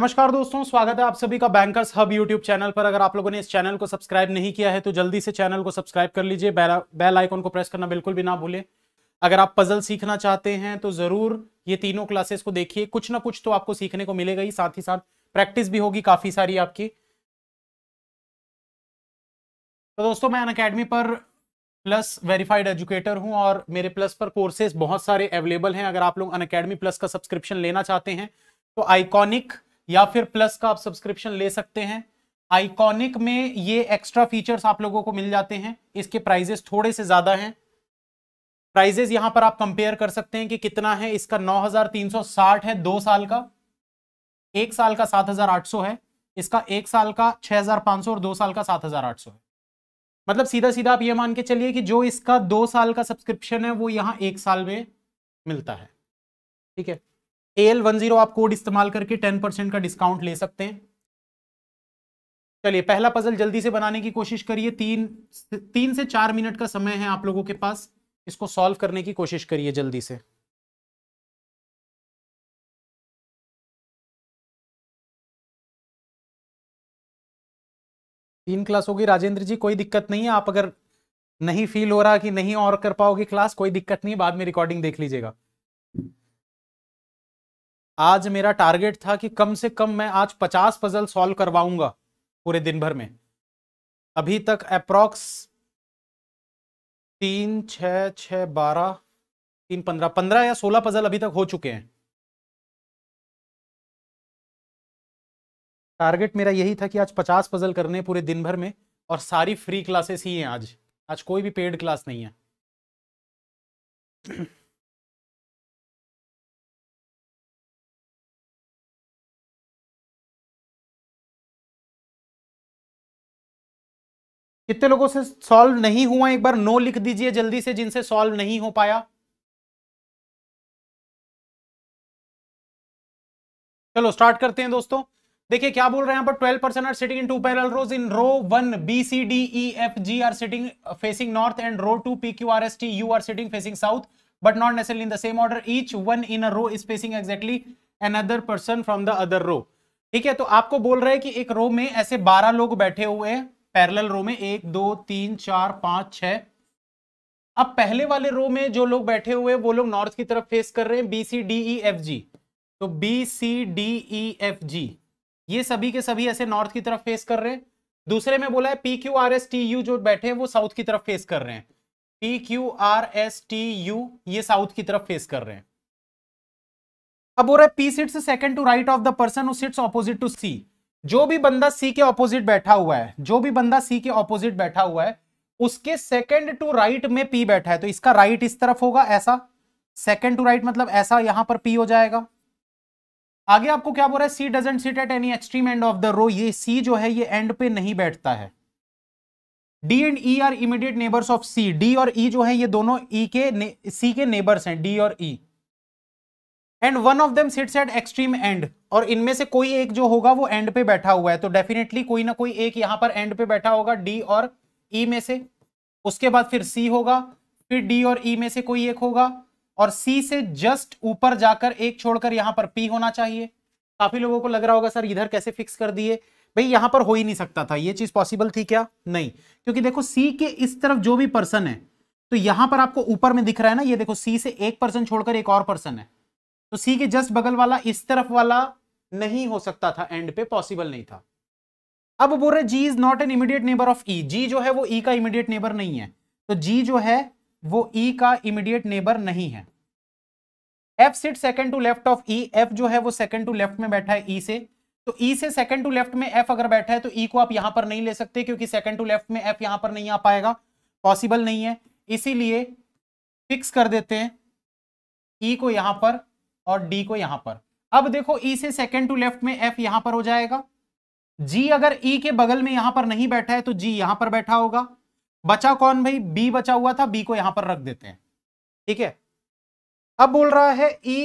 नमस्कार दोस्तों स्वागत है आप सभी का बैंकर्स हब यूट्यूब चैनल पर अगर आप लोगों ने इस चैनल को सब्सक्राइब नहीं किया है तो जल्दी से चैनल को सब्सक्राइब कर लीजिए बेल आइकॉन को प्रेस करना बिल्कुल भी ना भूलें अगर आप पजल सीखना चाहते हैं तो जरूर ये तीनों क्लासेस को देखिए कुछ ना कुछ तो आपको सीखने को मिलेगा ही साथ ही साथ प्रैक्टिस भी होगी काफी सारी आपकी तो दोस्तों मैं अनकेडमी पर प्लस वेरीफाइड एजुकेटर हूं और मेरे प्लस पर कोर्सेज बहुत सारे अवेलेबल हैं अगर आप लोग अन अकेडमी प्लस का सब्सक्रिप्शन लेना चाहते हैं तो आइकॉनिक या फिर प्लस का आप सब्सक्रिप्शन ले सकते हैं आइकॉनिक में ये एक्स्ट्रा फीचर्स आप लोगों को मिल जाते हैं इसके प्राइजेस थोड़े से ज्यादा हैं प्राइजेस यहां पर आप कंपेयर कर सकते हैं कि कितना है इसका 9,360 है दो साल का एक साल का 7,800 है इसका एक साल का 6,500 और दो साल का 7,800 है मतलब सीधा सीधा आप ये मान के चलिए कि जो इसका दो साल का सब्सक्रिप्शन है वो यहाँ एक साल में मिलता है ठीक है ए एल वन जीरो आप कोड इस्तेमाल करके टेन परसेंट का डिस्काउंट ले सकते हैं चलिए पहला पजल जल्दी से बनाने की कोशिश करिए तीन तीन से चार मिनट का समय है आप लोगों के पास इसको सॉल्व करने की कोशिश करिए जल्दी से तीन क्लास होगी राजेंद्र जी कोई दिक्कत नहीं है आप अगर नहीं फील हो रहा कि नहीं और कर पाओगे क्लास कोई दिक्कत नहीं बाद में रिकॉर्डिंग देख लीजिएगा आज मेरा टारगेट था कि कम से कम मैं आज पचास पजल सॉल्व करवाऊंगा पूरे दिन भर में अभी तक अप्रॉक्स तीन छ छ बारह तीन पंद्रह पंद्रह या सोलह पजल अभी तक हो चुके हैं टारगेट मेरा यही था कि आज पचास पजल करने पूरे दिन भर में और सारी फ्री क्लासेस ही हैं आज आज कोई भी पेड क्लास नहीं है कितने लोगों से सॉल्व नहीं हुआ एक बार नो लिख दीजिए जल्दी से जिनसे सॉल्व नहीं हो पाया चलो स्टार्ट करते हैं दोस्तों देखिए क्या बोल रहे हैं पर twelve person are sitting in two parallel rows in row one B C D E F G are sitting facing north and row two P Q R S T U are sitting facing south but not ने in the same order each one in a row is facing exactly another person from the other row ठीक है तो आपको बोल रहे हैं कि एक रो में ऐसे 12 लोग बैठे हुए हैं पैरेलल रो में एक दो तीन चार पांच छह अब पहले वाले रो में जो लोग बैठे हुए वो लोग नॉर्थ की तरफ फेस कर रहे हैं B C D E F G तो B C D E F G ये सभी के सभी ऐसे नॉर्थ की तरफ फेस कर रहे हैं दूसरे में बोला है P Q R S T U जो बैठे हैं वो साउथ की तरफ फेस कर रहे हैं P Q R S T U ये साउथ की तरफ फेस कर रहे हैं अब हो रहा है P seat second second to right of the person who seats opposite to C जो भी बंदा सी के ऑपोजिट बैठा हुआ है जो भी बंदा सी के ऑपोजिट बैठा हुआ है उसके सेकंड टू राइट में पी बैठा है तो इसका राइट right इस तरफ होगा ऐसा सेकंड टू राइट मतलब ऐसा यहां पर पी हो जाएगा आगे आपको क्या बोल रहा है C doesn't seat at any extreme end of the row ये सी जो है ये एंड पे नहीं बैठता है D and E are immediate neighbours of C D और ई e जो है ये दोनों ई e के सी के नेबर्स हैं डी और E e. And one of them sits at extreme end और इनमें से कोई एक जो होगा वो एंड पे बैठा हुआ है तो डेफिनेटली कोई ना कोई एक यहाँ पर एंड पे बैठा होगा डी और ई e में से उसके बाद फिर सी होगा फिर डी और ई e में से कोई एक होगा और सी से जस्ट ऊपर जाकर एक छोड़कर यहाँ पर पी होना चाहिए काफी लोगों को लग रहा होगा सर इधर कैसे फिक्स कर दिए भाई यहां पर हो ही नहीं सकता था ये चीज पॉसिबल थी क्या नहीं क्योंकि देखो सी के इस तरफ जो भी पर्सन है तो यहां पर आपको ऊपर में दिख रहा है ना ये देखो सी से एक पर्सन छोड़कर एक और पर्सन है तो सी के जस्ट बगल वाला इस तरफ वाला नहीं हो सकता था एंड पे पॉसिबल नहीं था अब बोल रहे G is not an immediate neighbour of E G जो है वो ई e का इमीडिएट नेबर नहीं है तो जी जो है वो ई e का इमीडिएट नेबर नहीं है F sit second to left of E F जो है वो सेकंड टू लेफ्ट में बैठा है ई e से तो ई e से सेकंड टू लेफ्ट में एफ अगर बैठा है तो ई e को आप यहां पर नहीं ले सकते क्योंकि सेकंड टू लेफ्ट में एफ यहां पर नहीं आ पाएगा पॉसिबल नहीं है इसीलिए फिक्स कर देते हैं ई e को यहां पर और डी को यहां पर अब देखो ई e से सेकेंड टू लेफ्ट में एफ यहां पर हो जाएगा जी अगर ई e के बगल में यहां पर नहीं बैठा है तो जी यहां पर बैठा होगा बचा कौन भाई बी बचा हुआ था बी को यहां पर रख देते हैं ठीक है अब बोल रहा है E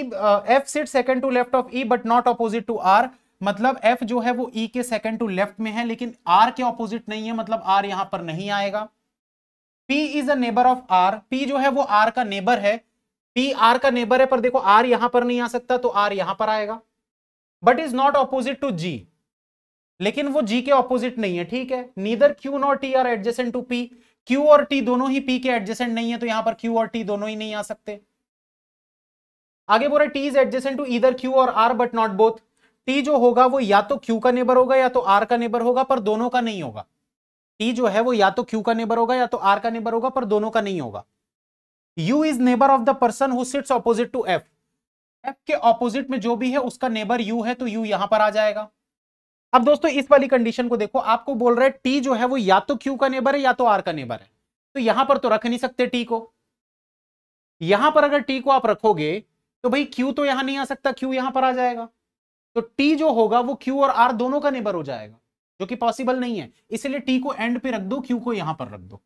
F sit second to left of E but not opposite to R मतलब एफ जो है वो ई e के सेकेंड टू लेफ्ट में है लेकिन आर के ऑपोजिट नहीं है मतलब आर यहां पर नहीं आएगा P is a neighbour of R P जो है वो आर का नेबर है पी आर का नेबर है पर देखो आर यहां पर नहीं आ सकता तो आर यहां पर आएगा but is not opposite to G लेकिन वो जी के ऑपोजिट नहीं है ठीक है neither Q not T are adjacent to P Q और टी दोनों ही पी के एडजेसेंट नहीं है तो यहां पर क्यू और टी दोनों ही नहीं आ सकते आगे बोल रहे टी इज एडजेसेंट टू इधर क्यू और R but not both T जो होगा वो या तो क्यू का नेबर होगा या तो आर का नेबर होगा पर दोनों का नहीं होगा टी जो है वो या तो क्यू का नेबर होगा या तो आर का नेबर होगा पर दोनों का नहीं होगा U is neighbour of the person who sits opposite to F F के ऑपोजिट में जो भी है उसका नेबर यू है तो यू यहां पर आ जाएगा अब दोस्तों इस वाली कंडीशन को देखो आपको बोल रहे टी जो है वो या तो क्यू का नेबर है या तो आर का नेबर है तो यहां पर तो रख नहीं सकते टी को यहां पर अगर टी को आप रखोगे तो भाई क्यू तो यहां नहीं आ सकता क्यू यहां पर आ जाएगा तो टी जो होगा वो क्यू और आर दोनों का नेबर हो जाएगा जो कि पॉसिबल नहीं है इसलिए टी को एंड पे रख दो क्यू को यहां पर रख दो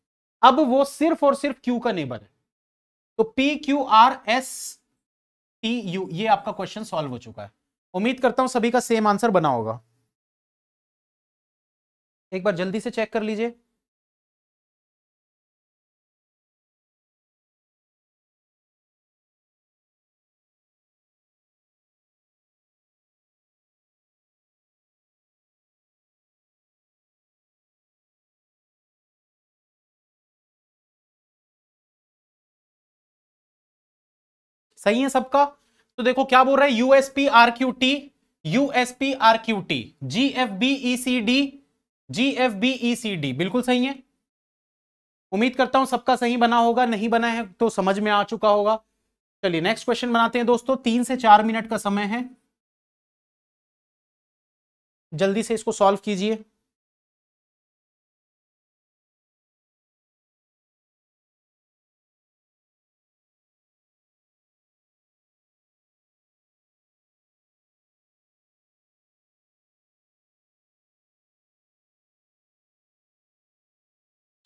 अब वो सिर्फ और सिर्फ क्यू का नेबर है तो P Q R S T U ये आपका क्वेश्चन सॉल्व हो चुका है उम्मीद करता हूं सभी का सेम आंसर बना होगा एक बार जल्दी से चेक कर लीजिए सही है सबका तो देखो क्या बोल रहा है U S P R Q T U S P R Q T G F B E C D G F B E C D बिल्कुल सही है उम्मीद करता हूं सबका सही बना होगा नहीं बना है तो समझ में आ चुका होगा चलिए नेक्स्ट क्वेश्चन बनाते हैं दोस्तों तीन से चार मिनट का समय है जल्दी से इसको सॉल्व कीजिए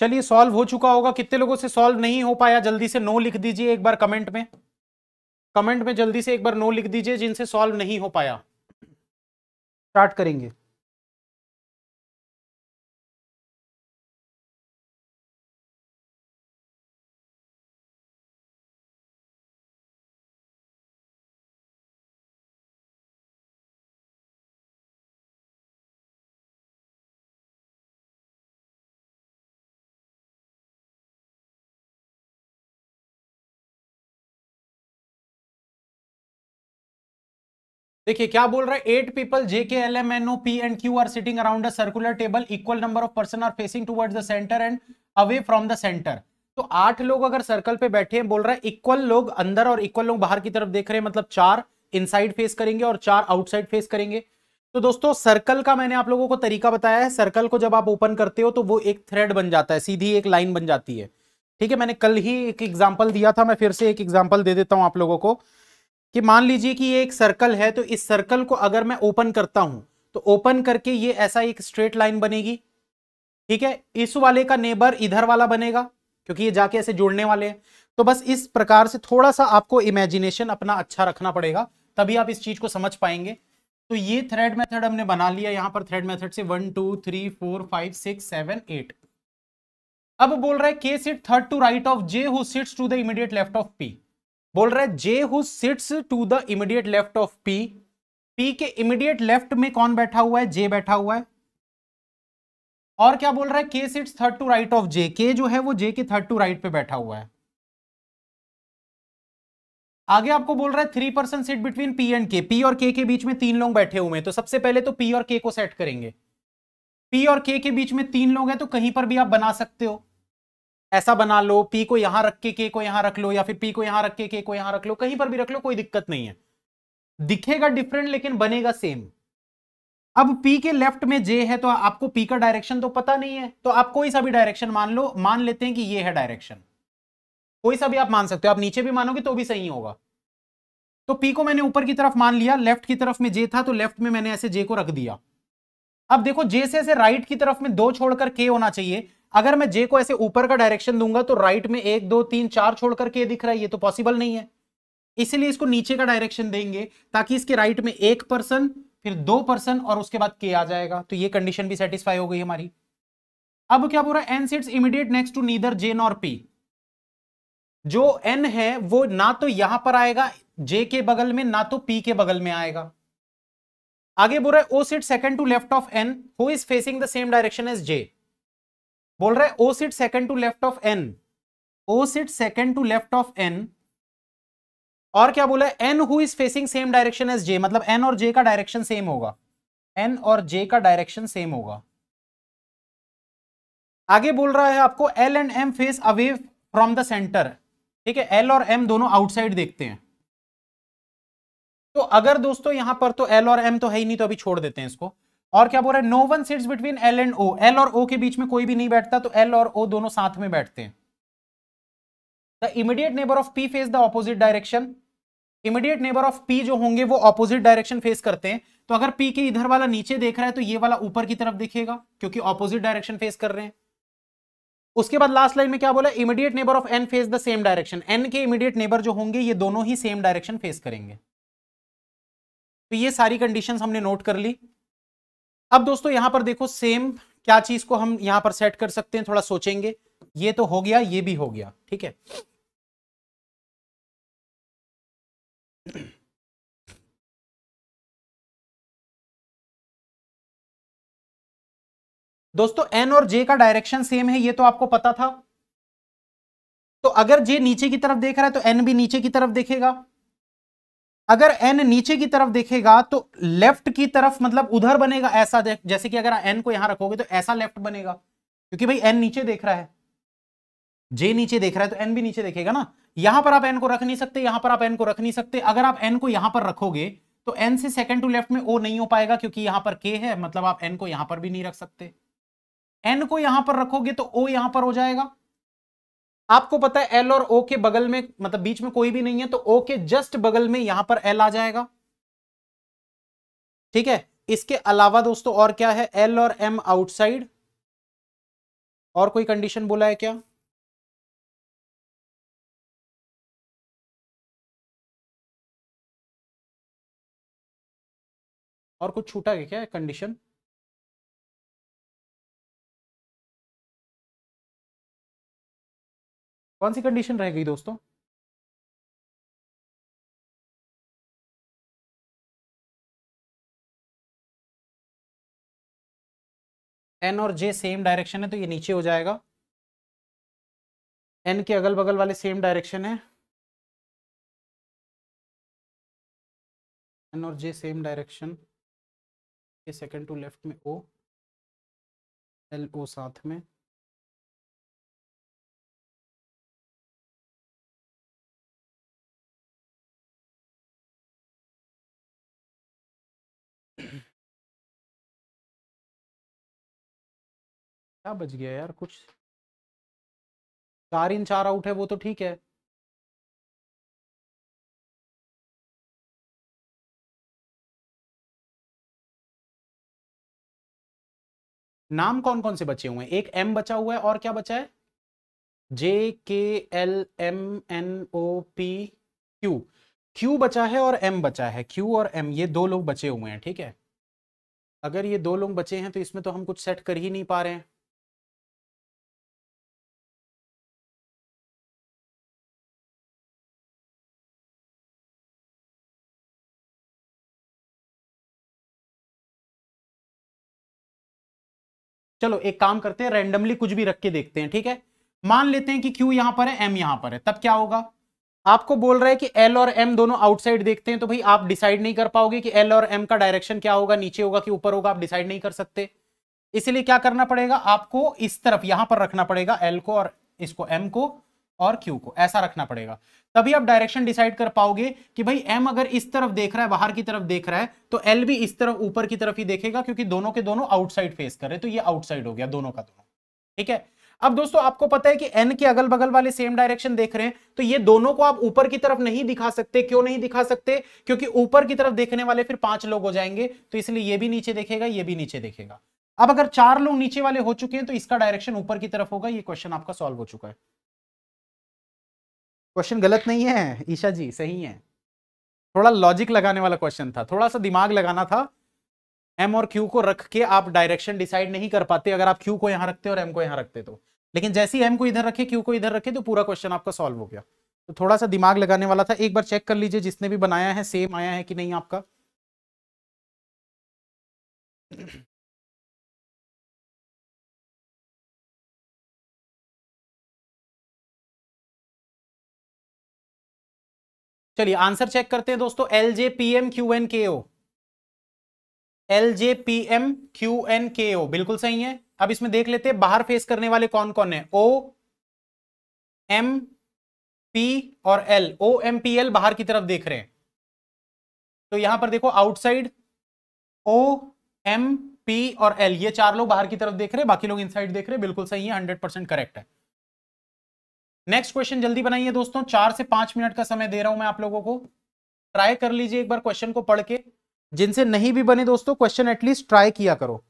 चलिए सॉल्व हो चुका होगा कितने लोगों से सॉल्व नहीं हो पाया जल्दी से नो लिख दीजिए एक बार कमेंट में कमेंट में जल्दी से एक बार नो लिख दीजिए जिनसे सॉल्व नहीं हो पाया स्टार्ट करेंगे देखिए क्या बोल रहा है eight people J K L M N O P and Q R sitting around circular table equal number of person are facing towards the centre and away from the centre तो आठ लोग अगर सर्कल पे बैठे हैं बोल रहा है इक्वल लोग अंदर और इक्वल लोग बाहर की तरफ देख रहे हैं मतलब चार इनसाइड फेस करेंगे और चार आउटसाइड फेस करेंगे तो दोस्तों सर्कल का मैंने आप लोगों को तरीका बताया है सर्कल को जब आप ओपन करते हो तो वो एक थ्रेड बन जाता है सीधी एक लाइन बन जाती है ठीक है मैंने कल ही एक एग्जाम्पल दिया था मैं फिर से एक एग्जाम्पल दे देता हूं आप लोगों को कि मान लीजिए कि ये एक सर्कल है तो इस सर्कल को अगर मैं ओपन करता हूं तो ओपन करके ये ऐसा एक स्ट्रेट लाइन बनेगी ठीक है इस वाले का नेबर इधर वाला बनेगा क्योंकि ये जाके ऐसे जुड़ने वाले हैं तो बस इस प्रकार से थोड़ा सा आपको इमेजिनेशन अपना अच्छा रखना पड़ेगा तभी आप इस चीज को समझ पाएंगे तो ये थ्रेड मेथड हमने बना लिया यहां पर थ्रेड मेथड से one two three four five six seven eight अब बोल रहा है K sit third to right of J who sits to the immediate left of P बोल रहा है J who sits to the immediate left of P P के immediate left में कौन बैठा हुआ है जे बैठा हुआ है और क्या बोल रहा है K sits third to right of J के जो है वो जे के थर्ड टू राइट पे बैठा हुआ है आगे आपको बोल रहा है three persons seat between P and K P और के के बीच में तीन लोग बैठे हुए हैं तो सबसे पहले तो पी और के को सेट करेंगे पी और के के बीच में तीन लोग हैं तो कहीं पर भी आप बना सकते हो ऐसा बना लो पी को यहां रख के के को यहां रख लो या फिर पी को यहां रख के के को यहां रख लो कहीं पर भी रख लो कोई दिक्कत नहीं है दिखेगा डिफरेंट लेकिन बनेगा सेम अब P के लेफ्ट में J है तो आपको P का डायरेक्शन तो पता नहीं है तो आप कोई सा भी डायरेक्शन मान लो मान लेते हैं कि ये है डायरेक्शन कोई सा भी आप मान सकते हो आप नीचे भी मानोगे तो भी सही होगा तो P को मैंने ऊपर की तरफ मान लिया लेफ्ट की तरफ में J था तो लेफ्ट में मैंने ऐसे J को रख दिया अब देखो J से ऐसे राइट की तरफ में दो छोड़कर K होना चाहिए अगर मैं जे को ऐसे ऊपर का डायरेक्शन दूंगा तो राइट में एक दो तीन चार छोड़ करके दिख रहा है ये तो पॉसिबल नहीं है इसलिए इसको नीचे का डायरेक्शन देंगे ताकि इसके राइट में एक पर्सन फिर दो पर्सन और उसके बाद के आ जाएगा तो ये कंडीशन भी सेटिस्फाई हो गई हमारी अब क्या बोल रहा है N sits immediate next to neither J nor P जो एन है वो ना तो यहां पर आएगा जे के बगल में ना तो पी के बगल में आएगा आगे बोल रहा है O sit second to left of N who is facing the same direction as J बोल रहा है O sit second to left of N O sit second to left of N और क्या बोला है N who is facing same direction as J मतलब N और जे का डायरेक्शन सेम होगा एन और जे का डायरेक्शन सेम होगा आगे बोल रहा है आपको L and M face away from the centre ठीक है एल और एम दोनों आउटसाइड देखते हैं तो अगर दोस्तों यहां पर तो एल और एम तो है ही नहीं तो अभी छोड़ देते हैं इसको और क्या बोल रहा है no one seat between L and O L और ओ के बीच में कोई भी नहीं बैठता तो एल और ओ दोनों साथ में बैठते हैं the immediate neighbour of P face the opposite direction immediate neighbour of P जो होंगे वो ऑपोजिट डायरेक्शन फेस करते हैं तो अगर पी के इधर वाला नीचे देख रहा है तो ये वाला ऊपर की तरफ देखेगा क्योंकि ऑपोजिट डायरेक्शन फेस कर रहे हैं उसके बाद लास्ट लाइन में क्या बोला immediate neighbour of N face the same direction N के इमीडिएट नेबर जो होंगे ये दोनों ही सेम डायरेक्शन फेस करेंगे तो ये सारी कंडीशंस हमने नोट कर ली अब दोस्तों यहां पर देखो सेम क्या चीज को हम यहां पर सेट कर सकते हैं थोड़ा सोचेंगे ये तो हो गया ये भी हो गया ठीक है दोस्तों एन और जे का डायरेक्शन सेम है ये तो आपको पता था तो अगर जे नीचे की तरफ देख रहा है तो एन भी नीचे की तरफ देखेगा अगर एन नीचे की तरफ देखेगा तो लेफ्ट की तरफ मतलब उधर बनेगा ऐसा जैसे कि अगर एन को यहां रखोगे तो ऐसा लेफ्ट बनेगा क्योंकि भाई एन नीचे देख रहा है जे नीचे देख रहा है तो एन भी नीचे देखेगा ना यहां पर आप एन को रख नहीं सकते यहां पर आप एन को रख नहीं सकते अगर आप एन को यहां पर रखोगे तो एन से सेकेंड टू लेफ्ट में ओ नहीं हो पाएगा क्योंकि यहां पर के है मतलब आप एन को यहां पर भी नहीं रख सकते एन को यहां पर रखोगे तो ओ यहां पर हो जाएगा आपको पता है एल और ओ के बगल में मतलब बीच में कोई भी नहीं है तो ओ के जस्ट बगल में यहां पर एल आ जाएगा ठीक है इसके अलावा दोस्तों और क्या है एल और एम आउटसाइड और कोई कंडीशन बोला है क्या और कुछ छूटा है क्या कंडीशन कौन सी कंडीशन रह गई दोस्तों एन और जे सेम डायरेक्शन है तो ये नीचे हो जाएगा एन के अगल बगल वाले सेम डायरेक्शन है एन और जे सेम डायरेक्शन के सेकंड टू लेफ्ट में ओ एल ओ साथ में क्या बच गया यार कुछ चार इन चार आउट है वो तो ठीक है नाम कौन कौन से बचे हुए हैं एक एम बचा हुआ है और क्या बचा है J K L M N O P Q Q बचा है और एम बचा है क्यू और एम ये दो लोग बचे हुए हैं ठीक है अगर ये दो लोग बचे हैं तो इसमें तो हम कुछ सेट कर ही नहीं पा रहे हैं चलो एक काम करते हैं रैंडमली कुछ भी रख के देखते हैं ठीक है मान लेते हैं कि क्यू यहां पर है एम यहां पर है तब क्या होगा आपको बोल रहा है कि एल और एम दोनों आउटसाइड देखते हैं तो भाई आप डिसाइड नहीं कर पाओगे कि एल और एम का डायरेक्शन क्या होगा नीचे होगा कि ऊपर होगा आप डिसाइड नहीं कर सकते इसलिए क्या करना पड़ेगा आपको इस तरफ यहां पर रखना पड़ेगा एल को और इसको एम को और क्यू को ऐसा रखना पड़ेगा तभी आप डायरेक्शन डिसाइड कर पाओगे कि भाई एम अगर इस तरफ देख रहा है बाहर की तरफ देख रहा है तो एल भी इस तरफ ऊपर की तरफ ही देखेगा क्योंकि दोनों के दोनों आउटसाइड फेस कर रहे तो ये आउटसाइड हो गया दोनों का दोनों ठीक है अब दोस्तों आपको पता है कि एन के अगल बगल वाले सेम डायरेक्शन देख रहे हैं तो ये दोनों को आप ऊपर की तरफ नहीं दिखा सकते क्यों नहीं दिखा सकते क्योंकि ऊपर की तरफ देखने वाले फिर पांच लोग हो जाएंगे तो इसलिए ये भी नीचे देखेगा ये भी नीचे देखेगा अब अगर चार लोग नीचे वाले हो चुके हैं तो इसका डायरेक्शन ऊपर की तरफ होगा ये क्वेश्चन आपका सॉल्व हो चुका है क्वेश्चन गलत नहीं है ईशा जी सही है थोड़ा लॉजिक लगाने वाला क्वेश्चन था थोड़ा सा दिमाग लगाना था एम और क्यू को रख के आप डायरेक्शन डिसाइड नहीं कर पाते अगर आप क्यू को यहाँ रखते और एम को यहाँ रखते तो लेकिन जैसे ही एम को इधर रखे क्यू को इधर रखे तो पूरा क्वेश्चन आपका सॉल्व हो गया तो थोड़ा सा दिमाग लगाने वाला था एक बार चेक कर लीजिए जिसने भी बनाया है सेम आया है कि नहीं आपका चलिए आंसर चेक करते हैं दोस्तों L J P M Q N K O L J P M Q N K O बिल्कुल सही है अब इसमें देख लेते हैं बाहर फेस करने वाले कौन कौन है ओ एम पी और L O M P L बाहर की तरफ देख रहे हैं तो यहां पर देखो आउटसाइड ओ एम पी और एल ये चार लोग बाहर की तरफ देख रहे हैं बाकी लोग इनसाइड देख रहे हैं बिल्कुल सही है हंड्रेड परसेंट करेक्ट है नेक्स्ट क्वेश्चन जल्दी बनाइए दोस्तों चार से पांच मिनट का समय दे रहा हूं मैं आप लोगों को ट्राई कर लीजिए एक बार क्वेश्चन को पढ़ के जिनसे नहीं भी बने दोस्तों क्वेश्चन एटलीस्ट ट्राई किया करो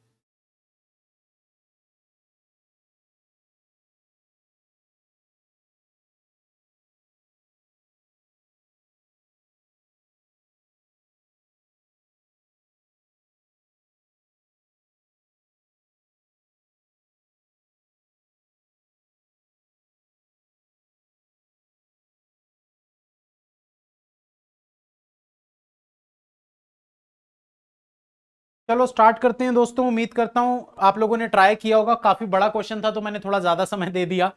चलो स्टार्ट करते हैं दोस्तों उम्मीद करता हूं आप लोगों ने ट्राई किया होगा काफी बड़ा क्वेश्चन था तो मैंने थोड़ा ज्यादा समय दे दिया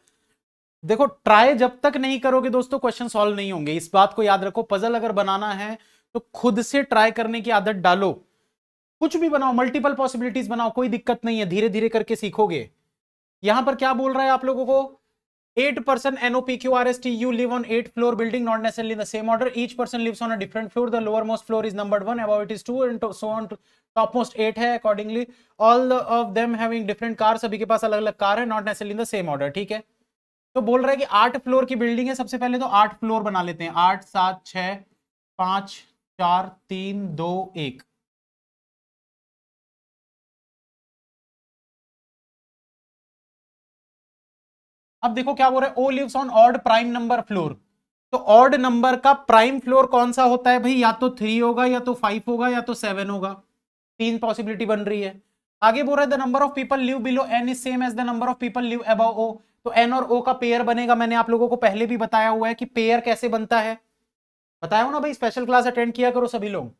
देखो ट्राई जब तक नहीं करोगे दोस्तों क्वेश्चन सॉल्व नहीं होंगे इस बात को याद रखो पजल अगर बनाना है तो खुद से ट्राई करने की आदत डालो कुछ भी बनाओ मल्टीपल पॉसिबिलिटीज बनाओ कोई दिक्कत नहीं है धीरे धीरे करके सीखोगे यहां पर क्या बोल रहा है आप लोगों को Eight person NOPQRSTU live on eight floor building, not necessarily in the same order. Each person lives on a different floor. The lowermost floor is numbered one, above it is two, and to, so on. To, topmost eight hai accordingly. All the, of them having different cars. सभी के पास अलग अलग car है, not necessarily in the same order. ठीक है तो बोल रहा है कि आठ फ्लोर की बिल्डिंग है सबसे पहले तो आठ फ्लोर बना लेते हैं आठ सात छ पांच चार तीन दो एक अब देखो क्या बोल रहे O lives on odd prime number floor तो ऑर्ड नंबर का प्राइम फ्लोर कौन सा होता है भाई या तो थ्री होगा या तो फाइव होगा या तो सेवन होगा तीन पॉसिबिलिटी बन रही है आगे बोल रहा है the number of people live below N is same as the number of people live above O तो एन और ओ का पेयर बनेगा मैंने आप लोगों को पहले भी बताया हुआ है कि पेयर कैसे बनता है बताया हो ना भाई स्पेशल क्लास अटेंड किया करो सभी लोग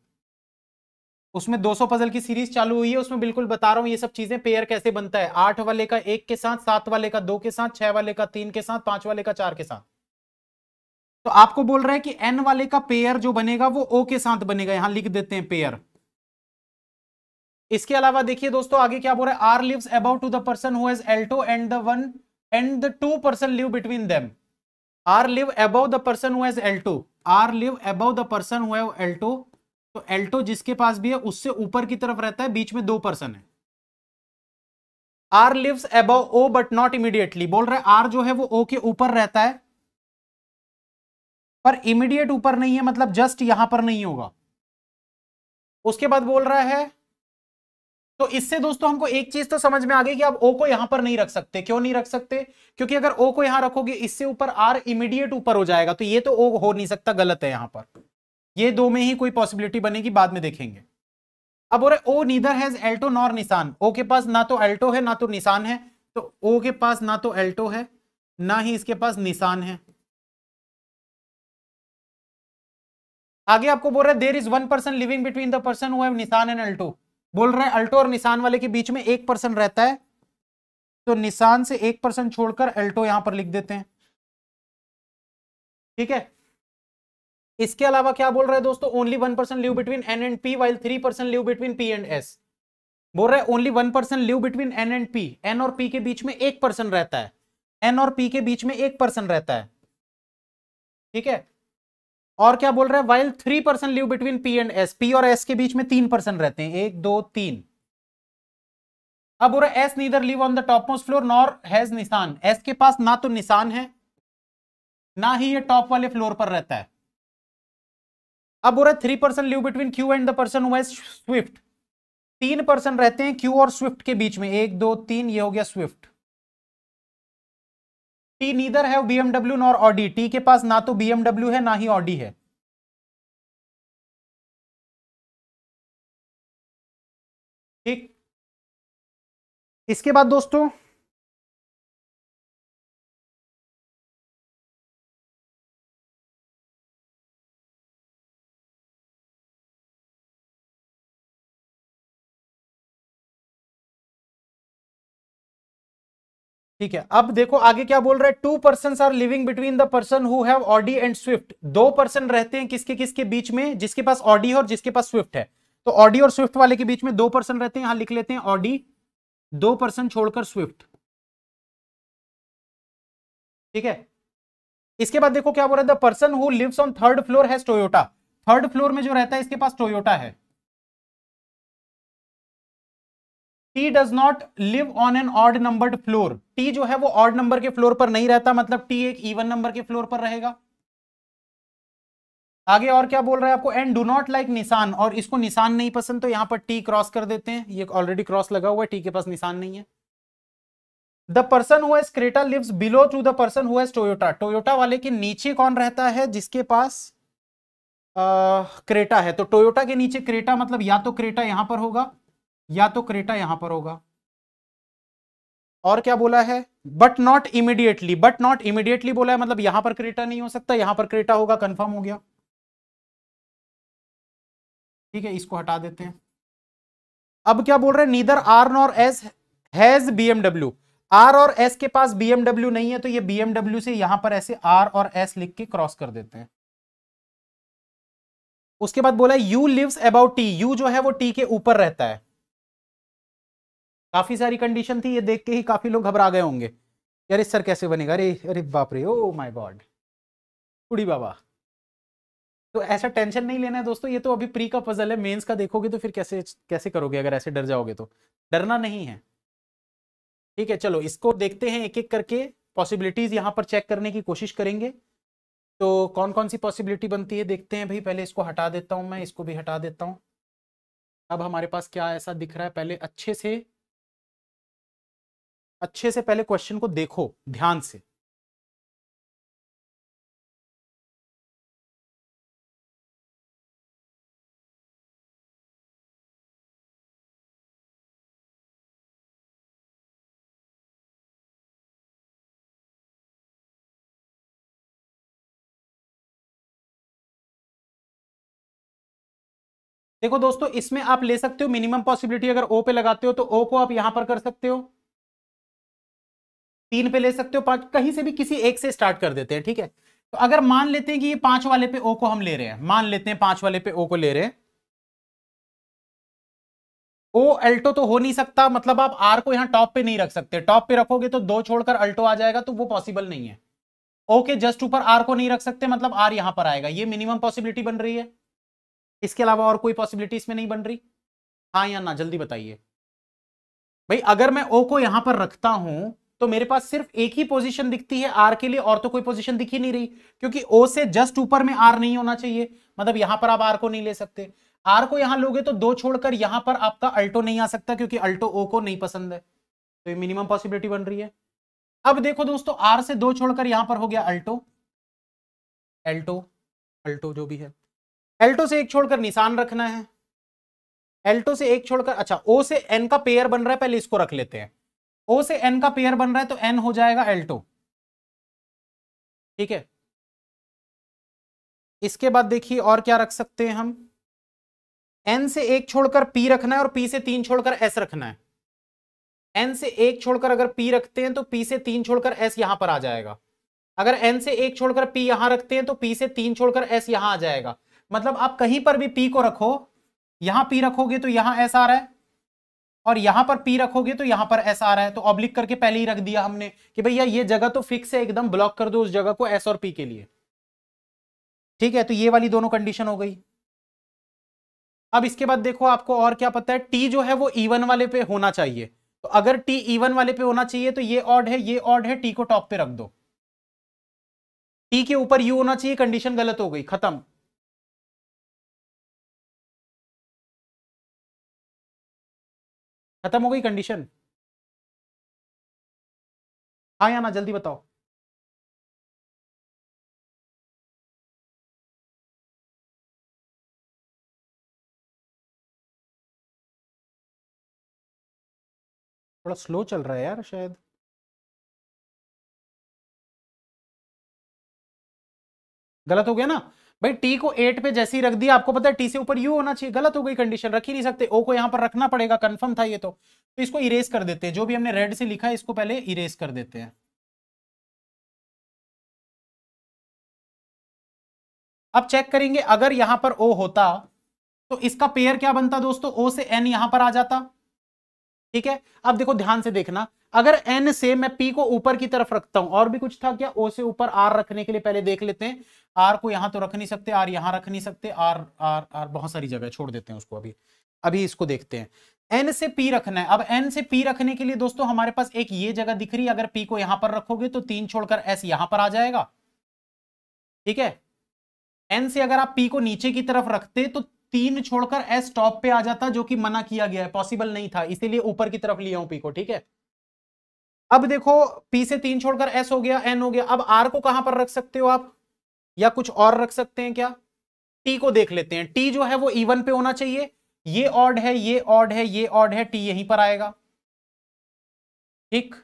उसमें 200 पजल की सीरीज चालू हुई है उसमें बिल्कुल बता रहा हूं ये सब चीजें पेयर कैसे बनता है आठ वाले का एक के साथ सात वाले का दो के साथ छह वाले का तीन के साथ पांच वाले का चार के साथ तो आपको बोल रहा है कि एन वाले का पेयर जो बनेगा वो ओ के साथ बनेगा यहां लिख देते हैं पेयर इसके अलावा देखिए दोस्तों आगे क्या बोल रहा है R live about to the person who Alto and then and the two person live between them R live about the person who's Alto R live about the person who Alto तो एल्टो जिसके पास भी है उससे ऊपर की तरफ रहता है बीच में दो पर्सन है R lives above O but not immediately बोल रहे आर जो है वो ओ के ऊपर रहता है पर इमीडिएट ऊपर नहीं है मतलब जस्ट यहां पर नहीं होगा उसके बाद बोल रहा है तो इससे दोस्तों हमको एक चीज तो समझ में आ गई कि आप ओ को यहां पर नहीं रख सकते क्यों नहीं रख सकते क्योंकि अगर ओ को यहां रखोगे इससे ऊपर आर इमीडिएट ऊपर हो जाएगा तो ये तो ओ हो नहीं सकता गलत है यहां पर ये दो में ही कोई पॉसिबिलिटी बनेगी बाद में देखेंगे अब बोल रहे O neither has Alto nor Nissan O के पास ना तो एल्टो है ना तो निशान है तो ओ के पास ना तो एल्टो है ना ही इसके पास निशान है आगे आपको बोल रहे there is one person living between the person who Nissan and Alto बोल रहे हैं अल्टो और निशान वाले के बीच में एक पर्सन रहता है तो निशान से एक पर्सन छोड़कर अल्टो यहां पर लिख देते हैं ठीक है इसके अलावा क्या बोल रहा है दोस्तों only one percent live between N and P while three percent live between P and S बोल रहा है only one percent live between N and P N और पी के बीच में एक परसेंट रहता है एन और पी के बीच में एक परसेंट रहता है ठीक है और क्या बोल रहा है while three percent live between P and S P और एस के बीच में तीन परसेंट रहते हैं एक दो तीन अब बोल रहा है S neither live on the top most floor nor has Nissan S के पास ना तो निशान है ना ही ये टॉप वाले फ्लोर पर रहता है अब बोल रहा है three percent live between Q and the person who Swift तीन पर्सन रहते हैं क्यू और स्विफ्ट के बीच में एक दो तीन ये हो गया Swift T neither has BMW nor Audi T के पास ना तो बीएमडब्ल्यू है ना ही ऑडी है ठीक इसके बाद दोस्तों ठीक है अब देखो आगे क्या बोल रहा है two person are living between the person who have Audi and Swift दो पर्सन रहते हैं किसके किसके बीच में जिसके पास ऑडी और जिसके पास स्विफ्ट है तो ऑडी और स्विफ्ट वाले के बीच में दो पर्सन रहते हैं यहां लिख लेते हैं ऑडी दो पर्सन छोड़कर स्विफ्ट ठीक है इसके बाद देखो क्या बोल रहा है the person who lives on third floor has Toyota third floor में जो रहता है इसके पास टोयोटा है T does not live on an odd number floor T जो है वो ऑड नंबर के फ्लोर पर नहीं रहता मतलब टी एक इवन नंबर के फ्लोर पर रहेगा आगे और क्या बोल रहा है आपको एंड डू नॉट लाइक निशान और इसको निशान नहीं पसंद तो यहां पर टी क्रॉस कर देते हैं ये ऑलरेडी क्रॉस लगा हुआ है टी के पास निशान नहीं है the person who Creta lives below to the person who Toyota Toyota वाले के नीचे कौन रहता है जिसके पास क्रेटा है तो टोयोटा के नीचे क्रेटा मतलब या तो क्रेटा यहां पर होगा या तो क्रेटा यहां पर होगा और क्या बोला है but not immediately but not immediately बोला है मतलब यहां पर क्रेटा नहीं हो सकता यहां पर क्रेटा होगा कंफर्म हो गया ठीक है इसको हटा देते हैं अब क्या बोल रहे हैं neither R nor S has BMW R और एस के पास बीएमडब्ल्यू नहीं है तो ये बीएमडब्ल्यू से यहां पर ऐसे आर और एस लिख के क्रॉस कर देते हैं उसके बाद बोला U lives about T U जो है वो टी के ऊपर रहता है काफ़ी सारी कंडीशन थी ये देख के ही काफ़ी लोग घबरा गए होंगे अरे सर कैसे बनेगा अरे अरे बाप रे ओ माय गॉड कुड़ी बाबा तो ऐसा टेंशन नहीं लेना है दोस्तों ये तो अभी प्री का पजल है मेंस का देखोगे तो फिर कैसे कैसे करोगे अगर ऐसे डर जाओगे तो डरना नहीं है ठीक है चलो इसको देखते हैं एक एक करके पॉसिबिलिटीज यहाँ पर चेक करने की कोशिश करेंगे तो कौन कौन सी पॉसिबिलिटी बनती है देखते हैं भाई पहले इसको हटा देता हूँ मैं इसको भी हटा देता हूँ अब हमारे पास क्या ऐसा दिख रहा है पहले अच्छे से अच्छे से पहले क्वेश्चन को देखो ध्यान से देखो दोस्तों इसमें आप ले सकते हो मिनिमम पॉसिबिलिटी अगर ओ पे लगाते हो तो ओ को आप यहां पर कर सकते हो तीन पे ले सकते हो पांच कहीं से भी किसी एक से स्टार्ट कर देते हैं ठीक है तो अगर मान लेते हैं कि ये पांच वाले पे ओ को हम ले रहे हैं मान लेते हैं पांच वाले पे ओ को ले रहे हैं ओ अल्टो तो हो नहीं सकता मतलब आप आर को यहां टॉप पे नहीं रख सकते टॉप पे रखोगे तो दो छोड़कर अल्टो आ जाएगा तो वो पॉसिबल नहीं है ओ के जस्ट ऊपर आर को नहीं रख सकते मतलब आर यहां पर आएगा ये मिनिमम पॉसिबिलिटी बन रही है इसके अलावा और कोई पॉसिबिलिटी इसमें नहीं बन रही हाँ या ना जल्दी बताइए भाई अगर मैं ओ को यहां पर रखता हूं तो मेरे पास सिर्फ एक ही पोजीशन दिखती है आर के लिए और तो कोई पोजीशन दिख ही नहीं रही क्योंकि ओ से जस्ट ऊपर में आर नहीं होना चाहिए मतलब यहां पर आप आर को नहीं ले सकते आर को यहां लोगे तो दो छोड़कर यहां पर आपका अल्टो नहीं आ सकता क्योंकि अल्टो ओ को नहीं पसंद है तो ये मिनिमम पॉसिबिलिटी बन रही है अब देखो दोस्तों आर से दो छोड़कर यहां पर हो गया अल्टो एल्टो अल्टो जो भी है एल्टो से एक छोड़कर निशान रखना है एल्टो से एक छोड़कर अच्छा ओ से एन का पेयर बन रहा है पहले इसको रख लेते हैं ओ से एन का पेयर बन रहा है तो एन हो जाएगा एल्टो ठीक है इसके बाद देखिए और क्या रख सकते हैं हम एन से एक छोड़कर पी रखना है और पी से तीन छोड़कर एस रखना है एन से एक छोड़कर अगर पी रखते हैं तो पी से तीन छोड़कर एस यहां पर आ जाएगा अगर एन से एक छोड़कर पी यहां रखते हैं तो पी से तीन छोड़कर एस यहां आ जाएगा मतलब आप कहीं पर भी पी को रखो यहां पी रखोगे तो यहां एस आ रहा है और यहां पर पी रखोगे तो यहां पर एस आ रहा है तो ऑब्लिक करके पहले ही रख दिया हमने कि भैया ये जगह तो फिक्स है एकदम ब्लॉक कर दो उस जगह को एस और पी के लिए ठीक है तो ये वाली दोनों कंडीशन हो गई अब इसके बाद देखो आपको और क्या पता है टी जो है वो ईवन वाले पे होना चाहिए तो अगर टी ईवन वाले पे होना चाहिए तो ये ऑड है ये ऑड है टी को टॉप पे रख दो टी के ऊपर यू होना चाहिए कंडीशन गलत हो गई खत्म खत्म हो गई कंडीशन हाँ या ना जल्दी बताओ थोड़ा स्लो चल रहा है यार शायद गलत हो गया ना भाई टी को एट पे जैसे ही रख दिया आपको पता है टी से ऊपर यू होना चाहिए गलत हो गई कंडीशन रख ही नहीं सकते ओ को यहाँ पर रखना पड़ेगा कंफर्म था ये तो तो इसको इरेज कर देते हैं जो भी हमने रेड से लिखा है इसको पहले इरेज कर देते हैं अब चेक करेंगे अगर यहां पर ओ होता तो इसका पेयर क्या बनता दोस्तों ओ से एन यहां पर आ जाता ठीक है अब देखो ध्यान से देखना अगर एन से मैं पी को ऊपर की तरफ रखता हूं और भी कुछ था क्या ओ से ऊपर आर रखने के लिए पहले देख लेते हैं आर को यहां तो रख नहीं सकते आर यहां रख नहीं सकते आर आर आर बहुत सारी जगह छोड़ देते हैं उसको अभी अभी इसको देखते हैं एन से पी रखना है अब एन से पी रखने के लिए दोस्तों हमारे पास एक ये जगह दिख रही है अगर पी को यहां पर रखोगे तो तीन छोड़कर एस यहां पर आ जाएगा ठीक है एन से अगर आप पी को नीचे की तरफ रखते तो तीन छोड़कर एस टॉप पे आ जाता जो कि मना किया गया है पॉसिबल नहीं था इसीलिए ऊपर की तरफ लिया हूं पी को ठीक है अब देखो पी से तीन छोड़कर एस हो गया एन हो गया अब आर को कहां पर रख सकते हो आप या कुछ और रख सकते हैं क्या टी को देख लेते हैं टी जो है वो इवन पे होना चाहिए ये ऑड है ये ऑड है ये ऑड है टी यहीं पर आएगा ठीक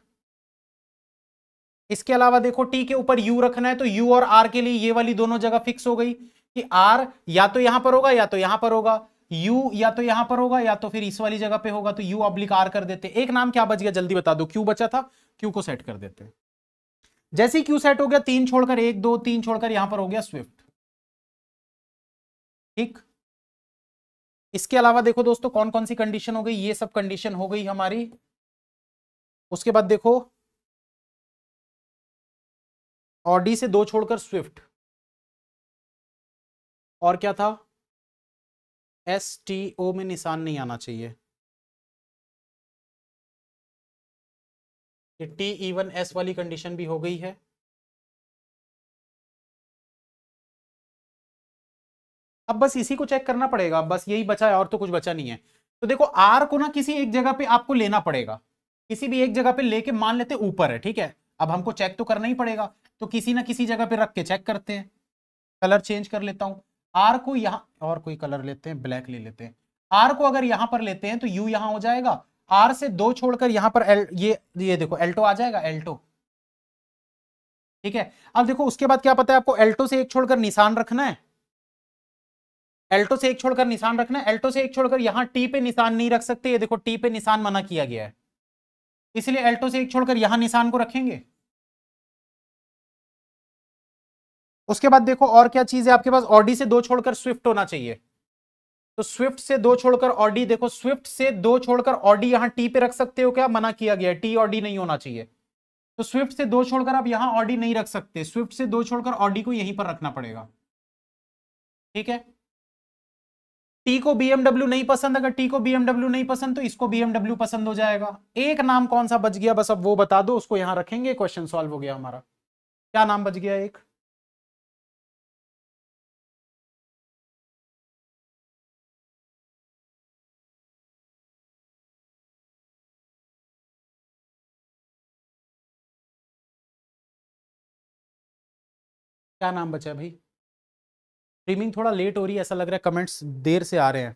इसके अलावा देखो टी के ऊपर यू रखना है तो यू और आर के लिए ये वाली दोनों जगह फिक्स हो गई कि आर या तो यहां पर होगा या तो यहां पर होगा U या तो यहां पर होगा या तो फिर इस वाली जगह पे होगा तो यू अब्लिक R कर देते एक नाम क्या बच गया जल्दी बता दो क्यू बचा था क्यू को सेट कर देते जैसे ही क्यू सेट हो गया तीन छोड़कर एक दो तीन छोड़कर यहां पर हो गया स्विफ्ट ठीक इसके अलावा देखो दोस्तों कौन कौन सी कंडीशन हो गई ये सब कंडीशन हो गई हमारी उसके बाद देखो ऑडी से दो छोड़कर स्विफ्ट और क्या था एस टी ओ में निशान नहीं आना चाहिए टी इवन एस वाली कंडीशन भी हो गई है अब बस इसी को चेक करना पड़ेगा बस यही बचा है और तो कुछ बचा नहीं है तो देखो आर को ना किसी एक जगह पे आपको लेना पड़ेगा किसी भी एक जगह पे लेके मान लेते ऊपर है ठीक है अब हमको चेक तो करना ही पड़ेगा तो किसी ना किसी जगह पे रख के चेक करते हैं कलर चेंज कर लेता हूं आर को यहां और कोई कलर लेते हैं ब्लैक ले लेते हैं आर को अगर यहां पर लेते हैं तो यू यहां हो जाएगा आर से दो छोड़कर यहां पर एल ये ये देखो एल्टो आ जाएगा एल्टो ठीक है अब देखो उसके बाद क्या पता है आपको एल्टो से एक छोड़कर निशान रखना है एल्टो से एक छोड़कर निशान रखना है एल्टो से एक छोड़कर यहां टी पे निशान नहीं रख सकते ये देखो टी पे निशान मना किया गया है इसलिए एल्टो से एक छोड़कर यहां निशान को रखेंगे उसके बाद देखो और क्या चीज है आपके पास ऑडी से दो छोड़कर स्विफ्ट होना चाहिए तो स्विफ्ट से दो छोड़कर ऑडी देखो स्विफ्ट से दो छोड़कर ऑडी यहां टी पे रख सकते हो क्या मना किया गया टी और डी नहीं होना चाहिए तो स्विफ्ट से दो छोड़कर आप यहां ऑडी नहीं रख सकते स्विफ्ट से दो छोड़कर ऑडी को यहीं पर रखना पड़ेगा ठीक है टी को बीएमडब्ल्यू नहीं पसंद अगर टी को बीएमडब्ल्यू नहीं पसंद तो इसको बीएमडब्ल्यू पसंद हो जाएगा एक नाम कौन सा बच गया बस अब वो बता दो उसको यहां रखेंगे क्वेश्चन सॉल्व हो गया हमारा क्या नाम बच गया एक क्या नाम बचा है भाई स्ट्रीमिंग थोड़ा लेट हो रही है ऐसा लग रहा है कमेंट्स देर से आ रहे हैं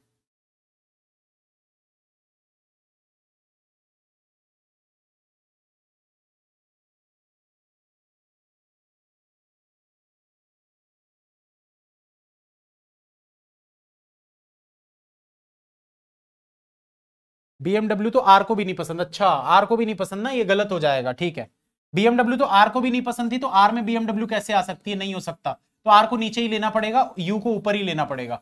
बीएमडब्ल्यू तो आर को भी नहीं पसंद अच्छा आर को भी नहीं पसंद ना ये गलत हो जाएगा ठीक है बीएमडब्ल्यू तो आर को भी नहीं पसंद थी तो आर में बीएमडब्ल्यू कैसे आ सकती है नहीं हो सकता तो आर को नीचे ही लेना पड़ेगा यू को ऊपर ही लेना पड़ेगा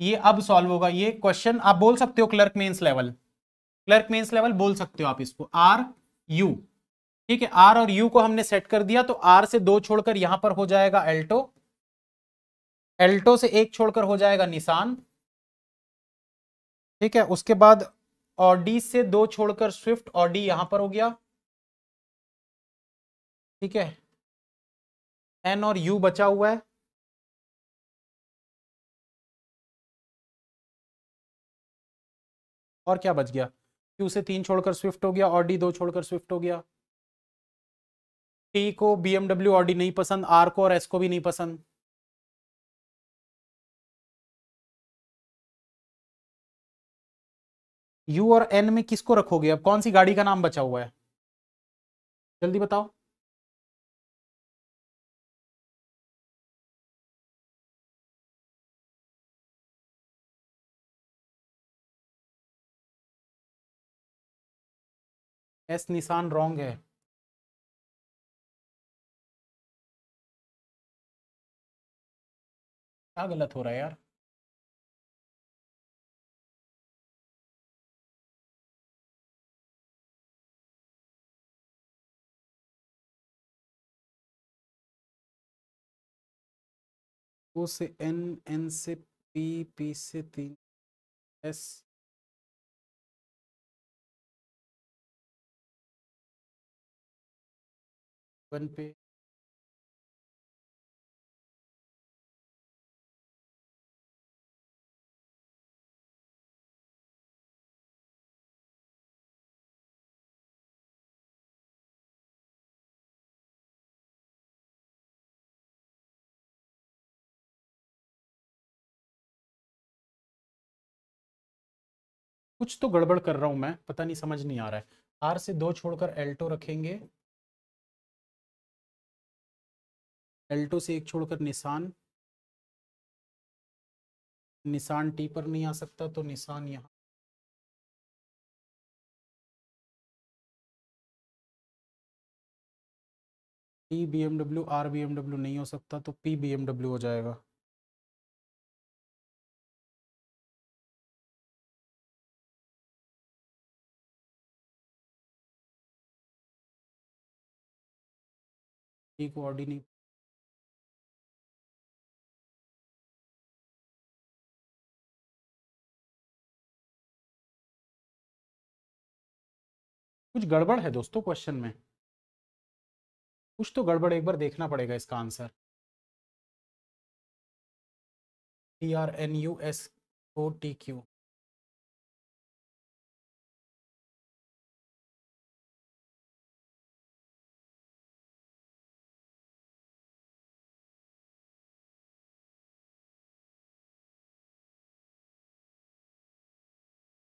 ये अब सॉल्व होगा ये क्वेश्चन आप बोल सकते हो clerk mains level clerk mains level बोल सकते हो आप इसको आर यू ठीक है आर और यू को हमने सेट कर दिया तो आर से दो छोड़कर यहां पर हो जाएगा एल्टो एल्टो से एक छोड़कर हो जाएगा निशान ठीक है उसके बाद ऑडी से दो छोड़कर स्विफ्ट ऑडी यहां पर हो गया ठीक है एन और यू बचा हुआ है और क्या बच गया क्यू से तीन छोड़कर स्विफ्ट हो गया और डी दो छोड़कर स्विफ्ट हो गया टी को बीएमडब्ल्यू और डी नहीं पसंद आर को और एस को भी नहीं पसंद यू और एन में किसको रखोगे अब कौन सी गाड़ी का नाम बचा हुआ है जल्दी बताओ एस निशान रॉन्ग है क्या गलत हो रहा है यार से एन एन से पी पी से तीन एस वन पे कुछ तो गड़बड़ कर रहा हूं मैं पता नहीं समझ नहीं आ रहा है आर से दो छोड़कर एल्टो रखेंगे एल्टो से एक छोड़कर निशान निशान टी पर नहीं आ सकता तो निशान यहाँ P BMW R BMW नहीं हो सकता तो पी बी एमडब्ल्यू हो जाएगा कोऑर्डिनेट कुछ गड़बड़ है दोस्तों क्वेश्चन में कुछ तो गड़बड़ एक बार देखना पड़ेगा इसका answer T R N U S O T Q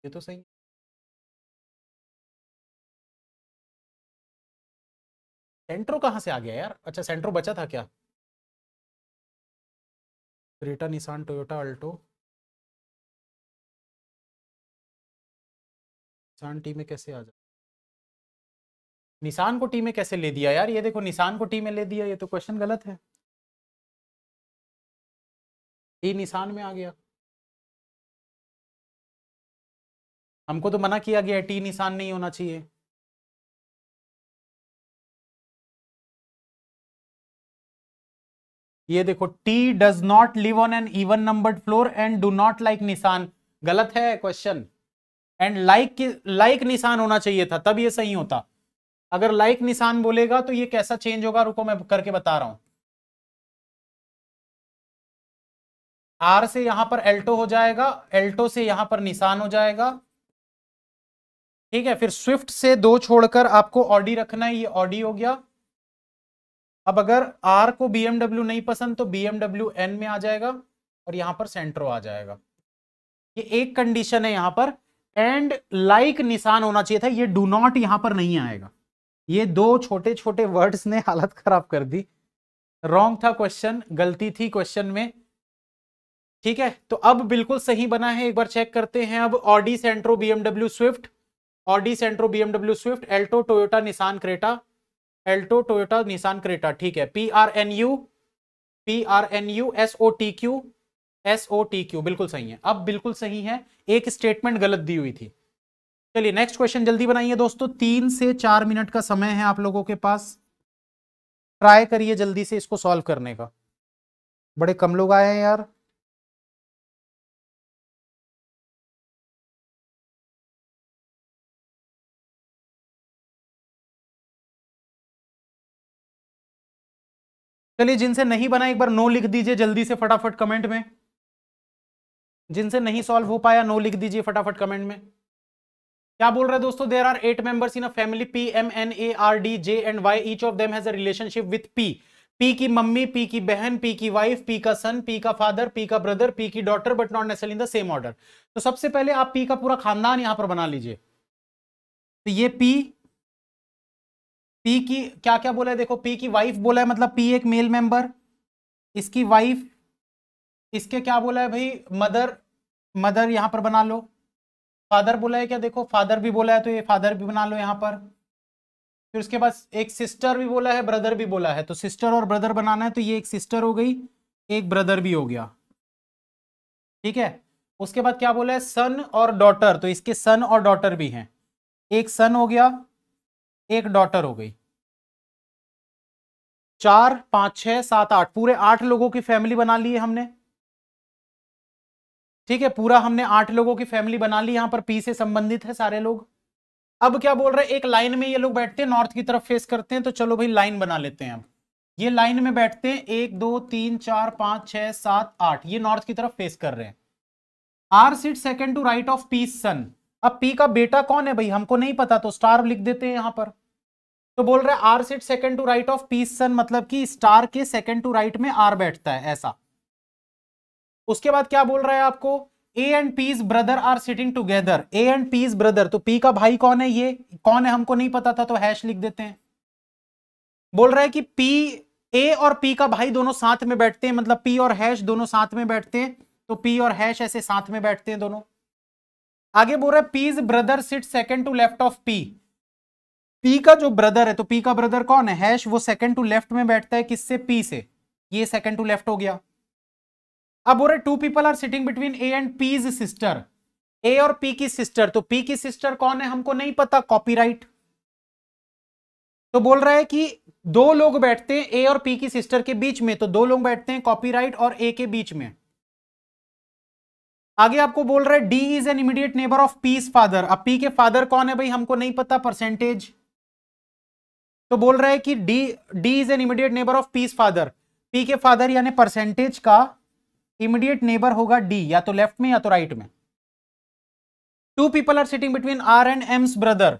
ये तो सही सेंट्रो कहां से आ गया यार अच्छा सेंट्रो बचा था क्या क्रेटा निशान टोयोटा अल्टो निशान टी में कैसे आ जाए निशान को टी में कैसे ले दिया यार ये देखो निशान को टी में ले दिया ये तो क्वेश्चन गलत है टी निशान में आ गया हमको तो मना किया गया टी निशान नहीं होना चाहिए ये देखो T does not live on an even numbered floor and do not like Nissan गलत है क्वेश्चन एंड लाइक लाइक निशान होना चाहिए था तब ये सही होता अगर लाइक like निशान बोलेगा तो ये कैसा चेंज होगा रुको मैं करके बता रहा हूं आर से यहां पर एल्टो हो जाएगा एल्टो से यहां पर निशान हो जाएगा ठीक है फिर स्विफ्ट से दो छोड़कर आपको ऑडी रखना है ये ऑडी हो गया अब अगर आर को बीएमडब्ल्यू नहीं पसंद तो बीएमडब्ल्यू एन में आ जाएगा और यहां पर सेंट्रो आ जाएगा ये एक कंडीशन है यहां पर एंड लाइक like निशान होना चाहिए था ये डू नॉट यहां पर नहीं आएगा ये दो छोटे छोटे वर्ड्स ने हालत खराब कर दी रॉन्ग था क्वेश्चन गलती थी क्वेश्चन में ठीक है तो अब बिल्कुल सही बना है एक बार चेक करते हैं अब Audi Santro BMW Swift Audi Santro BMW Swift Alto Toyota Nissan Creta Alto Toyota Nissan Creta ठीक है P R N U P R N U S O T Q S O T Q बिल्कुल सही है अब बिल्कुल सही है एक स्टेटमेंट गलत दी हुई थी चलिए नेक्स्ट क्वेश्चन जल्दी बनाइए दोस्तों तीन से चार मिनट का समय है आप लोगों के पास ट्राई करिए जल्दी से इसको सॉल्व करने का बड़े कम लोग आए हैं यार चलिए जिनसे नहीं बना एक बार नो लिख दीजिए जल्दी से फटाफट कमेंट में जिनसे नहीं सॉल्व हो पाया नो लिख दीजिए फटाफट कमेंट में क्या बोल रहे हैं दोस्तों there are eight members in a family P M N A R D J and Y each of them has a relationship with P P की मम्मी पी की बहन पी की वाइफ पी का सन पी का father P का brother P की daughter but not necessarily in the same order तो सबसे पहले आप पी का पूरा खानदान यहां पर बना लीजिए तो ये पी पी की क्या क्या बोला है देखो पी की वाइफ बोला है मतलब पी एक मेल मेंबर इसकी वाइफ इसके क्या बोला है भाई मदर मदर यहां पर बना लो फादर बोला है क्या देखो फादर भी बोला है तो ये फादर भी बना लो यहां पर फिर उसके बाद एक सिस्टर भी बोला है ब्रदर भी बोला है तो सिस्टर और ब्रदर बनाना है तो ये एक सिस्टर हो गई एक ब्रदर भी हो गया ठीक है उसके बाद क्या बोला है सन और डॉटर तो इसके सन और डॉटर भी हैं एक सन हो गया एक डॉटर हो गई चार पांच छह सात आठ पूरे आठ लोगों की फैमिली बना ली है हमने ठीक है पूरा हमने आठ लोगों की फैमिली बना ली यहां पर पी से संबंधित है सारे लोग अब क्या बोल रहे हैं एक लाइन में ये लोग बैठते हैं नॉर्थ की तरफ फेस करते हैं तो चलो भाई लाइन बना लेते हैं अब ये लाइन में बैठते हैं एक दो तीन चार पांच छह सात आठ ये नॉर्थ की तरफ फेस कर रहे हैं R seat second to right of P's son अब पी का बेटा कौन है भाई हमको नहीं पता तो स्टार लिख देते हैं यहां पर तो बोल रहे R set second to right of P son मतलब कि स्टार के सेकंड टू राइट में आर बैठता है ऐसा उसके बाद क्या बोल रहा है आपको A and P's brother are sitting together A and P's brother तो पी का भाई कौन है ये कौन है हमको नहीं पता था तो हैश लिख देते हैं बोल रहा है कि पी ए और पी का भाई दोनों साथ में बैठते हैं मतलब पी और हैश दोनों साथ में बैठते हैं तो पी और हैश ऐसे साथ में बैठते हैं दोनों आगे बोल रहा है P's brother sit second to left of P P का जो ब्रदर है तो पी का ब्रदर कौन है हैश वो सेकंड टू लेफ्ट में बैठता है किससे पी से ये सेकंड टू लेफ्ट हो गया अब बोल रहे two people are sitting between A and P's sister A और पी की सिस्टर तो पी की सिस्टर कौन है हमको नहीं पता कॉपीराइट तो बोल रहा है कि दो लोग बैठते हैं ए और पी की सिस्टर के बीच में तो दो लोग बैठते हैं कॉपीराइट और ए के बीच में आगे आपको बोल रहा है D is an immediate neighbour of P's father अब पी के फादर कौन है भाई हमको नहीं पता परसेंटेज तो बोल रहा है कि D D is an immediate neighbour of P's father P के फादर यानी परसेंटेज का इमीडिएट नेबर होगा डी या तो लेफ्ट में या तो राइट में two people are sitting between R and M's brother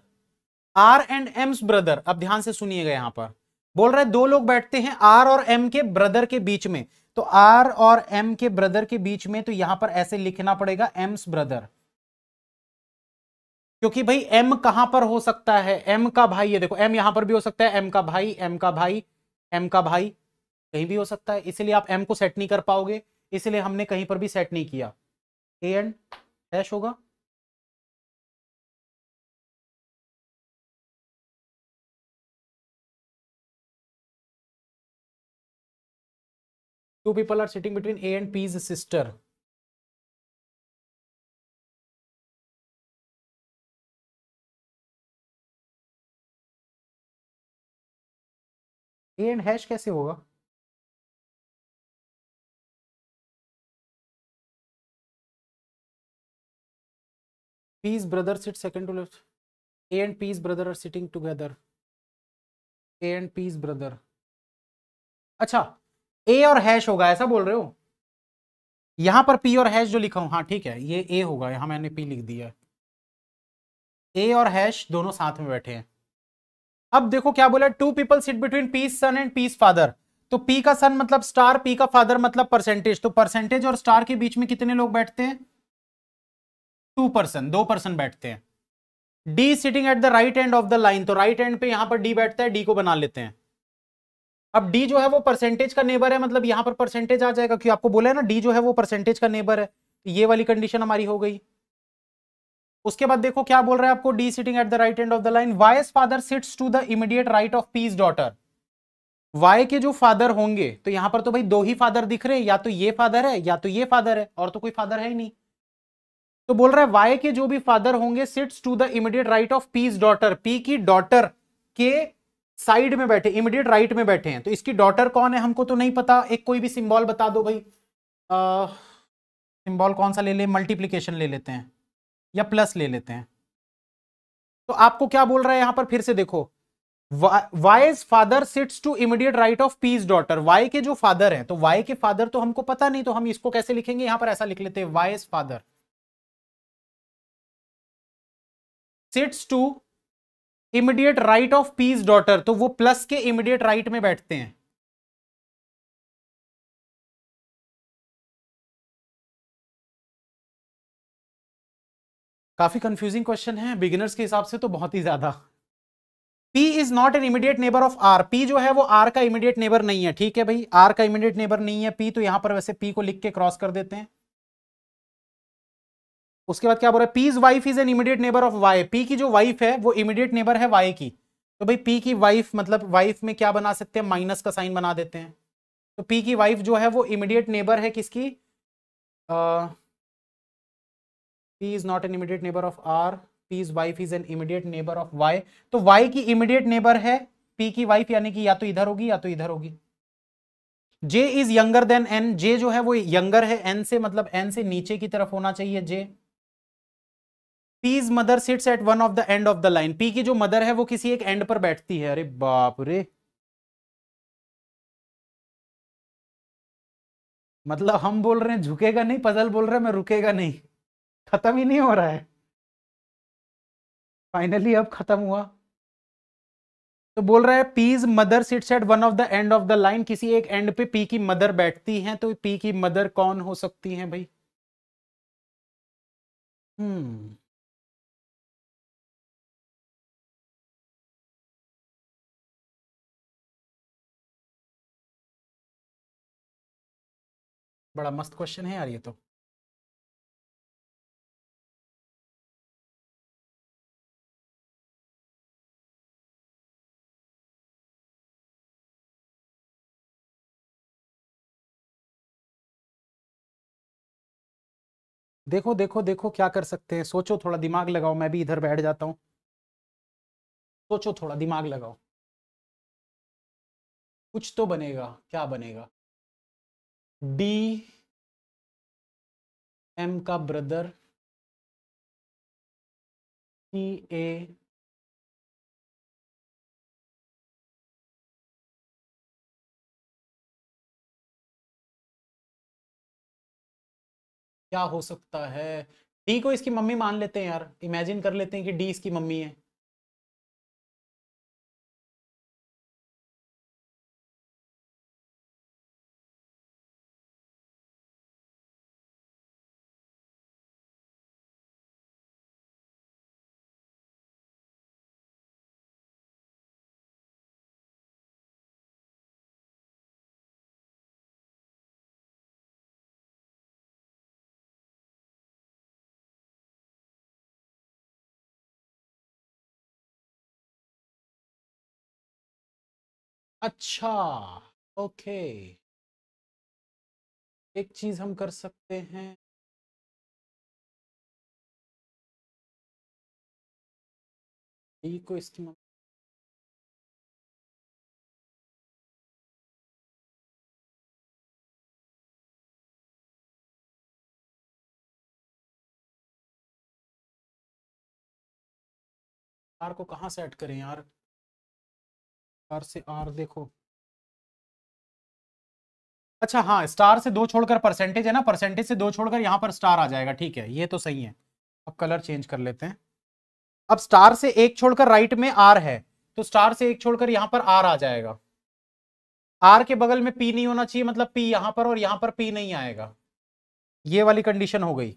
R and M's brother अब ध्यान से सुनिएगा यहां पर बोल रहा है दो लोग बैठते हैं आर और एम के ब्रदर के बीच में तो आर और एम के ब्रदर के बीच में तो यहां पर ऐसे लिखना पड़ेगा एम्स ब्रदर क्योंकि भाई एम कहां पर हो सकता है एम का भाई ये देखो एम यहां पर भी हो सकता है एम का भाई एम का भाई एम का भाई कहीं भी हो सकता है इसलिए आप एम को सेट नहीं कर पाओगे इसलिए हमने कहीं पर भी सेट नहीं किया ए एंड डैश होगा people are sitting sitting A and and P's sister. A and hash कैसे होगा P's brother sit second to left A and P's brother are sitting together A and P's brother अच्छा A और hash होगा ऐसा बोल रहे हो यहां पर पी और हैश जो लिखा हूं हाँ ठीक है ये ए होगा यहां मैंने पी लिख दिया ए और हैश दोनों साथ में बैठे हैं अब देखो क्या बोला two people sit between P's son and P's father तो पी का सन मतलब स्टार पी का फादर मतलब परसेंटेज तो परसेंटेज और स्टार के बीच में कितने लोग बैठते हैं टू परसन दो पर्सन बैठते हैं D sitting at the right end of the line तो राइट right एंड पे यहां पर डी बैठता है डी को बना लेते हैं अब डी जो है वो परसेंटेज का नेबर है मतलब यहां पर परसेंटेज आ जाएगा क्योंकि आपको बोला है ना डी जो है वो परसेंटेज का नेबर है तो ये वाली कंडीशन हमारी हो गई उसके बाद देखो क्या बोल रहा है आपको D sitting at the right end of the line Y father sits to the immediate right of P's daughter Y के जो फादर होंगे तो यहां पर तो भाई दो ही फादर दिख रहे हैं या तो ये फादर है या तो ये फादर है और तो कोई फादर है ही नहीं तो बोल रहा है वाई के जो भी फादर होंगे sits to the immediate right of P's daughter P की डॉटर के साइड में बैठे इमीडिएट राइट में बैठे हैं तो इसकी डॉटर कौन है हमको तो नहीं पता एक कोई भी सिंबल बता दो भाई सिंबल कौन सा ले ले मल्टीप्लीकेशन ले लेते हैं या प्लस ले लेते हैं तो आपको क्या बोल रहा है यहां पर फिर से देखो Y's father sits to immediate right of P's daughter Y के जो फादर है तो वाई के फादर तो हमको पता नहीं तो हम इसको कैसे लिखेंगे यहां पर ऐसा लिख लेते हैं Y's father sits to immediate right of P's daughter तो वो प्लस के इमीडिएट राइट में बैठते हैं काफी कंफ्यूजिंग क्वेश्चन है बिगिनर्स के हिसाब से तो बहुत ही ज्यादा P is not an immediate neighbour of R. P जो है वो R का इमीडिएट नेबर नहीं है ठीक है भाई R का इमीडिएट नेबर नहीं है P तो यहां पर वैसे P को लिख के क्रॉस कर देते हैं उसके बाद क्या बोल रहा है P's wife is an immediate neighbour of Y P की जो वाइफ है वो इमीडिएट नेबर है वाई की तो भाई पी की वाइफ मतलब वाइफ में क्या बना सकते हैं माइनस का साइन बना देते हैं तो पी की वाइफ जो है वो इमीडिएट नेबर है किसकी P is not an immediate neighbour of R P's wife is an immediate neighbour of Y तो वाई की इमीडिएट नेबर है पी की वाइफ यानी कि या तो इधर होगी या तो इधर होगी J is younger than N J जो है वो यंगर है एन से मतलब एन से नीचे की तरफ होना चाहिए J P's mother sits at one of the end of the line P की जो मदर है वो किसी एक एंड पर बैठती है अरे बाप रे मतलब हम बोल रहे हैं झुकेगा नहीं पजल बोल रहे हैं मैं रुकेगा नहीं खत्म ही नहीं हो रहा है फाइनली अब खत्म हुआ तो बोल रहा है P's mother sits at one of the end of the line किसी एक एंड पे पी की मदर बैठती हैं तो पी की मदर कौन हो सकती हैं भाई हम्म बड़ा मस्त क्वेश्चन है यार ये तो देखो देखो देखो क्या कर सकते हैं सोचो थोड़ा दिमाग लगाओ मैं भी इधर बैठ जाता हूं सोचो थोड़ा दिमाग लगाओ कुछ तो बनेगा क्या बनेगा डी एम का ब्रदर टी ए क्या हो सकता है डी को इसकी मम्मी मान लेते हैं यार इमेजिन कर लेते हैं कि डी इसकी मम्मी है अच्छा ओके एक चीज हम कर सकते हैं डी को इसकी आर को कहाँ सेट करें यार आर से आर देखो अच्छा हाँ स्टार से दो छोड़कर परसेंटेज है ना परसेंटेज से दो छोड़कर यहाँ पर स्टार आ जाएगा ठीक है ये तो सही है अब कलर चेंज कर लेते हैं अब स्टार से एक छोड़कर राइट में आर है तो स्टार से एक छोड़कर यहाँ पर आर आ जाएगा आर के बगल में पी नहीं होना चाहिए मतलब पी यहाँ पर और यहाँ पर पी नहीं आएगा ये वाली कंडीशन हो गई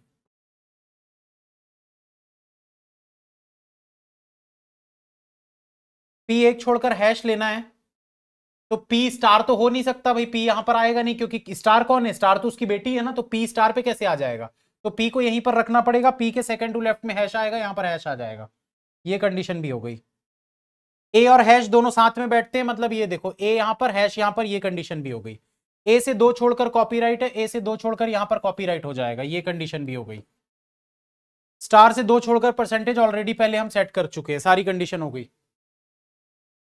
पी एक छोड़कर हैश लेना है तो पी स्टार तो हो नहीं सकता भाई पी यहां पर आएगा नहीं क्योंकि स्टार कौन है स्टार तो उसकी बेटी है ना तो पी स्टार पे कैसे आ जाएगा तो पी को यहीं पर रखना पड़ेगा पी के सेकंड टू लेफ्ट में हैश आएगा यहां पर हैश आ जाएगा ये कंडीशन भी हो गई ए और हैश दोनों साथ में बैठते हैं मतलब ये देखो ए यहां पर हैश यहां पर ये कंडीशन भी हो गई ए से दो छोड़कर कॉपीराइट है ए से दो छोड़कर यहां पर कॉपीराइट हो जाएगा ये कंडीशन भी हो गई स्टार से दो छोड़कर परसेंटेज ऑलरेडी पहले हम सेट कर चुके हैं सारी कंडीशन हो गई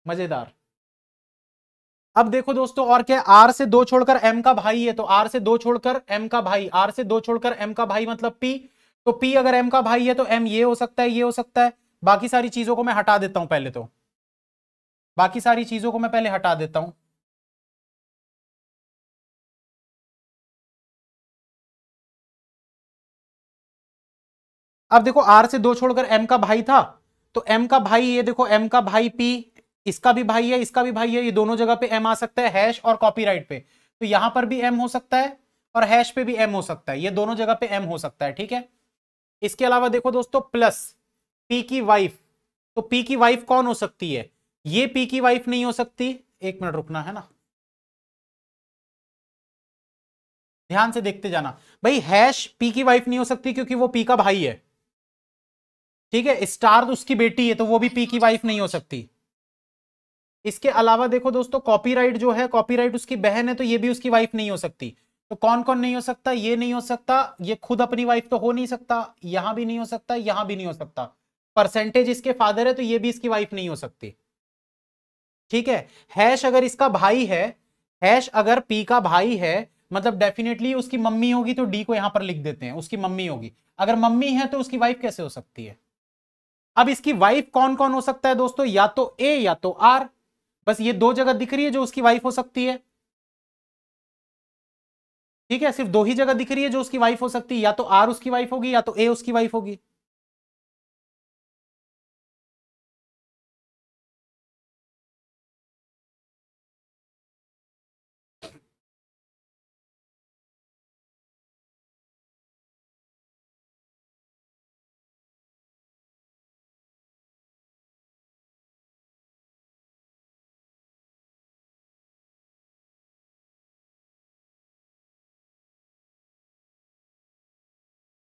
मजेदार अब देखो दोस्तों और क्या आर से दो छोड़कर एम का भाई है तो आर से दो छोड़कर एम का भाई आर से दो छोड़कर एम का भाई मतलब पी तो पी अगर एम का भाई है तो एम ये हो सकता है ये हो सकता है बाकी सारी चीजों को मैं हटा देता हूं पहले तो बाकी सारी चीजों को मैं पहले हटा देता हूं अब देखो आर से दो छोड़कर एम का भाई था तो एम का भाई ये देखो एम का भाई पी इसका भी भाई है इसका भी भाई है ये दोनों जगह पे एम आ सकता है हैश और कॉपीराइट पे तो यहां पर भी एम हो सकता है और हैश पे भी एम हो सकता है ये दोनों जगह पे एम हो सकता है ठीक है इसके अलावा देखो दोस्तों प्लस पी की वाइफ तो पी की वाइफ कौन हो सकती है ये पी की वाइफ नहीं हो सकती एक मिनट रुकना है ना ध्यान से देखते जाना भाई हैश पी की वाइफ नहीं हो सकती क्योंकि वो पी का भाई है ठीक है स्टार तो उसकी बेटी है तो वो भी पी की वाइफ नहीं हो सकती इसके अलावा देखो दोस्तों कॉपीराइट जो है कॉपीराइट उसकी बहन है तो ये भी उसकी वाइफ नहीं हो सकती तो कौन कौन नहीं हो सकता ये नहीं हो सकता ये खुद अपनी वाइफ तो हो नहीं सकता यहां भी नहीं हो सकता यहां भी नहीं हो सकता परसेंटेज इसके फादर है तो ये भी इसकी वाइफ नहीं हो सकती ठीक है हैश अगर इसका भाई है हैश अगर पी का भाई है मतलब डेफिनेटली उसकी मम्मी होगी तो डी को यहां पर लिख देते हैं उसकी मम्मी होगी अगर मम्मी है तो उसकी वाइफ कैसे हो सकती है अब इसकी वाइफ कौन कौन हो सकता है दोस्तों या तो ए या तो आर बस ये दो जगह दिख रही है जो उसकी वाइफ हो सकती है ठीक है सिर्फ दो ही जगह दिख रही है जो उसकी वाइफ हो सकती है या तो आर उसकी वाइफ होगी या तो ए उसकी वाइफ होगी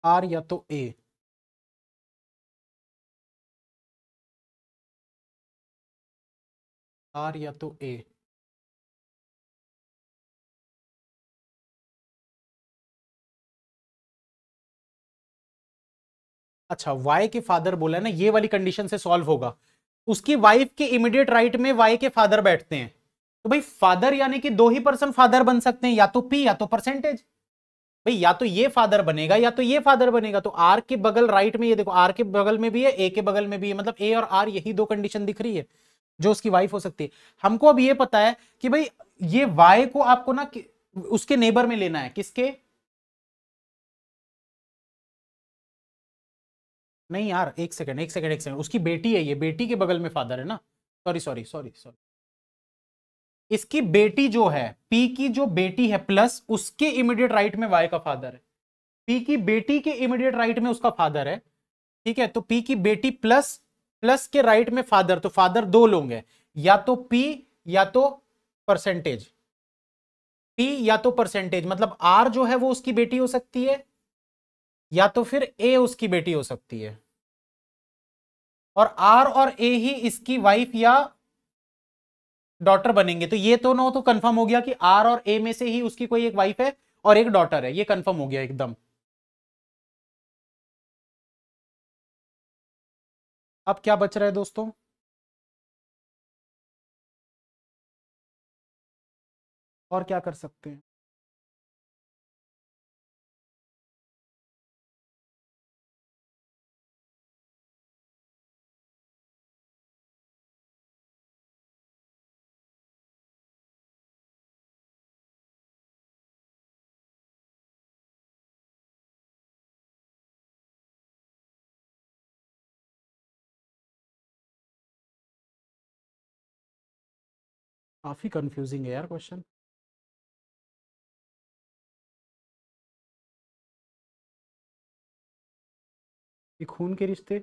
आर या तो ए आर या तो ए अच्छा वाई के फादर बोला है ना ये वाली कंडीशन से सॉल्व होगा उसकी वाइफ के इमीडिएट राइट में वाई के फादर बैठते हैं तो भाई फादर यानी कि दो ही पर्सन फादर बन सकते हैं या तो पी या तो परसेंटेज भाई या तो ये फादर बनेगा या तो ये फादर बनेगा तो आर के बगल राइट में ये देखो आर के बगल में भी है ए के बगल में भी है मतलब ए और आर यही दो कंडीशन दिख रही है जो उसकी वाइफ हो सकती है हमको अब ये पता है कि भाई ये वाई को आपको ना उसके नेबर में लेना है किसके नहीं यार एक सेकंड एक सेकंड एक सेकंड उसकी बेटी है ये बेटी के बगल में फादर है ना सॉरी सॉरी सॉरी सॉरी इसकी बेटी जो है पी की जो बेटी है प्लस उसके इमीडिएट राइट में वाई का फादर है पी की बेटी के इमीडिएट राइट में उसका फादर है ठीक है तो पी की बेटी प्लस प्लस के राइट में फादर तो फादर दो लोग हैं या तो पी या तो परसेंटेज पी या तो परसेंटेज मतलब आर जो है वो उसकी बेटी हो सकती है या तो फिर ए उसकी बेटी हो सकती है और आर और ए ही इसकी वाइफ या डॉटर बनेंगे तो ये दोनों तो कंफर्म हो गया कि आर और ए में से ही उसकी कोई एक वाइफ है और एक डॉटर है ये कंफर्म हो गया एकदम अब क्या बच रहा है दोस्तों और क्या कर सकते हैं काफ़ी कंफ्यूजिंग है यार क्वेश्चन ये खून के रिश्ते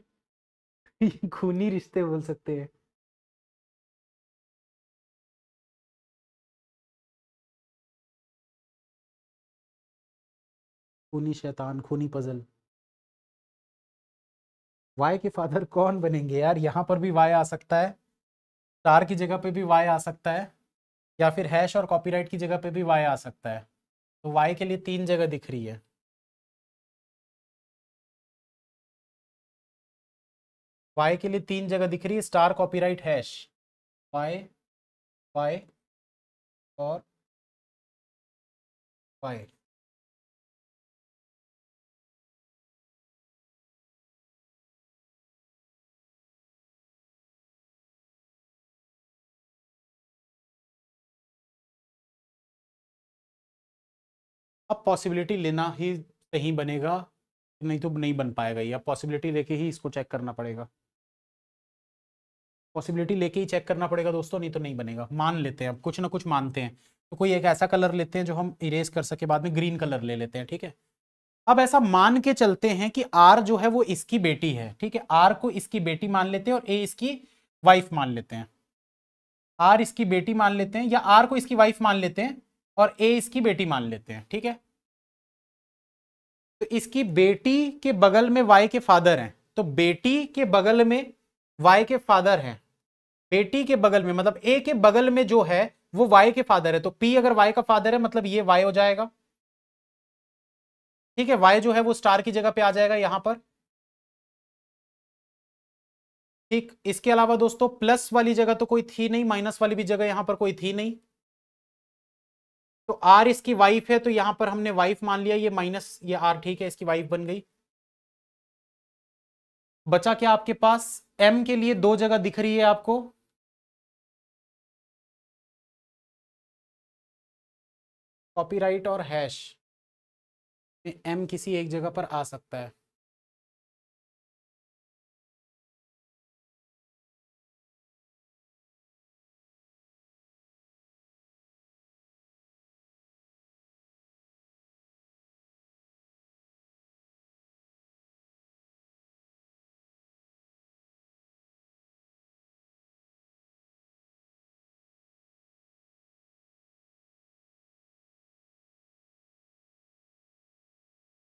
खूनी रिश्ते बोल सकते हैं खूनी शैतान खूनी पजल वाई के फादर कौन बनेंगे यार यहां पर भी वाई आ सकता है स्टार की जगह पे भी वाई आ सकता है या फिर हैश और कॉपीराइट की जगह पे भी वाई आ सकता है तो वाई के लिए तीन जगह दिख रही है वाई के लिए तीन जगह दिख रही है star copyright hash Y Y और वाई अब पॉसिबिलिटी लेना ही सही बनेगा नहीं तो नहीं बन पाएगा ये अब पॉसिबिलिटी लेके ही इसको चेक करना पड़ेगा पॉसिबिलिटी लेके ही चेक करना पड़ेगा दोस्तों नहीं तो नहीं बनेगा मान लेते हैं अब कुछ ना कुछ मानते हैं तो कोई एक ऐसा कलर लेते हैं जो हम इरेज कर सके बाद में ग्रीन कलर ले लेते हैं ठीक है अब ऐसा मान के चलते हैं कि आर जो है वो इसकी बेटी है ठीक है आर को इसकी बेटी मान लेते हैं और ए इसकी वाइफ मान लेते हैं आर इसकी बेटी मान लेते हैं या आर को इसकी वाइफ मान लेते हैं और ए इसकी बेटी मान लेते हैं ठीक है तो इसकी बेटी के बगल में वाई के फादर हैं तो बेटी के बगल में वाई के फादर हैं बेटी के बगल में मतलब ए के बगल में जो है वो वाई के फादर है तो पी अगर वाई का फादर है मतलब ये वाई हो जाएगा ठीक है वाई जो है वो स्टार की जगह पे आ जाएगा यहां पर ठीक इसके अलावा दोस्तों प्लस वाली जगह तो कोई थी नहीं माइनस वाली भी जगह यहां पर कोई थी नहीं तो आर इसकी वाइफ है तो यहां पर हमने वाइफ मान लिया ये माइनस ये आर ठीक है इसकी वाइफ बन गई बचा क्या आपके पास एम के लिए दो जगह दिख रही है आपको कॉपीराइट और हैश एम किसी एक जगह पर आ सकता है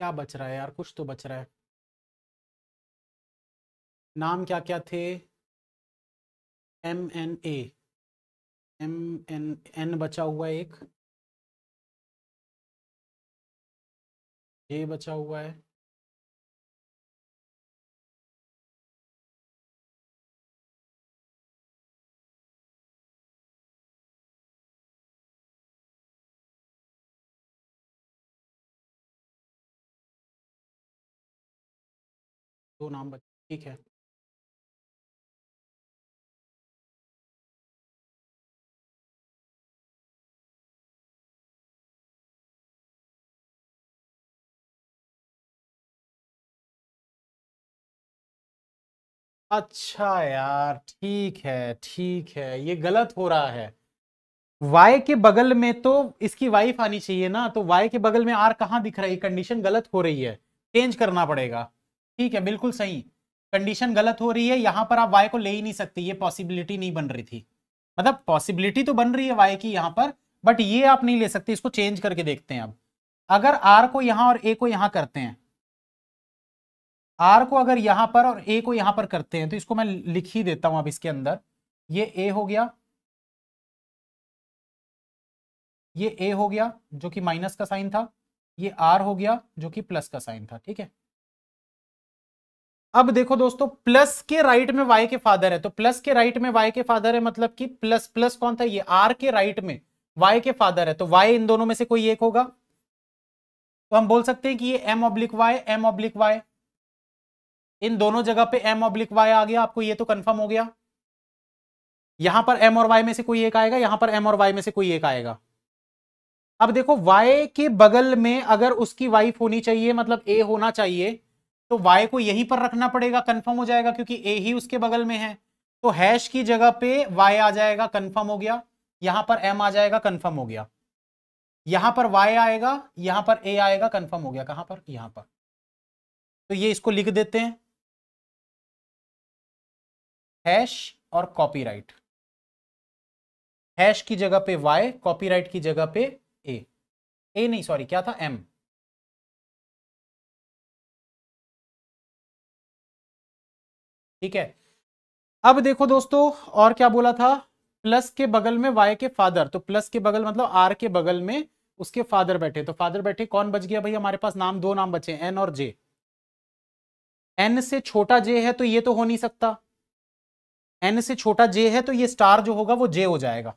क्या बच रहा है यार कुछ तो बच रहा है नाम क्या क्या थे M N A M N N बचा हुआ है एक ये बचा हुआ है दो नाम बच ठीक है अच्छा यार ठीक है ठीक है ये गलत हो रहा है y के बगल में तो इसकी वाइफ आनी चाहिए ना तो y के बगल में r कहाँ दिख रहा है कंडीशन गलत हो रही है चेंज करना पड़ेगा ठीक है बिल्कुल सही कंडीशन गलत हो रही है यहां पर आप वाई को ले ही नहीं सकते ये पॉसिबिलिटी नहीं बन रही थी मतलब पॉसिबिलिटी तो बन रही है वाई की यहां पर बट ये आप नहीं ले सकते इसको चेंज करके देखते हैं अब अगर आर को यहां और ए को यहां करते हैं आर को अगर यहां पर और ए को यहां पर करते हैं तो इसको मैं लिख ही देता हूं अब इसके अंदर ये ए हो गया ये ए हो गया जो कि माइनस का साइन था ये आर हो गया जो कि प्लस का साइन था ठीक है अब देखो दोस्तों प्लस के राइट में वाई के फादर है तो प्लस के राइट में वाई के फादर है मतलब कि प्लस प्लस कौन था ये आर के राइट में वाई के फादर है तो वाई इन दोनों में से कोई एक होगा तो हम बोल सकते हैं कि ये M oblique Y M oblique Y इन दोनों जगह पे एम ऑब्लिक वाई आ गया आपको ये तो कंफर्म हो गया यहां पर एम और वाई में से कोई एक आएगा यहां पर एम और वाई में से कोई एक आएगा अब देखो वाई के बगल में अगर उसकी वाइफ होनी चाहिए मतलब ए होना चाहिए तो वाई को यहीं पर रखना पड़ेगा कंफर्म हो जाएगा क्योंकि ए ही उसके बगल में है तो हैश की जगह पे वाई आ जाएगा कंफर्म हो गया यहां पर एम आ जाएगा कन्फर्म हो गया यहां पर वाई आएगा यहां पर ए आएगा कन्फर्म हो गया कहां पर यहां पर तो ये इसको लिख देते हैं हैश और कॉपीराइट हैश की जगह पे वाई कॉपीराइट की जगह पे ए ए नहीं सॉरी क्या था एम ठीक है अब देखो दोस्तों और क्या बोला था प्लस के बगल में वाई के फादर तो प्लस के बगल मतलब आर के बगल में उसके फादर बैठे तो फादर बैठे कौन बच गया भाई हमारे पास नाम दो नाम बचे एन और जे एन से छोटा जे है तो ये तो हो नहीं सकता एन से छोटा जे है तो ये स्टार जो होगा वो जे हो जाएगा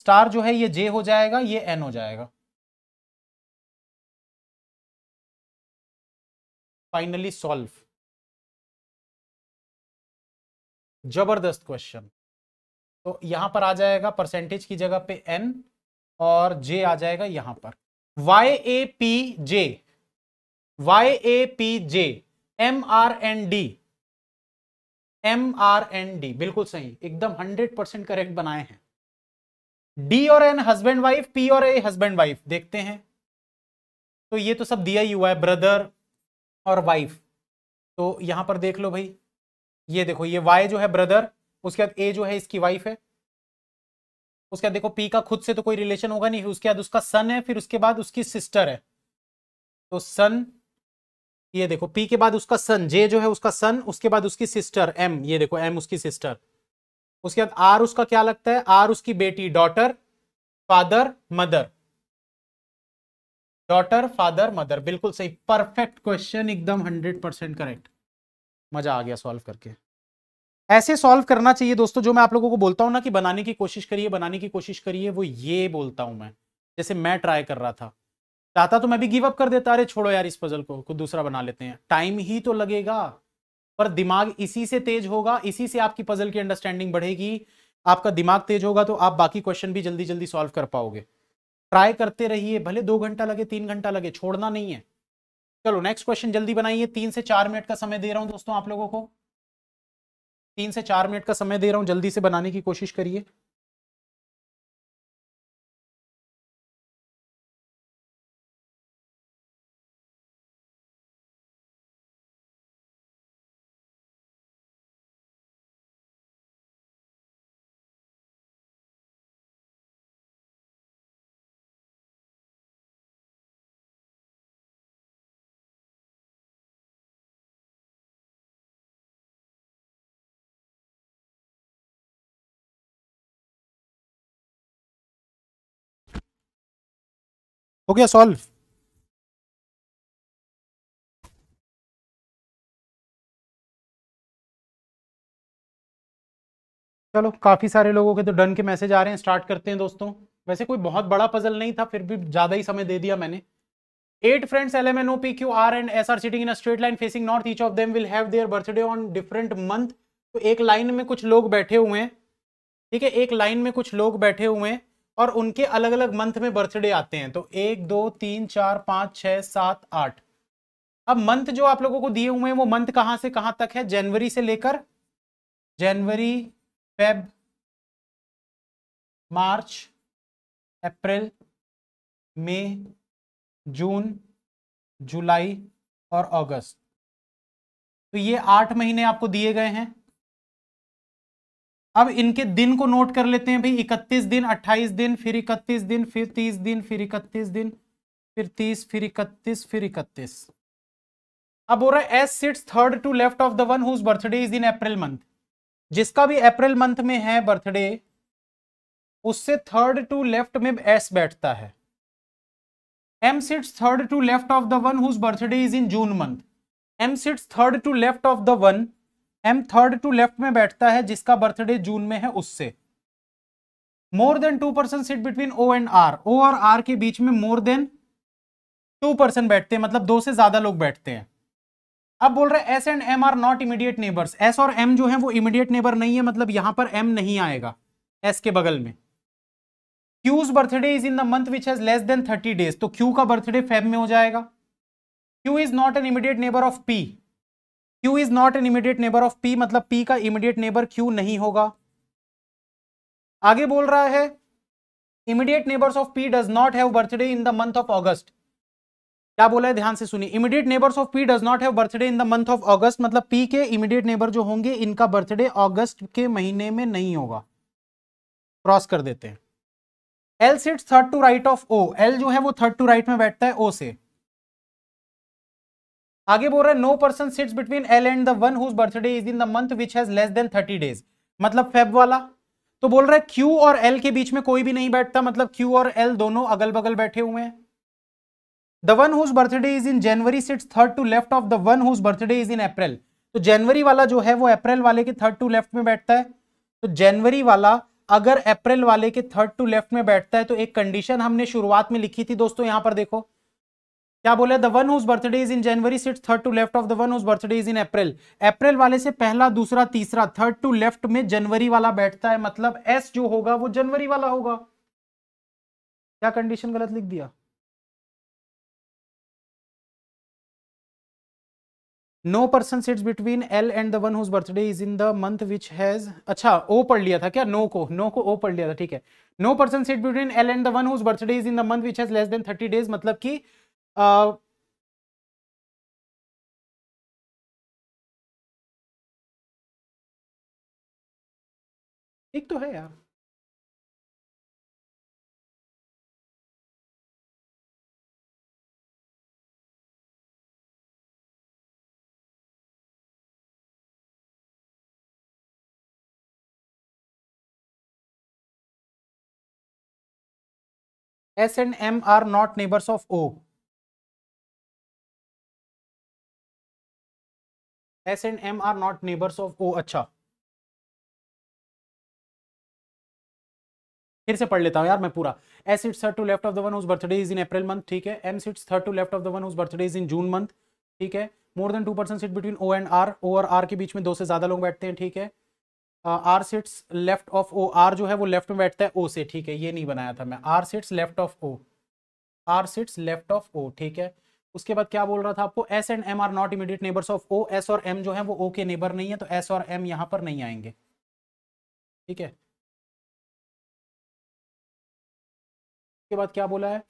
स्टार जो है ये जे हो जाएगा ये एन हो जाएगा फाइनली सॉल्व जबरदस्त क्वेश्चन तो यहां पर आ जाएगा परसेंटेज की जगह पे एन और जे आ जाएगा यहां पर Y A P J Y A P J M R N D M R N D बिल्कुल सही एकदम हंड्रेड परसेंट करेक्ट बनाए हैं डी और एन हस्बैंड वाइफ पी और ए हस्बैंड वाइफ देखते हैं तो ये तो सब दिया ही हुआ है ब्रदर और वाइफ तो यहां पर देख लो भाई ये देखो ये वाई जो है ब्रदर उसके बाद ए जो है इसकी वाइफ है उसके बाद देखो पी का खुद से तो कोई रिलेशन होगा नहीं उसके बाद उसका सन है फिर उसके बाद उसकी सिस्टर है तो सन ये देखो पी के बाद उसका सन जे जो है उसका सन उसके बाद उसकी सिस्टर एम ये देखो एम उसकी सिस्टर उसके बाद आर उसका क्या लगता है आर उसकी बेटी daughter father mother daughter father mother बिल्कुल सही परफेक्ट क्वेश्चन एकदम हंड्रेड परसेंट करेक्ट मज़ा आ गया सॉल्व करके ऐसे सॉल्व करना चाहिए दोस्तों जो मैं आप लोगों को बोलता हूँ ना कि बनाने की कोशिश करिए बनाने की कोशिश करिए वो ये बोलता हूँ मैं जैसे मैं ट्राई कर रहा था चाहता तो मैं भी गिव अप कर देता अरे छोड़ो यार इस पजल को कुछ दूसरा बना लेते हैं टाइम ही तो लगेगा पर दिमाग इसी से तेज होगा इसी से आपकी पजल की अंडरस्टैंडिंग बढ़ेगी आपका दिमाग तेज होगा तो आप बाकी क्वेश्चन भी जल्दी जल्दी सॉल्व कर पाओगे ट्राई करते रहिए भले दो घंटा लगे तीन घंटा लगे छोड़ना नहीं है चलो नेक्स्ट क्वेश्चन जल्दी बनाइए तीन से चार मिनट का समय दे रहा हूं दोस्तों आप लोगों को तीन से चार मिनट का समय दे रहा हूं जल्दी से बनाने की कोशिश करिए हो गया सॉल्व चलो काफी सारे लोगों के तो डन के मैसेज आ रहे हैं स्टार्ट करते हैं दोस्तों वैसे कोई बहुत बड़ा पजल नहीं था फिर भी ज्यादा ही समय दे दिया मैंने eight friends L M N O P Q R and S are sitting in straight line facing north each of them will have their birthday on different month तो एक लाइन में कुछ लोग बैठे हुए हैं ठीक है एक लाइन में कुछ लोग बैठे हुए हैं और उनके अलग अलग मंथ में बर्थडे आते हैं तो एक दो तीन चार पाँच छः सात आठ अब मंथ जो आप लोगों को दिए हुए हैं वो मंथ कहाँ से कहाँ तक है जनवरी से लेकर जनवरी फेब मार्च अप्रैल मई जून जुलाई और अगस्त तो ये आठ महीने आपको दिए गए हैं अब इनके दिन को नोट कर लेते हैं भाई इकतीस दिन अट्ठाईस दिन फिर इकतीस दिन फिर तीस दिन फिर इकतीस दिन फिर तीस फिर इकतीस फिर इकतीस अब हो रहा है S sits third to left of the one whose birthday is in April month जिसका भी अप्रैल मंथ में है बर्थडे उससे थर्ड टू लेफ्ट में एस बैठता है M sits third to left of the one whose birthday is in June month M sits third to left of the one M third to left में बैठता है जिसका birthday जून में है उससे more than two persons seat between O and R O और R के बीच में मोर देन टू परसेंट बैठते हैं मतलब दो से ज्यादा लोग बैठते हैं अब बोल रहे S and M are not immediate neighbours S और एम जो है वो इमीडिएट नेबर नहीं है मतलब यहां पर एम नहीं आएगा एस के बगल में Q's birthday is in the month which has less than thirty days तो क्यू का बर्थडे फेब में हो जाएगा Q is not an immediate neighbour of P Q is not an immediate neighbour of P मतलब P का immediate neighbour Q नहीं होगा आगे बोल रहा है immediate neighbours of P does not have birthday in the month of August क्या बोला है ध्यान से सुनिए immediate neighbours of P does not have birthday in the month of August मतलब P के इमीडिएट नेबर जो होंगे इनका बर्थडे ऑगस्ट के महीने में नहीं होगा क्रॉस कर देते हैं L sits third to right of O L जो है वो थर्ड टू राइट में बैठता है ओ से आगे बोल रहे है no person sits between L and the one whose birthday is in the month which has less than thirty days मतलब फेब वाला तो बोल रहा है क्यू और एल के बीच में कोई भी नहीं बैठता मतलब क्यू और एल दोनों अगल बगल बैठे हुए हैं the one whose birthday is in January sits third to left of the one whose birthday is in April तो जनवरी वाला जो है वो अप्रैल वाले के थर्ड टू लेफ्ट में बैठता है तो जनवरी वाला अगर अप्रैल वाले के थर्ड टू लेफ्ट में बैठता है तो एक कंडीशन हमने शुरुआत में लिखी थी दोस्तों यहां पर देखो क्या बोले the one whose birthday is in January sits third to left of the one whose birthday is in April अप्रैल वाले से पहला दूसरा तीसरा थर्ड टू लेफ्ट में जनवरी वाला बैठता है मतलब एस जो होगा वो जनवरी वाला होगा क्या कंडीशन गलत लिख दिया no person sits between L and the one whose birthday is in the month which has अच्छा ओ पढ़ लिया था क्या नो को नो को ओ पढ़ लिया था ठीक है no person sit between L and the one whose birthday is in the month which has less than thirty days मतलब कि uh, एक तो है यार S and M are not neighbors of O. S and M are not neighbours of O अच्छा फिर से पढ़ लेता हूं यार मैं पूरा S it's third to left of the one whose birthday is in April month ठीक है M sits third to left of the one whose birthday is in June month ठीक है more than two persons seat between O and R O और R के बीच में दो से ज्यादा लोग बैठते हैं ठीक है R sits left of O R जो है वो लेफ्ट में बैठता है ओ से ठीक है ये नहीं बनाया था मैं R sits left of O R sits left of O ठीक है उसके बाद क्या बोल रहा था आपको S and M are not immediate neighbours of O S और एम जो है वो ओ के नेबर नहीं है तो एस और एम यहाँ पर नहीं आएंगे ठीक है उसके बाद क्या बोला है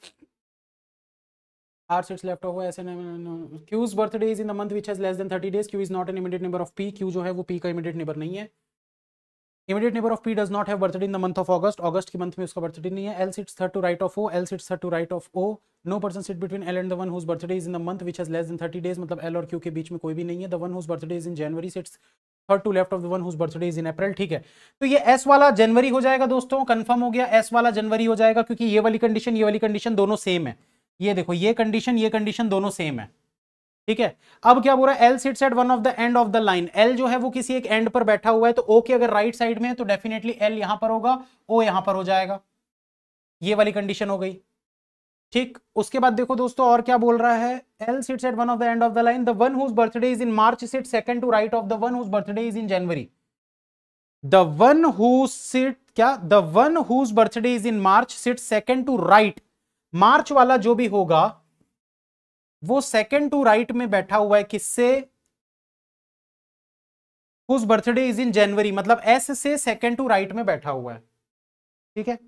R sits left over S and M. Q's birthday is in the month which has less than 30 days. Q is not an immediate neighbor of P. Q जो है वो P का immediate neighbor नहीं है. Immediate neighbour of P does not have birthday in the month of August August के month में उसका birthday नहीं है L sits third to right of O L sits third to right of O no person sit between L and the one whose birthday is in the month which has less than thirty days मतलब L और Q के बीच में कोई भी नहीं है the one whose birthday is in January sits third to left of the one whose birthday is in April ठीक है तो ये एस वाला जनवरी हो जाएगा दोस्तों कंफर्म हो गया एस वाला जनवरी हो जाएगा क्योंकि ये वाली कंडीशन ये वाली कंडीशन दोनों सेम है ये देखो ये कंडीशन ये कंडीशन दोनों सेम है ठीक है अब क्या बोल रहा है L sits at one of the end of the line L जो है वो किसी एक एंड पर बैठा हुआ है तो ओ के अगर राइट साइड में है तो डेफिनेटली एल यहां पर होगा ओ यहां पर हो जाएगा ये वाली कंडीशन हो गई ठीक उसके बाद देखो दोस्तों और क्या बोल रहा है L sits at one of the end of the line the one whose birthday is in March sit second to right of the one whose birthday is in January the one whose sit क्या the one whose birthday is in March sit second to right मार्च वाला जो भी होगा वो second to right में बैठा हुआ है किससे whose birthday is in January मतलब एस से सेकंड टू राइट में बैठा हुआ है ठीक है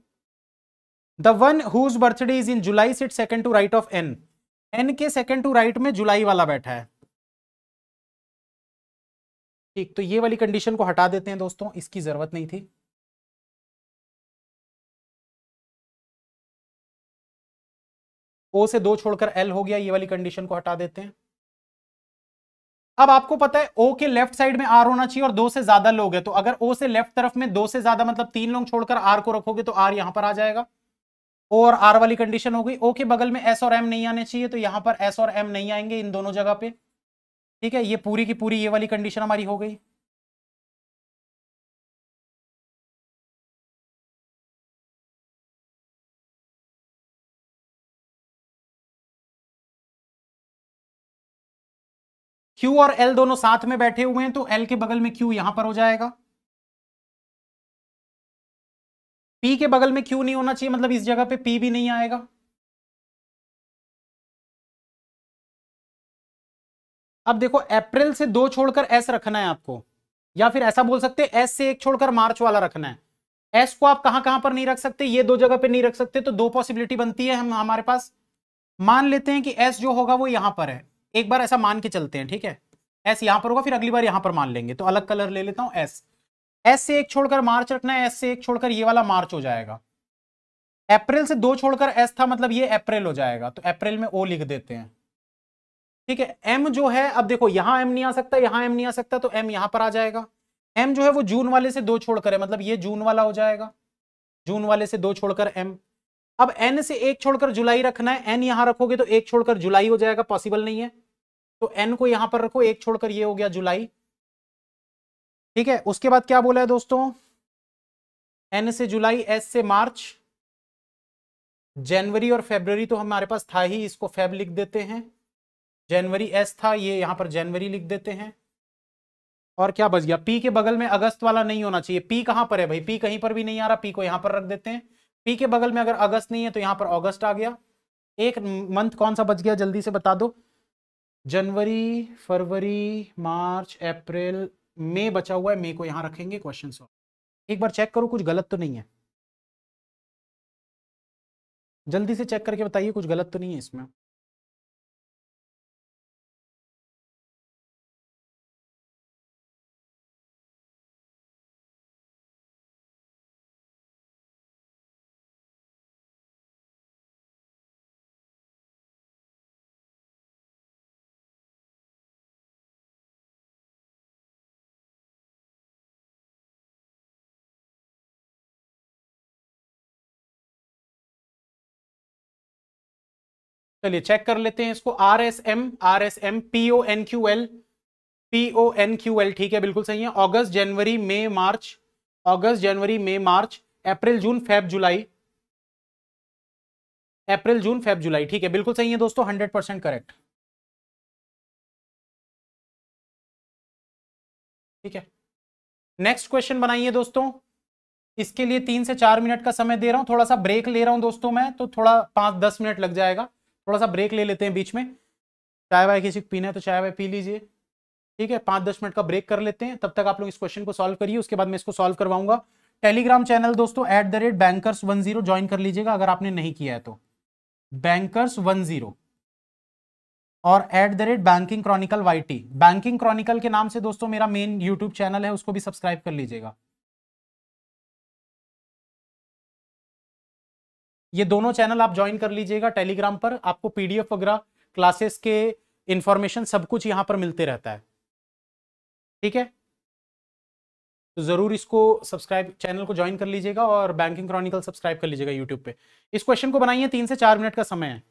the one whose birthday is in July sit second to right of N N के सेकंड टू राइट में जुलाई वाला बैठा है ठीक तो ये वाली कंडीशन को हटा देते हैं दोस्तों इसकी जरूरत नहीं थी ओ से दो छोड़कर एल हो गया ये वाली कंडीशन को हटा देते हैं अब आपको पता है ओ के लेफ्ट साइड में आर होना चाहिए और दो से ज्यादा लोग है तो अगर ओ से लेफ्ट तरफ में दो से ज्यादा मतलब तीन लोग छोड़कर आर को रखोगे तो आर यहां पर आ जाएगा ओ और आर वाली कंडीशन हो गई ओ के बगल में एस और एम नहीं आने चाहिए तो यहां पर एस और एम नहीं आएंगे इन दोनों जगह पे ठीक है ये पूरी की पूरी ये वाली कंडीशन हमारी हो गई क्यू और एल दोनों साथ में बैठे हुए हैं तो एल के बगल में क्यू यहां पर हो जाएगा पी के बगल में क्यू नहीं होना चाहिए मतलब इस जगह पे पी भी नहीं आएगा अब देखो अप्रैल से दो छोड़कर एस रखना है आपको या फिर ऐसा बोल सकते हैं एस से एक छोड़कर मार्च वाला रखना है एस को आप कहां कहां पर नहीं रख सकते ये दो जगह पे नहीं रख सकते तो दो पॉसिबिलिटी बनती है हम हमारे पास मान लेते हैं कि एस जो होगा वो यहां पर है एक बार ऐसा मान के चलते हैं ठीक है एस यहां पर होगा फिर अगली बार यहां पर मान लेंगे तो अलग कलर ले लेता हूं एस एस से एक छोड़कर मार्च रखना है एस से एक छोड़कर ये वाला मार्च हो जाएगा अप्रैल से दो छोड़कर एस था मतलब ये अप्रैल हो जाएगा तो अप्रैल में ओ लिख देते हैं ठीक है एम जो है अब देखो यहां एम नहीं आ सकता यहां एम नहीं आ सकता तो एम यहां पर आ जाएगा एम जो है वो जून वाले से दो छोड़कर है मतलब ये जून वाला हो जाएगा जून वाले से दो छोड़कर एम अब एन से एक छोड़कर जुलाई रखना है एन यहां रखोगे तो एक छोड़कर जुलाई हो जाएगा पॉसिबल नहीं है तो एन को यहां पर रखो एक छोड़कर ये हो गया जुलाई ठीक है उसके बाद क्या बोला है दोस्तों एन से जुलाई एस से मार्च जनवरी और फेबररी तो हमारे पास था ही इसको फेब लिख देते हैं जनवरी एस था ये यहां पर जनवरी लिख देते हैं और क्या बच गया पी के बगल में अगस्त वाला नहीं होना चाहिए पी कहां पर है भाई पी कहीं पर भी नहीं आ रहा पी को यहां पर रख देते हैं पी के बगल में अगर अगस्त नहीं है तो यहाँ पर अगस्त आ गया एक मंथ कौन सा बच गया जल्दी से बता दो जनवरी फरवरी मार्च अप्रैल मई बचा हुआ है मई को यहाँ रखेंगे क्वेश्चन सॉल्व एक बार चेक करो कुछ गलत तो नहीं है जल्दी से चेक करके बताइए कुछ गलत तो नहीं है इसमें चलिए चेक कर लेते हैं इसको R S M R S M P O N Q L O N Q L ठीक है बिल्कुल सही है अगस्त जनवरी मई मार्च अगस्त जनवरी मई मार्च अप्रैल जून फेब जुलाई अप्रैल जून फेब जुलाई ठीक है बिल्कुल सही है दोस्तों हंड्रेड परसेंट करेक्ट ठीक है नेक्स्ट क्वेश्चन बनाइए दोस्तों इसके लिए तीन से चार मिनट का समय दे रहा हूं थोड़ा सा ब्रेक ले रहा हूं दोस्तों मैं तो थोड़ा पांच दस मिनट लग जाएगा थोड़ा सा ब्रेक ले लेते हैं बीच में चाय वाय किसी को पीना है तो चाय वाय पी लीजिए ठीक है पाँच दस मिनट का ब्रेक कर लेते हैं तब तक आप लोग इस क्वेश्चन को सॉल्व करिए उसके बाद मैं इसको सॉल्व करवाऊंगा टेलीग्राम चैनल दोस्तों at the rate bankers one zero ज्वाइन कर लीजिएगा अगर आपने नहीं किया है तो बैंकर्स वन जीरो और at the rate banking chronicle Y banking chronicle के नाम से दोस्तों मेरा मेन यूट्यूब चैनल है उसको भी सब्सक्राइब कर लीजिएगा ये दोनों चैनल आप ज्वाइन कर लीजिएगा टेलीग्राम पर आपको पीडीएफ वगैरह क्लासेस के इंफॉर्मेशन सब कुछ यहाँ पर मिलते रहता है ठीक है तो ज़रूर इसको सब्सक्राइब चैनल को ज्वाइन कर लीजिएगा और बैंकिंग क्रॉनिकल सब्सक्राइब कर लीजिएगा यूट्यूब पे इस क्वेश्चन को बनाइए तीन से चार मिनट का समय है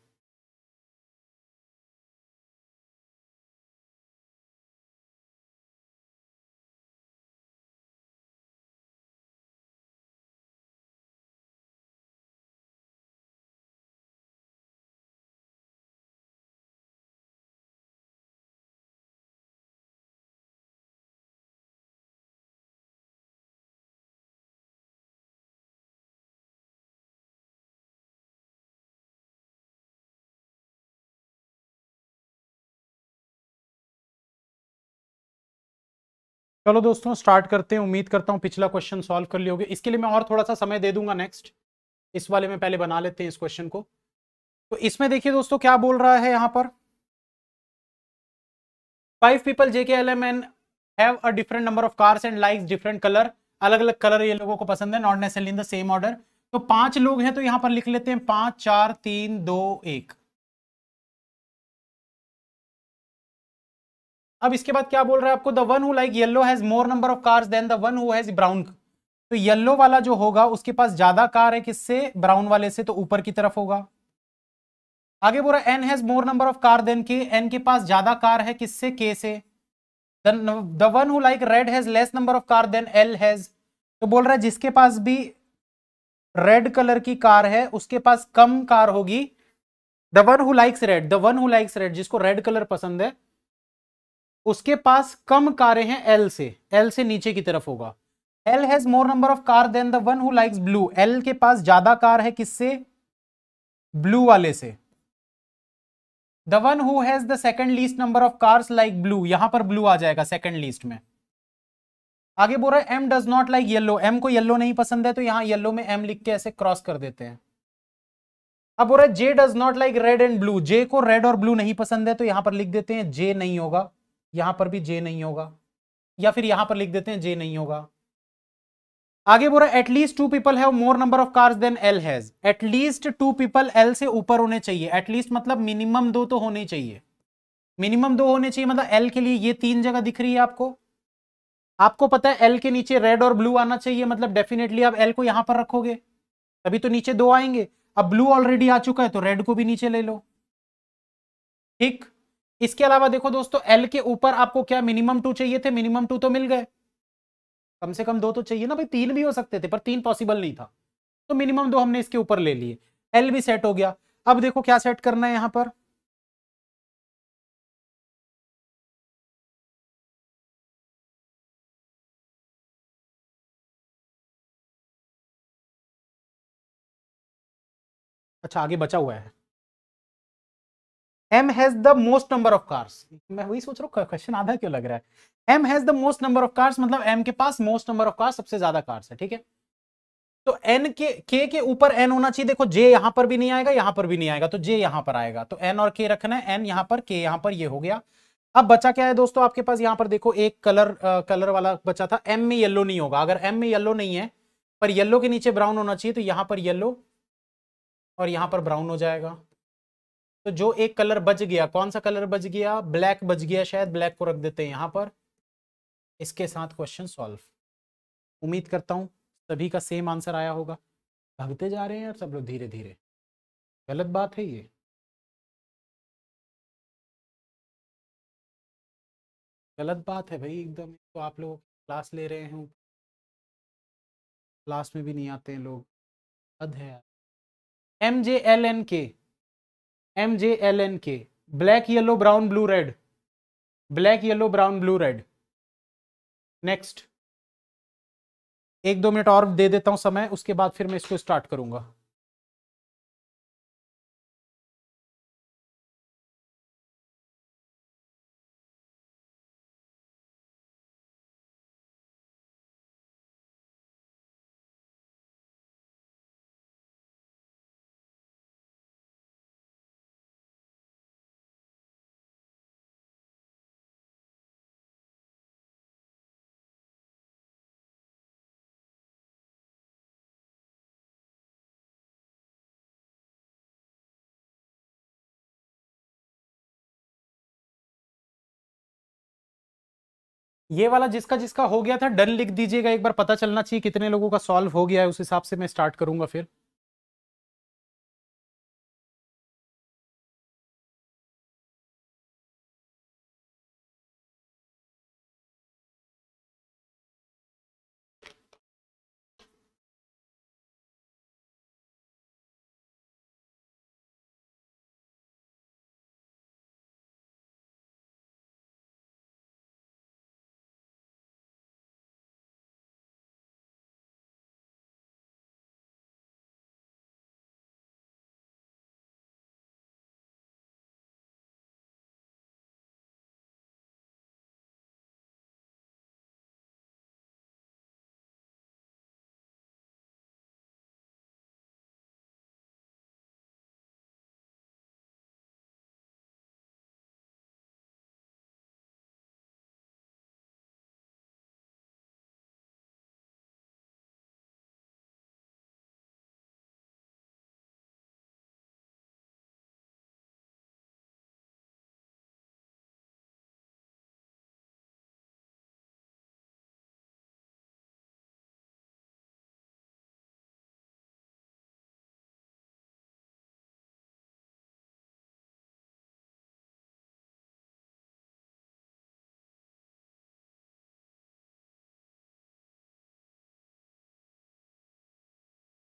चलो दोस्तों स्टार्ट करते हैं उम्मीद करता हूँ पिछला क्वेश्चन सॉल्व कर लियोगे इसके लिए मैं और थोड़ा सा समय दे दूंगा नेक्स्ट इस वाले में पहले बना लेते हैं इस क्वेश्चन को तो इसमें देखिए दोस्तों क्या बोल रहा है यहां पर five people J K L M N have a different number of cars and likes different colour अलग अलग कलर ये लोगों को पसंद है not necessarily in the same order तो पांच लोग हैं तो यहाँ पर लिख लेते हैं पांच चार तीन दो एक अब इसके बाद क्या बोल रहा है आपको the one who like yellow has more number of cars than the one who has brown तो येलो वाला जो होगा उसके पास ज्यादा कार है किससे ब्राउन वाले से तो ऊपर की तरफ होगा आगे बोल रहा है N has more number of car than K N के पास ज्यादा कार है किससे के से the one who like red has less number of car than L has तो बोल रहा है जिसके पास भी रेड कलर की कार है उसके पास कम कार होगी the one who likes red the one who likes red जिसको रेड कलर पसंद है उसके पास कम कारें हैं एल से एल से नीचे की तरफ होगा L has more number of car than the one who likes blue L के पास ज्यादा कार है किससे ब्लू वाले से the one who has the second least number of cars like blue यहां पर ब्लू आ जाएगा सेकंड लीस्ट में आगे बोल रहा है M does not like yellow M को येलो नहीं पसंद है तो यहां येलो में एम लिख के ऐसे क्रॉस कर देते हैं अब बोल रहा है J does not like red and blue J को रेड और ब्लू नहीं पसंद है तो यहां पर लिख देते हैं जे नहीं होगा यहां पर भी जे नहीं होगा या फिर यहां पर लिख देते हैं जे नहीं होगा आगे बोला at least two people have more number of cars than L has at least two people L से ऊपर होने चाहिए एटलीस्ट मतलब मिनिमम दो तो होने चाहिए मिनिमम दो होने चाहिए मतलब एल के लिए ये तीन जगह दिख रही है आपको आपको पता है एल के नीचे रेड और ब्लू आना चाहिए मतलब डेफिनेटली आप एल को यहां पर रखोगे तभी तो नीचे दो आएंगे अब ब्लू ऑलरेडी आ चुका है तो रेड को भी नीचे ले लो ठीक इसके अलावा देखो दोस्तों एल के ऊपर आपको क्या मिनिमम टू चाहिए थे मिनिमम टू तो मिल गए कम से कम दो तो चाहिए ना भाई तीन भी हो सकते थे पर तीन पॉसिबल नहीं था तो मिनिमम दो हमने इसके ऊपर ले लिए एल भी सेट हो गया अब देखो क्या सेट करना है यहां पर अच्छा आगे बचा हुआ है M has the most number of cars मैं वही सोच रहा हूँ क्वेश्चन आधा क्यों लग रहा है M has the most number of cars मतलब एम के पास मोस्ट नंबर ऑफ कार्स सबसे ज्यादा कार्स है ठीक है तो एन के के के ऊपर एन होना चाहिए देखो जे यहां पर भी नहीं आएगा यहां पर भी नहीं आएगा तो जे यहां पर आएगा तो एन और के रखना है एन यहां पर के यहां पर ये हो गया अब बचा क्या है दोस्तों आपके पास यहां पर देखो एक कलर आ, कलर वाला बचा था एम में येलो नहीं होगा अगर एम में येलो नहीं है पर येलो के नीचे ब्राउन होना चाहिए तो यहां पर येलो और यहां पर ब्राउन हो जाएगा तो जो एक कलर बच गया कौन सा कलर बच गया ब्लैक बच गया शायद ब्लैक को रख देते हैं यहाँ पर इसके साथ क्वेश्चन सॉल्व उम्मीद करता हूँ सभी का सेम आंसर आया होगा भगते जा रहे हैं यार सब लोग धीरे धीरे गलत बात है ये गलत बात है भाई एकदम तो आप लोग क्लास ले रहे हैं क्लास में भी नहीं आते हैं लोग हद है M J L N K M J L N K black yellow brown blue red black yellow brown blue red next एक दो मिनट और दे देता हूं समय उसके बाद फिर मैं इसको स्टार्ट करूंगा ये वाला जिसका जिसका हो गया था डन लिख दीजिएगा एक बार पता चलना चाहिए कितने लोगों का सॉल्व हो गया है उस हिसाब से मैं स्टार्ट करूंगा फिर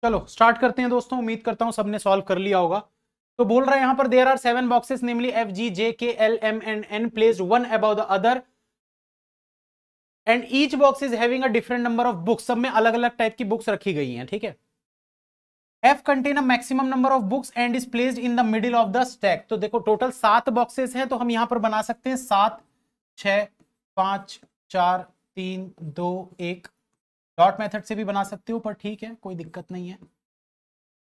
चलो स्टार्ट करते हैं दोस्तों उम्मीद करता हूं सबने सॉल्व कर लिया होगा तो बोल रहा है यहां पर there are seven boxes namely F G J K L M and N place one above the other and each box is having a different number of books सब में अलग अलग टाइप की बुक्स रखी गई हैं ठीक है F contain a maximum number of books and is placed in the middle of the stack तो देखो टोटल सात बॉक्सेस हैं तो हम यहां पर बना सकते हैं सात छ पांच चार तीन दो एक डॉट मेथड से भी बना सकते हो पर ठीक है कोई दिक्कत नहीं है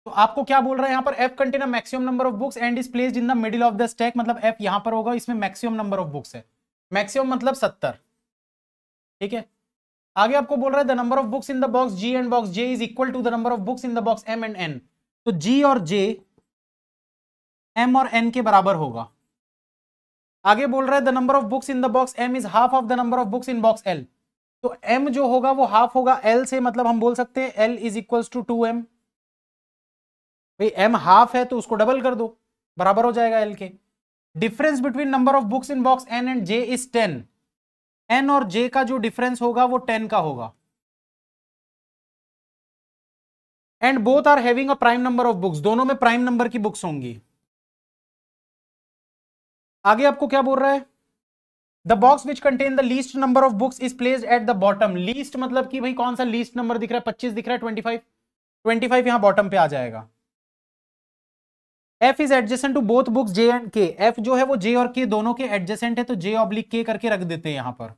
तो आपको क्या बोल रहा है यहाँ पर F container maximum number of books and is place in the middle of the stack मतलब एफ यहाँ पर होगा इसमें मैक्सिमम नंबर ऑफ बुक्स है मैक्सिमम मतलब सत्तर ठीक है आगे आपको बोल रहा है the number of books in the box G and box J is equal to the number of books in the box M and N तो जी और जे एम और एन के बराबर होगा आगे बोल रहा है the number of books in the box M is half of the number of books in box L तो m जो होगा वो हाफ होगा l से मतलब हम बोल सकते हैं l is equals to two M भाई एम हाफ है तो उसको डबल कर दो बराबर हो जाएगा l के difference between number of books in box n and j is 10 n और j का जो डिफरेंस होगा वो 10 का होगा and both are having a prime number of books दोनों में प्राइम नंबर की बुक्स होंगी आगे आपको क्या बोल रहा है the box which contain the least number of books is place at the bottom least मतलब कि भाई कौन सा लीस्ट नंबर दिख रहा है पच्चीस दिख रहा है ट्वेंटी फाइव ट्वेंटी फाइव यहां बॉटम पे आ जाएगा F is adjacent to both books J and K F जो है वो जे और के दोनों के एडजेसेंट है तो जे ऑब्लिक के करके रख देते हैं यहां पर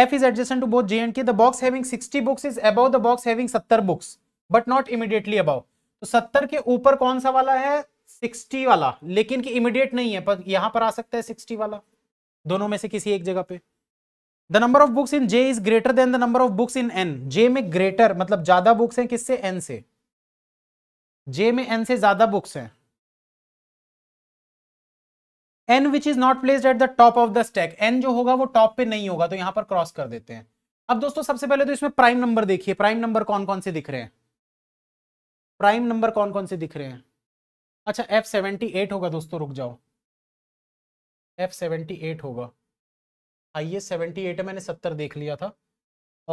F is adjacent to both J and K the box having sixty books is above the box having सत्तर books but not immediately above तो सत्तर के ऊपर कौन सा वाला है सिक्सटी वाला लेकिन कि इमीडिएट नहीं है पर यहां पर आ सकता है सिक्सटी वाला दोनों में से किसी एक जगह पे the number of books in J is greater than the number of books in N J में ग्रेटर मतलब ज्यादा बुक्स हैं किससे एन से जे में एन से ज्यादा बुक्स हैं N which is not placed at the top of the stack N जो होगा वो टॉप पे नहीं होगा तो यहां पर क्रॉस कर देते हैं अब दोस्तों सबसे पहले तो इसमें प्राइम नंबर देखिए प्राइम नंबर कौन कौन से दिख रहे हैं प्राइम नंबर कौन कौन से दिख रहे हैं अच्छा एफ सेवेंटी एट होगा दोस्तों रुक जाओ एफ सेवेंटी एट होगा आई एस सेवेंटी एट मैंने सत्तर देख लिया था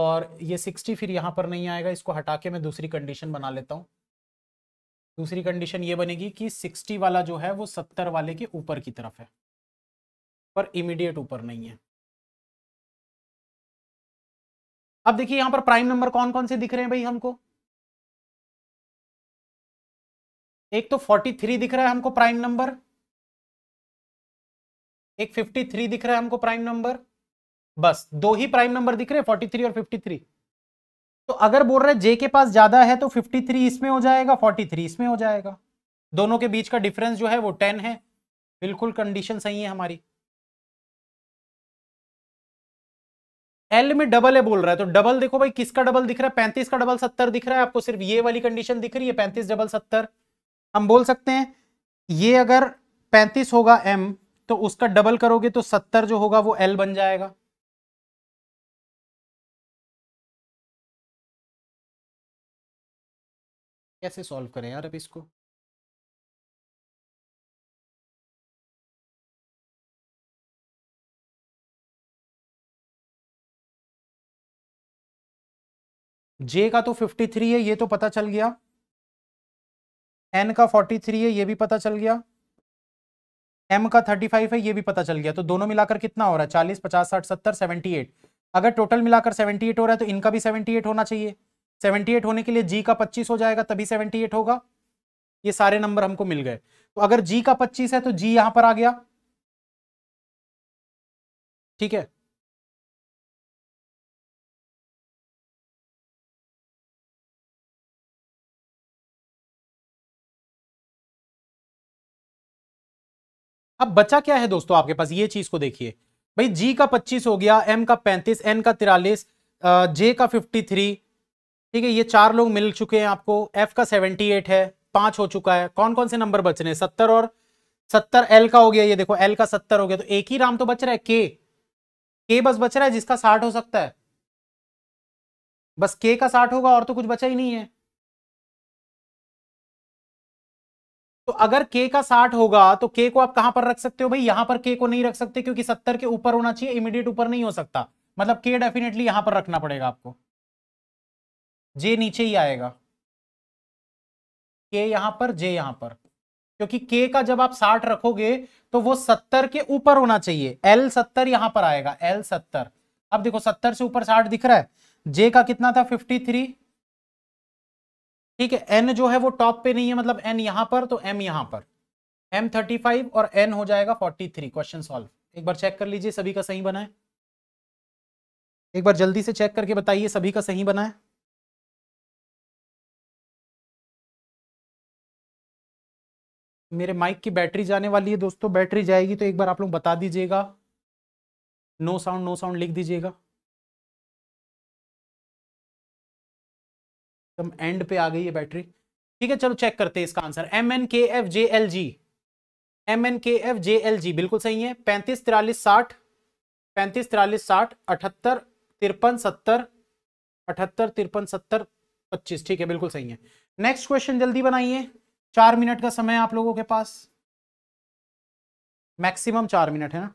और ये सिक्सटी फिर यहाँ पर नहीं आएगा इसको हटा के मैं दूसरी कंडीशन बना लेता हूँ दूसरी कंडीशन ये बनेगी कि सिक्सटी वाला जो है वो सत्तर वाले के ऊपर की तरफ है पर इमीडिएट ऊपर नहीं है अब देखिए यहाँ पर प्राइम नंबर कौन कौन से दिख रहे हैं भाई हमको एक तो 43 दिख रहा है हमको प्राइम नंबर एक 53 दिख रहा है हमको प्राइम नंबर बस दो ही प्राइम नंबर दिख रहे हैं 43 और 53 तो अगर बोल रहे जे के पास ज्यादा है तो 53 इसमें हो जाएगा 43 इसमें हो जाएगा दोनों के बीच का डिफरेंस जो है वो 10 है बिल्कुल कंडीशन सही है हमारी एल में डबल है बोल रहा है तो डबल देखो भाई किसका डबल दिख रहा है पैंतीस का डबल सत्तर दिख रहा है आपको सिर्फ ये वाली कंडीशन दिख रही है पैंतीस डबल सत्तर हम बोल सकते हैं ये अगर पैंतीस होगा एम तो उसका डबल करोगे तो सत्तर जो होगा वो एल बन जाएगा कैसे सॉल्व करें यार अब इसको जे का तो 53 है ये तो पता चल गया एन का फोर्टी थ्री है ये भी पता चल गया एम का थर्टी फाइव है ये भी पता चल गया तो दोनों मिलाकर कितना हो रहा है चालीस पचास साठ सत्तर सेवेंटी एट अगर टोटल मिलाकर सेवेंटी एट हो रहा है तो इनका भी सेवेंटी एट होना चाहिए सेवेंटी एट होने के लिए जी का पच्चीस हो जाएगा तभी सेवेंटी एट होगा ये सारे नंबर हमको मिल गए तो अगर जी का पच्चीस है तो जी यहां पर आ गया ठीक है अब बचा क्या है दोस्तों आपके पास ये चीज को देखिए भाई जी का पच्चीस हो गया एम का पैंतीस एन का तिरालीस जे का फिफ्टी थ्री ठीक है ये चार लोग मिल चुके हैं आपको एफ का एट है पांच हो चुका है कौन कौन से नंबर बच रहे हैं सत्तर और सत्तर एल का हो गया ये देखो एल का सत्तर हो गया तो एक ही राम तो बच रहा है के के बस बच रहा है जिसका साठ हो सकता है बस के का साठ होगा और तो कुछ बचा ही नहीं है तो अगर के का साठ होगा तो के को आप कहां पर रख सकते हो भाई यहां पर के को नहीं रख सकते क्योंकि सत्तर के ऊपर होना चाहिए इमीडिएट ऊपर नहीं हो सकता मतलब के डेफिनेटली यहां पर रखना पड़ेगा आपको जे नीचे ही आएगा के यहां पर जे यहां पर क्योंकि के का जब आप साठ रखोगे तो वो सत्तर के ऊपर होना चाहिए एल सत्तर यहां पर आएगा एल सत्तर अब देखो सत्तर से ऊपर साठ दिख रहा है जे का कितना था फिफ्टी थ्री ठीक है एन जो है वो टॉप पे नहीं है मतलब एन यहां पर तो एम यहां पर एम थर्टी फाइव और एन हो जाएगा फोर्टी थ्री क्वेश्चन सॉल्व एक बार चेक कर लीजिए सभी का सही बना है एक बार जल्दी से चेक करके बताइए सभी का सही बना है मेरे माइक की बैटरी जाने वाली है दोस्तों बैटरी जाएगी तो एक बार आप लोग बता दीजिएगा नो साउंड नो साउंड लिख दीजिएगा एकदम एंड पे आ गई है बैटरी ठीक है चलो चेक करते हैं इसका answer M N K F J L G M N K F J L G बिल्कुल सही है पैंतीस तिरालीस साठ पैंतीस तिरालीस साठ अठहत्तर तिरपन सत्तर अठहत्तर तिरपन सत्तर पच्चीस ठीक है बिल्कुल सही है नेक्स्ट क्वेश्चन जल्दी बनाइए चार मिनट का समय आप लोगों के पास मैक्सिमम चार मिनट है ना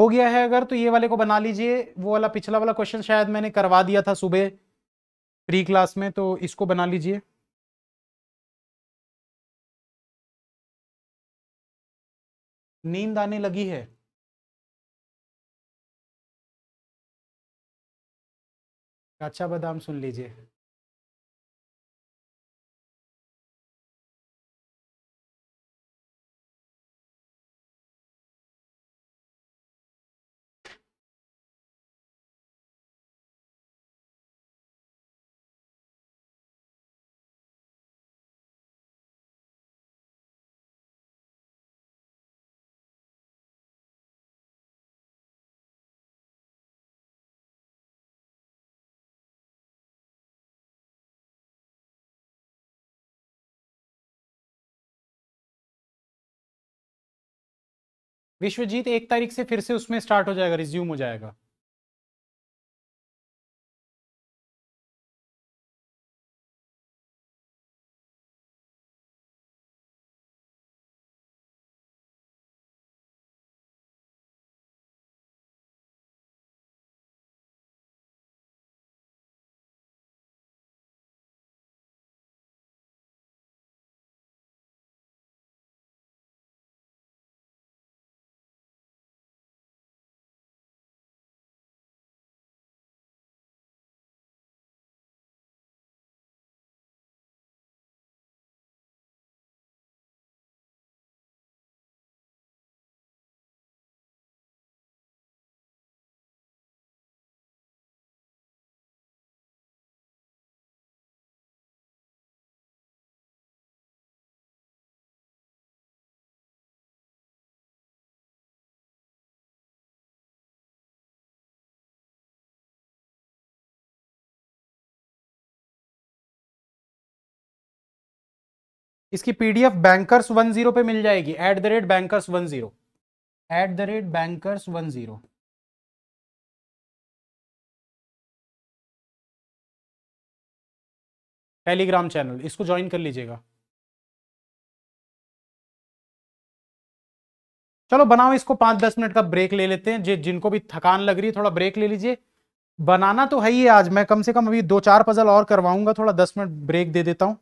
हो गया है अगर तो ये वाले को बना लीजिए वो वाला पिछला वाला क्वेश्चन शायद मैंने करवा दिया था सुबह प्री क्लास में तो इसको बना लीजिए नींद आने लगी है अच्छा बादाम सुन लीजिए विश्वजीत एक तारीख से फिर से उसमें स्टार्ट हो जाएगा रिज्यूम हो जाएगा इसकी पीडीएफ बैंकर्स वन जीरो पे मिल जाएगी at the rate bankers one zero at the rate bankers one zero Telegram channel इसको ज्वाइन कर लीजिएगा चलो बनाओ इसको पांच दस मिनट का ब्रेक ले लेते हैं जिनको भी थकान लग रही है थोड़ा ब्रेक ले लीजिए बनाना तो है ही आज मैं कम से कम अभी दो चार पजल और करवाऊंगा थोड़ा दस मिनट ब्रेक दे देता हूं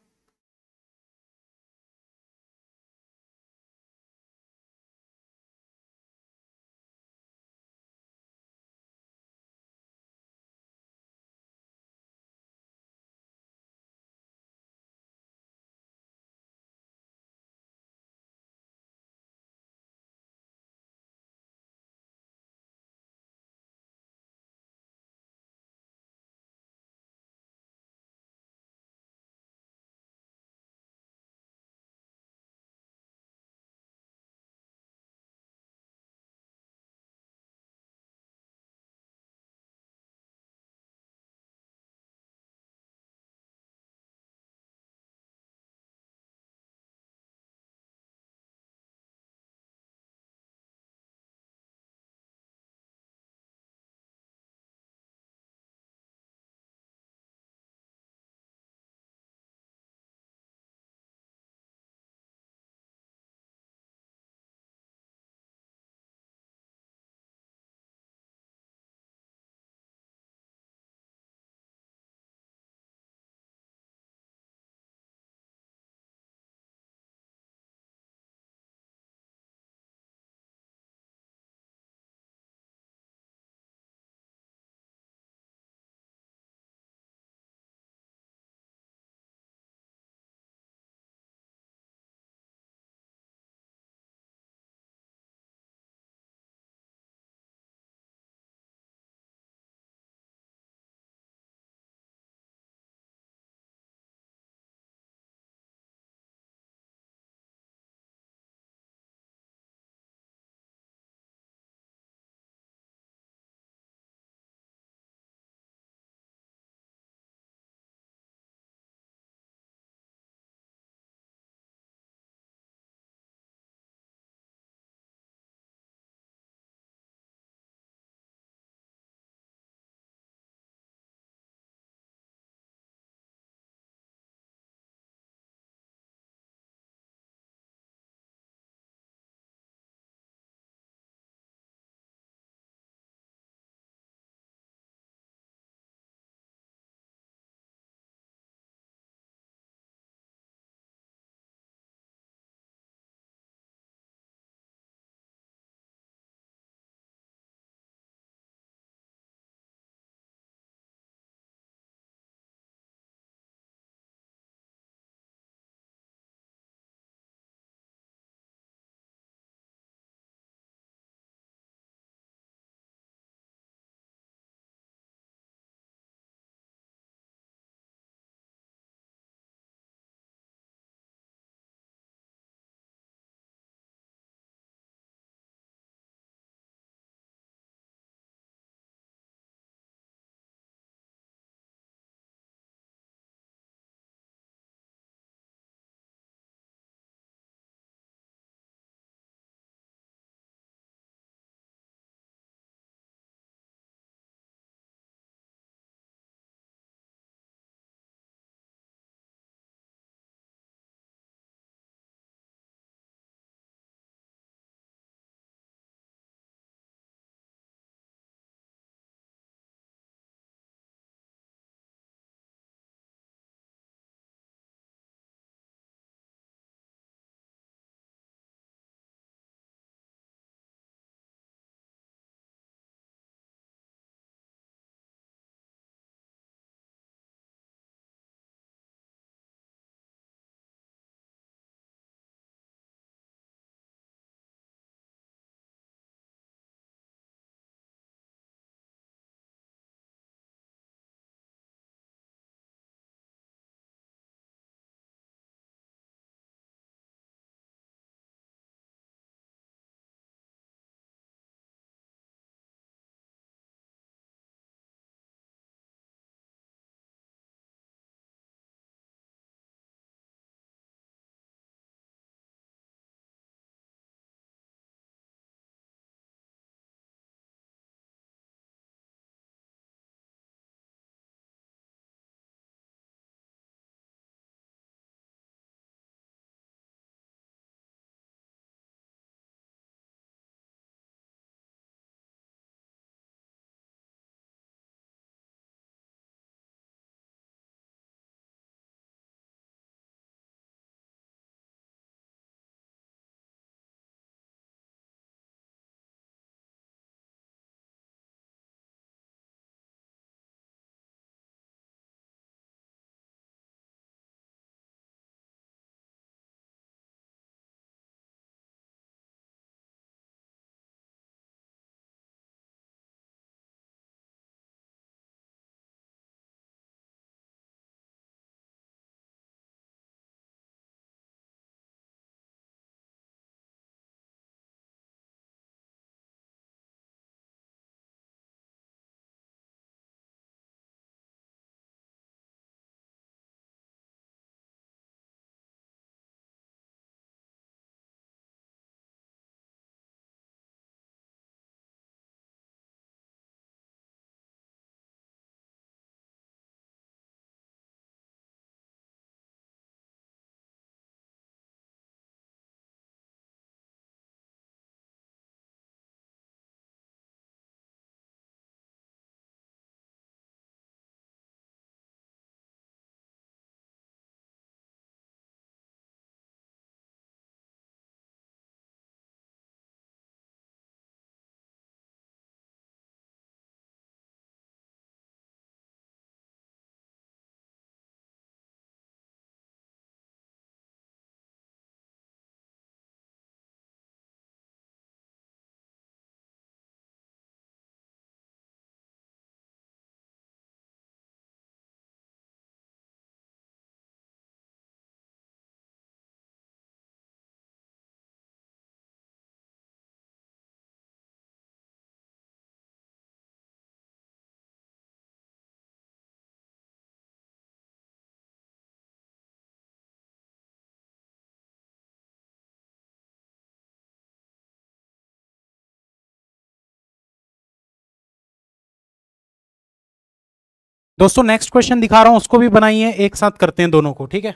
दोस्तों नेक्स्ट क्वेश्चन दिखा रहा हूं उसको भी बनाइए एक साथ करते हैं दोनों को ठीक है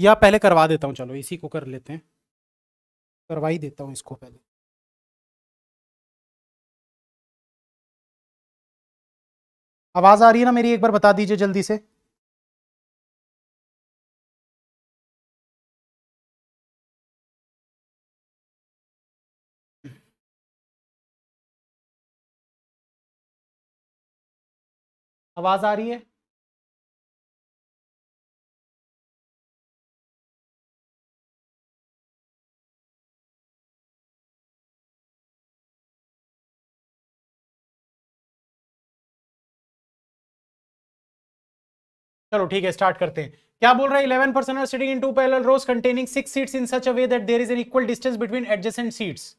या पहले करवा देता हूं चलो इसी को कर लेते हैं करवा ही देता हूं इसको पहले आवाज आ रही है ना मेरी एक बार बता दीजिए जल्दी से आवाज आ रही है चलो ठीक है स्टार्ट करते हैं क्या बोल रहे है eleven person are sitting in two parallel rows containing six seats in such a way that there is an equal distance between adjacent seats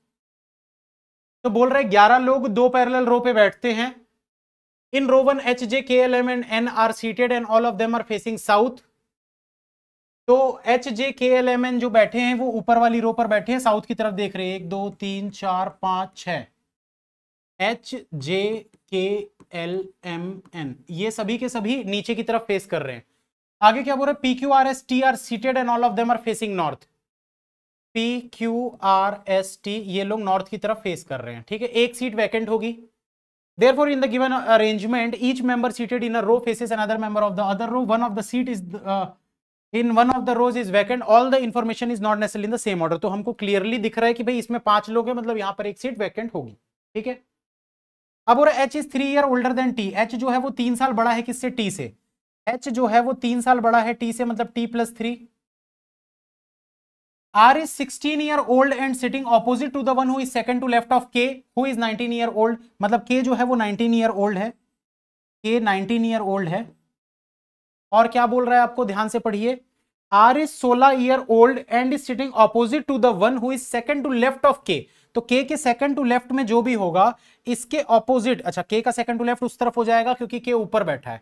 तो बोल रहे ग्यारह लोग दो पैरल रो पे बैठते हैं इन H J K L M and N are seated and all of them are facing south तो H J K L M N जो बैठे हैं वो ऊपर वाली रो पर बैठे हैं साउथ की तरफ देख रहे हैं एक दो तीन चार पांच छ H J K L M N ये सभी के सभी नीचे की तरफ फेस कर रहे हैं आगे क्या बोल रहे हैं P Q R S T are seated and all of them are facing north P Q R S T ये लोग नॉर्थ की तरफ फेस कर रहे हैं ठीक है एक सीट वैकेंट होगी therefore in the given arrangement each member seated in a row faces another member of the other row one of the seat is uh, the, uh, in one of the rows is vacant all the information is not necessarily in the same order तो हमको clearly दिख रहा है कि भाई इसमें पांच लोग हैं मतलब यहाँ पर एक सीट वैकेंट होगी ठीक है अब और H is three year older than T H जो है वो तीन साल बड़ा है किससे टी से एच जो है वो तीन साल बड़ा है टी से मतलब T plus three R is 16 year old and sitting opposite to the one who is second to left of K, who is 19 year old. मतलब K जो है वो 19 year old है K 19 year old है और क्या बोल रहा है आपको ध्यान से पढ़िए R is 16 year old and is sitting opposite to the one who is second to left of K. तो K के second to left में जो भी होगा इसके opposite अच्छा K का second to left उस तरफ हो जाएगा क्योंकि K ऊपर बैठा है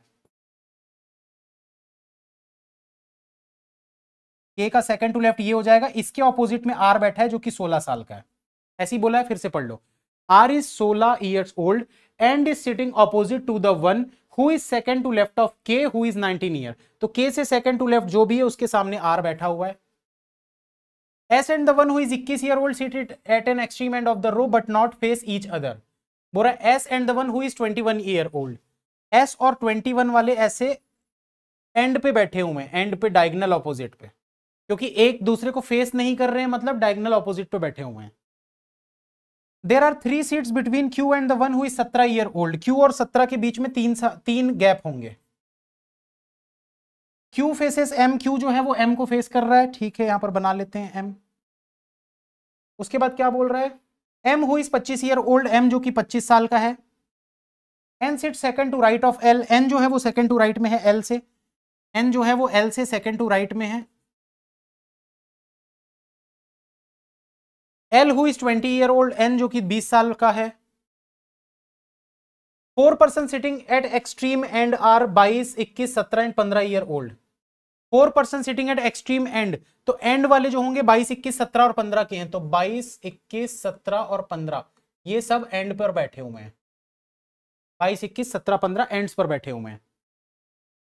के का सेकंड टू लेफ्ट ये हो जाएगा इसके ऑपोजिट में आर बैठा है जो कि 16 साल का है ऐसे ही बोला है फिर से पढ़ लो R is 16 years old and is sitting opposite to the one who is second to left of K who is 19 year तो के से सेकंड टू लेफ्ट जो भी है उसके सामने आर बैठा हुआ है S and the one who is इक्कीस year old seated at an extreme end of the row but not face each other बोला S and the one who is 21 year old S और one वाले ऐसे and पे बैठे हुए हैं and पे डायगनल ऑपोजिट पे क्योंकि एक दूसरे को फेस नहीं कर रहे हैं मतलब डायगनल ऑपोजिट पे बैठे हुए हैं there are three seats between Q and the one who सत्रह ईयर ओल्ड क्यू और सत्रह के बीच में तीन तीन गैप होंगे क्यू फेसेस एम क्यू जो है वो एम को फेस कर रहा है ठीक है यहां पर बना लेते हैं एम उसके बाद क्या बोल रहा है एम हुई पच्चीस ईयर ओल्ड एम जो कि पच्चीस साल का है N seat second to right of L N जो है वो सेकेंड टू राइट में है एल से एन जो है वो एल से सेकेंड टू राइट में है L who is twenty year old N जो कि बीस साल का है four person sitting at extreme end are बाईस इक्कीस सत्रह एंड पंद्रह year old four person sitting at extreme end तो एंड वाले जो होंगे बाईस इक्कीस सत्रह और पंद्रह के हैं तो बाईस इक्कीस सत्रह और पंद्रह ये सब एंड पर बैठे हुए हैं बाईस इक्कीस सत्रह पंद्रह एंड पर बैठे हुए हैं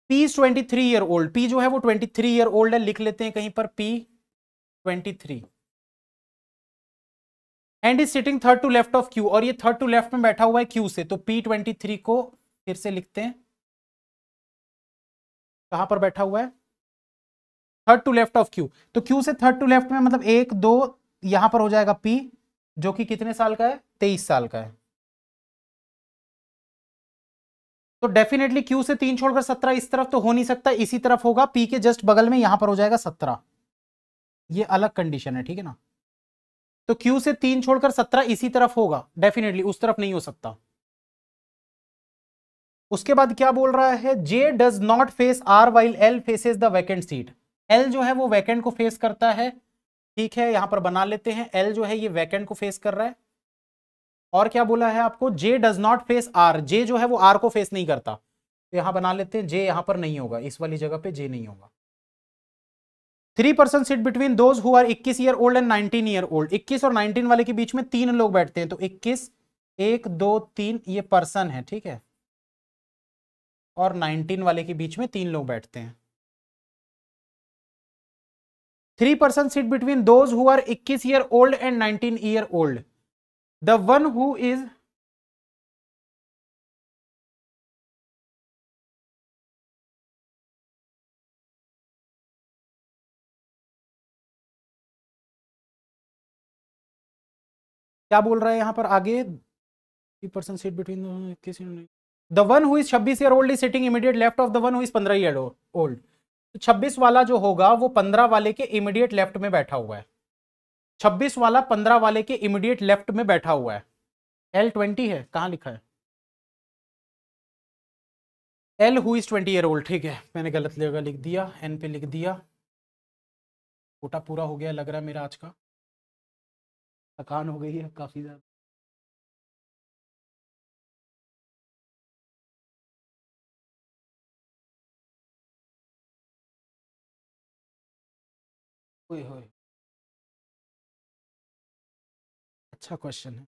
P is twenty three year old P जो है वो ट्वेंटी थ्री ईयर ओल्ड है लिख लेते हैं कहीं पर P twenty three and is sitting third to left of Q और ये थर्ड टू लेफ्ट में बैठा हुआ है क्यू से तो पी ट्वेंटी थ्री को फिर से लिखते हैं कहां पर बैठा हुआ है third to left of Q तो क्यू से थर्ड टू लेफ्ट में मतलब एक दो यहां पर हो जाएगा पी जो कि कितने साल का है तेईस साल का है तो डेफिनेटली क्यू से तीन छोड़कर सत्रह इस तरफ तो हो नहीं सकता इसी तरफ होगा पी के जस्ट बगल में यहां पर हो जाएगा सत्रह ये अलग कंडीशन है ठीक है ना तो क्यू से तीन छोड़कर सत्रह इसी तरफ होगा डेफिनेटली उस तरफ नहीं हो सकता उसके बाद क्या बोल रहा है J does not face R while L faces the vacant seat L जो है वो वैकेंट को फेस करता है ठीक है यहां पर बना लेते हैं एल जो है ये वैकेंट को फेस कर रहा है और क्या बोला है आपको J does not face R J जो है वो आर को फेस नहीं करता तो यहां बना लेते हैं जे यहां पर नहीं होगा इस वाली जगह पे जे नहीं होगा three person seat between those who are 21 year old and 19 year old 21 और 19 वाले के बीच में तीन लोग बैठते हैं तो 21 एक दो तीन ये पर्सन है ठीक है और 19 वाले के बीच में तीन लोग बैठते हैं three person seat between those who are 21 year old and 19 year old the one who is क्या बोल रहा है यहाँ पर आगे seat between the one who छब्बीस year old is sitting immediate left of the one who is पंद्रह year old तो छब्बीस वाला जो होगा वो पंद्रह वाले के इमीडिएट लेफ्ट में बैठा हुआ है छब्बीस वाला पंद्रह वाले के इमीडिएट लेफ्ट में बैठा हुआ है एल ट्वेंटी है कहाँ लिखा है L who is twenty year old ठीक है मैंने गलत जगह लिख दिया एन पे लिख दिया कोटा पूरा हो गया लग रहा है मेरा आज का थकान हो गई है काफ़ी ज़्यादा अच्छा क्वेश्चन है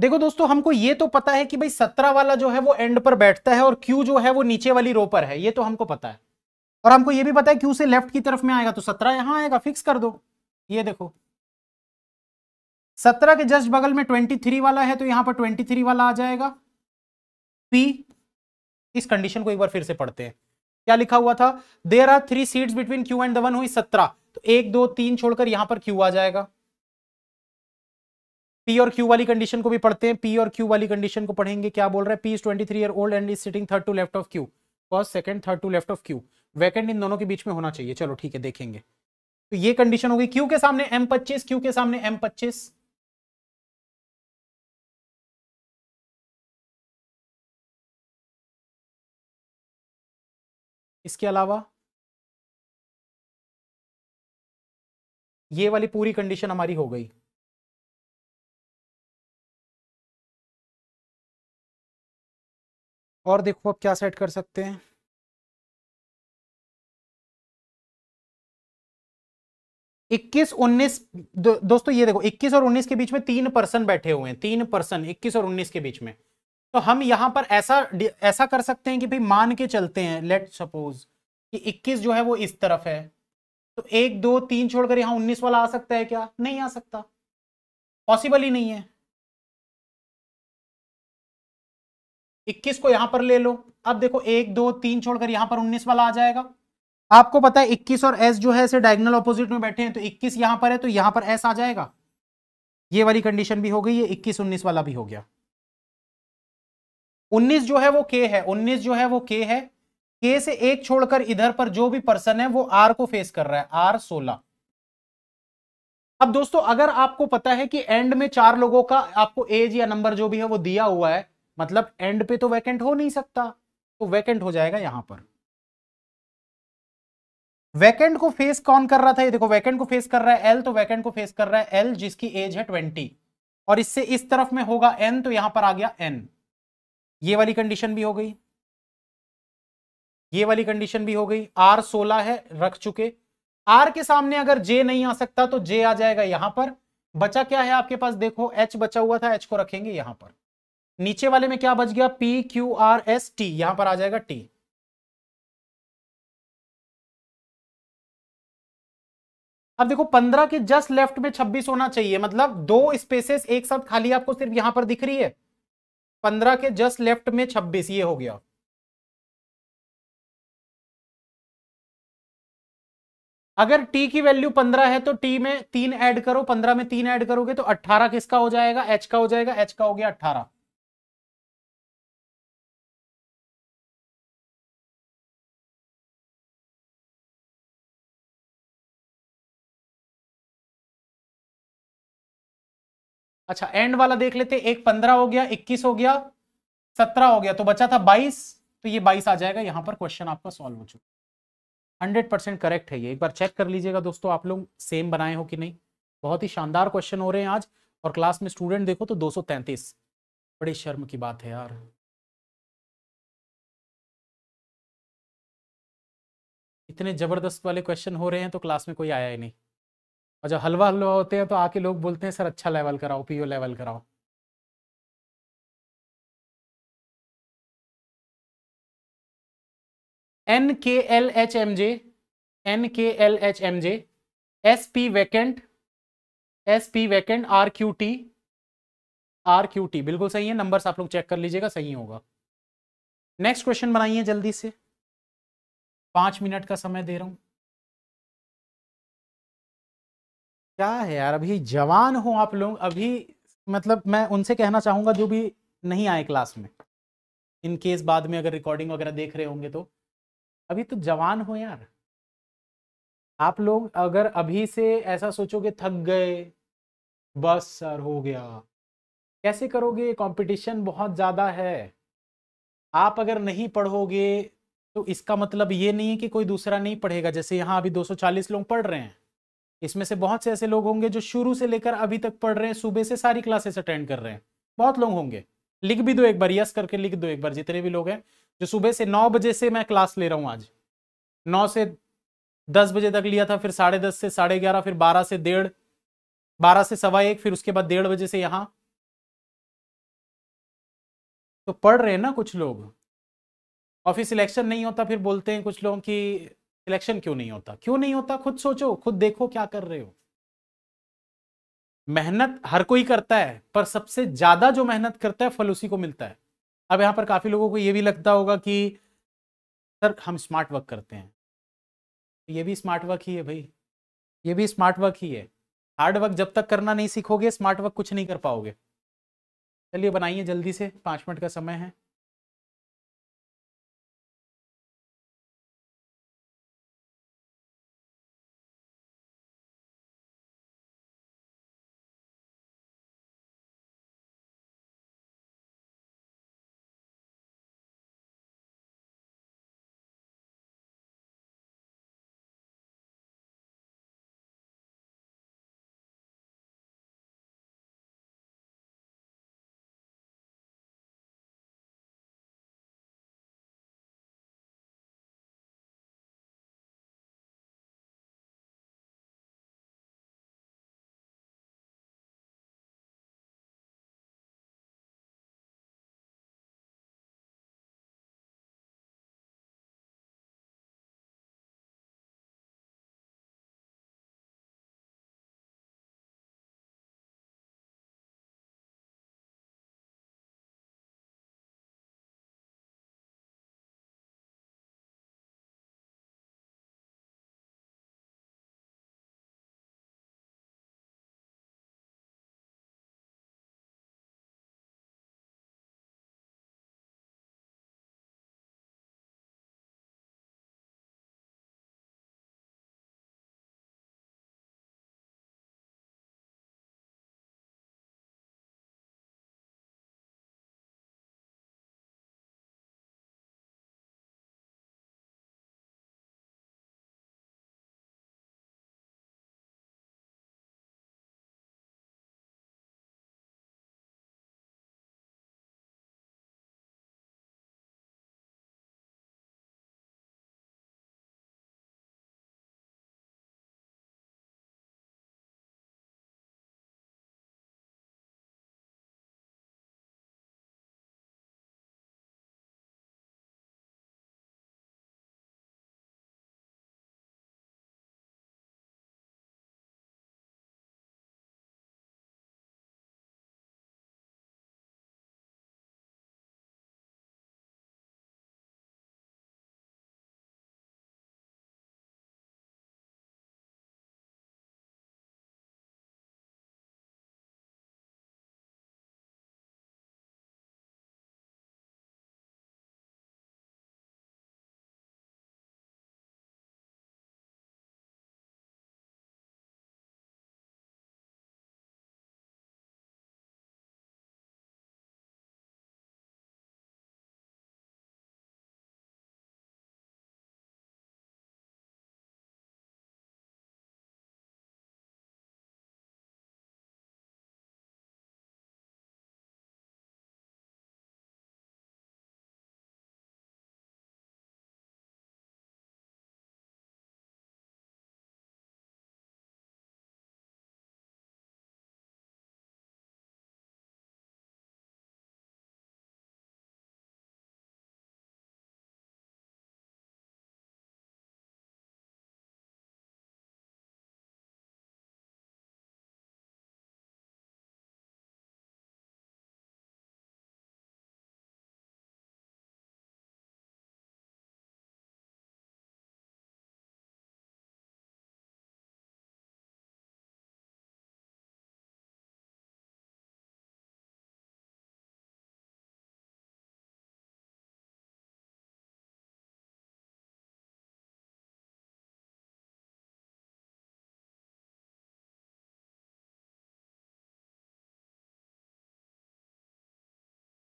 देखो दोस्तों हमको ये तो पता है कि भाई सत्रह वाला जो है वो एंड पर बैठता है और क्यू जो है वो नीचे वाली रो पर है ये तो हमको पता है और हमको ये भी पता है क्यू से लेफ्ट की तरफ में आएगा तो सत्रह यहां आएगा फिक्स कर दो ये देखो सत्रह के जस्ट बगल में ट्वेंटी थ्री वाला है तो यहां पर ट्वेंटी थ्री वाला आ जाएगा पी इस कंडीशन को एक बार फिर से पढ़ते हैं क्या लिखा हुआ था there are three seat between Q and then who सत्रह तो एक दो तीन छोड़कर यहां पर क्यू आ जाएगा पी और क्यू वाली कंडीशन को भी पढ़ते हैं पी और क्यू वाली कंडीशन को पढ़ेंगे क्या बोल रहे हैं P is twenty three year old and is sitting third to left of Q first second third to left of Q vacant इन दोनों के बीच में होना चाहिए चलो ठीक है देखेंगे तो ये कंडीशन होगी क्यू के सामने एम पच्चीस क्यू के सामने एम पच्चीस इसके अलावा ये वाली पूरी कंडीशन हमारी हो गई और देखो अब क्या सेट कर सकते हैं इक्कीस उन्नीस दो, दोस्तों ये देखो इक्कीस और उन्नीस के बीच में तीन पर्सन बैठे हुए हैं तीन पर्सन इक्कीस और उन्नीस के बीच में तो हम यहां पर ऐसा ऐसा कर सकते हैं कि भाई मान के चलते हैं लेट सपोज कि 21 जो है वो इस तरफ है तो एक दो तीन छोड़कर यहां 19 वाला आ सकता है क्या नहीं आ सकता पॉसिबल ही नहीं है 21 को यहां पर ले लो अब देखो एक दो तीन छोड़कर यहां पर 19 वाला आ जाएगा आपको पता है 21 और s जो है डायगनल ऑपोजिट में बैठे हैं तो 21 यहां पर है तो यहां पर s आ जाएगा ये वाली कंडीशन भी हो गई ये 21 19 वाला भी हो गया 19 जो है वो के है 19 जो है वो के है के से एक छोड़कर इधर पर जो भी पर्सन है वो आर को फेस कर रहा है आर 16 अब दोस्तों अगर आपको पता है कि एंड में चार लोगों का आपको एज या नंबर जो भी है वो दिया हुआ है मतलब एंड पे तो वैकेंट हो नहीं सकता तो वैकेंट हो जाएगा यहां पर वैकेंट को फेस कौन कर रहा था ये देखो वैकेंट को फेस कर रहा है एल तो वैकेंट को फेस कर रहा है एल जिसकी एज है ट्वेंटी और इससे इस तरफ में होगा एन तो यहां पर आ गया एन ये वाली कंडीशन भी हो गई ये वाली कंडीशन भी हो गई आर सोलह है रख चुके आर के सामने अगर जे नहीं आ सकता तो जे आ जाएगा यहां पर बचा क्या है आपके पास देखो एच बचा हुआ था एच को रखेंगे यहां पर नीचे वाले में क्या बच गया P Q R S T यहां पर आ जाएगा टी अब देखो पंद्रह के जस्ट लेफ्ट में छब्बीस होना चाहिए मतलब दो स्पेसेस एक साथ खाली आपको सिर्फ यहां पर दिख रही है पंद्रह के जस्ट लेफ्ट में छब्बीस ये हो गया अगर t की वैल्यू 15 है तो t में तीन ऐड करो 15 में तीन ऐड करोगे तो 18 किसका हो जाएगा h का हो जाएगा h का हो गया 18 अच्छा एंड वाला देख लेते एक पंद्रह हो गया इक्कीस हो गया सत्रह हो गया तो बचा था बाईस तो ये बाईस आ जाएगा यहाँ पर क्वेश्चन आपका सॉल्व हो चुका हंड्रेड परसेंट करेक्ट है ये एक बार चेक कर लीजिएगा दोस्तों आप लोग सेम बनाए हो कि नहीं बहुत ही शानदार क्वेश्चन हो रहे हैं आज और क्लास में स्टूडेंट देखो तो 233 बड़ी शर्म की बात है यार इतने जबरदस्त वाले क्वेश्चन हो रहे हैं तो क्लास में कोई आया ही नहीं और जब हलवा हलवा होते हैं तो आके लोग बोलते हैं सर अच्छा लेवल कराओ पीओ लेवल कराओ N K L H M J N K L H M J S P vacant S P vacant R Q T R Q T बिल्कुल सही है नंबर्स आप लोग चेक कर लीजिएगा सही होगा नेक्स्ट क्वेश्चन बनाइए जल्दी से पाँच मिनट का समय दे रहा हूँ क्या है यार अभी जवान हो आप लोग अभी मतलब मैं उनसे कहना चाहूँगा जो भी नहीं आए क्लास में इन केस बाद में अगर रिकॉर्डिंग वगैरह देख रहे होंगे तो अभी तो जवान हो यार आप लोग अगर अभी से ऐसा सोचोगे थक गए बस सर हो गया कैसे करोगे कंपटीशन बहुत ज़्यादा है आप अगर नहीं पढ़ोगे तो इसका मतलब ये नहीं है कि कोई दूसरा नहीं पढ़ेगा जैसे यहाँ अभी 240 लोग पढ़ रहे हैं इसमें से बहुत से ऐसे लोग होंगे जो शुरू से लेकर अभी तक पढ़ रहे हैं सुबह से सारी क्लासेस अटेंड कर रहे हैं बहुत लोग होंगे लिख भी दो एक बार यस करके लिख दो एक बार जितने भी लोग हैं जो सुबह से नौ बजे से मैं क्लास ले रहा हूँ आज नौ से दस बजे तक लिया था फिर साढ़े दस से साढ़े ग्यारह फिर बारह से डेढ़ बारह से सवा एक फिर उसके बाद डेढ़ बजे से यहाँ तो पढ़ रहे हैं ना कुछ लोग और फिर सिलेक्शन नहीं होता फिर बोलते हैं कुछ लोग कि इलेक्शन क्यों नहीं होता क्यों नहीं होता खुद सोचो खुद देखो क्या कर रहे हो मेहनत हर कोई करता है पर सबसे ज्यादा जो मेहनत करता है फल उसी को मिलता है अब यहां पर काफी लोगों को यह भी लगता होगा कि सर हम स्मार्ट वर्क करते हैं ये भी स्मार्ट वर्क ही है भाई ये भी स्मार्ट वर्क ही है हार्ड वर्क जब तक करना नहीं सीखोगे स्मार्ट वर्क कुछ नहीं कर पाओगे चलिए बनाइए जल्दी से पांच मिनट का समय है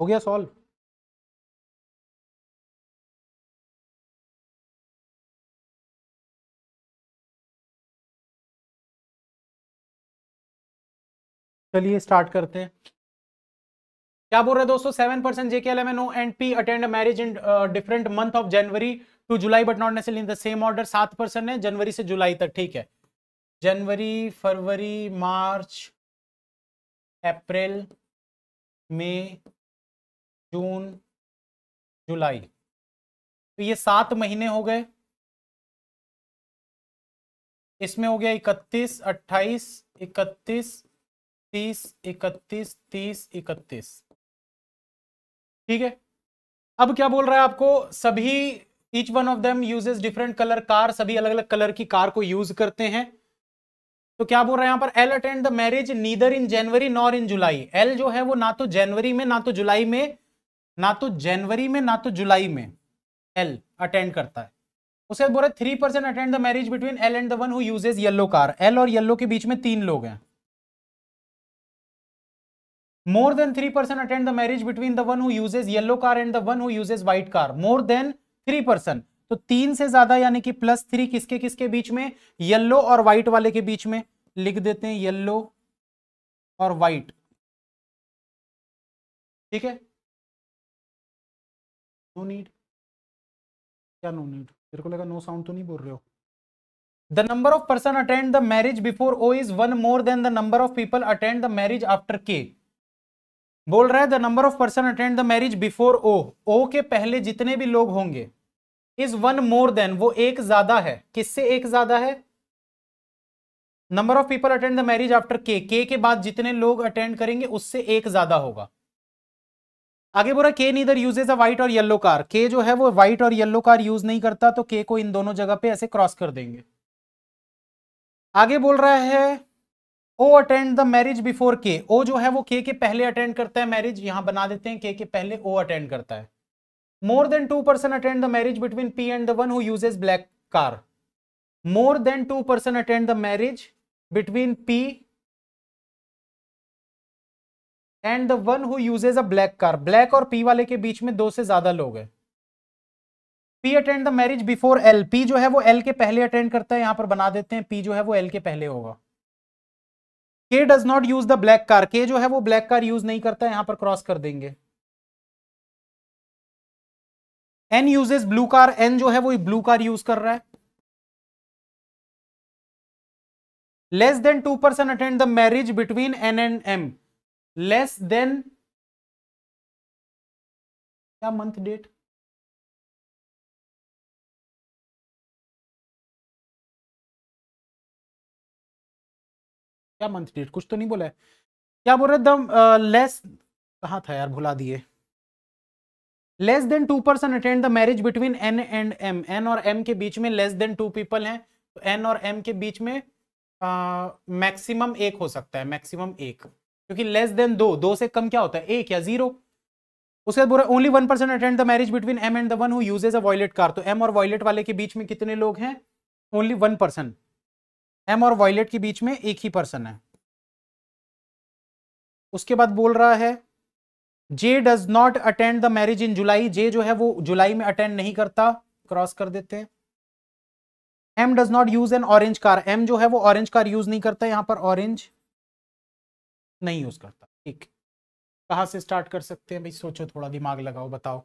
हो गया सॉल्व चलिए स्टार्ट करते हैं क्या बोल रहे हैं दोस्तों seven percent N O and P attend marriage in different month of January to July but not necessary in the same order सात परसेंट है जनवरी uh, से जुलाई तक ठीक है जनवरी फरवरी मार्च अप्रैल मई जून जुलाई तो ये सात महीने हो गए इसमें हो गया इकतीस अट्ठाईस इकतीस तीस इकतीस तीस इकतीस ठीक है अब क्या बोल रहा है आपको सभी each one of them uses different colour car सभी अलग अलग कलर की कार को यूज करते हैं तो क्या बोल रहे हैं यहां पर L attend the marriage neither in January nor in July L जो है वो ना तो जनवरी में ना तो जुलाई में ना तो जनवरी में ना तो जुलाई में एल अटेंड करता है उसके बाद बोल रहे three percent attend the marriage between L and the one who uses yellow car L और येल्लो के बीच में तीन लोग हैं more than 3% attend the marriage between the one who uses yellow car and the one who white car more than three percent तो तीन से ज्यादा यानी कि प्लस थ्री किसके किसके बीच में येल्लो और व्हाइट वाले के बीच में लिख देते हैं येल्लो और व्हाइट ठीक है नो नीड क्या नो नीड मेरे को लगा नो साउंड तो नहीं बोल रहे हो the number of person attend the marriage before O is one more than the number of people attend the marriage after K बोल रहा है the number of person attend the marriage before O O के पहले जितने भी लोग होंगे is one more then वो एक ज्यादा है किससे एक ज्यादा है number of people attend the marriage after K के बाद जितने लोग अटेंड करेंगे उससे एक ज्यादा होगा आगे बोला K neither uses a white और येलो कार के जो है वो व्हाइट और येलो कार यूज नहीं करता तो के को इन दोनों जगह पे ऐसे क्रॉस कर देंगे आगे बोल रहा है O attend the marriage before K O जो है वो के के पहले अटेंड करता है मैरिज यहां बना देते हैं के के पहले ओ अटेंड करता है more than two person attend the marriage between P and the one who uses black car more than two person attend the marriage between P and the one who uses a black car black और P वाले के बीच में दो से ज्यादा लोग हैं P attend the marriage before L P जो है वो एल के पहले अटेंड करता है यहां पर बना देते हैं पी जो है वो एल के पहले होगा K does not use the black car K जो है वो ब्लैक कार यूज नहीं करता है यहां पर क्रॉस कर देंगे N uses blue car N जो है वो ब्लू कार यूज कर रहा है less than two percent attend the marriage between N and M less than क्या मंथ डेट क्या मंथ डेट कुछ तो नहीं बोला है क्या बोल रहे दम लेस कहा था यार भुला दिए less than two person attend the marriage between N and M N और एम के बीच में लेस देन टू पीपल हैं तो एन और एम के बीच में मैक्सिमम uh, एक हो सकता है मैक्सिमम एक क्योंकि लेस देन दो दो से कम क्या होता है एक या जीरो उसके बाद only one person attend the marriage between M and the one who uses a violet car तो एम और वॉयलेट वाले के बीच में कितने लोग हैं ओनली वन पर्सन एम और वॉयलेट के बीच में एक ही पर्सन है उसके बाद बोल रहा है J does not attend the marriage in July J जो है वो जुलाई में अटेंड नहीं करता क्रॉस कर देते हैं M does not use an orange car M जो है वो ऑरेंज कार यूज नहीं करता यहां पर ऑरेंज नहीं यूज़ करता ठीक कहाँ से स्टार्ट कर सकते हैं भाई सोचो थोड़ा दिमाग लगाओ बताओ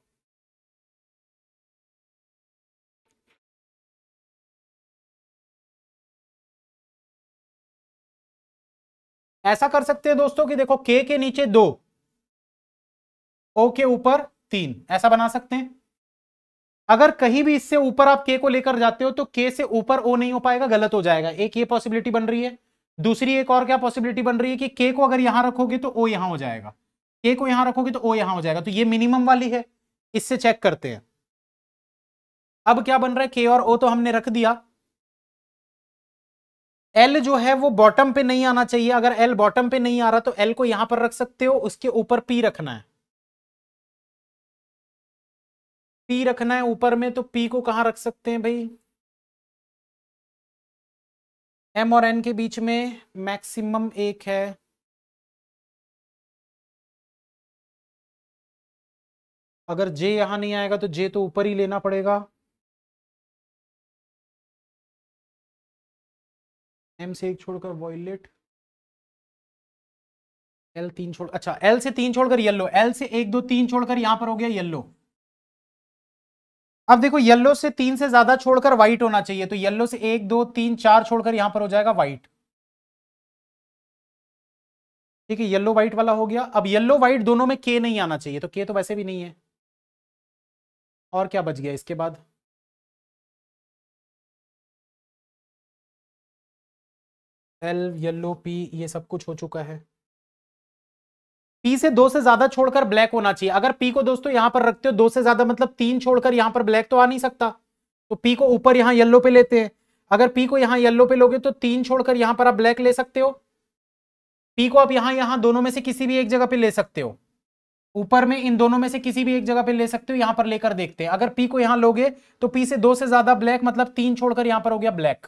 ऐसा कर सकते हैं दोस्तों कि देखो के के नीचे दो ओ के ऊपर तीन ऐसा बना सकते हैं अगर कहीं भी इससे ऊपर आप के को लेकर जाते हो तो के से ऊपर ओ नहीं हो पाएगा गलत हो जाएगा एक ये पॉसिबिलिटी बन रही है दूसरी एक और क्या पॉसिबिलिटी बन रही है कि के को अगर यहां रखोगे तो ओ यहां हो जाएगा के को यहां रखोगे तो ओ यहां हो जाएगा तो ये मिनिमम वाली है इससे चेक करते हैं अब क्या बन रहा है के और ओ तो हमने रख दिया एल जो है वो बॉटम पे नहीं आना चाहिए अगर एल बॉटम पे नहीं आ रहा तो एल को यहां पर रख सकते हो उसके ऊपर पी रखना है पी रखना है ऊपर में तो पी को कहां रख सकते हैं भाई एम और एन के बीच में मैक्सिमम एक है अगर जे यहां नहीं आएगा तो जे तो ऊपर ही लेना पड़ेगा एम से एक छोड़कर वॉयलेट एल तीन छोड़ अच्छा एल से तीन छोड़कर येल्लो एल से एक दो तीन छोड़कर यहां पर हो गया येल्लो अब देखो येल्लो से तीन से ज्यादा छोड़कर व्हाइट होना चाहिए तो येल्लो से एक दो तीन चार छोड़कर यहां पर हो जाएगा व्हाइट ठीक है येलो व्हाइट वाला हो गया अब येलो व्हाइट दोनों में के नहीं आना चाहिए तो के तो वैसे भी नहीं है और क्या बच गया इसके बाद एल येलो पी ये सब कुछ हो चुका है पी से दो से ज्यादा छोड़कर ब्लैक होना चाहिए अगर पी को दोस्तों यहां पर रखते हो दो से ज्यादा मतलब तीन छोड़कर यहां पर ब्लैक तो आ नहीं सकता तो पी को ऊपर यहां येल्लो पे लेते हैं अगर पी को यहां येल्लो पे लोगे तो तीन छोड़कर यहां पर आप ब्लैक ले सकते हो पी को आप यहां यहां दोनों में से किसी भी एक जगह पे ले सकते हो ऊपर में इन दोनों में से किसी भी एक जगह पे ले सकते हो यहां पर लेकर देखते हैं अगर पी को यहां लोगे तो पी से दो से ज्यादा ब्लैक मतलब तीन छोड़कर यहां पर हो गया ब्लैक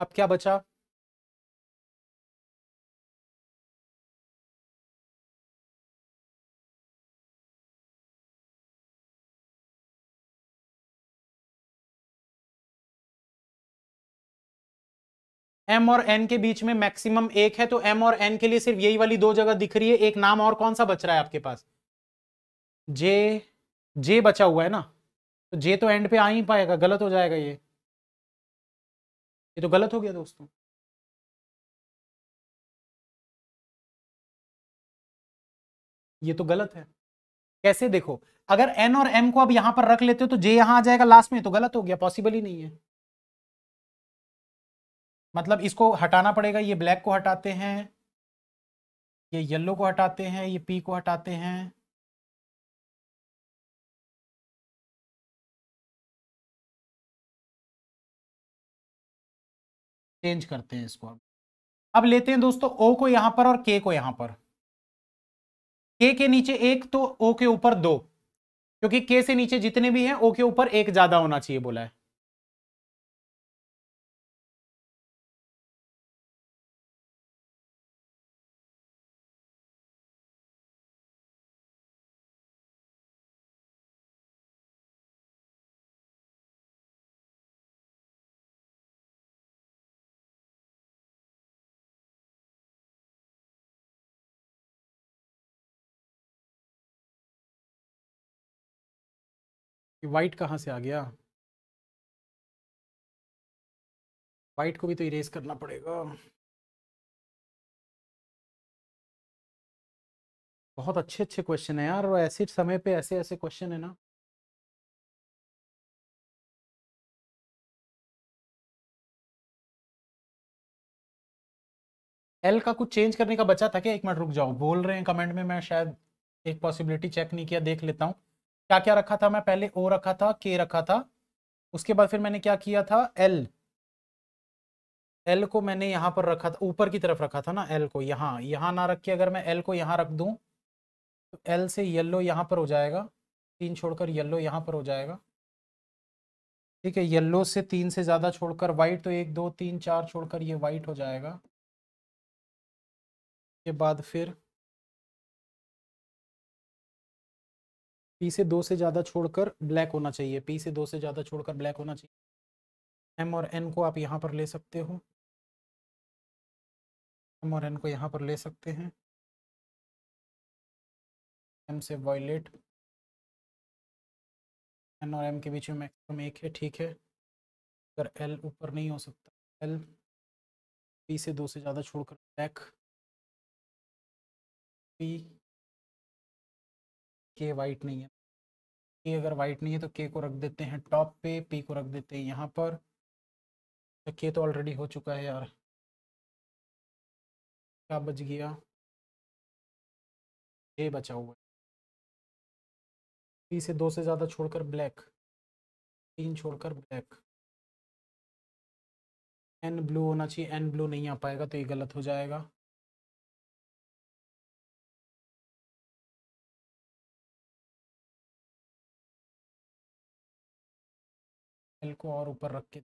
अब क्या बचा एम और एन के बीच में मैक्सिमम एक है तो एम और एन के लिए सिर्फ यही वाली दो जगह दिख रही है एक नाम और कौन सा बच रहा है आपके पास जे जे बचा हुआ है ना तो जे तो एंड पे आ ही पाएगा गलत हो जाएगा ये ये तो गलत हो गया दोस्तों ये तो गलत है कैसे देखो अगर एन और एम को अब यहां पर रख लेते हो तो जे यहां आ जाएगा लास्ट में तो गलत हो गया पॉसिबल ही नहीं है मतलब इसको हटाना पड़ेगा ये ब्लैक को हटाते हैं ये येलो को हटाते हैं ये पी को हटाते हैं चेंज करते हैं इसको अब लेते हैं दोस्तों ओ को यहां पर और के को यहां पर के के नीचे एक तो ओ के ऊपर दो क्योंकि के से नीचे जितने भी हैं ओ के ऊपर एक ज्यादा होना चाहिए बोला है कि वाइट कहाँ से आ गया वाइट को भी तो इरेज करना पड़ेगा बहुत अच्छे अच्छे क्वेश्चन है यार ऐसे समय पे ऐसे ऐसे क्वेश्चन है ना एल का कुछ चेंज करने का बचा था क्या एक मिनट रुक जाओ बोल रहे हैं कमेंट में मैं शायद एक पॉसिबिलिटी चेक नहीं किया देख लेता हूं क्या क्या रखा था मैं पहले ओ रखा था के रखा था उसके बाद फिर मैंने क्या किया था एल एल को मैंने यहां पर रखा था ऊपर की तरफ रखा था ना एल को यहाँ यहां ना रख के अगर मैं एल को यहाँ रख दूँ तो एल से येल्लो यहां पर हो जाएगा तीन छोड़कर येल्लो यहां पर हो जाएगा ठीक है येल्लो से तीन से ज़्यादा छोड़कर वाइट तो एक दो तीन चार छोड़कर ये वाइट हो जाएगा के बाद फिर पी से दो से ज़्यादा छोड़कर ब्लैक होना चाहिए पी से दो से ज़्यादा छोड़कर ब्लैक होना चाहिए एम और एन को आप यहाँ पर ले सकते हो एम और एन को यहाँ पर ले सकते हैं एम से वॉयलेट एन और एम के बीच में मैक्सिमम एक है ठीक है अगर एल ऊपर नहीं हो सकता एल पी से दो से ज़्यादा छोड़कर ब्लैक पी के वाइट नहीं है के अगर वाइट नहीं है तो के को रख देते हैं टॉप पे पी को रख देते हैं यहाँ पर तो के तो ऑलरेडी हो चुका है यार क्या बच गया ए बचा हुआ पी से दो से ज़्यादा छोड़कर ब्लैक तीन छोड़कर ब्लैक एन ब्लू होना चाहिए एन ब्लू नहीं आ पाएगा तो ये गलत हो जाएगा को और ऊपर रख के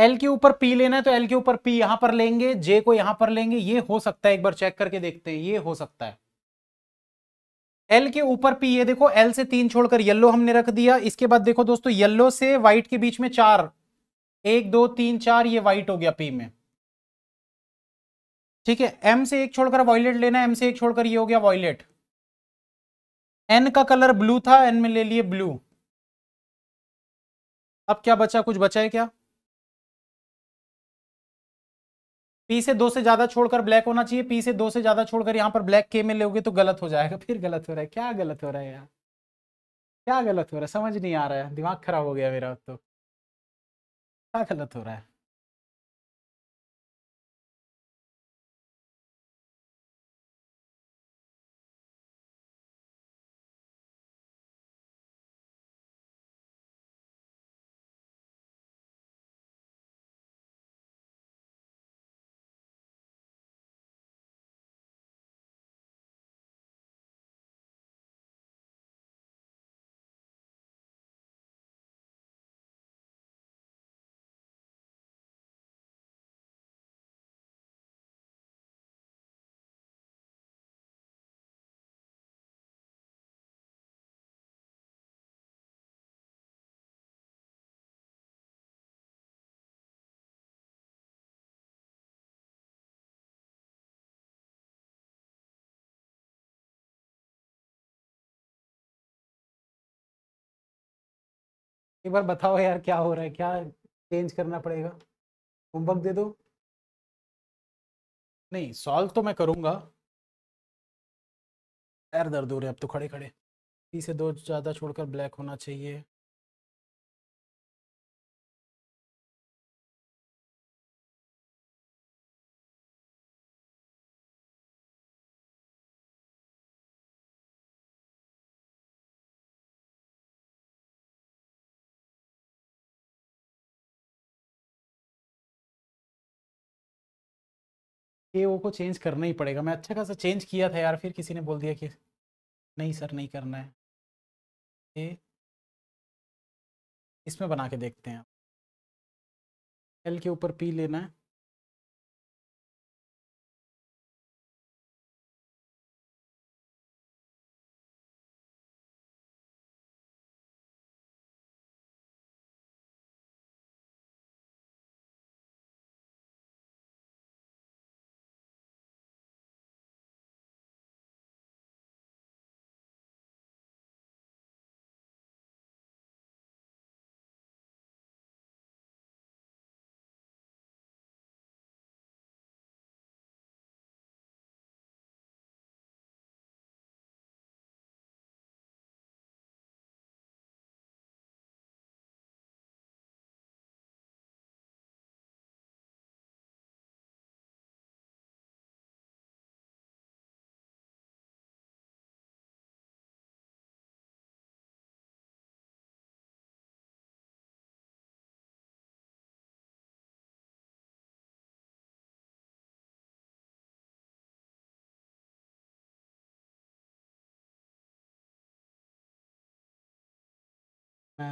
एल के ऊपर पी लेना है तो एल के ऊपर पी यहां पर लेंगे जे को यहां पर लेंगे ये हो सकता है एक बार चेक करके देखते हैं ये हो सकता है एल के ऊपर पी ये देखो एल से तीन छोड़कर येल्लो हमने रख दिया इसके बाद देखो दोस्तों येल्लो से व्हाइट के बीच में चार एक दो तीन चार ये व्हाइट हो गया पी में ठीक है एम से एक छोड़कर वॉयलेट लेना एम से एक छोड़कर ये हो गया वॉयलेट एन का कलर ब्लू था एन में ले लिए ब्लू अब क्या बचा कुछ बचा है क्या पी से दो से ज्यादा छोड़कर ब्लैक होना चाहिए पी से दो से ज्यादा छोड़कर यहाँ पर ब्लैक के में लोगे तो गलत हो जाएगा फिर गलत हो रहा है क्या गलत हो रहा है यार क्या गलत हो रहा है समझ नहीं आ रहा है दिमाग खराब हो गया मेरा तो क्या गलत हो रहा है एक बार बताओ यार क्या हो रहा है क्या चेंज करना पड़ेगा होमवर्क दे दो नहीं सॉल्व तो मैं करूँगा पैर दर्द हो रहे अब तो खड़े खड़े तीसरे से दो ज़्यादा छोड़कर ब्लैक होना चाहिए के ओ को चेंज करना ही पड़ेगा मैं अच्छा खासा चेंज किया था यार फिर किसी ने बोल दिया कि नहीं सर नहीं करना है ए इसमें बना के देखते हैं एल के ऊपर पी लेना है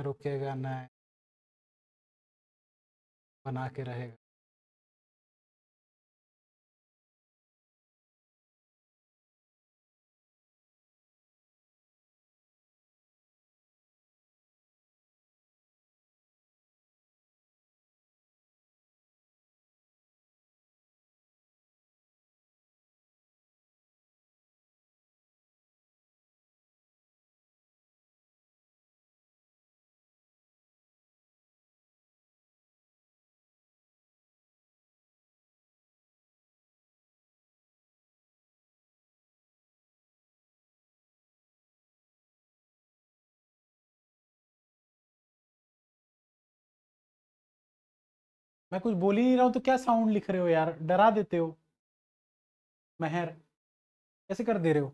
रुकेगा न बना के रहेगा मैं कुछ बोल ही नहीं रहा हूँ तो क्या साउंड लिख रहे हो यार डरा देते हो मेहर कैसे कर दे रहे हो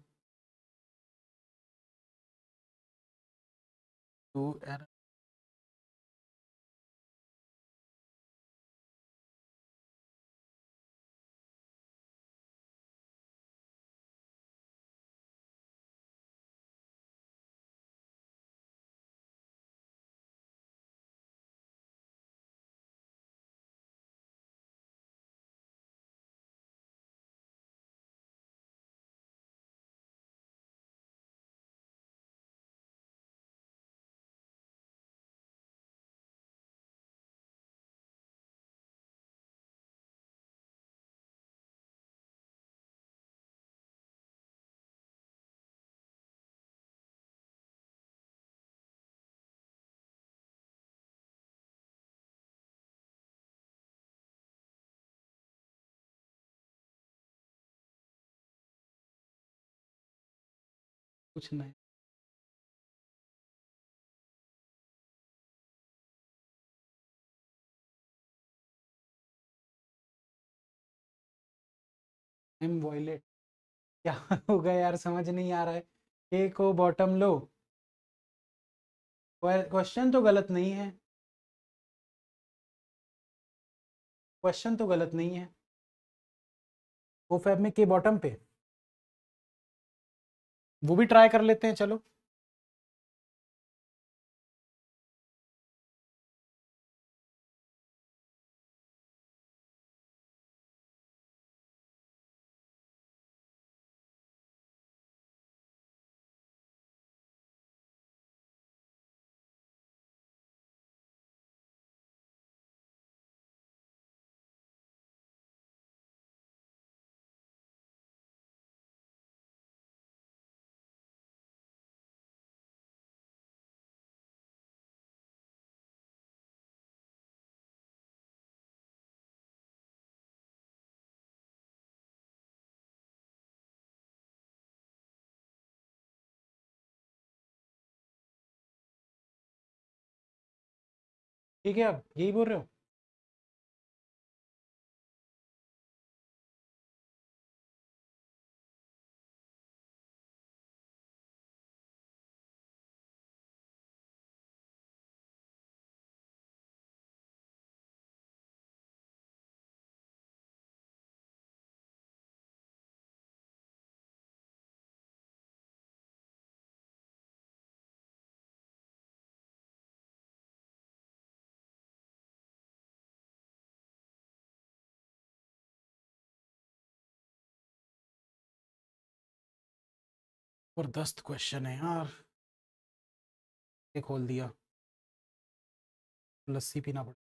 तो यार कुछ नहीं एम वॉयलेट क्या होगा यार समझ नहीं आ रहा है ए को बॉटम लो क्वेश्चन तो गलत नहीं है क्वेश्चन तो गलत नहीं है वो फैब में के बॉटम पे वो भी ट्राई कर लेते हैं चलो ठीक है आप यही बोल रहे हो जबरदस्त क्वेश्चन है यार ये खोल दिया लस्सी पीना पड़ा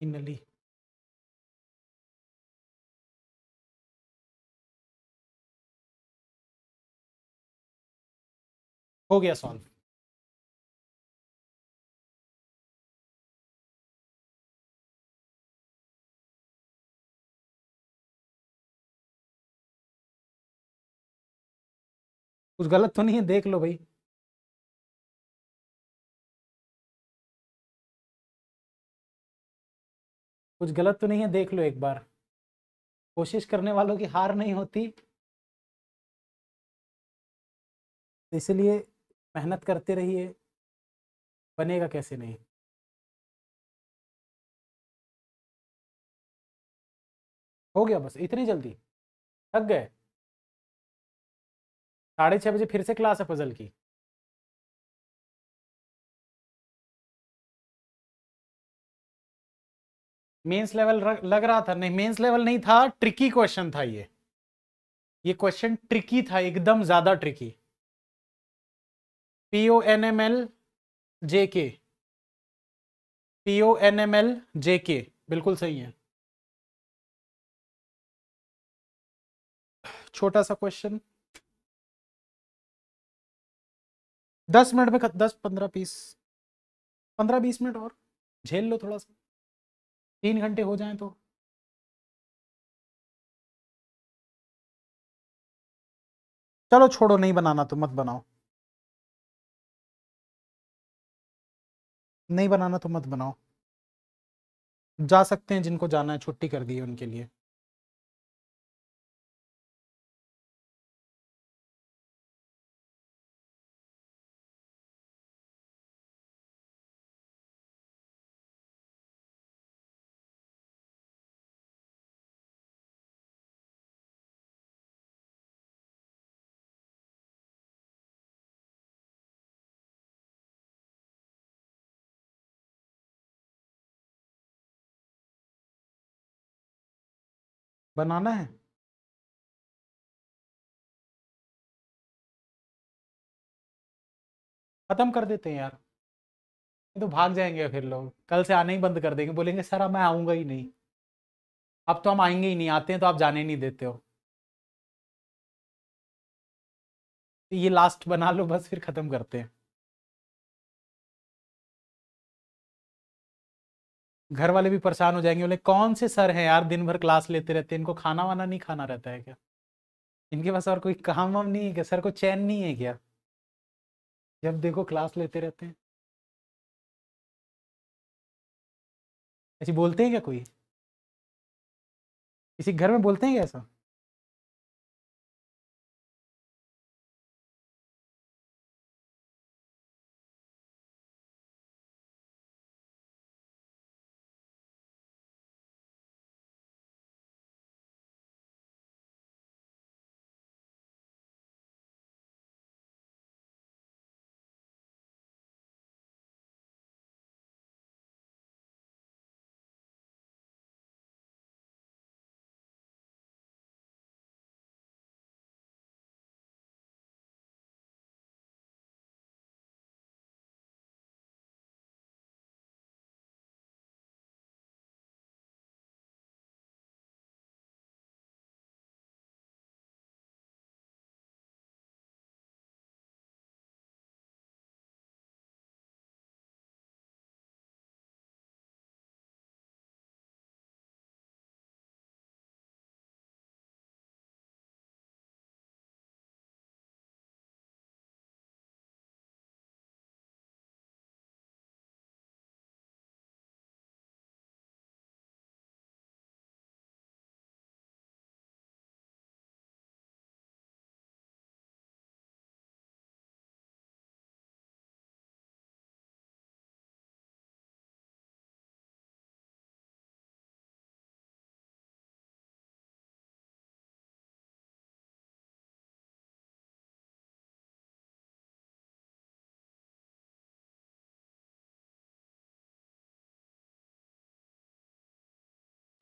finally हो गया सॉल्व कुछ गलत तो नहीं है देख लो भाई कुछ गलत तो नहीं है देख लो एक बार कोशिश करने वालों की हार नहीं होती इसलिए मेहनत करते रहिए बनेगा कैसे नहीं हो गया बस इतनी जल्दी थक गए साढ़े छः बजे फिर से क्लास है पजल की मेंस लेवल लग रहा था नहीं मेंस लेवल नहीं था ट्रिकी क्वेश्चन था ये ये क्वेश्चन ट्रिकी था एकदम ज्यादा tricky P O N M L J K P O N M L J K बिल्कुल सही है छोटा सा क्वेश्चन दस मिनट में दस पंद्रह बीस पंद्रह बीस मिनट और झेल लो थोड़ा सा तीन घंटे हो जाएं तो चलो छोड़ो नहीं बनाना तो मत बनाओ नहीं बनाना तो मत बनाओ जा सकते हैं जिनको जाना है छुट्टी कर दी है उनके लिए बनाना है खत्म कर देते हैं यार तो भाग जाएंगे फिर लोग कल से आना ही बंद कर देंगे बोलेंगे सर मैं आऊँगा ही नहीं अब तो हम आएंगे ही नहीं आते हैं तो आप जाने नहीं देते हो तो ये लास्ट बना लो बस फिर खत्म करते हैं घर वाले भी परेशान हो जाएंगे बोले कौन से सर हैं यार दिन भर क्लास लेते रहते हैं इनको खाना वाना नहीं खाना रहता है क्या इनके पास और कोई काम वाम नहीं है क्या सर को चैन नहीं है क्या जब देखो क्लास लेते रहते हैं ऐसी बोलते हैं क्या कोई किसी घर में बोलते हैं क्या ऐसा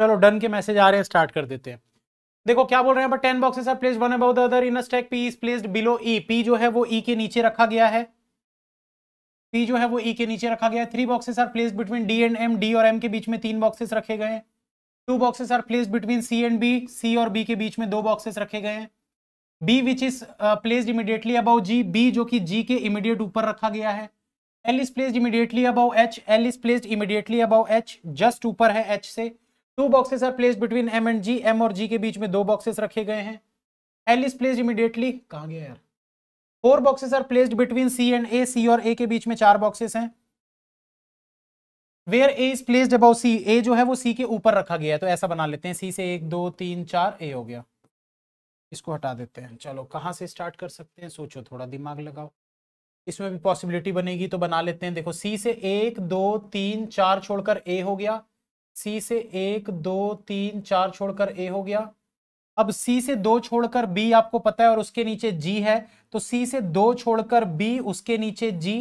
चलो डन के मैसेज आ रहे हैं स्टार्ट कर देते हैं देखो क्या बोल रहे हैं ten boxes are placed one the other in stack P is placed below E P जो है वो ई e के नीचे रखा गया है पी जो है वो ई e के नीचे रखा गया है three boxes are between D and M D और एम के बीच में तीन बॉक्सेस रखे गए हैं two boxes are between C and B C और बी के बीच में दो बॉक्सेस रखे गए हैं B which is placed immediately above G B जो कि जी के इमीडिएट ऊपर रखा गया है L is placed immediately above H L is placed immediately above H just ऊपर है एच से two boxes are place between M and G M और जी के बीच में दो बॉक्सेस रखे गए हैं एल इज प्लेस इमिडिएटली कहा गया यार four boxes are placed between C and A C और ए के बीच में चार बॉक्सेस हैं where A is placed above C A जो है वो सी के ऊपर रखा गया है तो ऐसा बना लेते हैं सी से एक दो तीन चार ए हो गया इसको हटा देते हैं चलो कहाँ से स्टार्ट कर सकते हैं सोचो थोड़ा दिमाग लगाओ इसमें भी पॉसिबिलिटी बनेगी तो बना लेते हैं देखो सी से एक दो तीन चार छोड़कर ए हो गया सी से एक दो तीन चार छोड़कर ए हो गया अब सी से दो छोड़कर बी आपको पता है और उसके नीचे जी है तो सी से दो छोड़कर बी उसके नीचे जी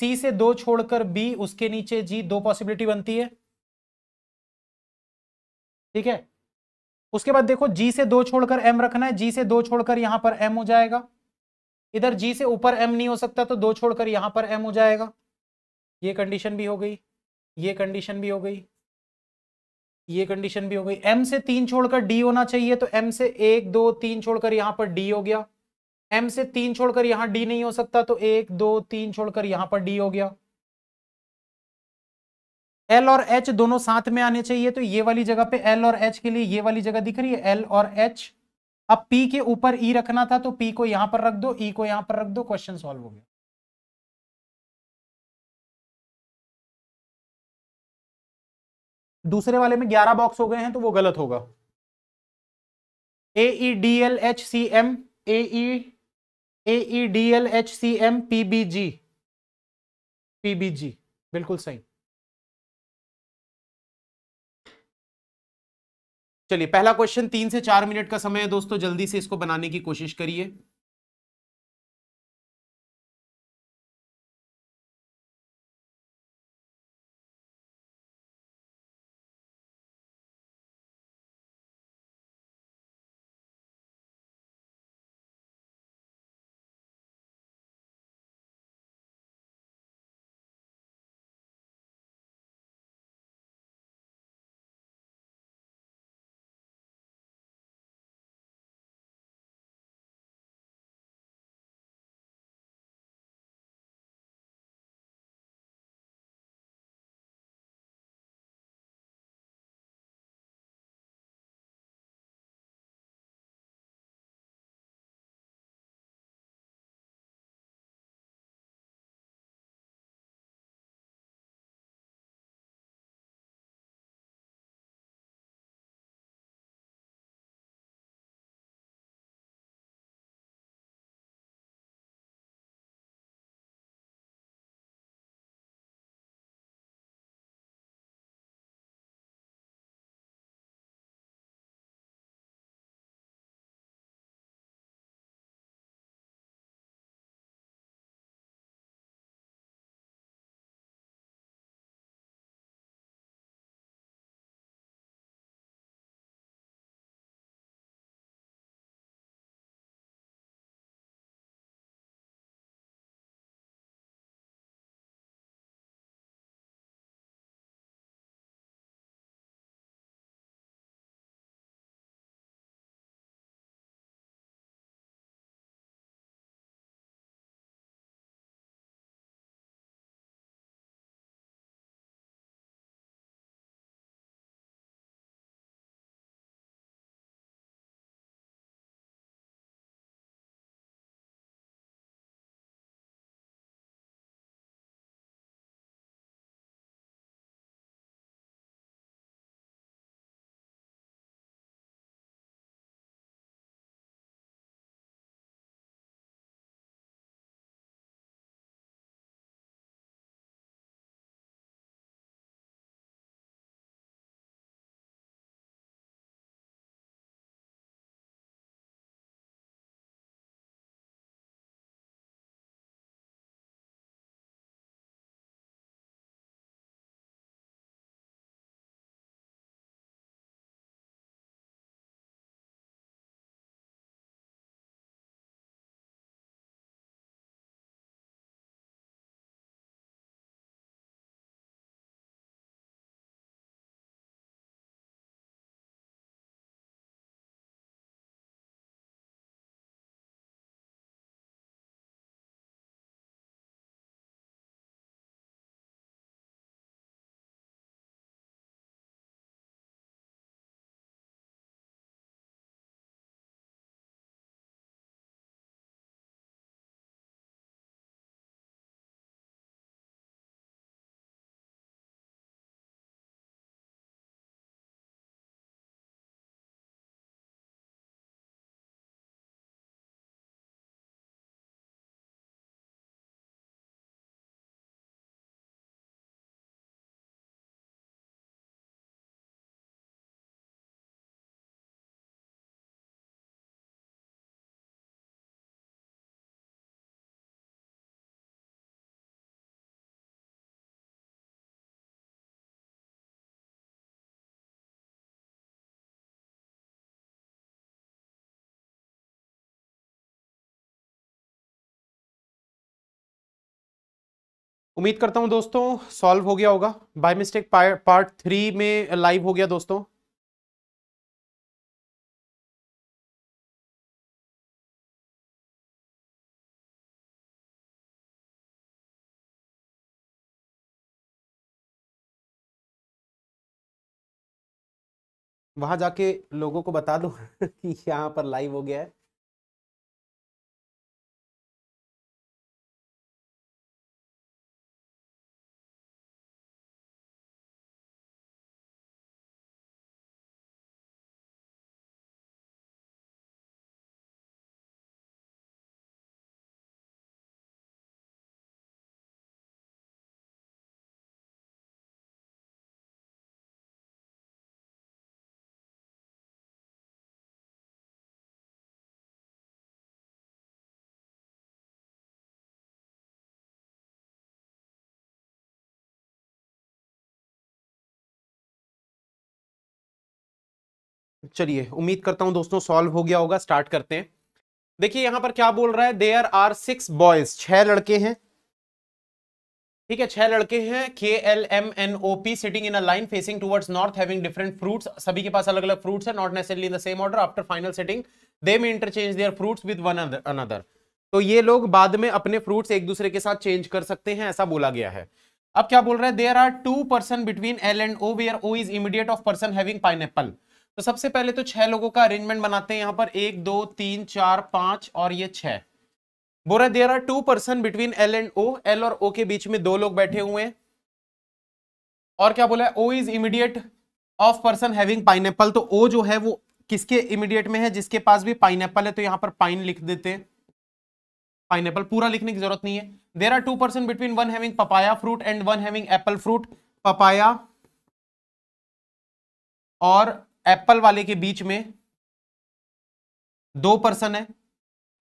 सी से दो छोड़कर बी उसके नीचे जी दो पॉसिबिलिटी बनती है ठीक है उसके बाद देखो जी से दो छोड़कर एम रखना है जी से दो छोड़कर यहां पर एम हो जाएगा इधर जी से ऊपर एम नहीं हो सकता तो दो छोड़कर यहां पर एम हो जाएगा ये कंडीशन भी हो गई ये कंडीशन भी हो गई ये कंडीशन भी हो गई एम से तीन छोड़कर डी होना चाहिए तो एम से एक दो तीन छोड़कर यहां पर डी हो गया एम से तीन छोड़कर यहां डी नहीं हो सकता तो एक दो तीन छोड़कर यहां पर डी हो गया एल और एच दोनों साथ में आने चाहिए तो ये वाली जगह पे एल और एच के लिए ये वाली जगह दिख रही है एल और एच अब पी के ऊपर ई e रखना था तो पी को यहां पर रख दो ई e को यहां पर रख दो क्वेश्चन सॉल्व हो गया दूसरे वाले में ग्यारह बॉक्स हो गए हैं तो वो गलत होगा A E D L H C M A A E D L H C M P B G P B G बिल्कुल सही चलिए पहला क्वेश्चन तीन से चार मिनट का समय है दोस्तों जल्दी से इसको बनाने की कोशिश करिए उम्मीद करता हूं दोस्तों सॉल्व हो गया होगा बाय मिस्टेक पार्ट थ्री में लाइव हो गया दोस्तों वहां जाके लोगों को बता दो कि यहां पर लाइव हो गया है चलिए उम्मीद करता हूं दोस्तों सॉल्व हो गया होगा स्टार्ट करते हैं देखिए यहां पर क्या बोल रहा है देयर आर सिक्स बॉयज छह लड़के हैं ठीक है छह लड़के हैं K L M N O P sitting in a line facing towards north having different fruits सभी के पास अलग अलग फ्रूट्स है not necessarily in the same order after final seating they may interchange their fruits with one another तो ये लोग बाद में अपने फ्रूट्स एक दूसरे के साथ चेंज कर सकते हैं ऐसा बोला गया है अब क्या बोल रहा है there are two person between L and O where O is immediate of person having pineapple तो सबसे पहले तो छह लोगों का अरेंजमेंट बनाते हैं यहां पर एक दो तीन चार पांच और ये छह बोरा there are two person between L and O L और ओ के बीच में दो लोग बैठे हुए हैं और क्या बोला है O is immediate of person having pine तो ओ जो है वो किसके इमीडिएट में है जिसके पास भी पाइन है तो यहां पर पाइन लिख देते हैं पाइन पूरा लिखने की जरूरत नहीं है there are two person between one having papaya fruit and one having apple fruit papaya और एप्पल वाले के बीच में दो पर्सन है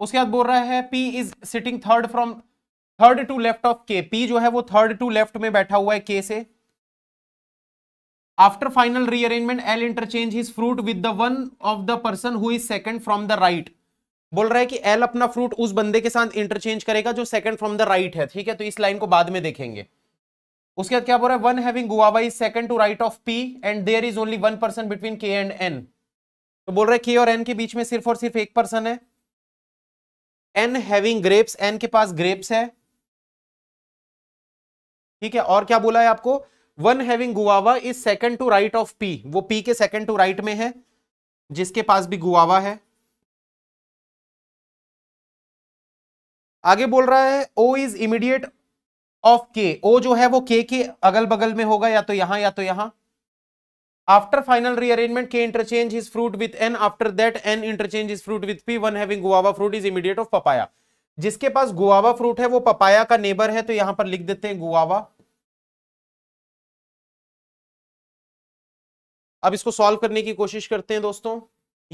उसके बाद बोल रहा है P is sitting third from third to left of K P जो है वो थर्ड टू लेफ्ट में बैठा हुआ है के से after final rearrangement L interchange his fruit with the one of the person who is second from the right बोल रहा है कि एल अपना फ्रूट उस बंदे के साथ इंटरचेंज करेगा जो सेकंड फ्रॉम द राइट है ठीक है तो इस लाइन को बाद में देखेंगे उसके बाद क्या बोल रहा है one having guava is second to right of P and there is only one person between K and N तो बोल रहे के और एन के बीच में सिर्फ और सिर्फ एक पर्सन है एन हैविंग ग्रेप्स एन के पास ग्रेप्स है ठीक है और क्या बोला है आपको one having guava is second to right of P वो पी के सेकंड टू राइट में है जिसके पास भी गुआवा है आगे बोल रहा है ओ इज इमीडिएट ऑफ के ओ जो है वो के के अगल बगल में होगा या तो यहां या तो यहां after final rearrangement K interchange is fruit with N after that N interchange is fruit with P one having guava fruit is immediate of papaya जिसके पास गुआवा फ्रूट है वो पपाया का नेबर है तो यहां पर लिख देते हैं गुआवा अब इसको सॉल्व करने की कोशिश करते हैं दोस्तों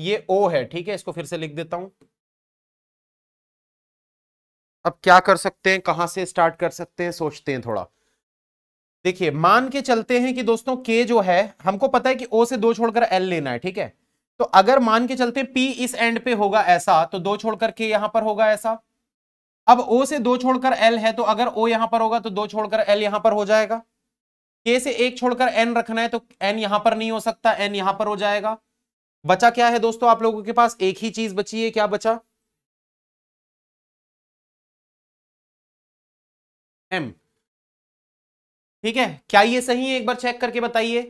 ये ओ है ठीक है इसको फिर से लिख देता हूं अब क्या कर सकते हैं कहां से स्टार्ट कर सकते हैं सोचते हैं थोड़ा देखिए मान के चलते हैं कि दोस्तों के जो है हमको पता है कि ओ से दो छोड़कर एल लेना है ठीक है तो अगर मान के चलते पी इस एंड पे होगा ऐसा तो दो छोड़कर के यहां पर होगा ऐसा अब ओ से दो छोड़कर एल है तो अगर ओ यहां पर होगा तो दो छोड़कर एल यहां पर हो जाएगा के से एक छोड़कर एन रखना है तो एन यहां पर नहीं हो सकता एन यहां पर हो जाएगा बचा क्या है दोस्तों आप लोगों के पास एक ही चीज बची है क्या बचा एम ठीक है क्या ये सही है एक बार चेक करके बताइए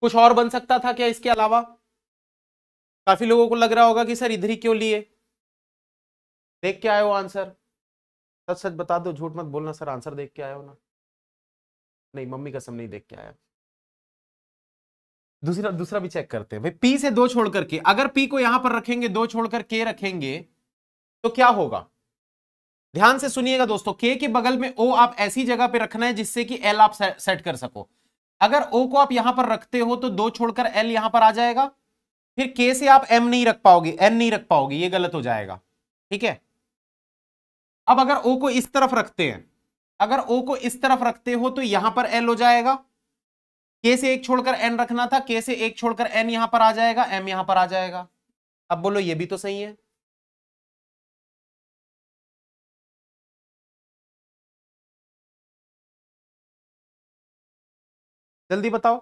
कुछ और बन सकता था क्या इसके अलावा काफी लोगों को लग रहा होगा कि सर इधर ही क्यों लिए देख के आए हो आंसर सच सच बता दो झूठ मत बोलना सर आंसर देख के आए हो ना नहीं मम्मी कसम नहीं देख के आया दूसरा दूसरा भी चेक करते हैं भाई पी से दो छोड़ करके अगर पी को यहां पर रखेंगे दो छोड़कर के रखेंगे तो क्या होगा ध्यान से सुनिएगा दोस्तों के के बगल में ओ आप ऐसी जगह पे रखना है जिससे कि एल आप सेट कर सको अगर ओ को आप यहां पर रखते हो तो दो छोड़कर एल यहां पर आ जाएगा फिर के से आप एम नहीं रख पाओगे एन नहीं रख पाओगे ये गलत हो जाएगा ठीक है अब अगर ओ को इस तरफ रखते हैं अगर ओ को इस तरफ रखते हो तो यहां पर एल हो जाएगा के से एक छोड़कर एन रखना था के से एक छोड़कर एन यहां पर आ जाएगा एम यहां पर आ जाएगा अब बोलो ये भी तो सही है जल्दी बताओ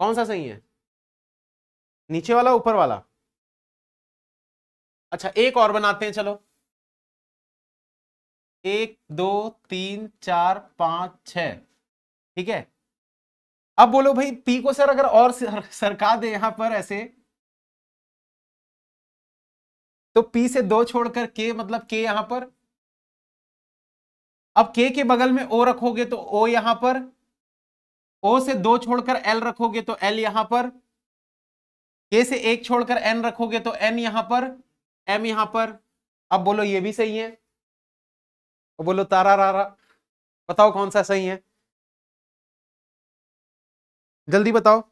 कौन सा सही है नीचे वाला ऊपर वाला अच्छा एक और बनाते हैं चलो एक दो तीन चार पांच छ ठीक है अब बोलो भाई पी को सर अगर और सरका दे यहां पर ऐसे तो P से दो छोड़कर K मतलब K यहां पर अब K के बगल में O रखोगे तो O यहां पर O से दो छोड़कर L रखोगे तो L यहां पर K से एक छोड़कर N रखोगे तो N यहां पर M यहां पर अब बोलो ये भी सही है और बोलो तारा रारा बताओ कौन सा सही है जल्दी बताओ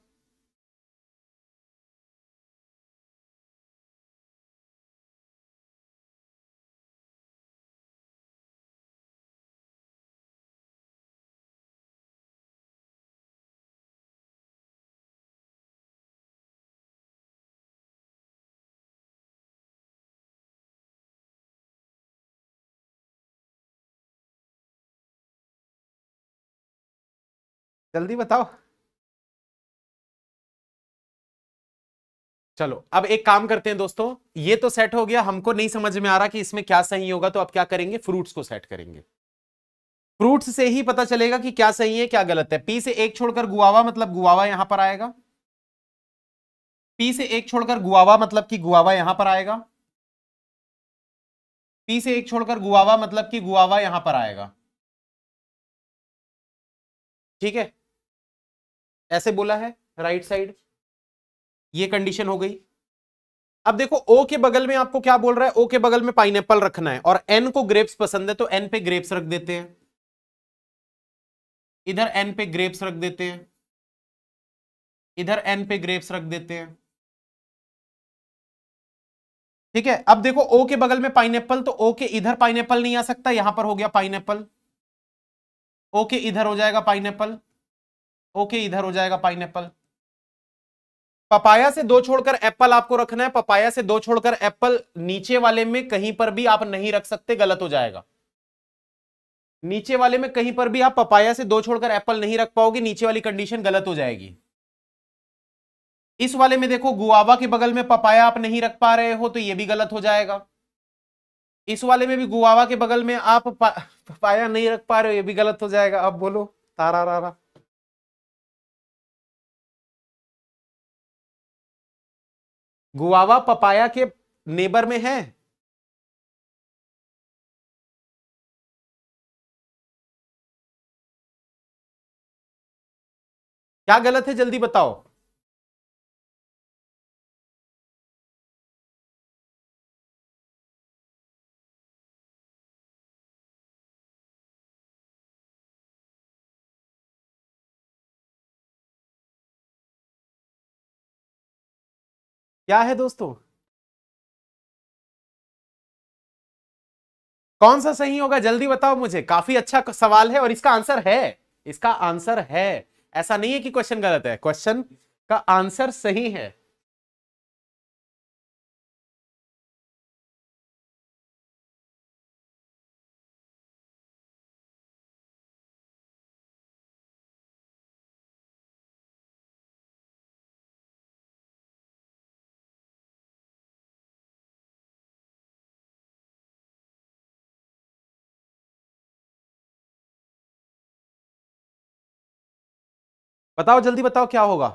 जल्दी बताओ चलो अब एक काम करते हैं दोस्तों ये तो सेट हो गया हमको नहीं समझ में आ रहा कि इसमें क्या सही होगा तो अब क्या करेंगे फ्रूट्स को सेट करेंगे फ्रूट्स से ही पता चलेगा कि क्या सही है क्या गलत है पी से एक छोड़कर गुआवा मतलब गुआवा यहां पर आएगा पी से एक छोड़कर गुआवा मतलब कि गुआवा यहां पर आएगा पी से एक छोड़कर गुआवा मतलब कि गुआवा यहां पर आएगा ठीक है ऐसे बोला है राइट साइड ये कंडीशन हो गई अब देखो ओ के बगल में आपको क्या बोल रहा है ओ के बगल में पाइन रखना है और एन को ग्रेप्स पसंद है तो एन पे ग्रेप्स रख देते हैं इधर एन पे ग्रेप्स रख देते हैं इधर एन पे ग्रेप्स रख देते हैं ठीक है अब देखो ओ के बगल में पाइन तो ओ के इधर पाइन नहीं आ सकता यहां पर हो गया पाइन ओके के इधर हो जाएगा पाइन ओके इधर हो जाएगा पाइन पपाया से दो छोड़कर एप्पल आपको रखना है पपाया से दो छोड़कर एप्पल नीचे वाले में कहीं पर भी आप नहीं रख सकते गलत हो जाएगा नीचे वाले में कहीं पर भी आप पपाया से दो छोड़कर एप्पल नहीं रख पाओगे नीचे वाली कंडीशन गलत हो जाएगी इस वाले में देखो गुआवा के बगल में पपाया आप नहीं रख पा रहे हो तो ये भी गलत हो जाएगा इस वाले में भी गुआवा के बगल में आप पपाया नहीं रख पा रहे हो यह भी गलत हो जाएगा अब बोलो तारा रारा रा। गुआवा पपाया के नेबर में है क्या गलत है जल्दी बताओ क्या है दोस्तों कौन सा सही होगा जल्दी बताओ मुझे काफी अच्छा सवाल है और इसका आंसर है इसका आंसर है ऐसा नहीं है कि क्वेश्चन गलत है क्वेश्चन का आंसर सही है बताओ जल्दी बताओ क्या होगा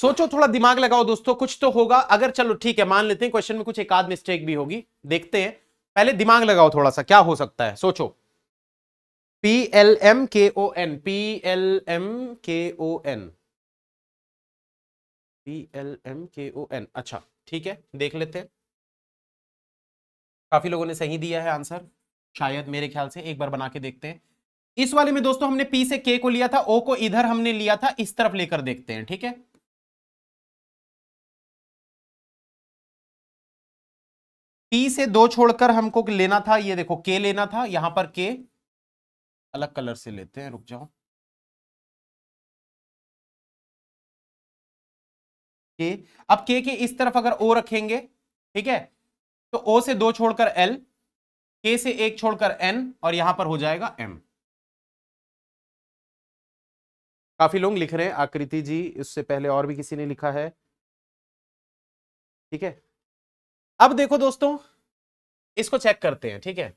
सोचो थोड़ा दिमाग लगाओ दोस्तों कुछ तो होगा अगर चलो ठीक है मान लेते हैं क्वेश्चन में कुछ एक आध मिस्टेक भी होगी देखते हैं पहले दिमाग लगाओ थोड़ा सा क्या हो सकता है सोचो P L M K O N P L M K O N P L M K O N अच्छा ठीक है देख लेते हैं काफी लोगों ने सही दिया है आंसर शायद मेरे ख्याल से एक बार बना के देखते हैं इस वाले में दोस्तों हमने पी से के को लिया था ओ को इधर हमने लिया था इस तरफ लेकर देखते हैं ठीक है पी से दो छोड़कर हमको लेना था ये देखो के लेना था यहां पर के अलग कलर से लेते हैं रुक जाओ के अब के के इस तरफ अगर ओ रखेंगे ठीक है तो ओ से दो छोड़कर एल के से एक छोड़कर एन और यहां पर हो जाएगा एम काफी लोग लिख रहे हैं आकृति जी इससे पहले और भी किसी ने लिखा है ठीक है अब देखो दोस्तों इसको चेक करते हैं ठीक है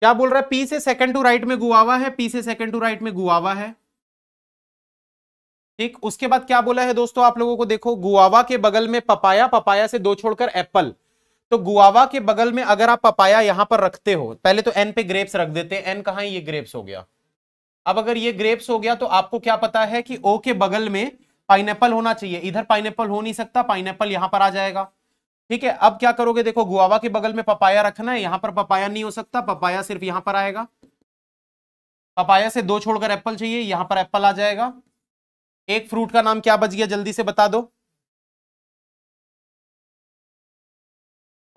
क्या बोल रहा है पी से सेकंड टू राइट में गुआवा है पी से सेकंड टू राइट में गुआवा है ठीक उसके बाद क्या बोला है दोस्तों आप लोगों को देखो गुआवा के बगल में पपाया पपाया से दो छोड़कर एप्पल तो गुआवा के बगल में अगर आप पपाया यहां पर रखते हो पहले तो एन पे ग्रेप्स रख देते हैं एन कहा ये ग्रेप्स हो गया अब अगर ये ग्रेप्स हो गया तो आपको क्या पता है कि ओ के बगल में पाइन होना चाहिए इधर पाइन हो नहीं सकता एप्पल यहां पर आ जाएगा ठीक है अब क्या करोगे देखो गुआवा के बगल में पपाया रखना है यहां पर पपाया नहीं हो सकता पपाया सिर्फ यहां पर आएगा पपाया से दो छोड़कर एप्पल चाहिए यहां पर एप्पल आ जाएगा एक फ्रूट का नाम क्या बच गया जल्दी से बता दो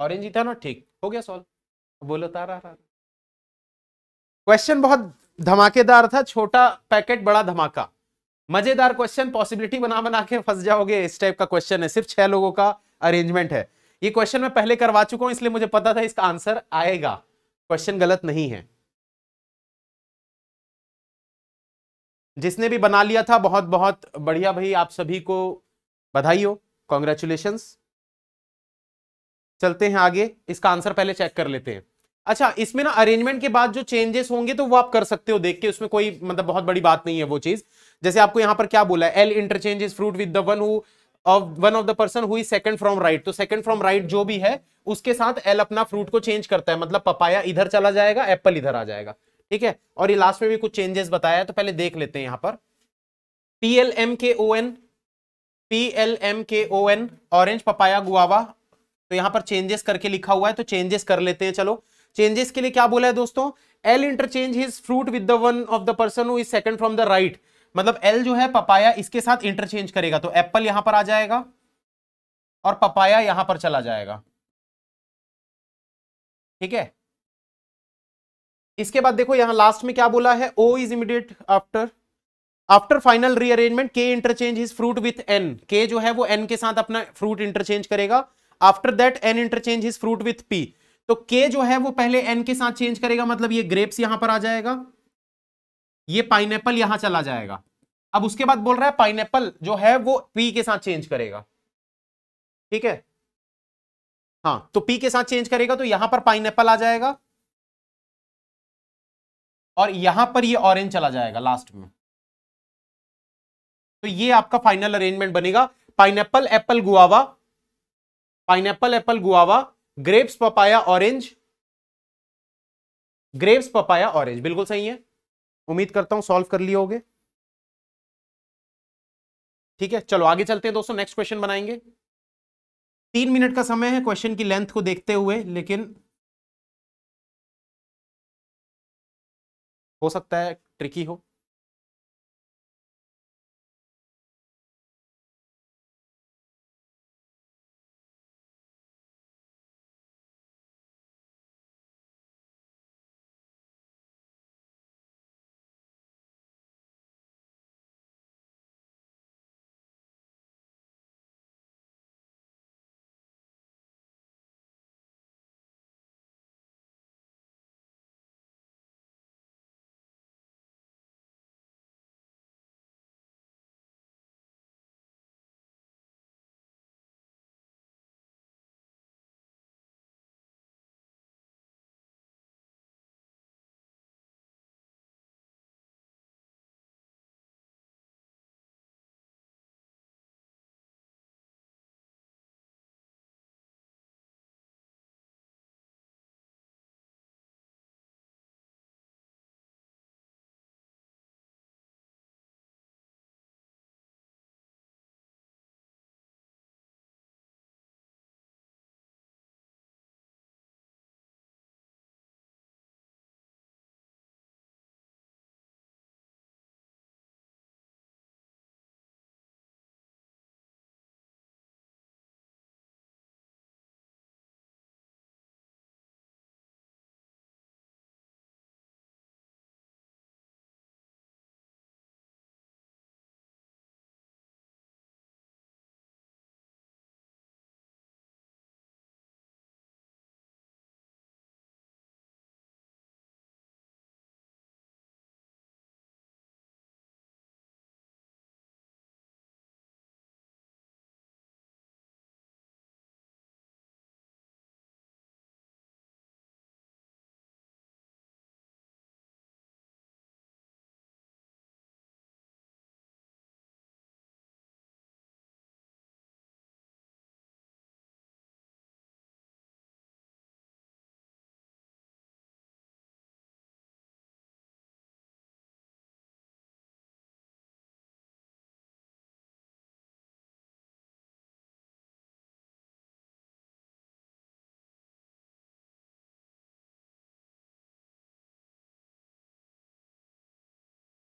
ऑरेंज ही था ना ठीक हो गया सॉल्व बोलो तारा क्वेश्चन बहुत धमाकेदार था छोटा पैकेट बड़ा धमाका मजेदार क्वेश्चन पॉसिबिलिटी बना बना के फंस जाओगे इस टाइप का क्वेश्चन है सिर्फ छह लोगों का अरेंजमेंट है ये क्वेश्चन मैं पहले करवा चुका हूं इसलिए मुझे पता था इसका आंसर आएगा क्वेश्चन गलत नहीं है जिसने भी बना लिया था बहुत बहुत बढ़िया भाई आप सभी को बधाई हो कॉन्ग्रेचुलेशन चलते हैं आगे इसका आंसर पहले चेक कर लेते हैं अच्छा इसमें ना अरेंजमेंट के बाद जो चेंजेस होंगे तो वो आप कर सकते हो देख के उसमें कोई मतलब बहुत बड़ी बात नहीं है वो चीज जैसे आपको यहां पर क्या बोला है L interchange is fruit with the one who of one of the person who is second from right तो सेकंड फ्रॉम राइट जो भी है उसके साथ एल अपना फ्रूट को चेंज करता है मतलब पपाया इधर चला जाएगा एप्पल इधर आ जाएगा ठीक है और ये लास्ट में भी कुछ चेंजेस बताया है तो पहले देख लेते हैं यहां पर P L M K O N P L M K O N orange papaya guava तो यहां पर चेंजेस करके लिखा हुआ है तो चेंजेस कर लेते हैं चलो चेंजेस के लिए क्या बोला है दोस्तों L interchange his fruit with the one of the person is second from the right मतलब एल जो है पपाया इसके साथ इंटरचेंज करेगा तो एप्पल यहां पर आ जाएगा और पपाया यहां पर चला जाएगा ठीक है इसके बाद देखो यहां लास्ट में क्या बोला है O is immediate after after final rearrangement K interchange is fruit with N K जो है वो एन के साथ अपना फ्रूट इंटरचेंज करेगा after that N interchange is fruit with P तो के जो है वो पहले एन के साथ चेंज करेगा मतलब ये ग्रेप्स यहां पर आ जाएगा ये पाइन यहां चला जाएगा अब उसके बाद बोल रहा है पाइन जो है वो पी के साथ चेंज करेगा ठीक है हाँ तो पी के साथ चेंज करेगा तो यहां पर पाइन आ जाएगा और यहां पर ये ऑरेंज चला जाएगा लास्ट में तो ये आपका फाइनल अरेंजमेंट बनेगा pineapple guava apple apple guava grapes papaya orange grapes papaya orange बिल्कुल सही है उम्मीद करता हूं सॉल्व कर लिए होगे ठीक है चलो आगे चलते हैं दोस्तों नेक्स्ट क्वेश्चन बनाएंगे तीन मिनट का समय है क्वेश्चन की लेंथ को देखते हुए लेकिन हो सकता है ट्रिकी हो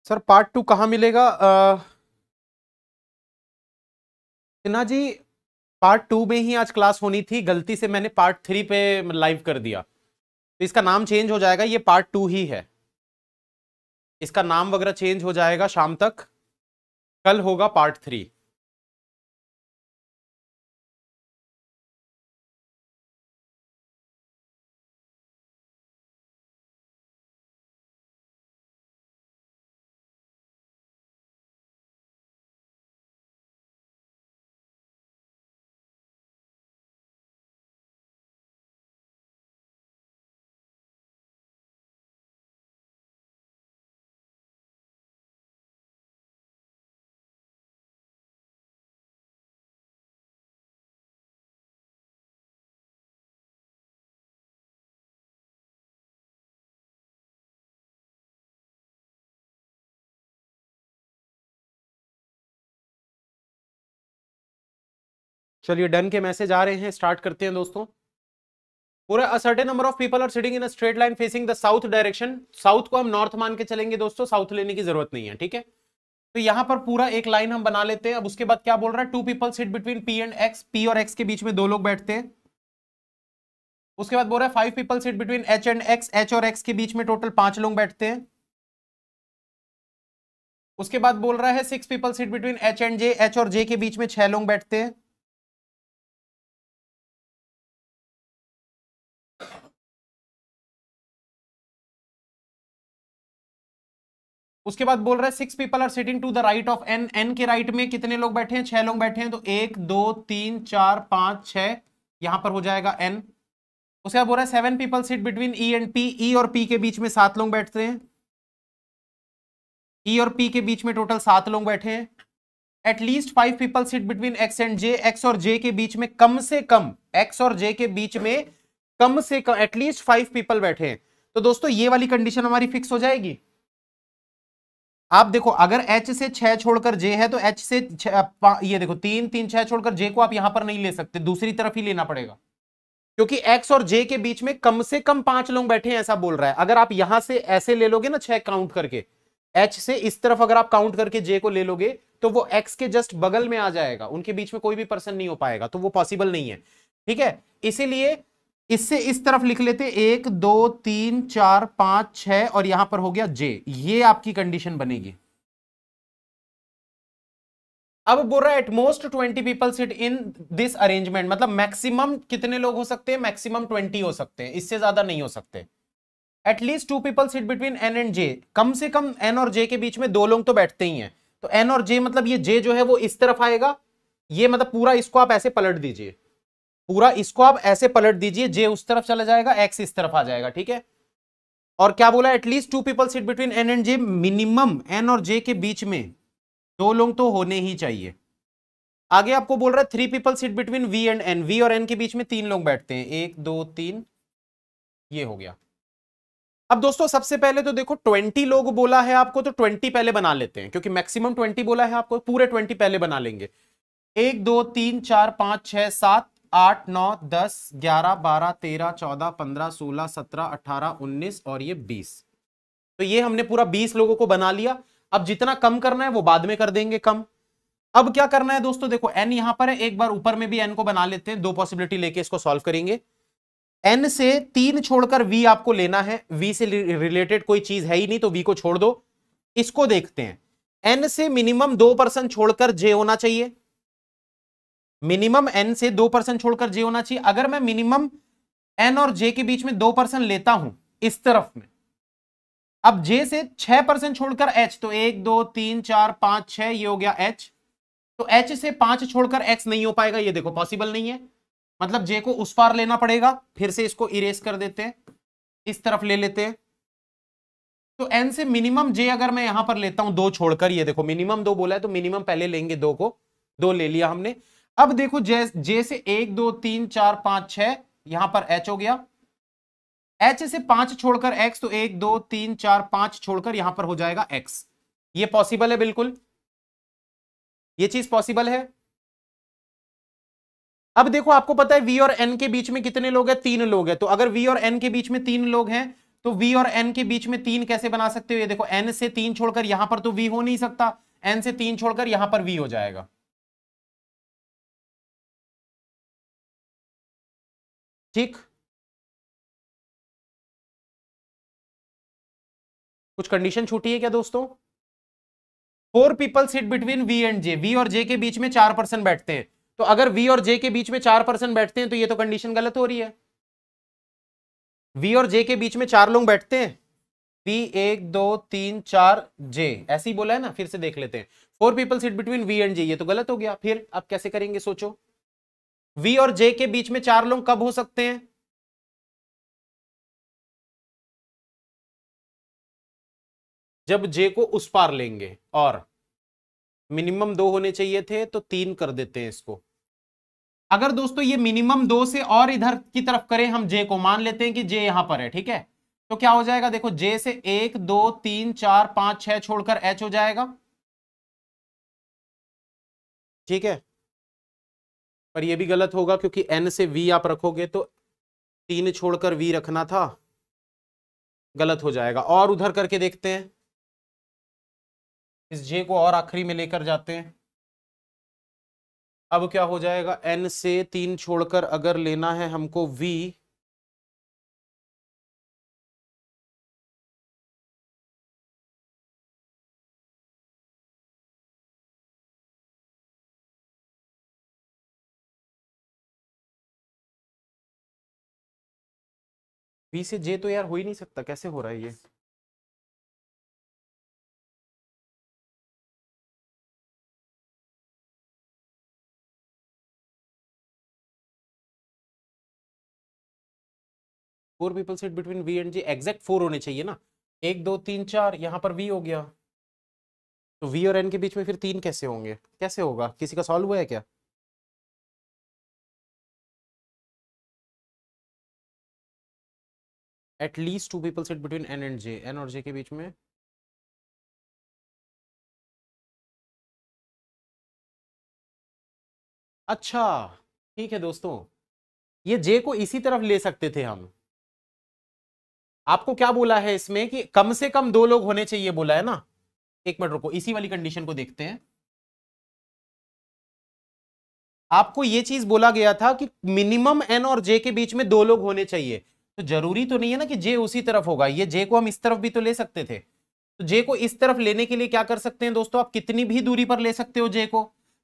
सर पार्ट टू कहाँ मिलेगा सिन्हा जी पार्ट टू में ही आज क्लास होनी थी गलती से मैंने पार्ट थ्री पे लाइव कर दिया तो इसका नाम चेंज हो जाएगा ये पार्ट टू ही है इसका नाम वगैरह चेंज हो जाएगा शाम तक कल होगा पार्ट थ्री चलिए डन के मैसेज आ रहे हैं स्टार्ट करते हैं दोस्तों पूरा a certain number of people are sitting in a straight line facing the south direction south को हम नॉर्थ मान के चलेंगे दोस्तों साउथ लेने की जरूरत नहीं है ठीक है तो यहां पर पूरा एक लाइन हम बना लेते हैं अब उसके बाद क्या बोल रहा है two people sit between P and X P और एक्स के बीच में दो लोग बैठते हैं उसके बाद बोल रहा है five people sit between H and X H और एक्स के बीच में टोटल पांच लोग बैठते हैं उसके बाद बोल रहा है six people sit between H and J H और जे के बीच में छह लोग बैठते हैं उसके बाद बोल रहा है six people are sitting to the right of N N के राइट में कितने लोग बैठे हैं छह लोग बैठे हैं तो एक दो तीन चार पांच छ यहां पर हो जाएगा एन उसके बाद बोल रहा है seven people sit between E and P E और पी के बीच में सात लोग बैठते हैं ई e और पी के बीच में टोटल सात लोग बैठे हैं at least five people sit between X and J X और जे के बीच में कम से कम एक्स और जे के बीच में कम से कम एटलीस्ट फाइव पीपल बैठे हैं तो दोस्तों ये वाली कंडीशन हमारी फिक्स हो जाएगी आप देखो अगर एच से छह छोड़कर जे है तो एच से ये देखो तीन तीन छह छोड़कर जे को आप यहां पर नहीं ले सकते दूसरी तरफ ही लेना पड़ेगा क्योंकि एक्स और जे के बीच में कम से कम पांच लोग बैठे हैं ऐसा बोल रहा है अगर आप यहां से ऐसे ले लोगे ना छह काउंट करके एच से इस तरफ अगर आप काउंट करके जे को ले लोगे तो वो एक्स के जस्ट बगल में आ जाएगा उनके बीच में कोई भी पर्सन नहीं हो पाएगा तो वो पॉसिबल नहीं है ठीक है इसीलिए इससे इस तरफ लिख लेते एक दो तीन चार पांच छह और यहां पर हो गया जे ये आपकी कंडीशन बनेगी अब बोल रहा है at most twenty people sit in this arrangement मतलब मैक्सिमम कितने लोग हो सकते हैं मैक्सिमम ट्वेंटी हो सकते हैं इससे ज्यादा नहीं हो सकते at least two people sit between N and J कम से कम एन और जे के बीच में दो लोग तो बैठते ही हैं तो एन और जे मतलब ये जे जो है वो इस तरफ आएगा ये मतलब पूरा इसको आप ऐसे पलट दीजिए पूरा इसको आप ऐसे पलट दीजिए जे उस तरफ चला जाएगा एक्स इस तरफ आ जाएगा ठीक है और क्या बोला at least two people sit between N and J minimum N और जे के बीच में दो लोग तो होने ही चाहिए आगे आपको बोल रहा है three people sit between V and N V और एन के बीच में तीन लोग बैठते हैं एक दो तीन ये हो गया अब दोस्तों सबसे पहले तो देखो ट्वेंटी लोग बोला है आपको तो ट्वेंटी पहले बना लेते हैं क्योंकि मैक्सिमम ट्वेंटी बोला है आपको पूरे ट्वेंटी पहले बना लेंगे एक दो तीन चार पांच छह सात आठ नौ दस ग्यारह बारह तेरह चौदह पंद्रह सोलह सत्रह अठारह उन्नीस और ये बीस तो ये हमने पूरा बीस लोगों को बना लिया अब जितना कम करना है वो बाद में कर देंगे कम अब क्या करना है दोस्तों देखो एन यहां पर है एक बार ऊपर में भी एन को बना लेते हैं दो पॉसिबिलिटी लेके इसको सॉल्व करेंगे एन से तीन छोड़कर वी आपको लेना है वी से रिलेटेड कोई चीज है ही नहीं तो वी को छोड़ दो इसको देखते हैं एन से मिनिमम दो परसेंट छोड़कर जे होना चाहिए मिनिमम एन से दो परसेंट छोड़कर जे होना चाहिए अगर मैं मिनिमम एन और जे के बीच में दो परसेंट लेता हूं इस तरफ में अब जे से छह परसेंट छोड़कर एच तो एक दो तीन चार पांच छह ये हो गया एच तो एच से पांच छोड़कर एक्स नहीं हो पाएगा ये देखो पॉसिबल नहीं है मतलब जे को उस पार लेना पड़ेगा फिर से इसको इरेज कर देते इस तरफ ले लेते तो एन से मिनिमम जे अगर मैं यहां पर लेता हूं दो छोड़कर ये देखो मिनिमम दो बोला है तो मिनिमम पहले लेंगे दो को दो ले लिया हमने अब देखो जे जे से एक दो तीन चार पांच छह यहां पर एच हो गया एच से पांच छोड़कर एक्स तो एक दो तीन चार पांच छोड़कर यहां पर हो जाएगा एक्स ये पॉसिबल है बिल्कुल ये चीज पॉसिबल है अब देखो आपको पता है वी और एन के बीच में कितने लोग हैं तीन लोग हैं तो अगर वी और एन के बीच में तीन लोग हैं तो वी और एन के बीच में तीन कैसे बना सकते हो ये देखो एन से तीन छोड़कर यहां पर तो वी हो नहीं सकता एन से तीन छोड़कर यहां पर वी हो जाएगा ठीक कुछ कंडीशन छूटी है क्या दोस्तों four people sit between V and J V और जे के बीच में चार पर्सन बैठते हैं तो अगर वी और जे के बीच में चार पर्सन बैठते हैं तो ये तो कंडीशन गलत हो रही है वी और जे के बीच में चार लोग बैठते हैं वी एक दो तीन चार जे ऐसे ही बोला है ना फिर से देख लेते हैं four people sit between V and J ये तो गलत हो गया फिर आप कैसे करेंगे सोचो वी और जे के बीच में चार लोग कब हो सकते हैं जब जे को उस पार लेंगे और मिनिमम दो होने चाहिए थे तो तीन कर देते हैं इसको अगर दोस्तों ये मिनिमम दो से और इधर की तरफ करें हम जे को मान लेते हैं कि जे यहां पर है ठीक है तो क्या हो जाएगा देखो जे से एक दो तीन चार पांच छह छोड़कर एच हो जाएगा ठीक है पर ये भी गलत होगा क्योंकि एन से वी आप रखोगे तो तीन छोड़कर वी रखना था गलत हो जाएगा और उधर करके देखते हैं इस जे को और आखिरी में लेकर जाते हैं अब क्या हो जाएगा एन से तीन छोड़कर अगर लेना है हमको वी बी से जे तो यार हो ही नहीं सकता कैसे हो रहा है ये four people set between V and G exact four होने चाहिए ना एक दो तीन चार यहां पर वी हो गया तो वी और एन के बीच में फिर तीन कैसे होंगे कैसे होगा किसी का सॉल्व हुआ है क्या at least two people sit between N and J N और जे के बीच में अच्छा ठीक है दोस्तों ये जे को इसी तरफ ले सकते थे हम आपको क्या बोला है इसमें कि कम से कम दो लोग होने चाहिए बोला है ना एक मिनट रुको इसी वाली कंडीशन को देखते हैं आपको यह चीज बोला गया था कि मिनिमम एन और जे के बीच में दो लोग होने चाहिए तो जरूरी तो नहीं है ना कि जे उसी तरफ होगा ये जे को हम इस तरफ भी तो ले सकते थे तो जे को इस तरफ लेने के लिए क्या कर सकते हैं दोस्तों आप कितनी भी दूरी पर ले सकते हो जे को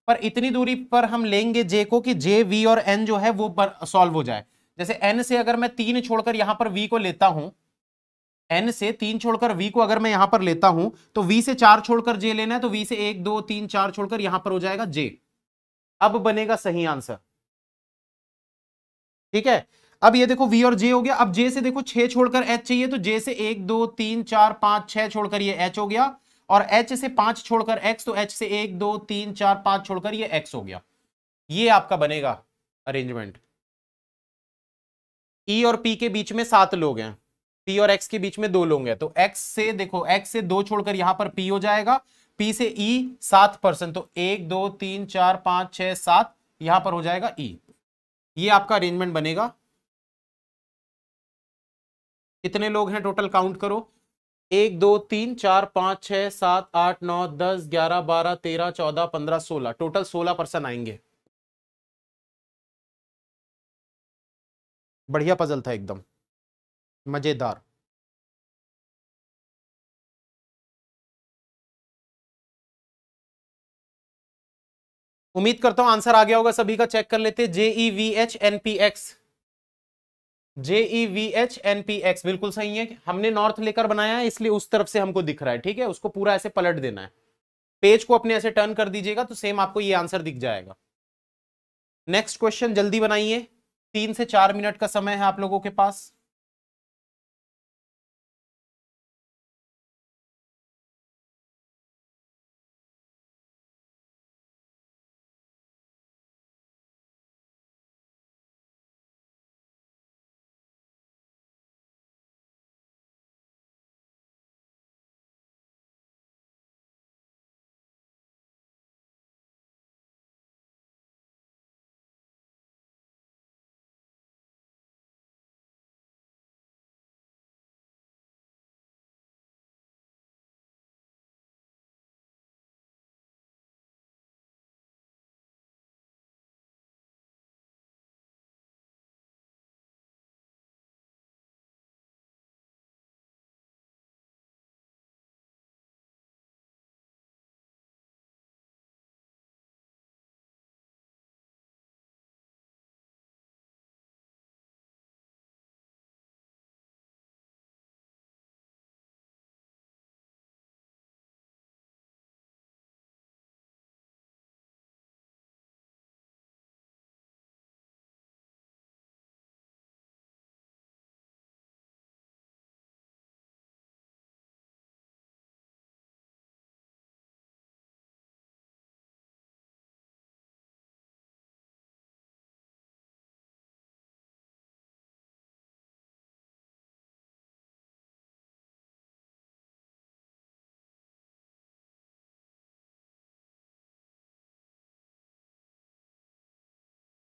पर इतनी दूरी पर हम लेंगे जे को कि जे वी और एन जो है वो सॉल्व हो जाए जैसे एन से अगर मैं तीन छोड़कर यहां पर वी को लेता हूं एन से तीन छोड़कर वी को अगर मैं यहां पर लेता हूं तो वी से चार छोड़कर जे लेना है तो वी से एक दो तीन चार छोड़कर यहां पर हो जाएगा जे अब बनेगा सही आंसर ठीक है अब ये देखो वी और जे हो गया अब जे से देखो छे छोड़कर एच चाहिए तो जे से एक दो तीन चार पांच छह छोड़कर ये एच हो गया और एच से पांच छोड़कर एक्स तो एच से एक दो तीन चार पांच छोड़कर ये एक्स हो गया ये आपका बनेगा अरेंजमेंट ई e और पी के बीच में सात लोग हैं पी और एक्स के बीच में दो लोग हैं तो एक्स से देखो एक्स से दो छोड़कर यहां पर पी हो जाएगा पी से ई e सात परसेंट तो एक दो तीन चार पांच छह सात यहां पर हो जाएगा ई e। ये आपका अरेंजमेंट बनेगा कितने लोग हैं टोटल काउंट करो एक दो तीन चार पाँच छः सात आठ नौ दस ग्यारह बारह तेरह चौदह पंद्रह सोलह टोटल सोलह पर्सन आएंगे बढ़िया पजल था एकदम मज़ेदार उम्मीद करता हूं आंसर आ गया होगा सभी का चेक कर लेते J E V H N P X P N P X e बिल्कुल सही है हमने नॉर्थ लेकर बनाया है इसलिए उस तरफ से हमको दिख रहा है ठीक है उसको पूरा ऐसे पलट देना है पेज को अपने ऐसे टर्न कर दीजिएगा तो सेम आपको ये आंसर दिख जाएगा नेक्स्ट क्वेश्चन जल्दी बनाइए तीन से चार मिनट का समय है आप लोगों के पास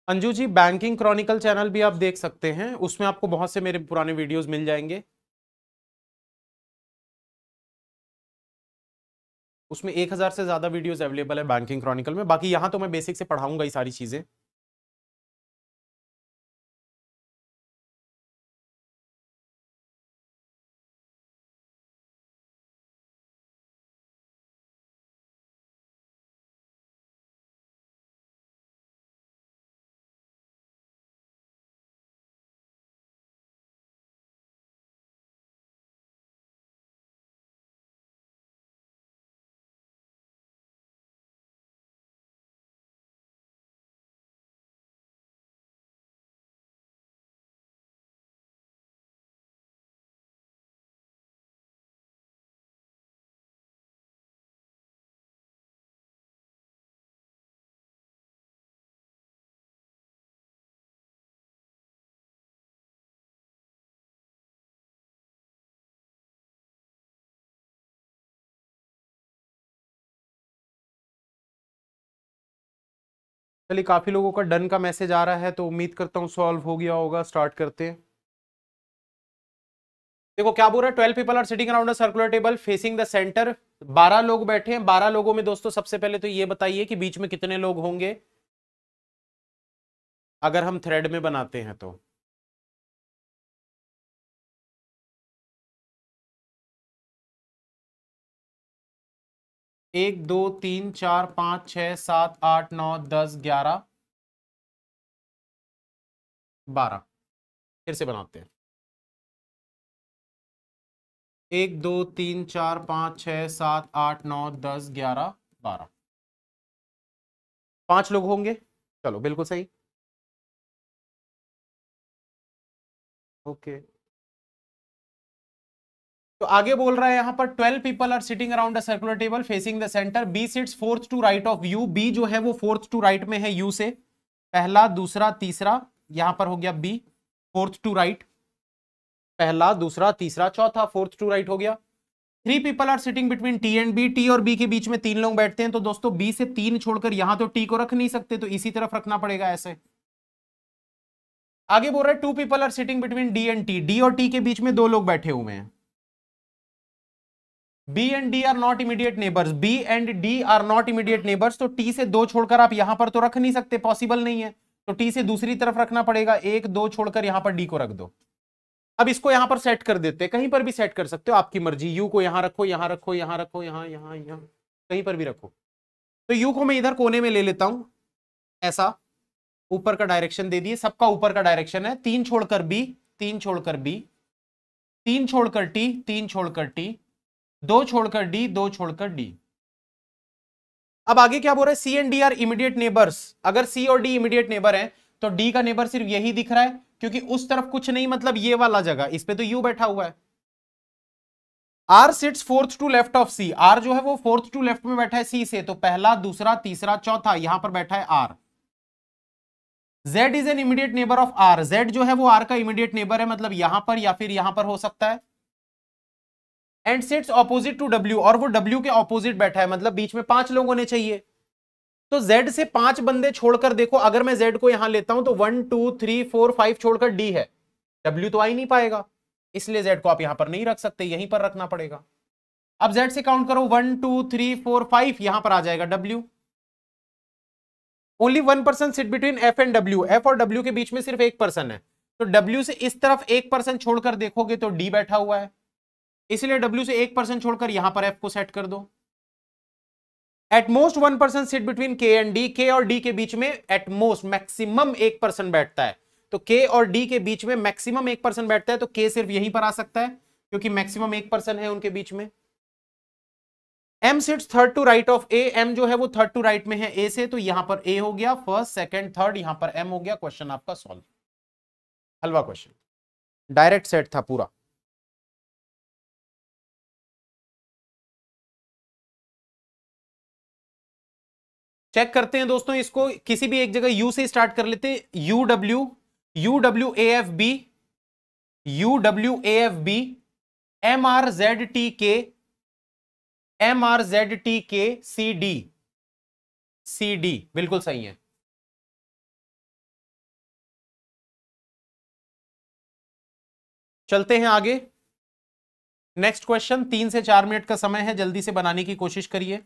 Anju ji banking chronicle channel भी आप देख सकते हैं उसमें आपको बहुत से मेरे पुराने वीडियोस मिल जाएंगे उसमें एक हज़ार से ज़्यादा वीडियोस अवेलेबल है बैंकिंग क्रॉनिकल में बाकी यहां तो मैं बेसिक से पढ़ाऊंगा ये सारी चीज़ें चलिए काफ़ी लोगों का डन का मैसेज आ रहा है तो उम्मीद करता हूँ सॉल्व हो गया होगा स्टार्ट करते हैं देखो क्या बोल रहा है twelve people are sitting around circular table facing the centre बारह लोग बैठे हैं बारह लोगों में दोस्तों सबसे पहले तो ये बताइए कि बीच में कितने लोग होंगे अगर हम थ्रेड में बनाते हैं तो एक दो तीन चार पाँच छ सात आठ नौ दस ग्यारह बारह फिर से बनाते हैं एक दो तीन चार पाँच छ सात आठ नौ दस ग्यारह बारह पांच लोग होंगे चलो बिल्कुल सही ओके okay. तो आगे बोल रहा है यहाँ पर twelve people are sitting around circular table facing the centre B sits fourth to right of U B जो है वो फोर्थ टू राइट में है यू से पहला दूसरा तीसरा यहाँ पर हो गया बी फोर्थ टू राइट पहला दूसरा तीसरा चौथा फोर्थ टू राइट हो गया three people are sitting between T and B T और बी के बीच में तीन लोग बैठते हैं तो दोस्तों बी से तीन छोड़कर यहां तो टी को रख नहीं सकते तो इसी तरफ रखना पड़ेगा ऐसे आगे बोल रहे two people are sitting between D and T D और टी के बीच में दो लोग बैठे हुए हैं B and D are not immediate neighbours B and D are not immediate neighbours तो टी से दो छोड़कर आप यहां पर तो रख नहीं सकते पॉसिबल नहीं है तो टी से दूसरी तरफ रखना पड़ेगा एक दो छोड़कर यहां पर डी को रख दो अब इसको यहां पर सेट कर देते हैं कहीं पर भी सेट कर सकते हो आपकी मर्जी यू को यहां रखो यहां रखो यहां रखो यहां यहां यहां कहीं पर भी रखो तो यू को मैं इधर कोने में ले लेता हूं ऐसा ऊपर का डायरेक्शन दे दिए सबका ऊपर का डायरेक्शन है तीन छोड़कर बी तीन छोड़कर बी तीन छोड़कर टी तीन छोड़कर टी दो छोड़कर डी दो छोड़कर डी अब आगे क्या बोल रहा है C and D are immediate neighbours अगर सी और डी इमीडिएट नेबर हैं तो डी का नेबर सिर्फ यही दिख रहा है क्योंकि उस तरफ कुछ नहीं मतलब ये वाला जगह इस पर तो यू बैठा हुआ है R sits fourth to left of C R जो है वो फोर्थ टू लेफ्ट में बैठा है सी से तो पहला दूसरा तीसरा चौथा यहां पर बैठा है R Z is an immediate neighbour of R Z जो है वो आर का इमीडिएट नेबर है मतलब यहां पर या फिर यहां पर हो सकता है and sits opposite to W और वो डब्ल्यू के ऑपोजिट बैठा है मतलब बीच में पांच लोग होने चाहिए तो जेड से पांच बंदे छोड़कर देखो अगर मैं जेड को यहां लेता हूं तो one two three four five छोड़कर डी है डब्ल्यू तो आ ही नहीं पाएगा इसलिए जेड को आप यहां पर नहीं रख सकते यहीं पर रखना पड़ेगा अब जेड से काउंट करो one two three four five यहां पर आ जाएगा W only one person sit between F and W F और डब्ल्यू के बीच में सिर्फ एक पर्सन है तो डब्ल्यू से इस तरफ एक पर्सन छोड़कर देखोगे तो डी बैठा हुआ है इसलिए W से एक परसेंट छोड़कर यहां पर F को सेट कर दो at most one person sit between K and D K और डी के बीच में एटमोस्ट मैक्सिमम एक परसेंट बैठता है तो के और डी के बीच में मैक्सिमम एक परसेंट बैठता है तो के सिर्फ यहीं पर आ सकता है क्योंकि मैक्सिमम एक परसेंट है उनके बीच में M sits third to right of A M जो है वो थर्ड टू राइट में है ए से तो यहां पर ए हो गया फर्स्ट सेकेंड थर्ड यहां पर एम हो गया क्वेश्चन आपका सॉल्व हलवा क्वेश्चन डायरेक्ट सेट था पूरा चेक करते हैं दोस्तों इसको किसी भी एक जगह यू से स्टार्ट कर लेते हैं U W U W A F B U W A F B M R Z T K M R Z T K C D C D बिल्कुल सही है चलते हैं आगे नेक्स्ट क्वेश्चन तीन से चार मिनट का समय है जल्दी से बनाने की कोशिश करिए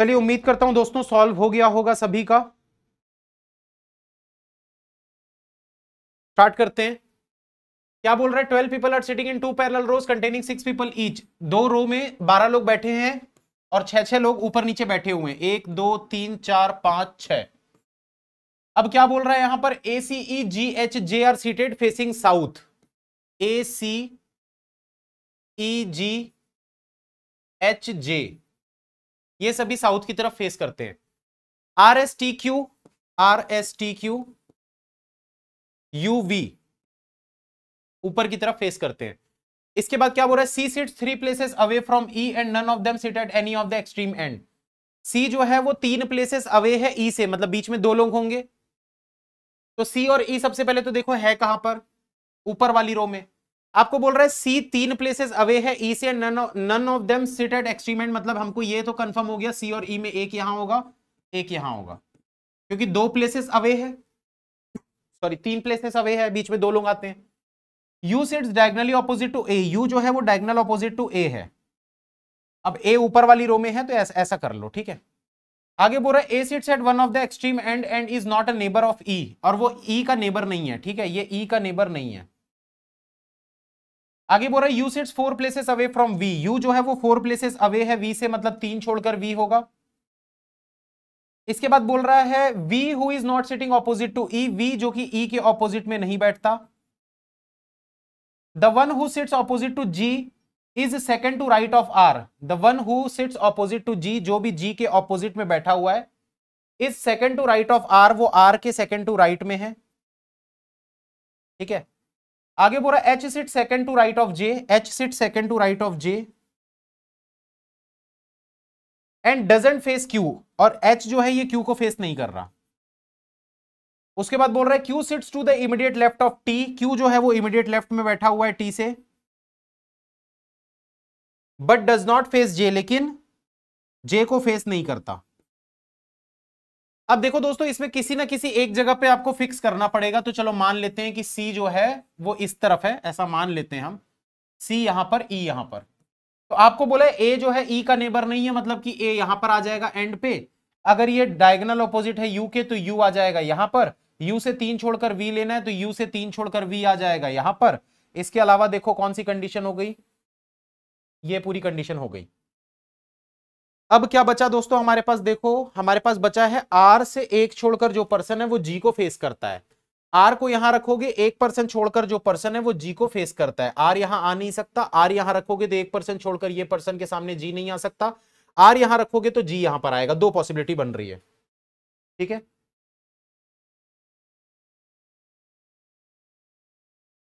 चलिए उम्मीद करता हूं दोस्तों सॉल्व हो गया होगा सभी का स्टार्ट करते हैं क्या बोल रहा है twelve people are sitting in two parallel rows containing six people each दो रो में बारह लोग बैठे हैं और छह छह लोग ऊपर नीचे बैठे हुए हैं एक दो तीन चार पांच छ अब क्या बोल रहा है यहां पर A C G H J are seated facing south A C E G H J ये सभी साउथ की तरफ फेस करते हैं R S T Q R S T Q U V ऊपर की तरफ फेस करते हैं इसके बाद क्या बोल रहा है C sit three places away from E and none of them sit at any of the extreme end C जो है वो तीन प्लेसेस अवे है ई e से मतलब बीच में दो लोग होंगे तो सी और ई e सबसे पहले तो देखो है कहां पर ऊपर वाली रो में आपको बोल रहा है सी तीन प्लेसेस अवे है ई e से none of them sit at extreme end मतलब हमको ये तो कंफर्म हो गया सी और ई e में एक यहां होगा एक यहां होगा क्योंकि दो प्लेसेस अवे है सॉरी तीन प्लेसेस अवे है बीच में दो लोग आते हैं U sits diagonally opposite to A U जो है वो डायगनल ऑपोजिट टू ए है अब ए ऊपर वाली रो में है तो ऐसा ऐसा कर लो ठीक है आगे बोल रहा है A sits at one of the extreme end and is not a neighbour of E और वो ई e का नेबर नहीं है ठीक है ये ई e का नेबर नहीं है आगे बोल रहा है U sits four places away from V U जो है वो फोर प्लेसेस अवे है वी से मतलब तीन छोड़कर वी होगा इसके बाद बोल रहा है V who is not sitting opposite to E V जो कि ई e के ऑपोजिट में नहीं बैठता the one who sits opposite to G is second to right of R the one who sits opposite to G जो भी G के opposite में बैठा हुआ है is second to right of R वो आर के सेकेंड टू राइट में है ठीक है आगे बोल रहा है H sit second to right of J H sit second to right of J and doesn't face Q और एच जो है ये क्यू को फेस नहीं कर रहा उसके बाद बोल रहा है Q sits to the immediate left of T Q जो है वो इमीडिएट लेफ्ट में बैठा हुआ है टी से but does not face J लेकिन जे को फेस नहीं करता अब देखो दोस्तों इसमें किसी ना किसी एक जगह पे आपको फिक्स करना पड़ेगा तो चलो मान लेते हैं कि सी जो है वो इस तरफ है ऐसा मान लेते हैं हम सी यहां पर ई e यहां पर तो आपको बोला ए जो है ई e का नेबर नहीं है मतलब कि ए यहां पर आ जाएगा एंड पे अगर ये डायगनल ऑपोजिट है यू के तो यू आ जाएगा यहां पर यू से तीन छोड़कर वी लेना है तो यू से तीन छोड़कर वी आ जाएगा यहां पर इसके अलावा देखो कौन सी कंडीशन हो गई ये पूरी कंडीशन हो गई अब क्या बचा दोस्तों हमारे पास देखो हमारे पास बचा है आर से एक छोड़कर जो पर्सन है वो जी को फेस करता है आर को यहां रखोगे एक पर्सन छोड़कर जो पर्सन है वो जी को फेस करता है आर यहां आ नहीं सकता आर यहां रखोगे तो एक पर्सन छोड़कर ये पर्सन के सामने जी नहीं आ सकता आर यहां रखोगे तो जी यहां पर आएगा दो पॉसिबिलिटी बन रही है ठीक है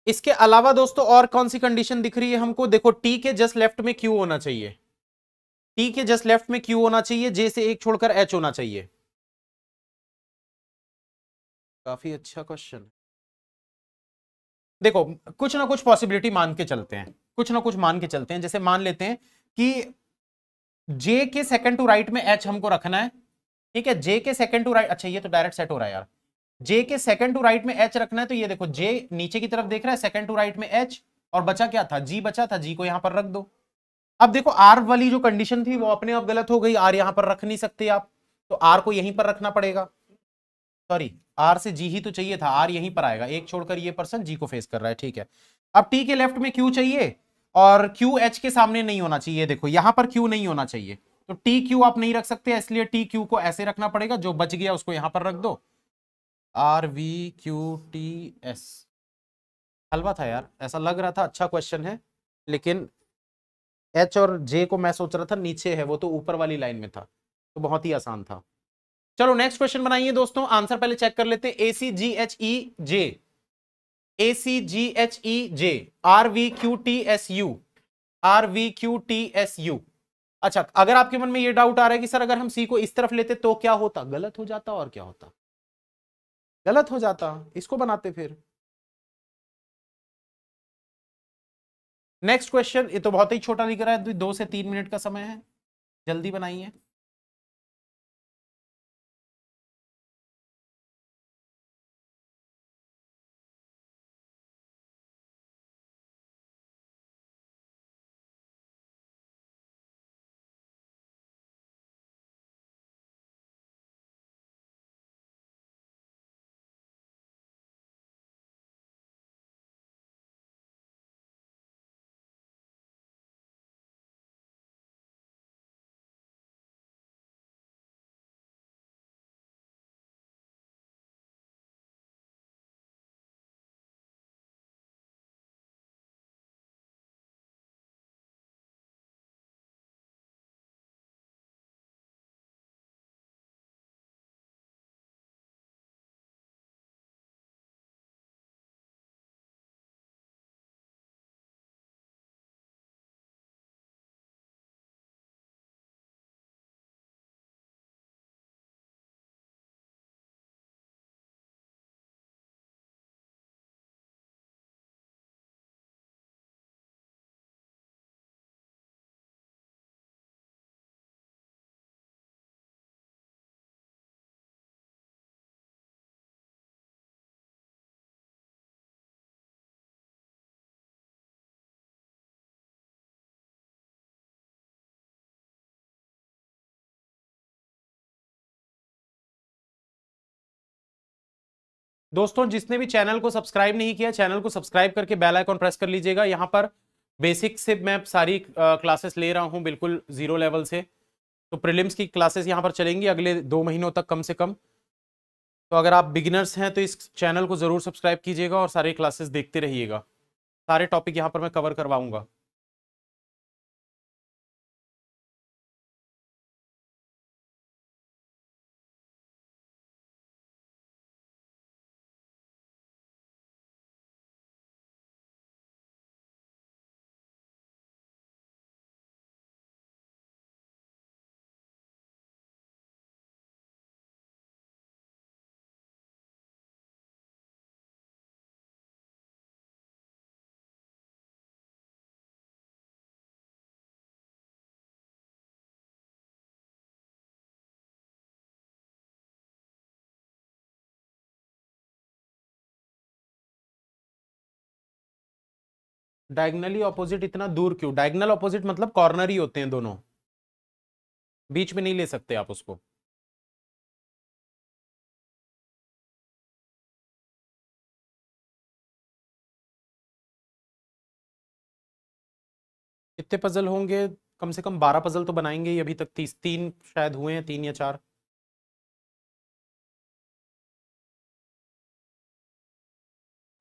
इसके अलावा दोस्तों और कौन सी कंडीशन दिख रही है हमको देखो टी के जस्ट लेफ्ट में क्यू होना चाहिए टी के जस्ट लेफ्ट में क्यू होना चाहिए जे से एक छोड़कर एच होना चाहिए काफी अच्छा क्वेश्चन देखो कुछ ना कुछ पॉसिबिलिटी मान के चलते हैं कुछ ना कुछ मान के चलते हैं जैसे मान लेते हैं कि जे के सेकंड टू राइट में एच हमको रखना है ठीक है जे के सेकंड टू राइट अच्छा ये तो डायरेक्ट सेट हो रहा है यार जे के सेकंड टू राइट में एच रखना है तो ये देखो जे नीचे की तरफ देख रहा है सेकंड टू राइट में एच और बचा क्या था जी बचा था जी को यहां पर रख दो अब देखो आर वाली जो कंडीशन थी वो अपने आप गलत हो गई आर यहां पर रख नहीं सकते आप तो आर को यहीं पर रखना पड़ेगा सॉरी आर से जी ही तो चाहिए था आर यहीं पर आएगा एक छोड़कर ये पर्सन जी को फेस कर रहा है ठीक है अब टी के लेफ्ट में क्यू चाहिए और क्यू एच के सामने नहीं होना चाहिए देखो यहां पर क्यू नहीं होना चाहिए तो टी क्यू आप नहीं रख सकते इसलिए टी क्यू को ऐसे रखना पड़ेगा जो बच गया उसको यहां पर रख दो R V Q T S हलवा था यार ऐसा लग रहा था अच्छा क्वेश्चन है लेकिन एच और जे को मैं सोच रहा था नीचे है वो तो ऊपर वाली लाइन में था तो बहुत ही आसान था चलो नेक्स्ट क्वेश्चन बनाइए दोस्तों आंसर पहले चेक कर लेते हैं A C G H E J A C G H E J R V Q T S U R V Q T S U अच्छा अगर आपके मन में ये डाउट आ रहा है कि सर अगर हम सी को इस तरफ लेते तो क्या होता गलत हो जाता और क्या होता गलत हो जाता इसको बनाते फिर नेक्स्ट क्वेश्चन ये तो बहुत ही छोटा दिख रहा है तो दो से तीन मिनट का समय है जल्दी बनाइए दोस्तों जिसने भी चैनल को सब्सक्राइब नहीं किया चैनल को सब्सक्राइब करके बेल आइकॉन प्रेस कर लीजिएगा यहाँ पर बेसिक से मैं सारी क्लासेस ले रहा हूँ बिल्कुल जीरो लेवल से तो प्रिलिम्स की क्लासेस यहाँ पर चलेंगी अगले दो महीनों तक कम से कम तो अगर आप बिगिनर्स हैं तो इस चैनल को ज़रूर सब्सक्राइब कीजिएगा और सारी क्लासेस देखते रहिएगा सारे टॉपिक यहाँ पर मैं कवर करवाऊँगा डायगनली ऑपोजिट इतना दूर क्यों डायगनल ऑपोजिट मतलब कॉर्नर ही होते हैं दोनों बीच में नहीं ले सकते आप उसको कितने पजल होंगे कम से कम बारह पजल तो बनाएंगे ही अभी तक तीस तीन शायद हुए हैं तीन या चार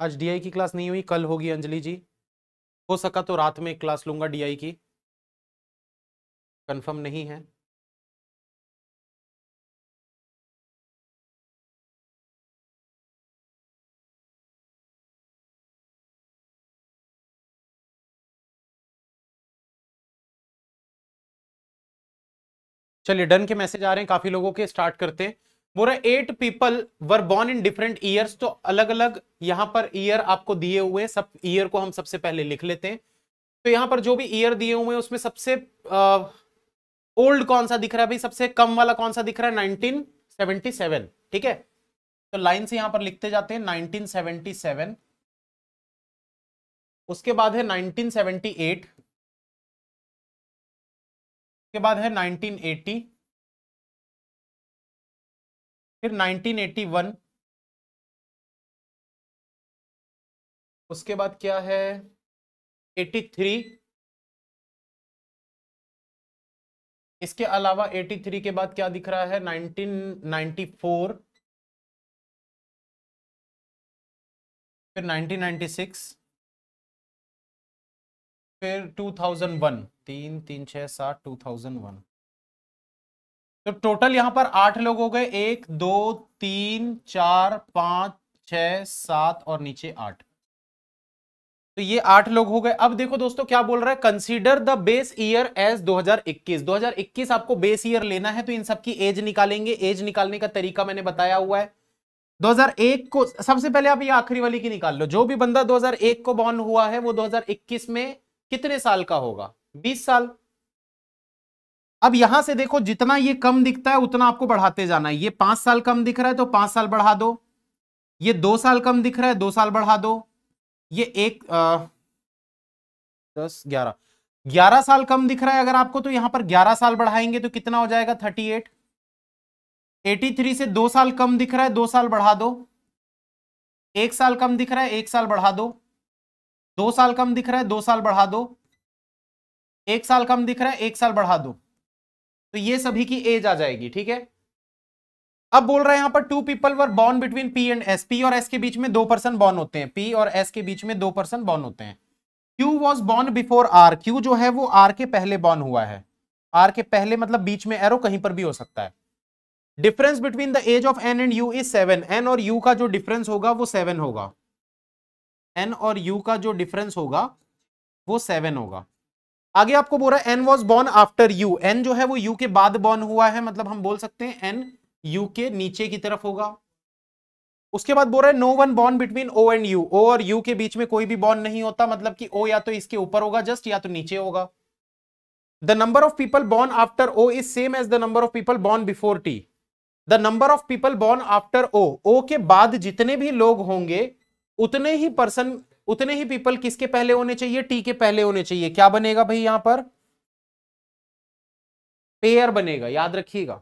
आज डीआई की क्लास नहीं हुई कल होगी अंजलि जी हो सका तो रात में एक क्लास लूंगा डीआई की कंफर्म नहीं है चलिए डन के मैसेज आ रहे हैं काफी लोगों के स्टार्ट करते हैं बोरा eight people were born in different years तो अलग अलग यहां पर ईयर आपको दिए हुए सब ईयर को हम सबसे पहले लिख लेते हैं तो यहां पर जो भी ईयर दिए हुए हैं उसमें सबसे ओल्ड कौन सा दिख रहा है भाई सबसे कम वाला कौन सा दिख रहा है नाइनटीन सेवन ठीक है तो लाइन से यहां पर लिखते जाते हैं नाइनटीन सेवन उसके बाद है नाइनटीन एट उसके बाद है नाइनटीन एटी फिर 1981 उसके बाद क्या है 83 इसके अलावा 83 के बाद क्या दिख रहा है 1994 फिर 1996 फिर 2001 थाउजेंड वन तीन तीन छः सात 2001 तो टोटल यहां पर आठ लोग हो गए एक दो तीन चार पांच छ सात और नीचे आठ तो ये आठ लोग हो गए अब देखो दोस्तों क्या बोल रहा है consider the base year as 2021 2021 आपको बेस ईयर लेना है तो इन सबकी एज निकालेंगे एज निकालने का तरीका मैंने बताया हुआ है 2001 को सबसे पहले आप ये आखिरी वाली की निकाल लो जो भी बंदा 2001 को बॉर्न हुआ है वो 2021 में कितने साल का होगा 20 साल अब यहां से देखो जितना ये कम दिखता है उतना आपको बढ़ाते जाना है ये पांच साल कम दिख रहा है तो पांच साल बढ़ा दो ये दो साल कम दिख रहा है दो साल बढ़ा दो ये एक आ, दस ग्यारह ग्यारह साल कम दिख रहा है अगर आपको तो यहां पर ग्यारह साल बढ़ाएंगे तो कितना हो जाएगा थर्टी एट एटी थ्री से दो साल कम दिख रहा है दो साल बढ़ा दो एक साल कम दिख रहा है एक साल बढ़ा दो दो साल कम दिख रहा है दो साल बढ़ा दो एक साल कम दिख रहा है एक साल बढ़ा दो तो ये सभी की एज आ जाएगी ठीक है अब बोल रहा है यहां पर two people were born between P and S P और एस के बीच में दो पर्सन बॉर्न होते हैं पी और एस के बीच में दो पर्सन बॉर्न होते हैं Q was born before R Q जो है वो आर के पहले बॉर्न हुआ है आर के पहले मतलब बीच में एरो कहीं पर भी हो सकता है difference between the age of N and U is seven N और यू का जो डिफरेंस होगा वो सेवन होगा एन और यू का जो डिफरेंस होगा वो सेवन होगा आगे आपको बोल रहा है N was born after U N जो है वो यू के बाद बॉर्न हुआ है मतलब हम बोल सकते हैं एन यू के नीचे की तरफ होगा उसके बाद बोल रहा है नो वन बॉन्ड between O and U O और यू के बीच में कोई भी बॉन्ड नहीं होता मतलब कि ओ या तो इसके ऊपर होगा जस्ट या तो नीचे होगा the number of people born after O is same as the number of people born before T the number of people born after O O के बाद जितने भी लोग होंगे उतने ही पर्सन उतने ही पीपल किसके पहले होने चाहिए टी के पहले होने चाहिए क्या बनेगा भाई यहां पर पेयर बनेगा याद रखिएगा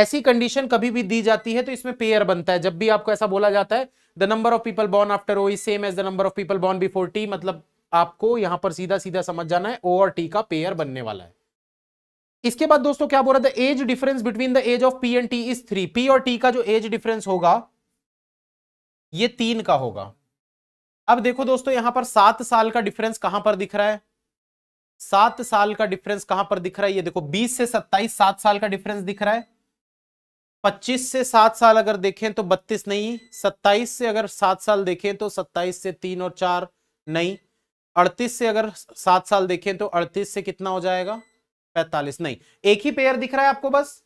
ऐसी कंडीशन कभी भी दी जाती है तो इसमें पेयर बनता है जब भी आपको ऐसा बोला जाता है the number of people born after O is same as the number of people born before T मतलब आपको यहां पर सीधा सीधा समझ जाना है ओ और टी का पेयर बनने वाला है इसके बाद दोस्तों क्या बोल रहा था age difference between the age of P and T is three P और टी का जो एज डिफरेंस होगा ये तीन का होगा अब देखो दोस्तों यहां पर सात साल का डिफरेंस कहां पर दिख रहा है सात साल का डिफरेंस कहां पर दिख रहा है ये देखो बीस से सत्ताईस सात साल का डिफरेंस दिख रहा है पच्चीस से सात साल अगर देखें तो बत्तीस नहीं सत्ताईस से अगर सात साल देखें तो सत्ताईस से तीन और चार नहीं अड़तीस से अगर सात साल देखें तो अड़तीस से कितना हो जाएगा पैतालीस नहीं एक ही पेयर दिख रहा है आपको बस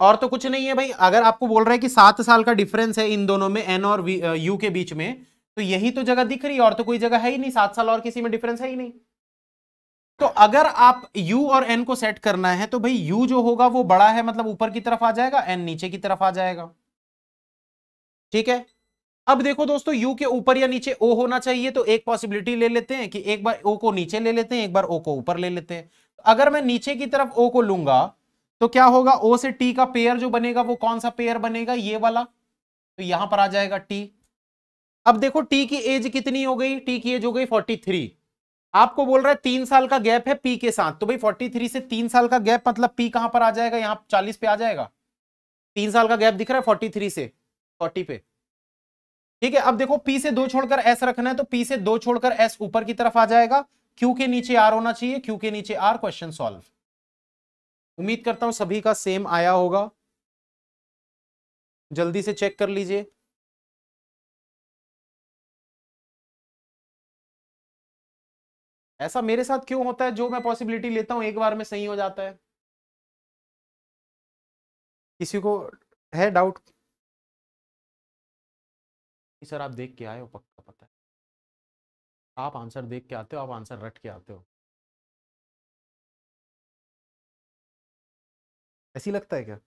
और तो कुछ नहीं है भाई अगर आपको बोल रहा है कि सात साल का डिफरेंस है इन दोनों में एन और यू के बीच में तो यही तो जगह दिख रही है और तो कोई जगह है ही नहीं सात साल और किसी में डिफरेंस है ही नहीं तो अगर आप u और n को सेट करना है तो भाई u जो होगा वो बड़ा है मतलब ऊपर की तरफ आ जाएगा n नीचे की तरफ आ जाएगा ठीक है अब देखो दोस्तों u के ऊपर या नीचे o होना चाहिए तो एक पॉसिबिलिटी ले लेते हैं कि एक बार o को नीचे ले लेते हैं एक बार o को ऊपर ले लेते हैं अगर मैं नीचे की तरफ o को लूंगा तो क्या होगा ओ से टी का पेयर जो बनेगा वो कौन सा पेयर बनेगा ये वाला तो यहां पर आ जाएगा टी अब देखो टी की एज कितनी हो गई टी की एज हो गई फोर्टी थ्री आपको बोल रहा है तीन साल का गैप है पी के साथ तो भाई फोर्टी थ्री से तीन साल का गैप मतलब पी कहां पर आ जाएगा यहां चालीस पे आ जाएगा तीन साल का गैप दिख रहा है फोर्टी थ्री से फोर्टी पे ठीक है अब देखो पी से दो छोड़कर एस रखना है तो पी से दो छोड़कर एस ऊपर की तरफ आ जाएगा क्यू के नीचे आर होना चाहिए क्यू के नीचे आर क्वेश्चन सॉल्व उम्मीद करता हूं सभी का सेम आया होगा जल्दी से चेक कर लीजिए ऐसा मेरे साथ क्यों होता है जो मैं पॉसिबिलिटी लेता हूं एक बार में सही हो जाता है किसी को है डाउट सर आप देख के आए हो पक्का पता है आप आंसर देख के आते हो आप आंसर रट के आते हो ऐसी लगता है क्या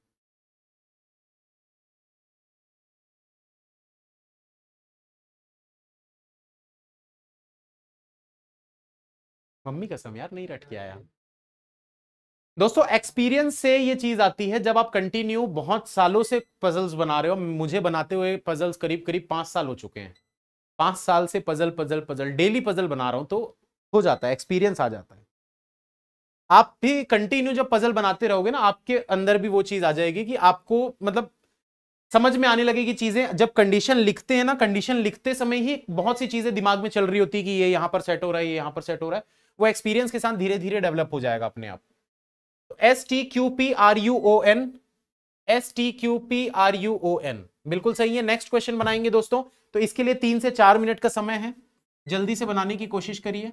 मम्मी कसम यार नहीं रट के आया दोस्तों एक्सपीरियंस से ये चीज आती है जब आप कंटिन्यू बहुत सालों से पजल्स बना रहे हो मुझे बनाते हुए पजल्स करीब करीब पांच साल हो चुके हैं पांच साल से puzzle puzzle puzzle daily puzzle बना रहा हूं तो हो जाता है एक्सपीरियंस आ जाता है आप भी कंटिन्यू जब पजल बनाते रहोगे ना आपके अंदर भी वो चीज आ जाएगी कि आपको मतलब समझ में आने लगेगी चीजें जब कंडीशन लिखते हैं ना कंडीशन लिखते समय ही बहुत सी चीजें दिमाग में चल रही होती है कि ये यहाँ पर सेट हो रहा है ये यहाँ पर सेट हो रहा है वो एक्सपीरियंस के साथ धीरे धीरे डेवलप हो जाएगा अपने आप S T Q P R U O N S T Q P R U O N बिल्कुल सही है नेक्स्ट क्वेश्चन बनाएंगे दोस्तों तो इसके लिए तीन से चार मिनट का समय है जल्दी से बनाने की कोशिश करिए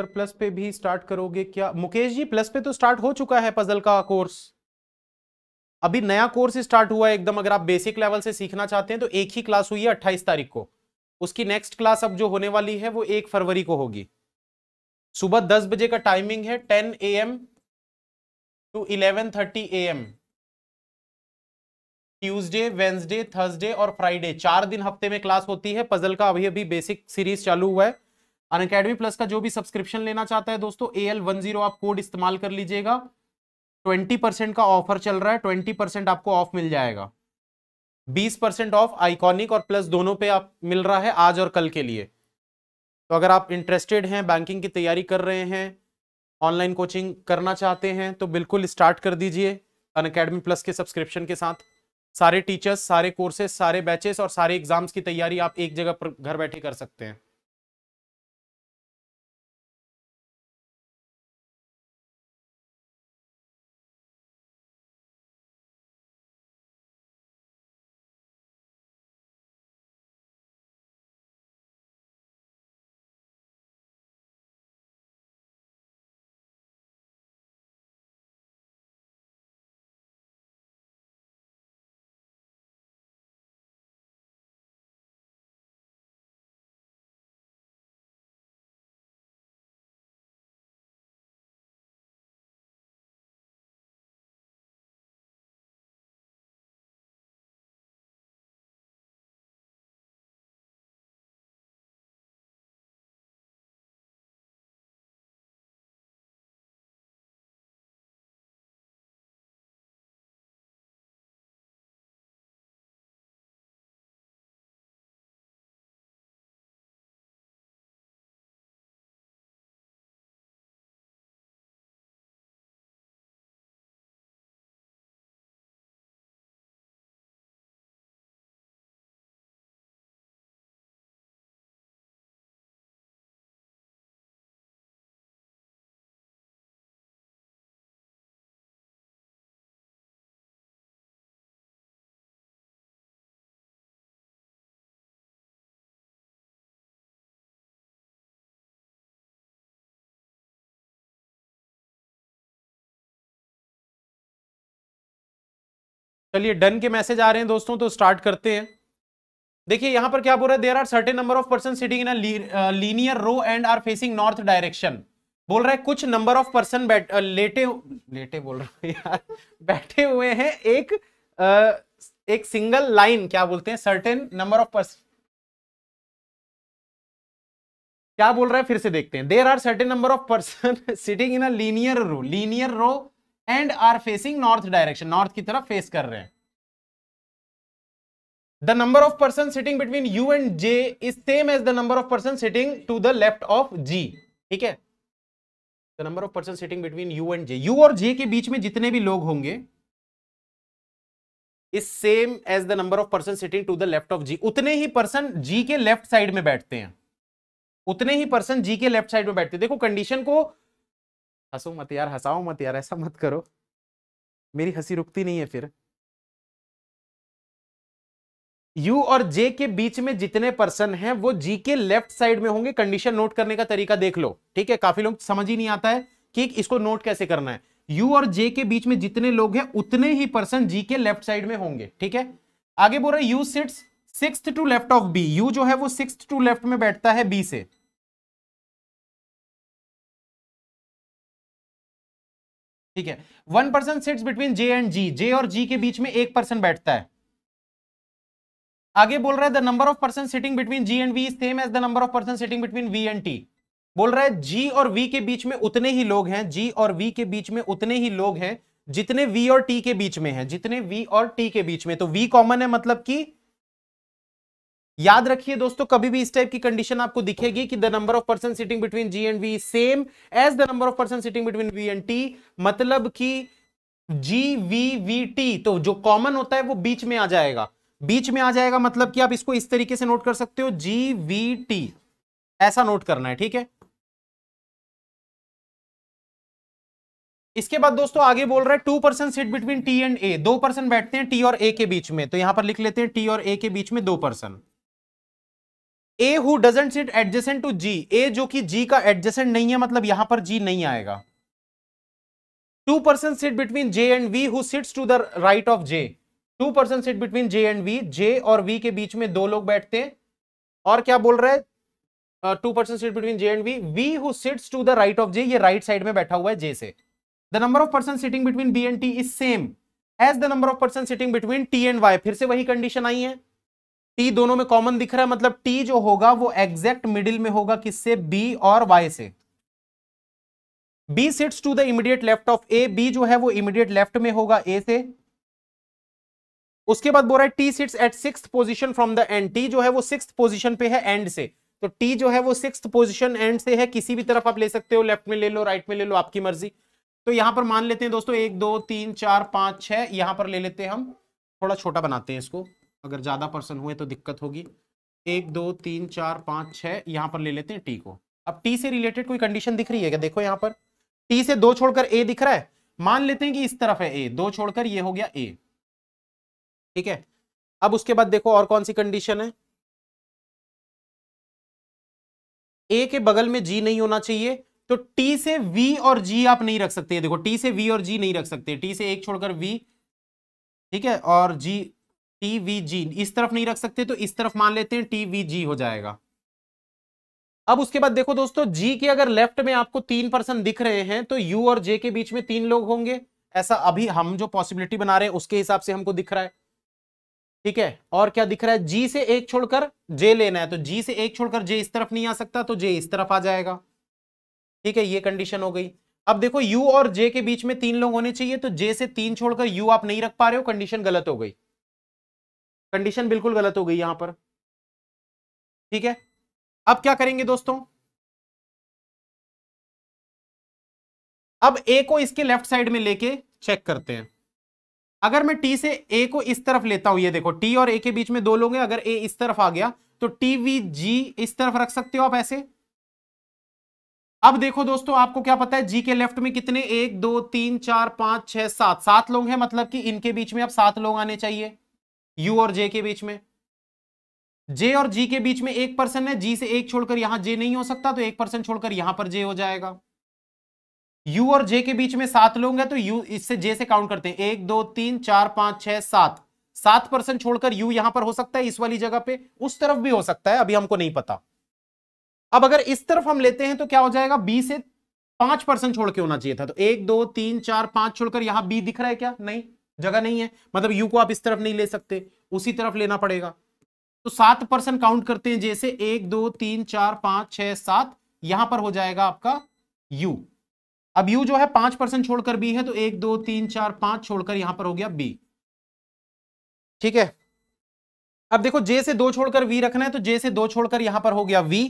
सर प्लस पे भी स्टार्ट करोगे क्या मुकेश जी प्लस पे तो स्टार्ट हो चुका है पजल का कोर्स अभी नया कोर्स स्टार्ट हुआ है एकदम अगर आप बेसिक लेवल से सीखना चाहते हैं तो एक ही क्लास हुई है अट्ठाईस तारीख को उसकी नेक्स्ट क्लास अब जो होने वाली है वो एक फरवरी को होगी सुबह दस बजे का टाइमिंग है ten A M to eleven thirty A M Tuesday Wednesday Thursday और फ्राइडे चार दिन हफ्ते में क्लास होती है पजल का अभी अभी बेसिक सीरीज चालू हुआ है अन अकेडमी प्लस का जो भी सब्सक्रिप्शन लेना चाहता है दोस्तों ए एल वन जीरो आप कोड इस्तेमाल कर लीजिएगा ट्वेंटी परसेंट का ऑफर चल रहा है ट्वेंटी परसेंट आपको ऑफ मिल जाएगा बीस परसेंट ऑफ आइकॉनिक और प्लस दोनों पे आप मिल रहा है आज और कल के लिए तो अगर आप इंटरेस्टेड हैं बैंकिंग की तैयारी कर रहे हैं ऑनलाइन कोचिंग करना चाहते हैं तो बिल्कुल स्टार्ट कर दीजिए अन अकेडमी प्लस के सब्सक्रिप्शन के साथ सारे टीचर्स सारे कोर्सेस सारे बैचेस और सारे एग्जाम्स की तैयारी आप एक जगह पर घर बैठे कर सकते हैं चलिए डन के मैसेज आ रहे हैं दोस्तों तो स्टार्ट करते हैं देखिए यहां पर क्या बोल रहा है there are certain number of person sitting in linear row and are facing north direction बोल रहा है कुछ नंबर ऑफ पर्सन बैठ uh, लेटे लेटे बोल रहा है यार बैठे हुए हैं एक आ, uh, एक सिंगल लाइन क्या बोलते हैं सर्टेन नंबर ऑफ पर्सन क्या बोल रहा है फिर से देखते हैं there are certain number of person sitting in a linear row linear row and are facing north direction north की तरफ फेस कर रहे हैं the number of person sitting between U and J is same as the number of person sitting to the left of G ठीक है the number of person sitting between U and J U और J के बीच में जितने भी लोग होंगे is same as the number of person sitting to the left of G उतने ही पर्सन जी के लेफ्ट साइड में बैठते हैं उतने ही पर्सन जी के लेफ्ट साइड में बैठते हैं देखो कंडीशन को हंसो मत यार हंसाओ मत यार ऐसा मत करो मेरी हंसी रुकती नहीं है फिर यू और जे के बीच में जितने पर्सन हैं वो जी के लेफ्ट साइड में होंगे कंडीशन नोट करने का तरीका देख लो ठीक है काफी लोग समझ ही नहीं आता है कि इसको नोट कैसे करना है यू और जे के बीच में जितने लोग हैं उतने ही पर्सन जी के लेफ्ट साइड में होंगे ठीक है आगे बोल रहे U sits six to left of B U जो है वो सिक्स टू लेफ्ट में बैठता है बी से ठीक है one person sits between J and G J और जी के बीच में एक पर्सन बैठता है आगे बोल रहा है the number of person sitting between G and V same as the number of person sitting between V and T बोल रहा है जी और वी के बीच में उतने ही लोग हैं जी और वी के बीच में उतने ही लोग हैं जितने वी और टी के बीच में हैं जितने वी और टी के बीच में तो वी कॉमन है मतलब कि याद रखिए दोस्तों कभी भी इस टाइप की कंडीशन आपको दिखेगी कि the number of person sitting between G and V same as the number of person sitting between V and T मतलब कि जी वी वी टी तो जो कॉमन होता है वो बीच में आ जाएगा बीच में आ जाएगा मतलब कि आप इसको इस तरीके से नोट कर सकते हो जी वी टी ऐसा नोट करना है ठीक है इसके बाद दोस्तों आगे बोल रहा है two person sit between T and A दो परसेंट बैठते हैं टी और ए के बीच में तो यहां पर लिख लेते हैं टी और ए के बीच में दो person A who doesn't sit adjacent to G A जो कि जी का एडजेसेंट नहीं है मतलब यहां पर जी नहीं आएगा two person sit between J and V who sits to the right of J two person sit between J and V J और वी के बीच में दो लोग बैठते हैं और क्या बोल रहे two person sit between J and V V who sits to the right of J ये राइट right साइड में बैठा हुआ है जे से the number of person sitting between B and T is same as the number of person sitting between T and Y फिर से वही condition आई है टी दोनों में कॉमन दिख रहा है मतलब टी जो होगा वो एग्जैक्ट मिडिल में होगा किससे बी और वाई से B sits to the immediate left of A B जो है वो इमीडिएट लेफ्ट में होगा ए से उसके बाद बोल रहा है T sits at six position from the end T जो है वो सिक्स पोजिशन पे है एंड से तो टी जो है वो सिक्स पोजिशन एंड से है किसी भी तरफ आप ले सकते हो लेफ्ट में ले लो राइट में ले लो आपकी मर्जी तो यहां पर मान लेते हैं दोस्तों एक दो तीन चार पांच छह यहां पर ले लेते हैं हम थोड़ा छोटा बनाते हैं इसको अगर ज़्यादा पर्सन हुए तो दिक्कत होगी एक दो तीन चार पाँच छः यहाँ पर ले लेते हैं टी को अब टी से रिलेटेड कोई कंडीशन दिख रही है क्या देखो यहाँ पर टी से दो छोड़कर ए दिख रहा है मान लेते हैं कि इस तरफ है ए दो छोड़कर ये हो गया ए ठीक है अब उसके बाद देखो और कौन सी कंडीशन है ए के बगल में जी नहीं होना चाहिए तो टी से वी और जी आप नहीं रख सकते देखो टी से वी और जी नहीं रख सकते टी से एक छोड़कर वी ठीक है और जी टीवीजी इस तरफ नहीं रख सकते तो इस तरफ मान लेते हैं टीवीजी हो जाएगा अब उसके बाद देखो दोस्तों जी के अगर लेफ्ट में आपको तीन पर्सन दिख रहे हैं तो यू और जे के बीच में तीन लोग होंगे ऐसा अभी हम जो पॉसिबिलिटी बना रहे हैं उसके हिसाब से हमको दिख रहा है ठीक है और क्या दिख रहा है जी से एक छोड़कर जे लेना है तो जी से एक छोड़कर जे इस तरफ नहीं आ सकता तो जे इस तरफ आ जाएगा ठीक है ये कंडीशन हो गई अब देखो यू और जे के बीच में तीन लोग होने चाहिए तो जे से तीन छोड़कर यू आप नहीं रख पा रहे हो कंडीशन गलत हो गई कंडीशन बिल्कुल गलत हो गई यहां पर ठीक है अब क्या करेंगे दोस्तों अब ए को इसके लेफ्ट साइड में लेके चेक करते हैं अगर मैं टी से ए को इस तरफ लेता हूं ये देखो टी और ए के बीच में दो लोग हैं अगर ए इस तरफ आ गया तो टी वी जी इस तरफ रख सकते हो आप ऐसे अब देखो दोस्तों आपको क्या पता है जी के लेफ्ट में कितने एक दो तीन चार पांच छह सात सात लोग हैं मतलब कि इनके बीच में अब सात लोग आने चाहिए यू और जे के बीच में जे और जी के बीच में एक पर्सन है जी से एक छोड़कर यहां जे नहीं हो सकता तो एक पर्सन छोड़कर यहां पर जे हो जाएगा यू और जे के बीच में सात लोग हैं तो यू इससे जे से काउंट करते हैं एक दो तीन चार पांच छह सात सात पर्सन छोड़कर यू यहां पर हो सकता है इस वाली जगह पे उस तरफ भी हो सकता है अभी हमको नहीं पता अब अगर इस तरफ हम लेते हैं तो क्या हो जाएगा बी से पांच पर्सन छोड़ के होना चाहिए था तो एक दो तीन चार पांच छोड़कर यहां बी दिख रहा है क्या नहीं जगह नहीं है मतलब यू को आप इस तरफ नहीं ले सकते उसी तरफ लेना पड़ेगा तो सात परसेंट काउंट करते हैं जैसे एक दो तीन चार पांच छह सात यहां पर हो जाएगा आपका यू अब यू जो है पांच परसेंट छोड़कर बी है तो एक दो तीन चार पांच छोड़कर यहां पर हो गया बी ठीक है अब देखो जे से दो छोड़कर वी रखना है तो जे से दो छोड़कर यहां पर हो गया वी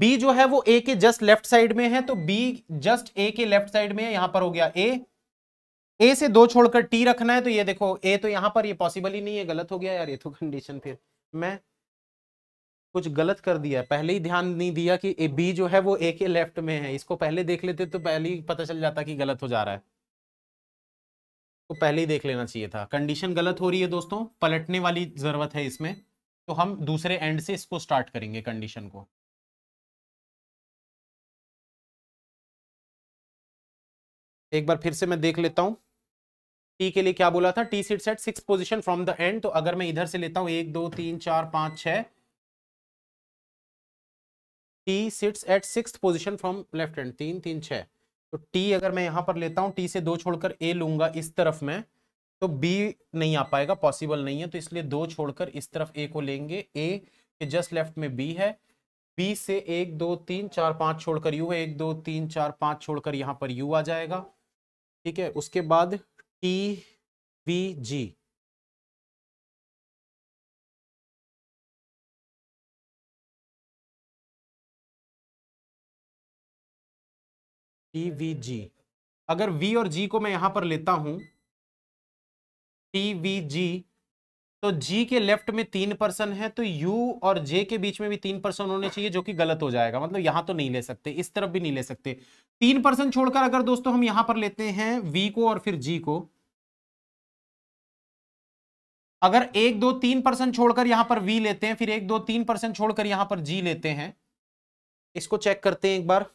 बी जो है वो ए के जस्ट लेफ्ट साइड में है तो बी जस्ट ए के लेफ्ट साइड में है यहां पर हो गया ए ए से दो छोड़कर टी रखना है तो ये देखो ए तो यहां पर ये पॉसिबल ही नहीं है गलत हो गया यार ये तो कंडीशन फिर मैं कुछ गलत कर दिया पहले ही ध्यान नहीं दिया कि ए बी जो है वो ए के लेफ्ट में है इसको पहले देख लेते तो पहले ही पता चल जाता कि गलत हो जा रहा है तो पहले ही देख लेना चाहिए था कंडीशन गलत हो रही है दोस्तों पलटने वाली जरूरत है इसमें तो हम दूसरे एंड से इसको स्टार्ट करेंगे कंडीशन को एक बार फिर से मैं देख लेता हूं टी के लिए क्या बोला था T seats at six position from the end तो अगर मैं इधर से लेता हूं एक दो तीन चार पांच छ T sits at six position from left end तीन तीन छः तो टी अगर मैं यहाँ पर लेता हूँ टी से दो छोड़कर ए लूंगा इस तरफ में तो बी नहीं आ पाएगा पॉसिबल नहीं है तो इसलिए दो छोड़कर इस तरफ ए को लेंगे ए के जस्ट लेफ्ट में बी है बी से एक दो तीन चार पाँच छोड़कर यू है एक दो तीन चार पाँच छोड़कर यहाँ पर यू आ जाएगा ठीक है उसके बाद T V G T V G अगर वी और जी को मैं यहां पर लेता हूं टी वी जी तो जी के लेफ्ट में तीन पर्सन है तो यू और जे के बीच में भी तीन पर्सन होने चाहिए जो कि गलत हो जाएगा मतलब यहां तो नहीं ले सकते इस तरफ भी नहीं ले सकते तीन पर्सन छोड़कर अगर दोस्तों हम यहां पर लेते हैं वी को और फिर जी को अगर एक दो तीन पर्सन छोड़कर यहां पर वी लेते हैं फिर एक दो तीन पर्सन छोड़कर यहां पर जी लेते हैं इसको चेक करते हैं एक बार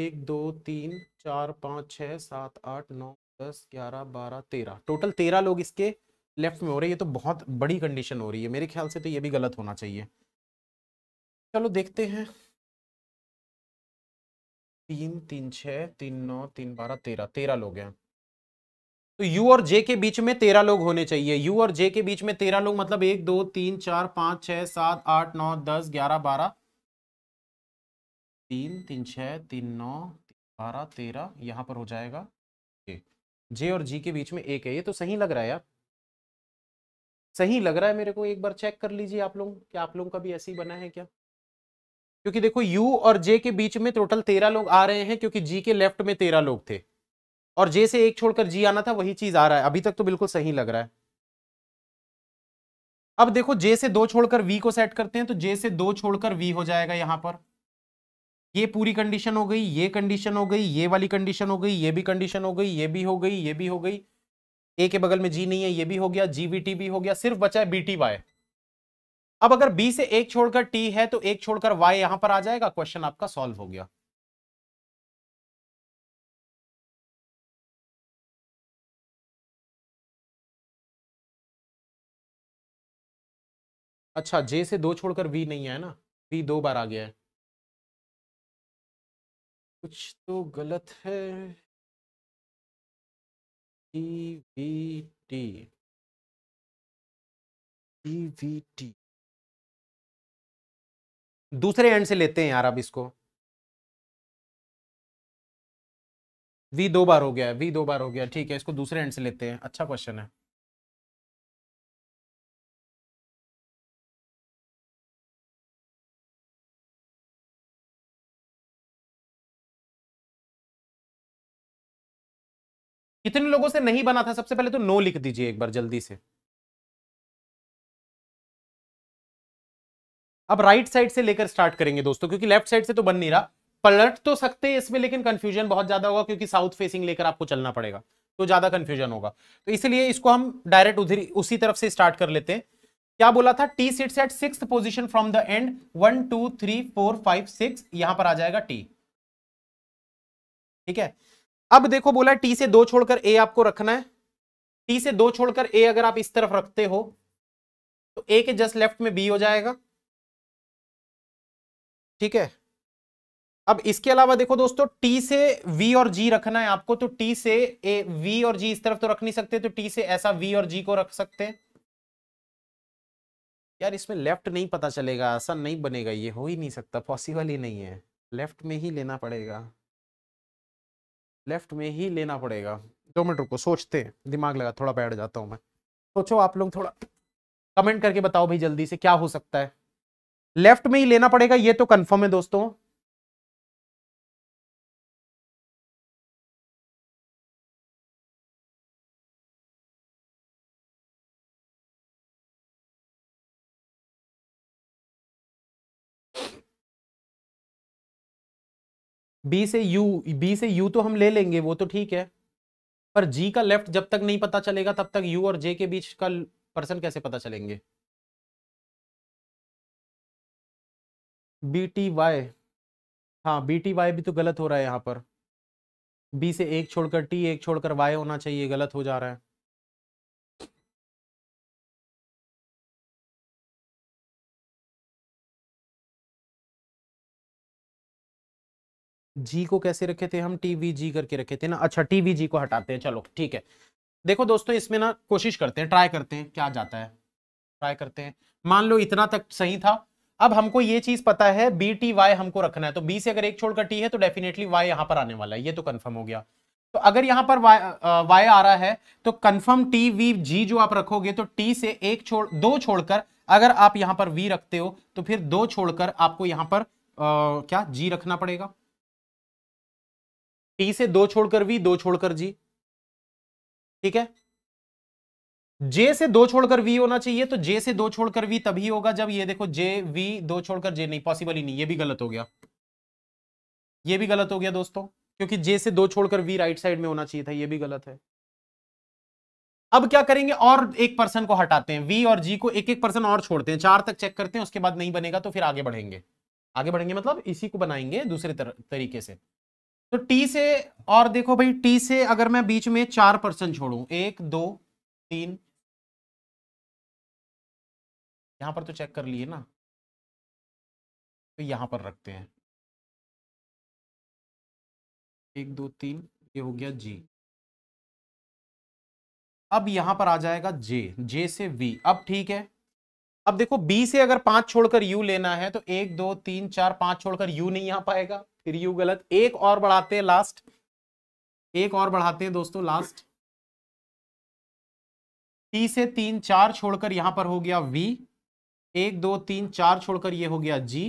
एक दो तीन चार पांच छह सात आठ नौ दस ग्यारह बारह तेरह टोटल तेरह लोग इसके लेफ्ट में हो रहा है ये तो बहुत बड़ी कंडीशन हो रही है मेरे ख्याल से तो ये भी गलत होना चाहिए चलो देखते हैं तीन तीन छ तीन नौ तीन बारह तेरह तेरह लोग हैं तो यू और जे के बीच में तेरह लोग होने चाहिए यू और जे के बीच में तेरह लोग मतलब एक दो तीन चार पाँच छः सात आठ नौ दस ग्यारह बारह तीन तीन छ तीन नौ बारह तेरह यहाँ पर हो जाएगा जे और जी के बीच में एक है ये तो सही लग रहा है यार सही लग रहा है मेरे को एक बार चेक कर लीजिए आप लोग क्या आप लोगों का भी ऐसे ही बना है क्या क्योंकि देखो यू और जे के बीच में टोटल तेरह लोग आ रहे हैं क्योंकि जी के लेफ्ट में तेरह लोग थे और जे से एक छोड़कर जी आना था वही चीज आ रहा है अभी तक तो बिल्कुल सही लग रहा है अब देखो जे से दो छोड़कर वी को सेट करते हैं तो जे से दो छोड़कर वी हो जाएगा यहां पर ये पूरी कंडीशन हो गई ये कंडीशन हो गई ये वाली कंडीशन हो गई ये भी कंडीशन हो गई ये भी हो गई ये भी हो गई ए के बगल में जी नहीं है ये भी हो गया जी टी भी हो गया सिर्फ बचा है बी टी वाई अब अगर बी से एक छोड़कर टी है तो एक छोड़कर वाई यहां पर आ जाएगा क्वेश्चन आपका सॉल्व हो गया अच्छा जे से दो छोड़कर वी नहीं है ना वी दो बार आ गया है कुछ तो गलत है TVT. TVT. दूसरे एंड से लेते हैं यार अब इसको वी दो बार हो गया वी दो बार हो गया ठीक है इसको दूसरे एंड से लेते हैं अच्छा क्वेश्चन है कितने लोगों से नहीं बना था सबसे पहले तो नो लिख दीजिए एक बार जल्दी से अब राइट साइड से लेकर स्टार्ट करेंगे दोस्तों क्योंकि लेफ्ट साइड से तो बन नहीं रहा पलट तो सकते हैं इसमें लेकिन कंफ्यूजन बहुत ज्यादा होगा क्योंकि साउथ फेसिंग लेकर आपको चलना पड़ेगा तो ज्यादा कंफ्यूजन होगा तो इसलिए इसको हम डायरेक्ट उधर उसी तरफ से स्टार्ट कर लेते हैं क्या बोला था T sits at six position from the end one two three four five six यहां पर आ जाएगा टी ठीक है अब देखो बोला टी से दो छोड़कर ए आपको रखना है टी से दो छोड़कर ए अगर आप इस तरफ रखते हो तो ए के जस्ट लेफ्ट में बी हो जाएगा ठीक है अब इसके अलावा देखो दोस्तों टी से वी और जी रखना है आपको तो टी से ए वी और जी इस तरफ तो रख नहीं सकते तो टी से ऐसा वी और जी को रख सकते हैं यार इसमें लेफ्ट नहीं पता चलेगा ऐसा नहीं बनेगा ये हो ही नहीं सकता पॉसिबल ही नहीं है लेफ्ट में ही लेना पड़ेगा लेफ्ट में ही लेना पड़ेगा दो मिनट रुको सोचते हैं दिमाग लगा थोड़ा बैठ जाता हूँ मैं सोचो आप लोग थोड़ा कमेंट करके बताओ भाई जल्दी से क्या हो सकता है लेफ्ट में ही लेना पड़ेगा ये तो कंफर्म है दोस्तों बी से यू बी से यू तो हम ले लेंगे वो तो ठीक है पर जी का लेफ्ट जब तक नहीं पता चलेगा तब तक यू और जे के बीच का पर्सन कैसे पता चलेंगे बी टी वाई हाँ बी टी वाई भी तो गलत हो रहा है यहाँ पर बी से एक छोड़कर टी एक छोड़कर वाई होना चाहिए गलत हो जा रहा है जी को कैसे रखे थे हम टी वी जी करके रखे थे ना अच्छा टी वी जी को हटाते हैं चलो ठीक है देखो दोस्तों इसमें ना कोशिश करते हैं ट्राई करते हैं क्या जाता है ट्राई करते हैं मान लो इतना तक सही था अब हमको ये चीज पता है बी टी वाई हमको रखना है तो बी से अगर एक छोड़कर टी है तो डेफिनेटली वाई यहां पर आने वाला है ये तो कन्फर्म हो गया तो अगर यहां पर वाई वाई आ रहा है तो कन्फर्म टी वी जी जो आप रखोगे तो टी से एक छोड़ दो छोड़कर अगर आप यहां पर वी रखते हो तो फिर दो छोड़कर आपको यहां पर आ, क्या जी रखना पड़ेगा टी से दो छोड़कर वी दो छोड़कर जी ठीक है जे से दो छोड़कर वी होना चाहिए तो जे से दो छोड़कर वी तभी होगा जब ये देखो जे वी दो छोड़कर जे नहीं पॉसिबल ही नहीं ये भी गलत हो गया ये भी गलत हो गया दोस्तों क्योंकि जे से दो छोड़कर वी राइट साइड में होना चाहिए था ये भी गलत है अब क्या करेंगे और एक पर्सन को हटाते हैं वी और जी को एक एक पर्सन और छोड़ते हैं चार तक चेक करते हैं उसके बाद नहीं बनेगा तो फिर आगे बढ़ेंगे आगे बढ़ेंगे मतलब इसी को बनाएंगे दूसरे तर, तरीके से तो टी से और देखो भाई टी से अगर मैं बीच में चार पर्सन छोड़ू एक दो तीन यहां पर तो चेक कर लिए ना तो यहां पर रखते हैं एक दो तीन ये हो गया जी अब यहां पर आ जाएगा जे जे से वी अब ठीक है अब देखो बी से अगर पांच छोड़कर यू लेना है तो एक दो तीन चार पांच छोड़कर यू नहीं आ पाएगा फिर यू गलत एक और बढ़ाते हैं लास्ट एक और बढ़ाते हैं दोस्तों लास्ट टी से तीन चार छोड़कर यहां पर हो गया वी एक दो तीन चार छोड़कर ये हो गया जी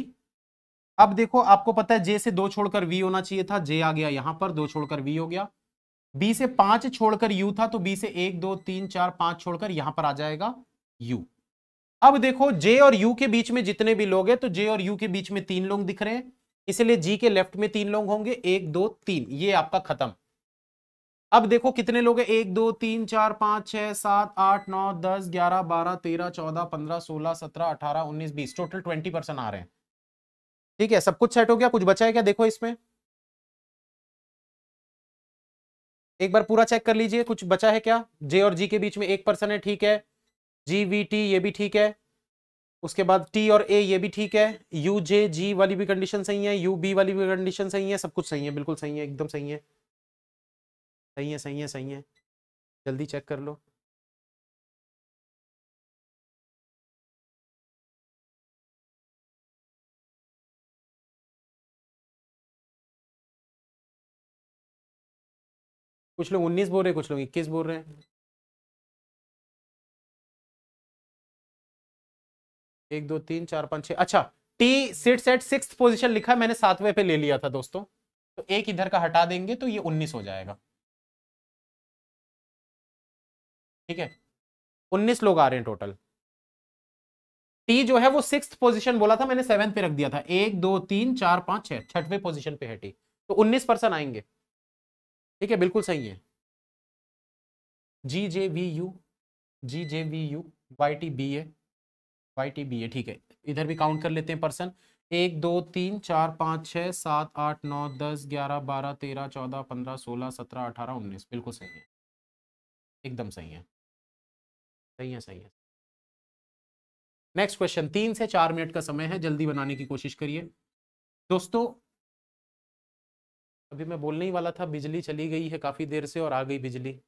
अब देखो आपको पता है जे से दो छोड़कर वी होना चाहिए था जे आ गया यहां पर दो छोड़कर वी हो गया बी से पांच छोड़कर यू था तो बी से एक दो तीन चार पांच छोड़कर यहां पर आ जाएगा यू अब देखो जे और यू के बीच में जितने भी लोग हैं तो जे और यू के बीच में तीन लोग दिख रहे हैं इसलिए जी के लेफ्ट में तीन लोग होंगे एक दो तीन ये आपका खत्म अब देखो कितने लोग हैं एक दो तीन चार पांच छह सात आठ नौ दस ग्यारह बारह तेरह चौदह पंद्रह सोलह सत्रह अठारह उन्नीस बीस टोटल ट्वेंटी परसेंट आ रहे हैं ठीक है सब कुछ सेट हो गया कुछ बचा है क्या देखो इसमें एक बार पूरा चेक कर लीजिए कुछ बचा है क्या जे और जी के बीच में एक पर्सन है ठीक है जी वी टी ये भी ठीक है उसके बाद टी और ए ये भी ठीक है यू जे जी वाली भी कंडीशन सही है यू बी वाली भी कंडीशन सही है सब कुछ सही है बिल्कुल सही है एकदम सही है सही है सही है सही है जल्दी चेक कर लो कुछ लोग उन्नीस बोल रहे हैं कुछ लोग इक्कीस बोल रहे हैं एक दो तीन चार पांच छह अच्छा T seat set six position लिखा है मैंने सातवें पे ले लिया था दोस्तों तो एक इधर का हटा देंगे तो ये उन्नीस हो जाएगा ठीक है उन्नीस लोग आ रहे हैं टोटल टी जो है वो सिक्स पोजिशन बोला था मैंने सेवन पे रख दिया था एक दो तीन चार पांच छह छठवें पोजिशन पे है टी तो उन्नीस पर्सन आएंगे ठीक है बिल्कुल सही है G J V U G J V U Y T B A Y T B A ठीक है इधर भी काउंट कर लेते हैं पर्सन एक दो तीन चार पाँच छः सात आठ नौ दस ग्यारह बारह तेरह चौदह पंद्रह सोलह सत्रह अठारह उन्नीस बिल्कुल सही है एकदम सही है सही है सही है नेक्स्ट क्वेश्चन तीन से चार मिनट का समय है जल्दी बनाने की कोशिश करिए दोस्तों अभी मैं बोलने ही वाला था बिजली चली गई है काफ़ी देर से और आ गई बिजली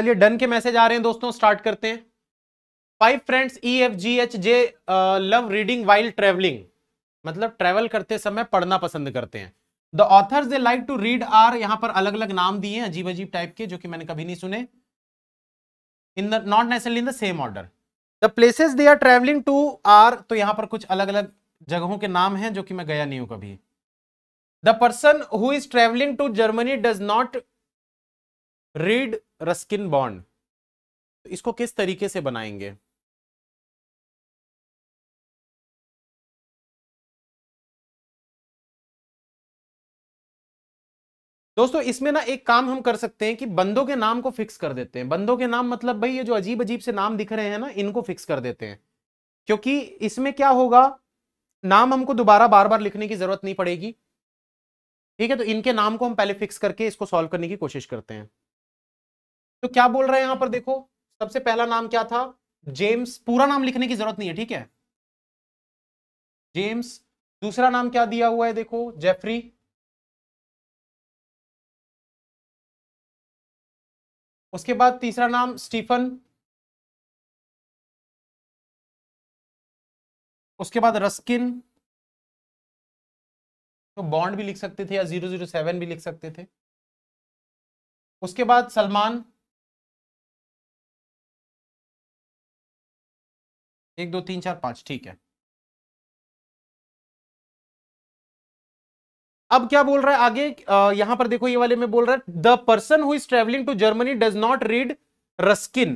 चलिए डन के मैसेज आ रहे हैं दोस्तों स्टार्ट करते हैं five friends E F G H J love reading while travelling मतलब ट्रेवल करते समय पढ़ना पसंद करते हैं the authors they like to read are यहां पर अलग अलग नाम दिए हैं अजीब अजीब टाइप के जो कि मैंने कभी नहीं सुने in the not necessarily in the same order the places they are travelling to are तो यहां पर कुछ अलग अलग जगहों के नाम हैं जो कि मैं गया नहीं हूं कभी the person who is travelling to Germany does not read Ruskin Bond तो इसको किस तरीके से बनाएंगे दोस्तों इसमें ना एक काम हम कर सकते हैं कि बंदों के नाम को फिक्स कर देते हैं बंदों के नाम मतलब भाई ये जो अजीब अजीब से नाम दिख रहे हैं ना इनको फिक्स कर देते हैं क्योंकि इसमें क्या होगा नाम हमको दोबारा बार बार लिखने की जरूरत नहीं पड़ेगी ठीक है तो इनके नाम को हम पहले फिक्स करके इसको सॉल्व करने की कोशिश करते हैं तो क्या बोल रहे हैं यहां पर देखो सबसे पहला नाम क्या था जेम्स पूरा नाम लिखने की जरूरत नहीं है ठीक है जेम्स दूसरा नाम क्या दिया हुआ है देखो जेफरी उसके बाद तीसरा नाम स्टीफन उसके बाद रस्किन तो बॉन्ड भी लिख सकते थे या जीरो जीरो सेवन भी लिख सकते थे उसके बाद सलमान एक दो तीन चार पांच ठीक है अब क्या बोल रहा है आगे आ, यहां पर देखो ये वाले में बोल रहा है the person who is travelling to Germany does not read Ruskin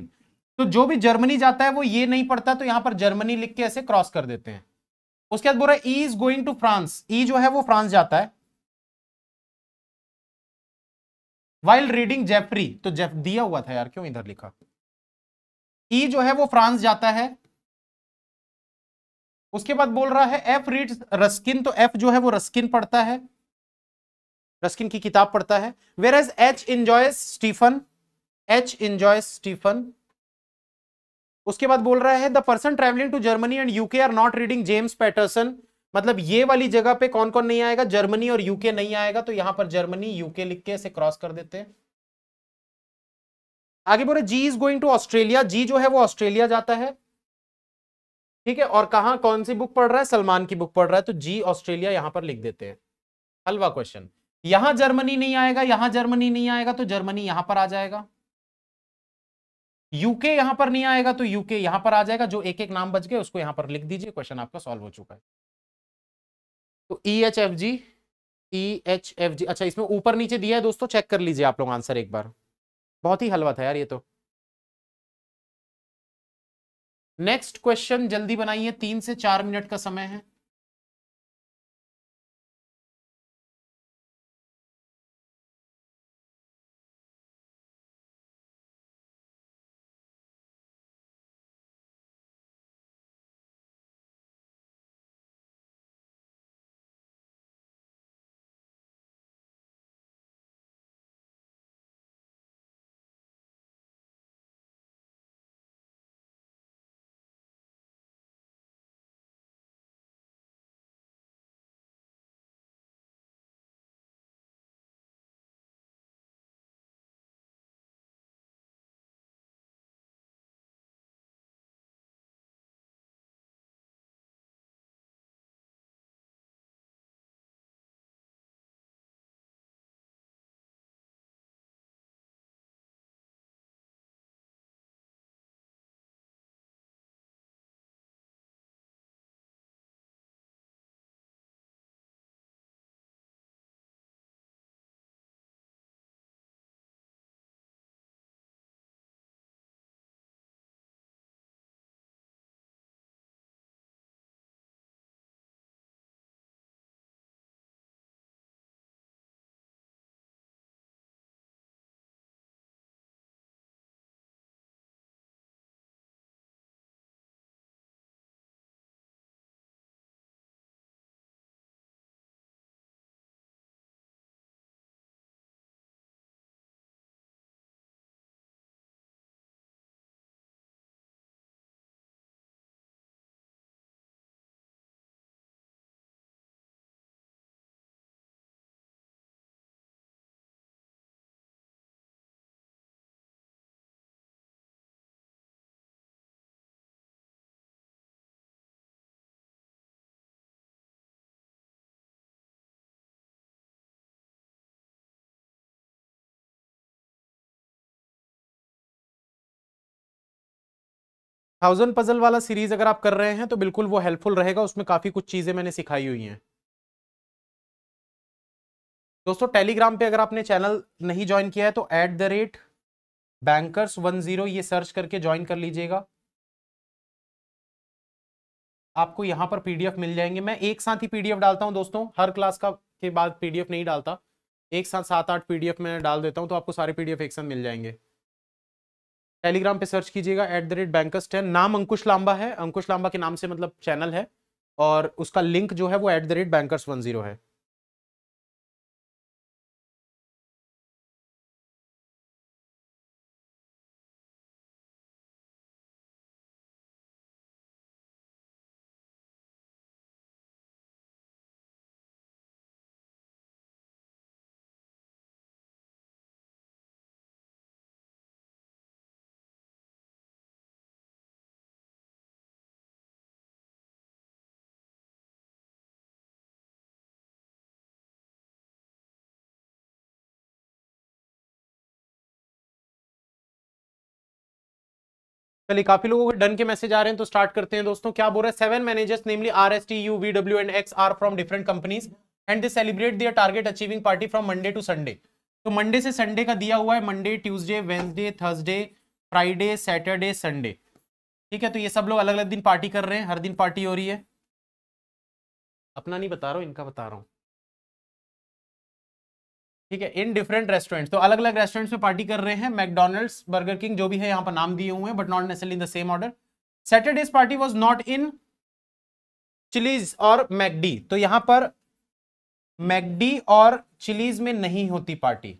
तो जो भी जर्मनी जाता है वो ये नहीं पढ़ता तो यहां पर जर्मनी लिख के ऐसे क्रॉस कर देते हैं उसके बाद बोल रहा है E is going to France E जो है वो फ्रांस जाता है वाइल रीडिंग जेफरी तो जेफ दिया हुआ था यार क्यों इधर लिखा ई जो है वो फ्रांस जाता है उसके बाद बोल रहा है एफ रीड रस्किन तो एफ जो है वो रस्किन पढ़ता है रस्किन की किताब पढ़ता है whereas H enjoy Stephen H enjoy Stephen उसके बाद बोल रहा है the person travelling to Germany and UK are not reading James Patterson मतलब ये वाली जगह पे कौन कौन नहीं आएगा जर्मनी और यूके नहीं आएगा तो यहां पर जर्मनी यूके लिख के इसे क्रॉस कर देते हैं आगे रहे G is going to Australia G जो है वो ऑस्ट्रेलिया जाता है ठीक है और कहा कौन सी बुक पढ़ रहा है सलमान की बुक पढ़ रहा है तो जी ऑस्ट्रेलिया यहां पर लिख देते हैं हलवा क्वेश्चन यहां जर्मनी नहीं आएगा यहां जर्मनी नहीं आएगा तो जर्मनी यहां पर आ जाएगा यूके यहां पर नहीं आएगा तो यूके यहां पर आ जाएगा जो एक एक नाम बच गए उसको यहां पर लिख दीजिए क्वेश्चन आपका सॉल्व हो चुका है तो E H F G E H F G अच्छा इसमें ऊपर नीचे दिया है दोस्तों चेक कर लीजिए आप लोग आंसर एक बार बहुत ही हलवा था यार ये तो नेक्स्ट क्वेश्चन जल्दी बनाइए तीन से चार मिनट का समय है थाउजेंड पजल वाला सीरीज अगर आप कर रहे हैं तो बिल्कुल वो हेल्पफुल रहेगा उसमें काफ़ी कुछ चीज़ें मैंने सिखाई हुई हैं दोस्तों टेलीग्राम पे अगर आपने चैनल नहीं ज्वाइन किया है तो at the rate bankers one zero ये सर्च करके ज्वाइन कर लीजिएगा आपको यहां पर पीडीएफ मिल जाएंगे मैं एक साथ ही पीडीएफ डालता हूँ दोस्तों हर क्लास का के बाद पीडीएफ नहीं डालता एक साथ सात आठ पीडीएफ मैं डाल देता हूँ तो आपको सारे पीडीएफ एक साथ मिल जाएंगे टेलीग्राम पे सर्च कीजिएगा at the rate bankers ten नाम अंकुश लांबा है अंकुश लांबा के नाम से मतलब चैनल है और उसका लिंक जो है वो at the rate bankers one zero है चलिए काफी लोगों को डन के मैसेज आ रहे हैं तो स्टार्ट करते हैं दोस्तों क्या बोल रहे हैं seven managers namely R S T U V W and X are from different companies and they celebrate their target achieving party from Monday to Sunday तो मंडे से संडे का दिया हुआ है Monday Tuesday Wednesday Thursday Friday Saturday Sunday ठीक है तो ये सब लोग अलग अलग दिन पार्टी कर रहे हैं हर दिन पार्टी हो रही है अपना नहीं बता रहा हूँ इनका बता रहा हूँ ठीक है इन डिफरेंट रेस्टोरेंट तो अलग अलग रेस्टोरेंट्स में पार्टी कर रहे हैं मैकडोनल्ड्स बर्गर किंग जो भी है यहाँ पर नाम दिए हुए हैं but not necessarily in the same order Saturday's party was not in Chili's और मैकडी तो यहां पर मैकडी और चिलीज में नहीं होती पार्टी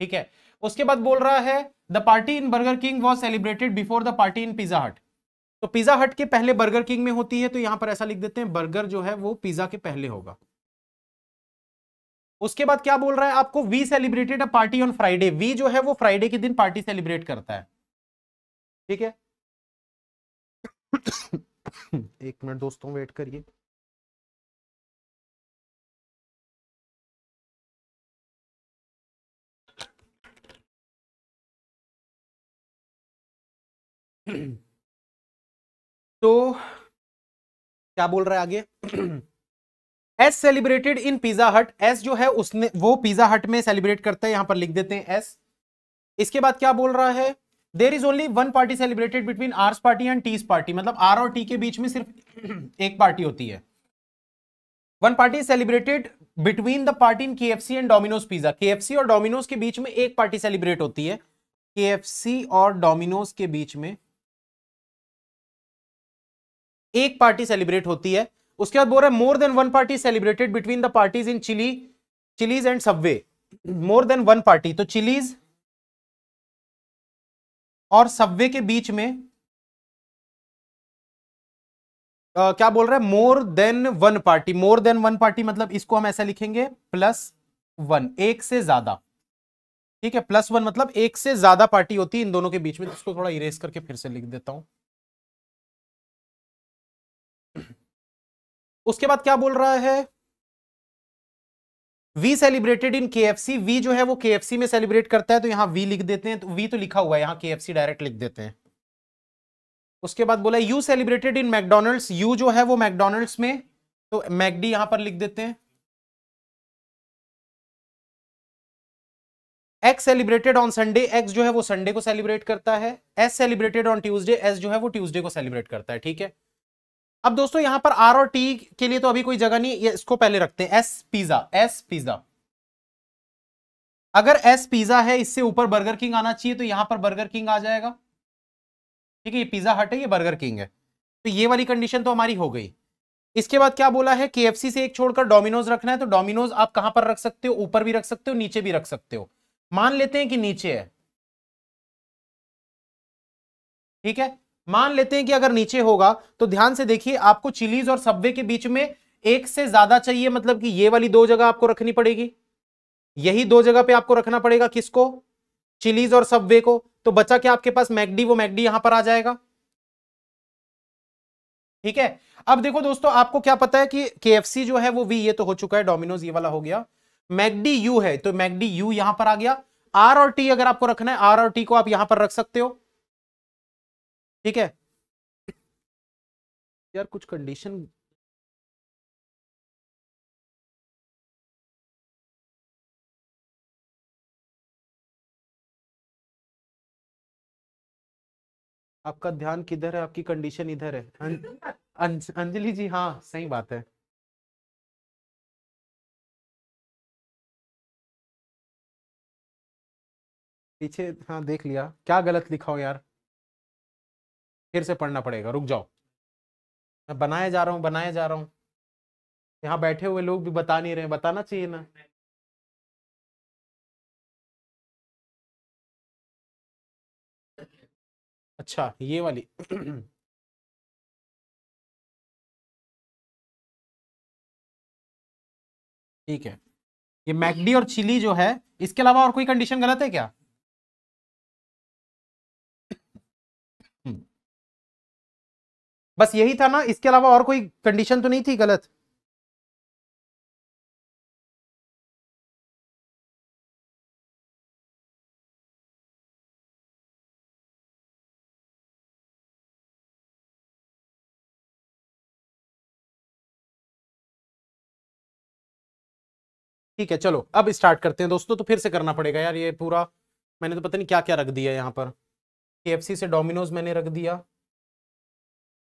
ठीक है उसके बाद बोल रहा है the party in Burger King was celebrated before the party in Pizza Hut तो पिज्जा हट के पहले बर्गर किंग में होती है तो यहां पर ऐसा लिख देते हैं बर्गर जो है वो पिज्जा के पहले होगा उसके बाद क्या बोल रहा है आपको V celebrated a party on Friday V जो है वो फ्राइडे के दिन पार्टी सेलिब्रेट करता है ठीक है एक मिनट दोस्तों वेट करिए तो क्या बोल रहा है आगे S celebrated in Pizza Hut S जो है उसने वो पिज्जा हट में सेलिब्रेट करता है यहां पर लिख देते हैं एस इसके बाद क्या बोल रहा है there is only one party celebrated between R's party and T's party मतलब आर और टी के बीच में सिर्फ एक पार्टी होती है one party celebrated between the party in K F C and Domino's pizza K F C और डोमिनोज के बीच में एक पार्टी सेलिब्रेट होती है के एफ सी और डोमिनोज के बीच में एक पार्टी सेलिब्रेट होती है उसके बाद बोल रहा है more than one party celebrated between the parties in Chili Chili's and Subway more than one party तो चिलीज और सबवे के बीच में Uh, क्या बोल रहा है more than one party more than one party मतलब इसको हम ऐसा लिखेंगे प्लस वन एक से ज्यादा ठीक है प्लस वन मतलब एक से ज्यादा पार्टी होती है इन दोनों के बीच में तो इसको थोड़ा इरेज करके फिर से लिख देता हूं उसके बाद क्या बोल रहा है we celebrated in K F C we जो है वो के एफ सी में सेलिब्रेट करता है तो यहां वी लिख देते हैं तो वी तो लिखा हुआ है यहां के एफ सी डायरेक्ट लिख देते हैं उसके बाद बोला U celebrated in McDonald's U जो है वो मैकडोनल्ड्स में तो मैकडी यहां पर लिख देते हैं X celebrated on Sunday X जो है वो संडे को सेलिब्रेट करता है S celebrated on Tuesday S जो है वो ट्यूजडे को सेलिब्रेट करता है ठीक है अब दोस्तों यहां पर आर और टी के लिए तो अभी कोई जगह नहीं ये इसको पहले रखते हैं एस पिज्जा एस पिज्जा अगर एस पिज्जा है इससे ऊपर बर्गर किंग आना चाहिए तो यहां पर बर्गर किंग आ जाएगा ठीक है ये पिज्जा हट है ये बर्गर किंग है तो ये वाली कंडीशन तो हमारी हो गई इसके बाद क्या बोला है के से एक छोड़कर डोमिनोज रखना है तो डोमिनोज आप कहां पर रख सकते हो ऊपर भी रख सकते हो नीचे भी रख सकते हो मान लेते हैं कि नीचे है ठीक है मान लेते हैं कि अगर नीचे होगा तो ध्यान से देखिए आपको चिलीज और सब्वे के बीच में एक से ज्यादा चाहिए मतलब कि ये वाली दो जगह आपको रखनी पड़ेगी यही दो जगह पे आपको रखना पड़ेगा किसको चिलीज और सब्वे को तो बचा क्या आपके पास मैगडी वो मैगडी यहां पर आ जाएगा ठीक है अब देखो दोस्तों आपको क्या पता है कि के जो है वो वी ये तो हो चुका है डोमिनोज ये वाला हो गया मैगडी यू है तो मैगडी यू यहां पर आ गया आर और टी अगर आपको रखना है आर और टी को आप यहां पर रख सकते हो ठीक है यार कुछ कंडीशन आपका ध्यान किधर है आपकी कंडीशन इधर है हाँ अंजलि जी हाँ सही बात है पीछे हाँ देख लिया क्या गलत लिखा हो यार फिर से पढ़ना पड़ेगा रुक जाओ मैं बनाए जा रहा हूँ बनाए जा रहा हूँ यहाँ बैठे हुए लोग भी बता नहीं रहे बताना चाहिए ना अच्छा ये वाली ठीक है ये मैकडी और चिली जो है इसके अलावा और कोई कंडीशन गलत है क्या बस यही था ना इसके अलावा और कोई कंडीशन तो नहीं थी गलत ठीक है चलो अब स्टार्ट करते हैं दोस्तों तो फिर से करना पड़ेगा यार ये पूरा मैंने तो पता नहीं क्या क्या रख दिया यहाँ पर के से डोमिनोज मैंने रख दिया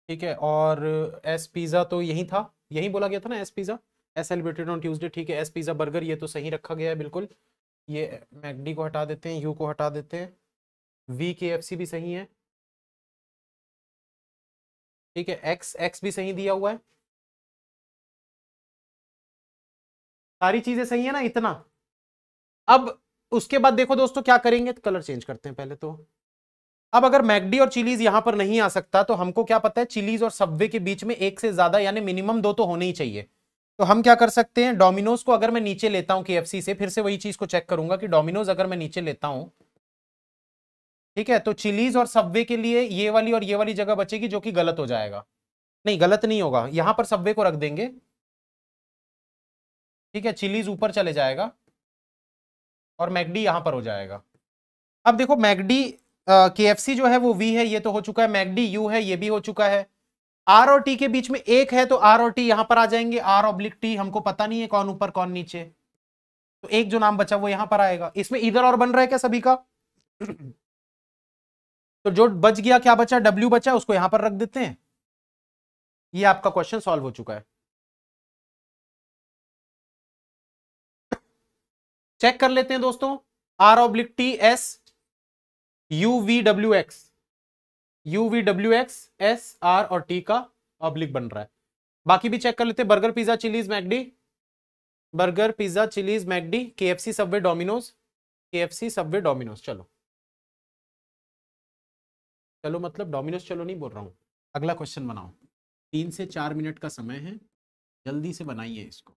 ठीक है और एस पिज़्ज़ा तो यही था यही बोला गया था ना S pizza S celebrated on Tuesday ठीक है एस पिज़्ज़ा बर्गर ये तो सही रखा गया है बिल्कुल ये मैगडी को हटा देते हैं यू को हटा देते हैं वी के एफ सी भी सही है ठीक है एक्स एक्स भी सही दिया हुआ है सारी चीजें सही है ना इतना अब उसके बाद देखो दोस्तों क्या करेंगे तो कलर चेंज करते हैं पहले तो अब अगर मैगडी और चिलीज यहां पर नहीं आ सकता तो हमको क्या पता है चिलीज और सब्वे के बीच में एक से ज्यादा यानी मिनिमम दो तो होने ही चाहिए तो हम क्या कर सकते हैं डोमिनोज को अगर मैं नीचे लेता हूं के से फिर से वही चीज को चेक करूंगा कि डोमिनोज अगर मैं नीचे लेता हूं ठीक है तो चिलीज और सब्वे के लिए ये वाली और ये वाली जगह बचेगी जो कि गलत हो जाएगा नहीं गलत नहीं होगा यहां पर सब्वे को रख देंगे ठीक है चिलीज ऊपर चले जाएगा और मैगडी यहां पर हो जाएगा अब देखो मैगडी के सी जो है वो वी है ये तो हो चुका है मैगडी यू है ये भी हो चुका है आर और टी के बीच में एक है तो आर और टी यहां पर आ जाएंगे आर ऑब्लिक टी हमको पता नहीं है कौन ऊपर कौन नीचे तो एक जो नाम बचा वो यहां पर आएगा इसमें इधर और बन रहा है क्या सभी का तो जो बच गया क्या बचा डब्ल्यू बचा उसको यहां पर रख देते हैं ये आपका क्वेश्चन सॉल्व हो चुका है चेक कर लेते हैं दोस्तों R oblique T S U V W X U V W X S R और टी का ऑब्लिक बन रहा है बाकी भी चेक कर लेते हैं burger pizza Chili's McD burger pizza Chili's McD K F C Subway Domino's K F C Subway Domino's चलो चलो मतलब डोमिनोज चलो नहीं बोल रहा हूँ अगला क्वेश्चन बनाओ तीन से चार मिनट का समय है जल्दी से बनाइए इसको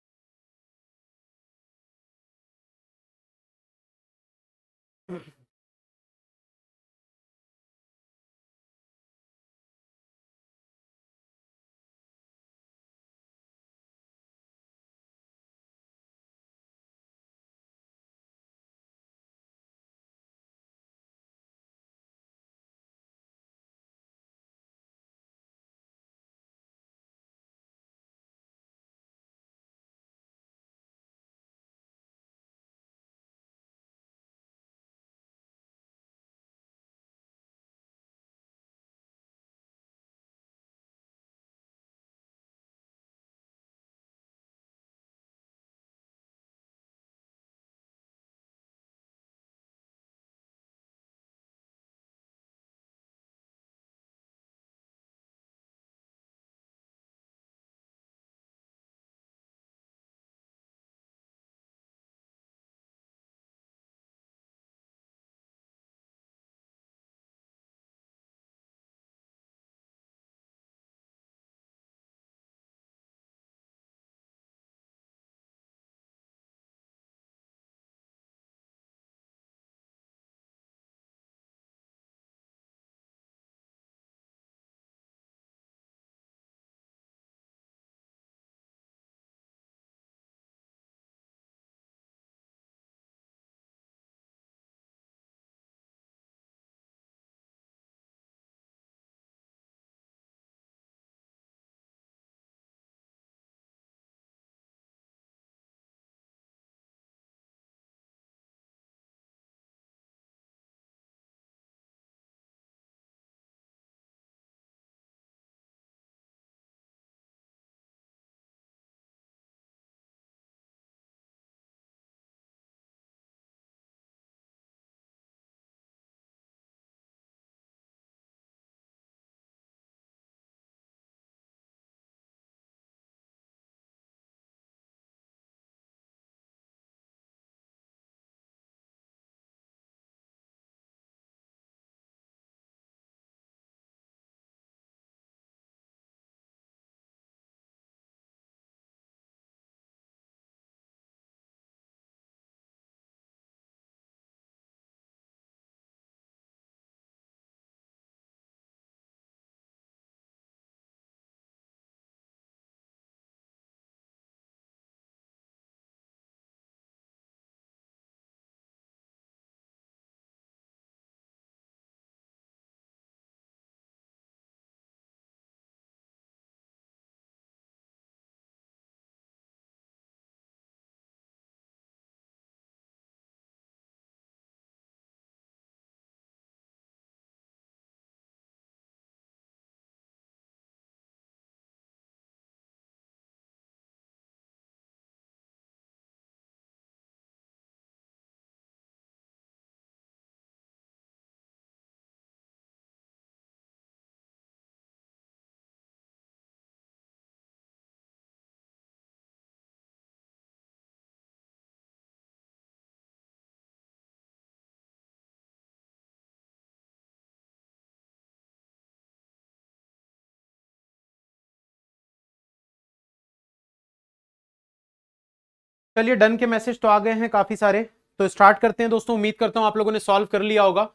चलिए डन के मैसेज तो आ गए हैं काफी सारे तो स्टार्ट करते हैं दोस्तों उम्मीद करता हूं आप लोगों ने सॉल्व कर लिया होगा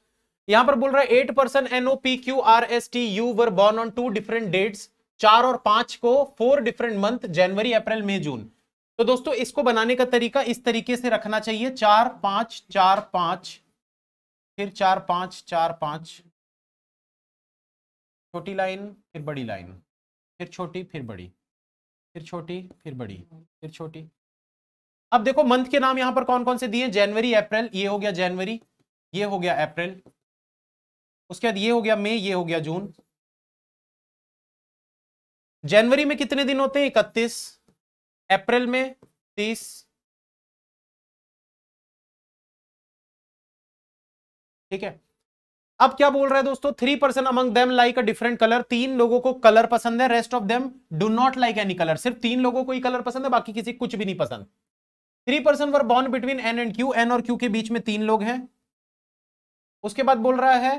यहां पर बोल रहा है eight percent N O P Q R S T U were born on two different dates चार और पांच को four different month January April May June तो दोस्तों इसको बनाने का तरीका इस तरीके से रखना चाहिए चार पांच चार पांच फिर चार पांच चार पांच छोटी लाइन फिर बड़ी लाइन फिर छोटी फिर बड़ी फिर छोटी फिर बड़ी फिर छोटी अब देखो मंथ के नाम यहां पर कौन कौन से दिए जनवरी अप्रैल ये हो गया जनवरी ये हो गया अप्रैल उसके बाद ये हो गया मई ये हो गया जून जनवरी में कितने दिन होते हैं इकतीस अप्रैल में तीस ठीक है अब क्या बोल रहा है दोस्तों three percent among them like a different colour तीन लोगों को कलर पसंद है rest of them do not like any colour सिर्फ तीन लोगों को ही कलर पसंद है बाकी किसी कुछ भी नहीं पसंद three person were born between N and Q N और क्यू के बीच में तीन लोग हैं उसके बाद बोल रहा है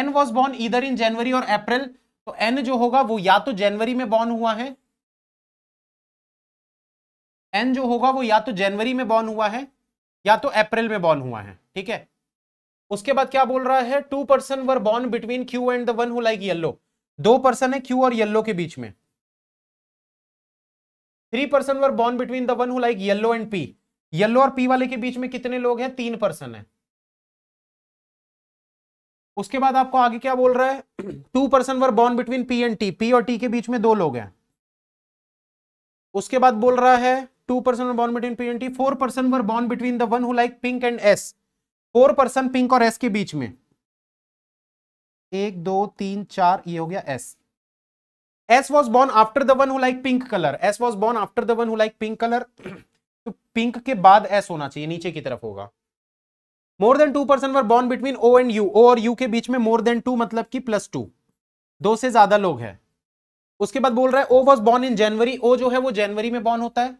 एन वॉज बॉर्न इधर इन जनवरी और अप्रैल तो एन जो होगा वो या तो जनवरी में बॉर्न हुआ है एन जो होगा वो या तो जनवरी में बॉर्न हुआ है या तो अप्रैल में बॉर्न हुआ है ठीक है उसके बाद क्या बोल रहा है two person were born between Q and the one who like yellow दो पर्सन है क्यू और येल्लो के बीच में three person were born between the one who like yellow and P yellow और पी वाले के बीच में कितने लोग हैं तीन पर्सन है उसके बाद आपको आगे क्या बोल रहा है two person were born between P and T P और टी के बीच में दो लोग हैं उसके बाद बोल रहा है two person were born between P and T four person were born between the one who like pink and S four person pink और एस के बीच में एक दो तीन चार ये हो गया S S was born after the one who like pink color. S was born after the one who like pink color. तो पिंक के बाद S होना चाहिए नीचे की तरफ होगा more than two person were born between O and U O और यू के बीच में मोर देन टू मतलब कि प्लस टू दो से ज्यादा लोग हैं उसके बाद बोल रहा है ओ वॉज बॉर्न इन जनवरी ओ जो है वो जनवरी में बॉर्न होता है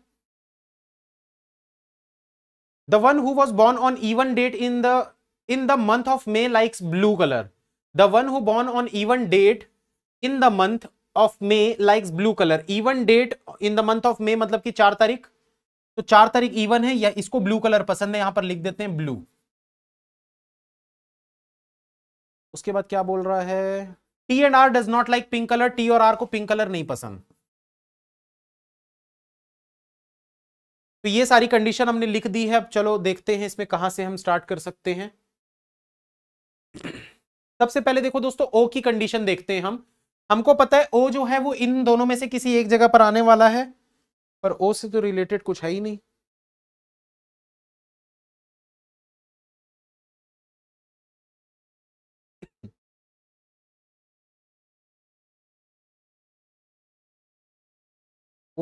the one who was born on even date in the in the month of May likes blue colour the one who born on even date in the month of May likes blue colour even date in the month of May मतलब कि चार तारीख तो चार तारीख even है या इसको ब्लू कलर पसंद है यहां पर लिख देते हैं ब्लू उसके बाद क्या बोल रहा है T and R does not like pink colour T और आर को पिंक कलर नहीं पसंद तो ये सारी कंडीशन हमने लिख दी है अब चलो देखते हैं इसमें कहां से हम स्टार्ट कर सकते हैं सबसे पहले देखो दोस्तों ओ की कंडीशन देखते हैं हम हमको पता है ओ जो है वो इन दोनों में से किसी एक जगह पर आने वाला है पर ओ से तो रिलेटेड कुछ है ही नहीं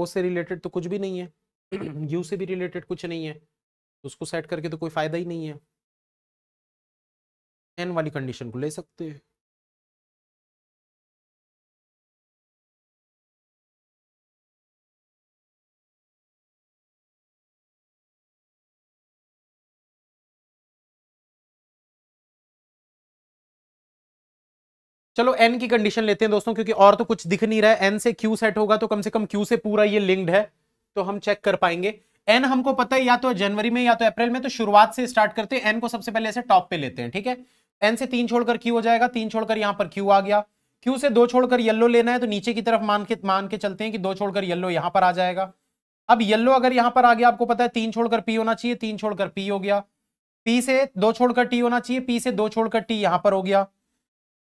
ओ से रिलेटेड तो कुछ भी नहीं है यू से भी रिलेटेड कुछ नहीं है तो उसको सेट करके तो कोई फायदा ही नहीं है एन वाली कंडीशन को ले सकते हैं चलो एन की कंडीशन लेते हैं दोस्तों क्योंकि और तो कुछ दिख नहीं रहा है एन से क्यू सेट होगा तो कम से कम क्यू से पूरा ये लिंक्ड है तो हम चेक कर पाएंगे एन हमको पता है या तो जनवरी में या तो अप्रैल में तो शुरुआत से स्टार्ट करते हैं एन को सबसे पहले ऐसे टॉप पे लेते हैं ठीक है एन से तीन छोड़कर क्यू हो जाएगा तीन छोड़कर यहां पर क्यू आ गया क्यू से दो छोड़कर येल्लो लेना है तो नीचे की तरफ मान के मान के चलते हैं कि दो छोड़कर येलो यहां पर आ जाएगा अब येल्लो अगर यहां पर आ गया आपको पता है तीन छोड़कर पी होना चाहिए तीन छोड़कर पी हो गया पी से दो छोड़कर टी होना चाहिए पी से दो छोड़कर टी यहां पर हो गया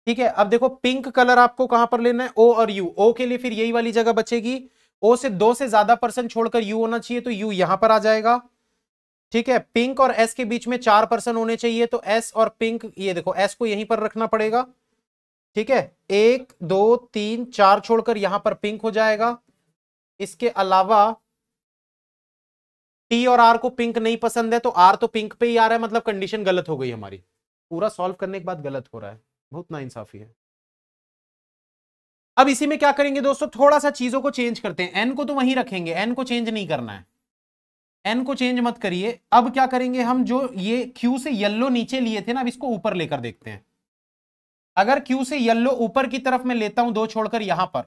ठीक है अब देखो पिंक कलर आपको कहां पर लेना है ओ और यू ओ के लिए फिर यही वाली जगह बचेगी ओ से दो से ज्यादा परसेंट छोड़कर यू होना चाहिए तो यू यहां पर आ जाएगा ठीक है पिंक और एस के बीच में चार परसेंट होने चाहिए तो एस और पिंक ये देखो एस को यहीं पर रखना पड़ेगा ठीक है एक दो तीन चार छोड़कर यहां पर पिंक हो जाएगा इसके अलावा टी और आर को पिंक नहीं पसंद है तो आर तो पिंक पे ही आ रहा है मतलब कंडीशन गलत हो गई हमारी पूरा सॉल्व करने के बाद गलत हो रहा है बहुत नाइंसाफी है अब इसी में क्या करेंगे दोस्तों थोड़ा सा चीजों को चेंज करते हैं एन को तो वहीं रखेंगे एन को चेंज नहीं करना है एन को चेंज मत करिए अब क्या करेंगे हम जो ये क्यू से येल्लो नीचे लिए थे ना अब इसको ऊपर लेकर देखते हैं अगर क्यू से येल्लो ऊपर की तरफ में लेता हूं दो छोड़कर यहां पर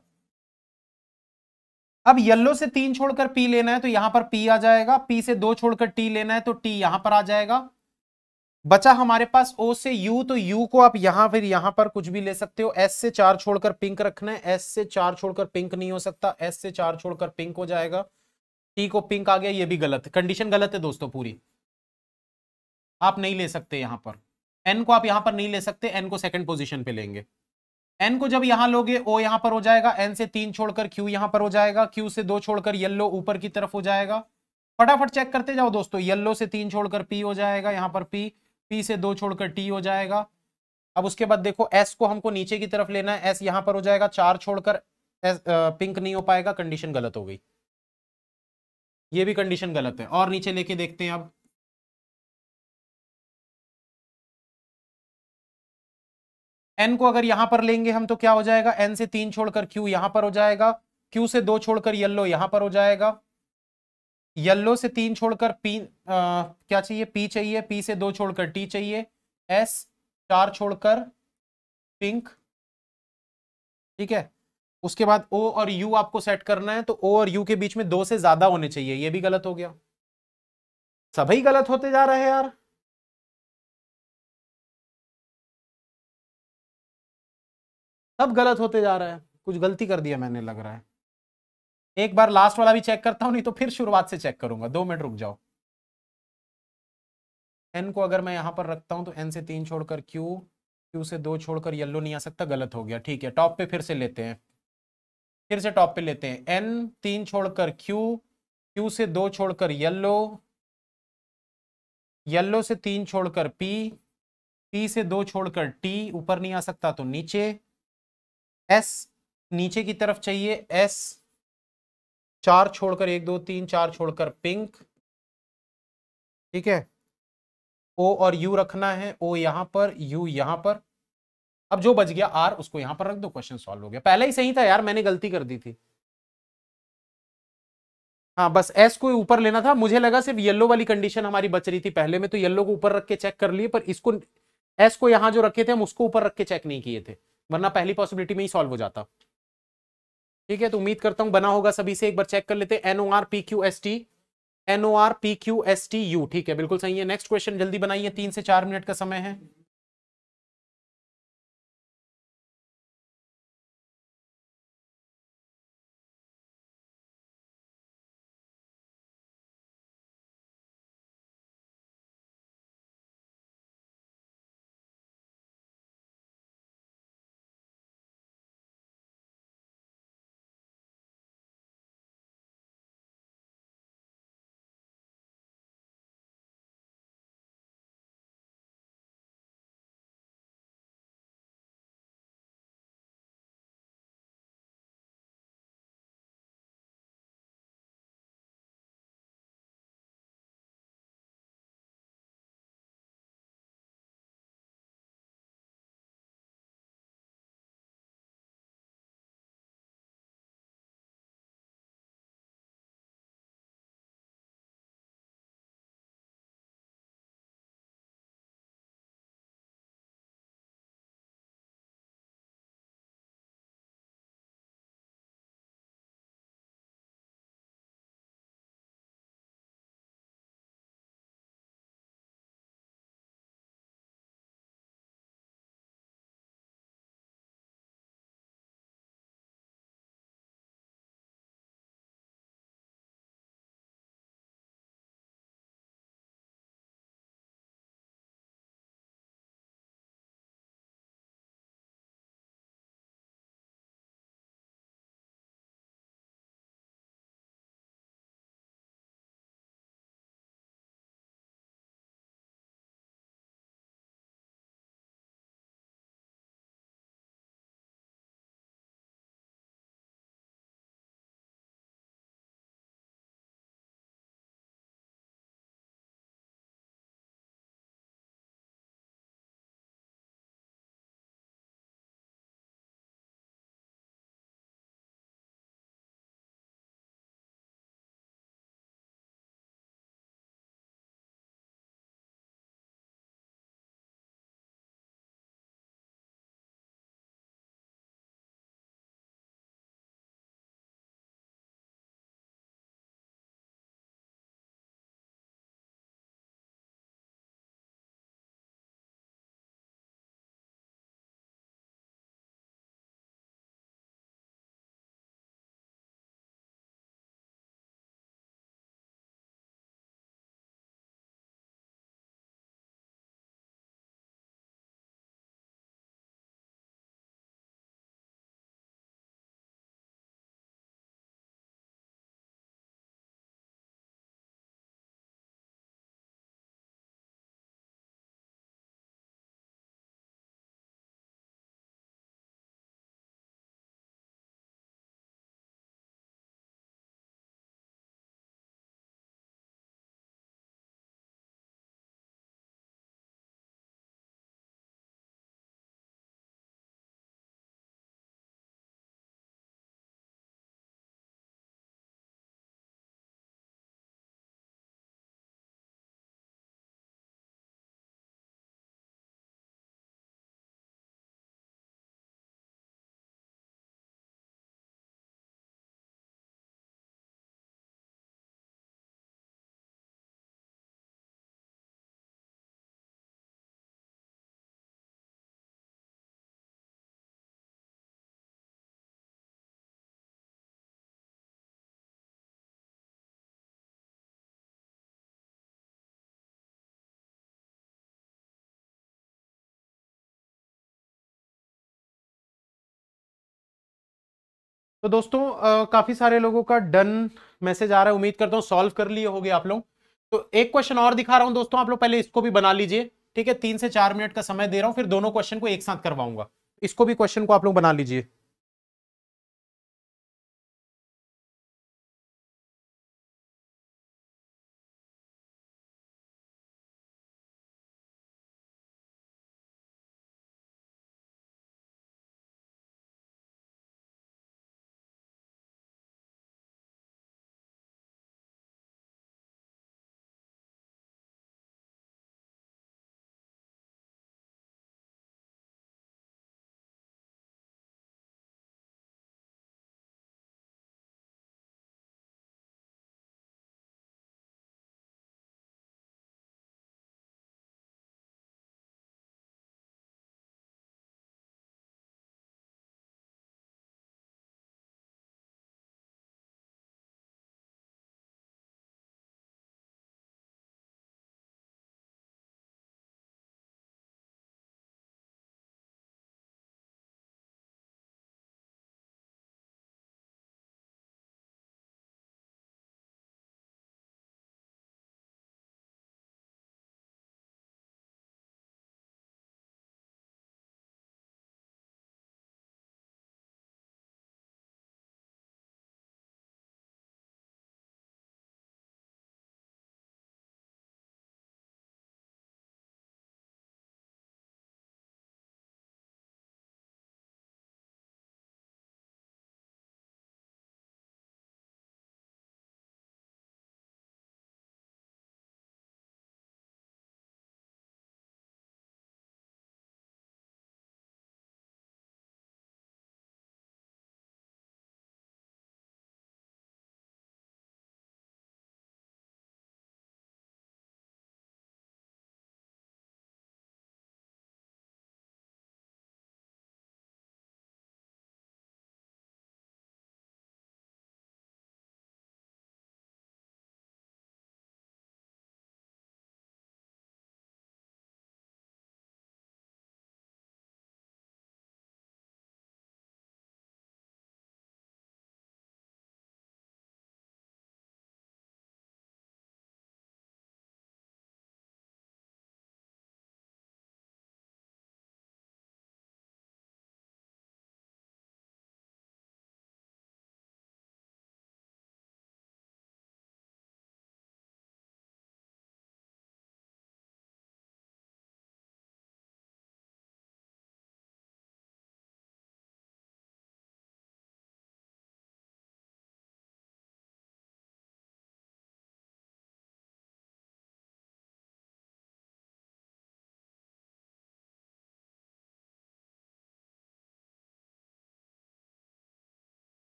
अब येल्लो से तीन छोड़कर पी लेना है तो यहां पर पी आ जाएगा पी से दो छोड़कर टी लेना है तो टी यहां पर आ जाएगा बचा हमारे पास ओ से यू तो यू को आप यहां फिर यहां पर कुछ भी ले सकते हो एस से चार छोड़कर पिंक रखना है एस से चार छोड़कर पिंक नहीं हो सकता एस से चार छोड़कर पिंक हो जाएगा टी को पिंक आ गया ये भी गलत है कंडीशन गलत है दोस्तों पूरी आप नहीं ले सकते यहां पर एन को आप यहां पर नहीं ले सकते एन को सेकंड पोजिशन पे लेंगे एन को जब यहां लोगे ओ यहां पर हो जाएगा एन से तीन छोड़कर क्यू यहां पर हो जाएगा क्यू से दो छोड़कर येल्लो ऊपर की तरफ हो जाएगा फटाफट चेक करते जाओ दोस्तों येल्लो से तीन छोड़कर पी हो जाएगा यहां पर पी पी से दो छोड़कर टी हो जाएगा अब उसके बाद देखो एस को हमको नीचे की तरफ लेना है एस यहां पर हो जाएगा चार छोड़कर एस पिंक नहीं हो पाएगा कंडीशन गलत हो गई ये भी कंडीशन गलत है और नीचे लेके देखते हैं अब एन को अगर यहां पर लेंगे हम तो क्या हो जाएगा एन से तीन छोड़कर क्यू यहां पर हो जाएगा क्यू से दो छोड़कर येल्लो यहां पर हो जाएगा येल्लो से तीन छोड़कर पी आ, क्या चाहिए पी चाहिए पी से दो छोड़कर टी चाहिए एस चार छोड़कर पिंक ठीक है उसके बाद ओ और यू आपको सेट करना है तो ओ और यू के बीच में दो से ज्यादा होने चाहिए ये भी गलत हो गया सभी गलत होते जा रहे हैं यार सब गलत होते जा रहे हैं कुछ गलती कर दिया मैंने लग रहा है एक बार लास्ट वाला भी चेक करता हूं नहीं तो फिर शुरुआत से चेक करूंगा दो मिनट रुक जाओ एन को अगर मैं यहां पर रखता हूं तो एन से तीन छोड़कर क्यू क्यू से दो छोड़कर येल्लो नहीं आ सकता गलत हो गया ठीक है टॉप पे फिर से लेते हैं फिर से टॉप पे लेते हैं एन तीन छोड़कर क्यू क्यू से दो छोड़कर येल्लो येल्लो से तीन छोड़कर पी पी से दो छोड़कर टी ऊपर नहीं आ सकता तो नीचे एस नीचे की तरफ चाहिए एस चार छोड़कर एक दो तीन चार छोड़कर पिंक ठीक है ओ और यू रखना है ओ यहां पर यू यहां पर अब जो बच गया आर उसको यहां पर रख दो क्वेश्चन सॉल्व हो गया पहला ही सही था यार मैंने गलती कर दी थी हाँ बस एस को ऊपर लेना था मुझे लगा सिर्फ येलो वाली कंडीशन हमारी बच रही थी पहले में तो येलो को ऊपर रख के चेक कर लिए पर इसको एस को यहां जो रखे थे हम उसको ऊपर रख के चेक नहीं किए थे वरना पहली पॉसिबिलिटी में ही सॉल्व हो जाता ठीक है तो उम्मीद करता हूं बना होगा सभी से एक बार चेक कर लेते हैं R P Q S T N O R P Q S T U ठीक है बिल्कुल सही है नेक्स्ट क्वेश्चन जल्दी बनाइए तीन से चार मिनट का समय है तो दोस्तों काफ़ी सारे लोगों का डन मैसेज आ रहा है उम्मीद करता हूँ सॉल्व कर लिए गए आप लोग तो एक क्वेश्चन और दिखा रहा हूँ दोस्तों आप लोग पहले इसको भी बना लीजिए ठीक है तीन से चार मिनट का समय दे रहा हूँ फिर दोनों क्वेश्चन को एक साथ करवाऊंगा इसको भी क्वेश्चन को आप लोग बना लीजिए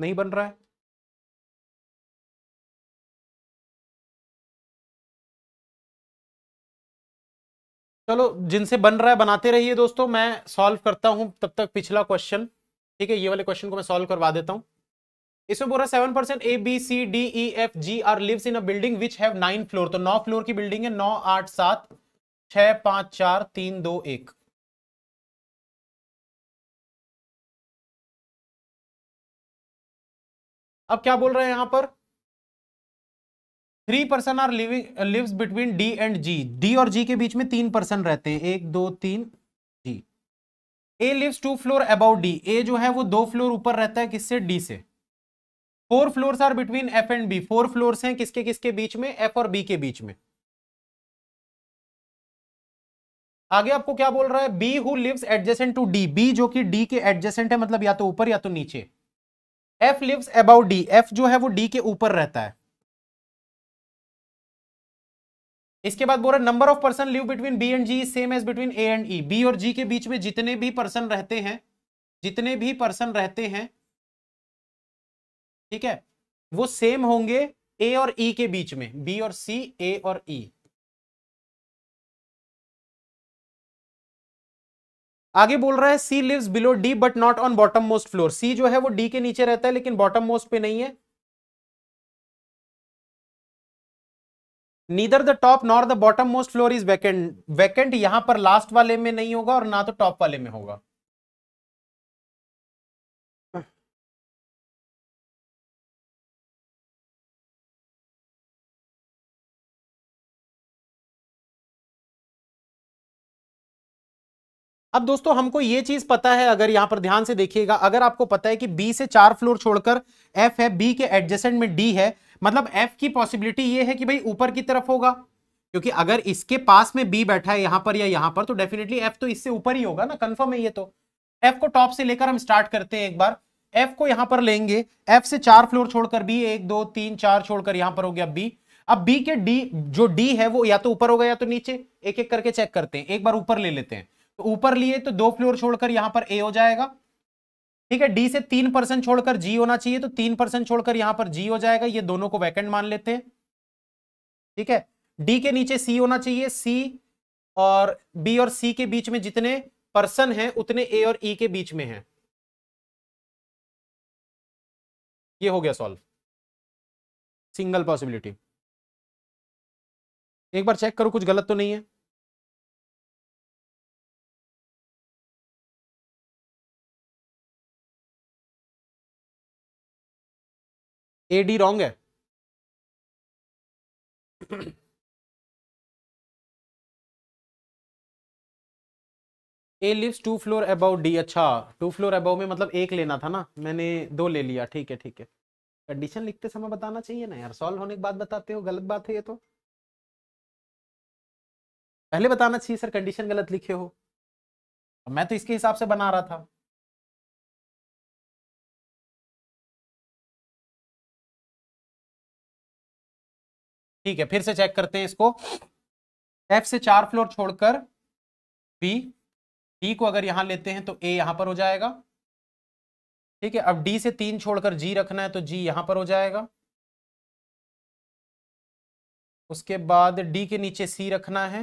नहीं बन रहा है चलो जिनसे बन रहा है बनाते रहिए दोस्तों मैं सॉल्व करता हूं तब तक पिछला क्वेश्चन ठीक है ये वाले क्वेश्चन को मैं सॉल्व करवा देता हूं इसमें बोल रहा seven percent A B C D E F G are lives in a building which have nine floor तो नौ फ्लोर की बिल्डिंग है नौ आठ सात छह पांच चार तीन दो एक अब क्या बोल रहे हैं यहां पर three person are living lives between D and G D और जी के बीच में तीन पर्सन रहते हैं एक दो तीन G A lives two floor about D A जो है वो दो फ्लोर ऊपर रहता है किससे डी से four floor are between F and B four floor हैं किसके किसके बीच में एफ और बी के बीच में आगे आपको क्या बोल रहा है B who lives adjacent to D B जो कि डी के एडजेसेंट है मतलब या तो ऊपर या तो नीचे F lives about D F जो है वो डी के ऊपर रहता है इसके बाद बोल रहा number of person live between B and G same as between A and E B और जी के बीच में जितने भी पर्सन रहते हैं जितने भी पर्सन रहते हैं ठीक है वो सेम होंगे ए और ई e के बीच में बी और सी A और ई e. आगे बोल रहा है C lives below D but not on bottom most floor C जो है वो डी के नीचे रहता है लेकिन बॉटम मोस्ट पे नहीं है neither the top nor the bottom most floor is vacant vacant यहां पर लास्ट वाले में नहीं होगा और ना तो टॉप वाले में होगा अब दोस्तों हमको ये चीज पता है अगर यहां पर ध्यान से देखिएगा अगर आपको पता है कि बी से चार फ्लोर छोड़कर एफ है बी के एडजेसेंट में डी है मतलब एफ की पॉसिबिलिटी ये है कि भाई ऊपर की तरफ होगा क्योंकि अगर इसके पास में बी बैठा है यहां पर या यहां पर तो डेफिनेटली एफ तो इससे ऊपर ही होगा ना कंफर्म है ये तो एफ को टॉप से लेकर हम स्टार्ट करते हैं एक बार एफ को यहां पर लेंगे एफ से चार फ्लोर छोड़कर बी एक दो तीन चार छोड़कर यहां पर हो गया बी अब बी के डी जो डी है वो या तो ऊपर होगा या तो नीचे एक एक करके चेक करते हैं एक बार ऊपर ले लेते हैं तो ऊपर लिए तो दो फ्लोर छोड़कर यहां पर ए हो जाएगा ठीक है डी से तीन परसेंट छोड़कर जी होना चाहिए तो तीन परसेंट छोड़कर यहां पर जी हो जाएगा ये दोनों को वैकेंट मान लेते हैं ठीक है डी के नीचे सी होना चाहिए सी और बी और सी के बीच में जितने पर्सन हैं उतने ए और ई e के बीच में हैं ये हो गया सॉल्व सिंगल पॉसिबिलिटी एक बार चेक करो कुछ गलत तो नहीं है ए डी रॉन्ग है A lives two floor about D अच्छा टू फ्लोर अबाउ में मतलब एक लेना था ना मैंने दो ले लिया ठीक है ठीक है कंडीशन लिखते समय बताना चाहिए ना यार सॉल्व होने के बाद बताते हो गलत बात है ये तो पहले बताना चाहिए सर कंडीशन गलत लिखे हो मैं तो इसके हिसाब से बना रहा था ठीक है फिर से चेक करते हैं इसको एफ से चार फ्लोर छोड़कर बी डी को अगर यहां लेते हैं तो ए यहां पर हो जाएगा ठीक है अब डी से तीन छोड़कर जी रखना है तो जी यहां पर हो जाएगा उसके बाद डी के नीचे सी रखना है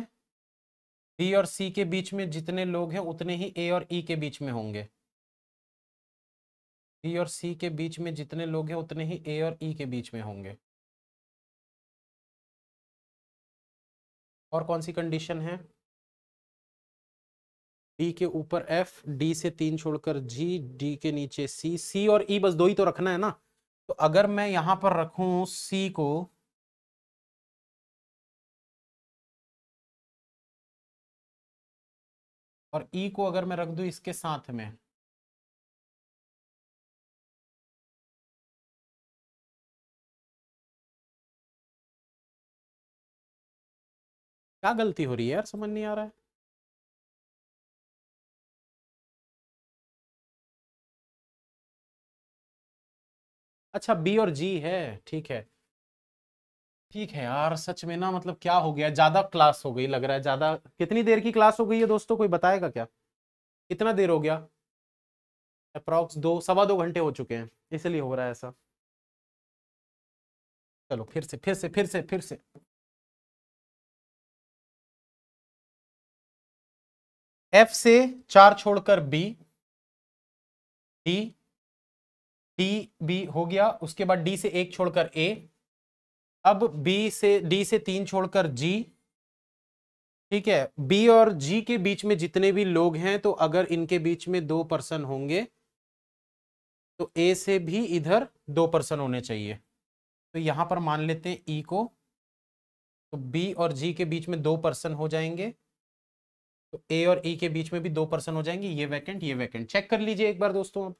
बी और सी के बीच में जितने लोग हैं उतने ही ए और ई e के बीच में होंगे बी और सी के बीच में जितने लोग हैं उतने ही ए और ई e के बीच में होंगे और कौन सी कंडीशन है डी के ऊपर एफ डी से तीन छोड़कर जी डी के नीचे सी सी और ई e बस दो ही तो रखना है ना तो अगर मैं यहां पर रखूं सी को और ई e को अगर मैं रख दू इसके साथ में क्या गलती हो रही है यार समझ नहीं आ रहा है अच्छा बी और जी है ठीक है ठीक है यार सच में ना मतलब क्या हो गया ज्यादा क्लास हो गई लग रहा है ज्यादा कितनी देर की क्लास हो गई है दोस्तों कोई बताएगा क्या कितना देर हो गया अप्रॉक्स दो सवा दो घंटे हो चुके हैं इसलिए हो रहा है ऐसा चलो फिर से फिर से फिर से फिर से एफ से चार छोड़कर बी डी डी बी हो गया उसके बाद डी से एक छोड़कर ए अब बी से डी से तीन छोड़कर जी ठीक है बी और जी के बीच में जितने भी लोग हैं तो अगर इनके बीच में दो पर्सन होंगे तो ए से भी इधर दो पर्सन होने चाहिए तो यहां पर मान लेते हैं ई e को तो बी और जी के बीच में दो पर्सन हो जाएंगे तो ए और ई e के बीच में भी दो पर्सन हो जाएंगे ये वैकेंट ये वैकेंट चेक कर लीजिए एक बार दोस्तों अब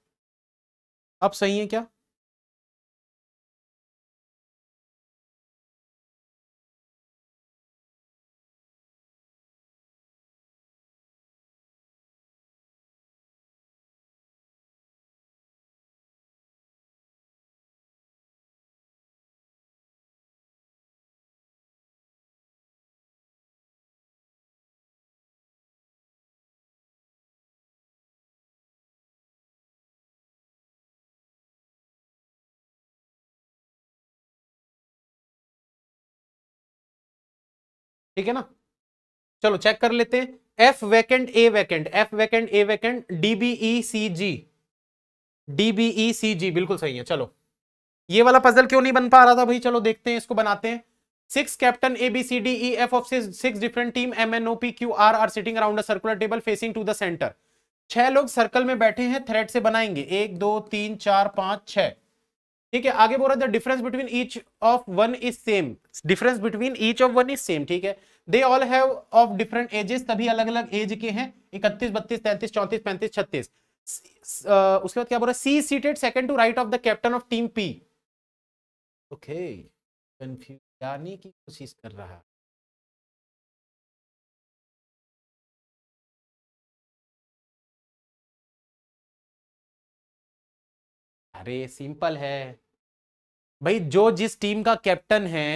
अब सही है क्या ठीक है ना चलो चेक कर लेते हैं F vacant A vacant F vacant A vacant D B E C G D B E C G बिल्कुल सही है चलो ये वाला पजल क्यों नहीं बन पा रहा था भाई चलो देखते हैं इसको बनाते हैं six captain A B C D E F of six six different team m n o p q R are sitting around a circular table facing to छह लोग सर्कल में बैठे हैं थ्रेड से बनाएंगे एक दो तीन चार पांच छह ठीक है आगे बोल रहा the difference between each of one is same difference between each of one is same ठीक है they all have of different ages सभी अलग अलग एज के हैं इकतीस बत्तीस तैंतीस चौंतीस पैंतीस छत्तीस uh, उसके बाद क्या बोल रहा है C seated second to right of the captain of team P okay confuse जाने की कोशिश कर रहा है अरे सिंपल है भाई जो जिस टीम का कैप्टन है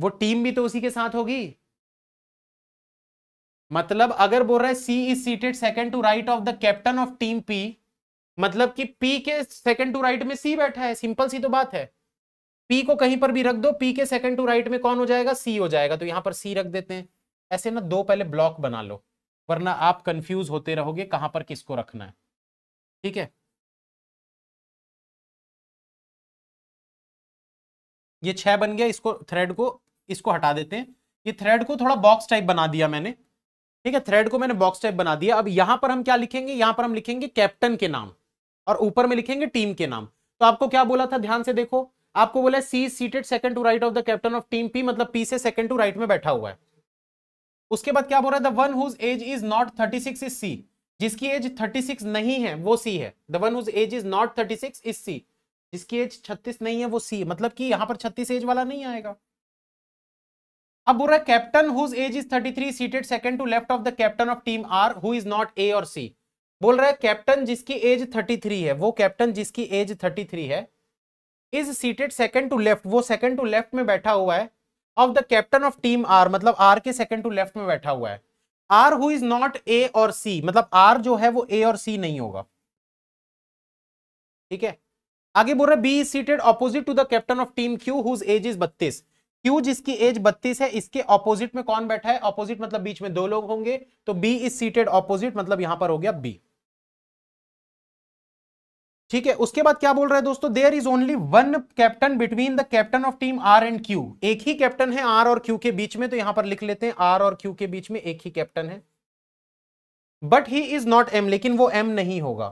वो टीम भी तो उसी के साथ होगी मतलब अगर बोल रहा है C is seated second to right of the captain of team P मतलब कि पी के सेकंड टू राइट में सी बैठा है सिंपल सी तो बात है पी को कहीं पर भी रख दो पी के सेकंड टू राइट में कौन हो जाएगा सी हो जाएगा तो यहां पर सी रख देते हैं ऐसे ना दो पहले ब्लॉक बना लो वरना आप कंफ्यूज होते रहोगे कहां पर किसको रखना है ठीक है ये छह बन गया इसको थ्रेड को इसको हटा देते हैं ये थ्रेड को थोड़ा बॉक्स टाइप बना दिया मैंने ठीक है थ्रेड को मैंने बॉक्स टाइप बना दिया अब यहां पर हम क्या लिखेंगे यहां पर हम लिखेंगे कैप्टन के नाम और ऊपर में लिखेंगे टीम के नाम तो आपको क्या बोला था ध्यान से देखो आपको बोला C seated second to right of the captain of team P मतलब पी से सेकंड टू राइट में बैठा हुआ है उसके बाद क्या बोल रहा है the one whose age is not thirty six is C जिसकी एज थर्टी सिक्स नहीं है वो सी है the one whose age is not thirty six is C जिसकी एज छत्तीस नहीं है वो सी मतलब कि यहां पर छत्तीस एज वाला नहीं आएगा अब बोल रहा है captain whose age is thirty three seated second to left of the captain of team R who is not A और सी बोल रहा है कैप्टन जिसकी एज थर्टी थ्री है वो कैप्टन जिसकी एज थर्टी थ्री है is seated second to left वो सेकंड टू लेफ्ट में बैठा हुआ है of the captain of team R मतलब आर के सेकंड टू लेफ्ट में बैठा हुआ है R who is not A और सी मतलब आर जो है वो ए और सी नहीं होगा ठीक है आगे बोल रहे B is seated opposite to the captain of team Q whose age is बत्तीस क्यू जिसकी एज बत्तीस है इसके ऑपोजिट में कौन बैठा है ऑपोजिट मतलब बीच में दो लोग होंगे तो बी इज सीटेड ऑपोजिट मतलब यहां पर हो गया बी ठीक है उसके बाद क्या बोल रहा है दोस्तों there is only one captain between the captain of team R and Q एक ही कैप्टन है आर और क्यू के बीच में तो यहां पर लिख लेते हैं आर और क्यू के बीच में एक ही कैप्टन है but he is not M लेकिन वो एम नहीं होगा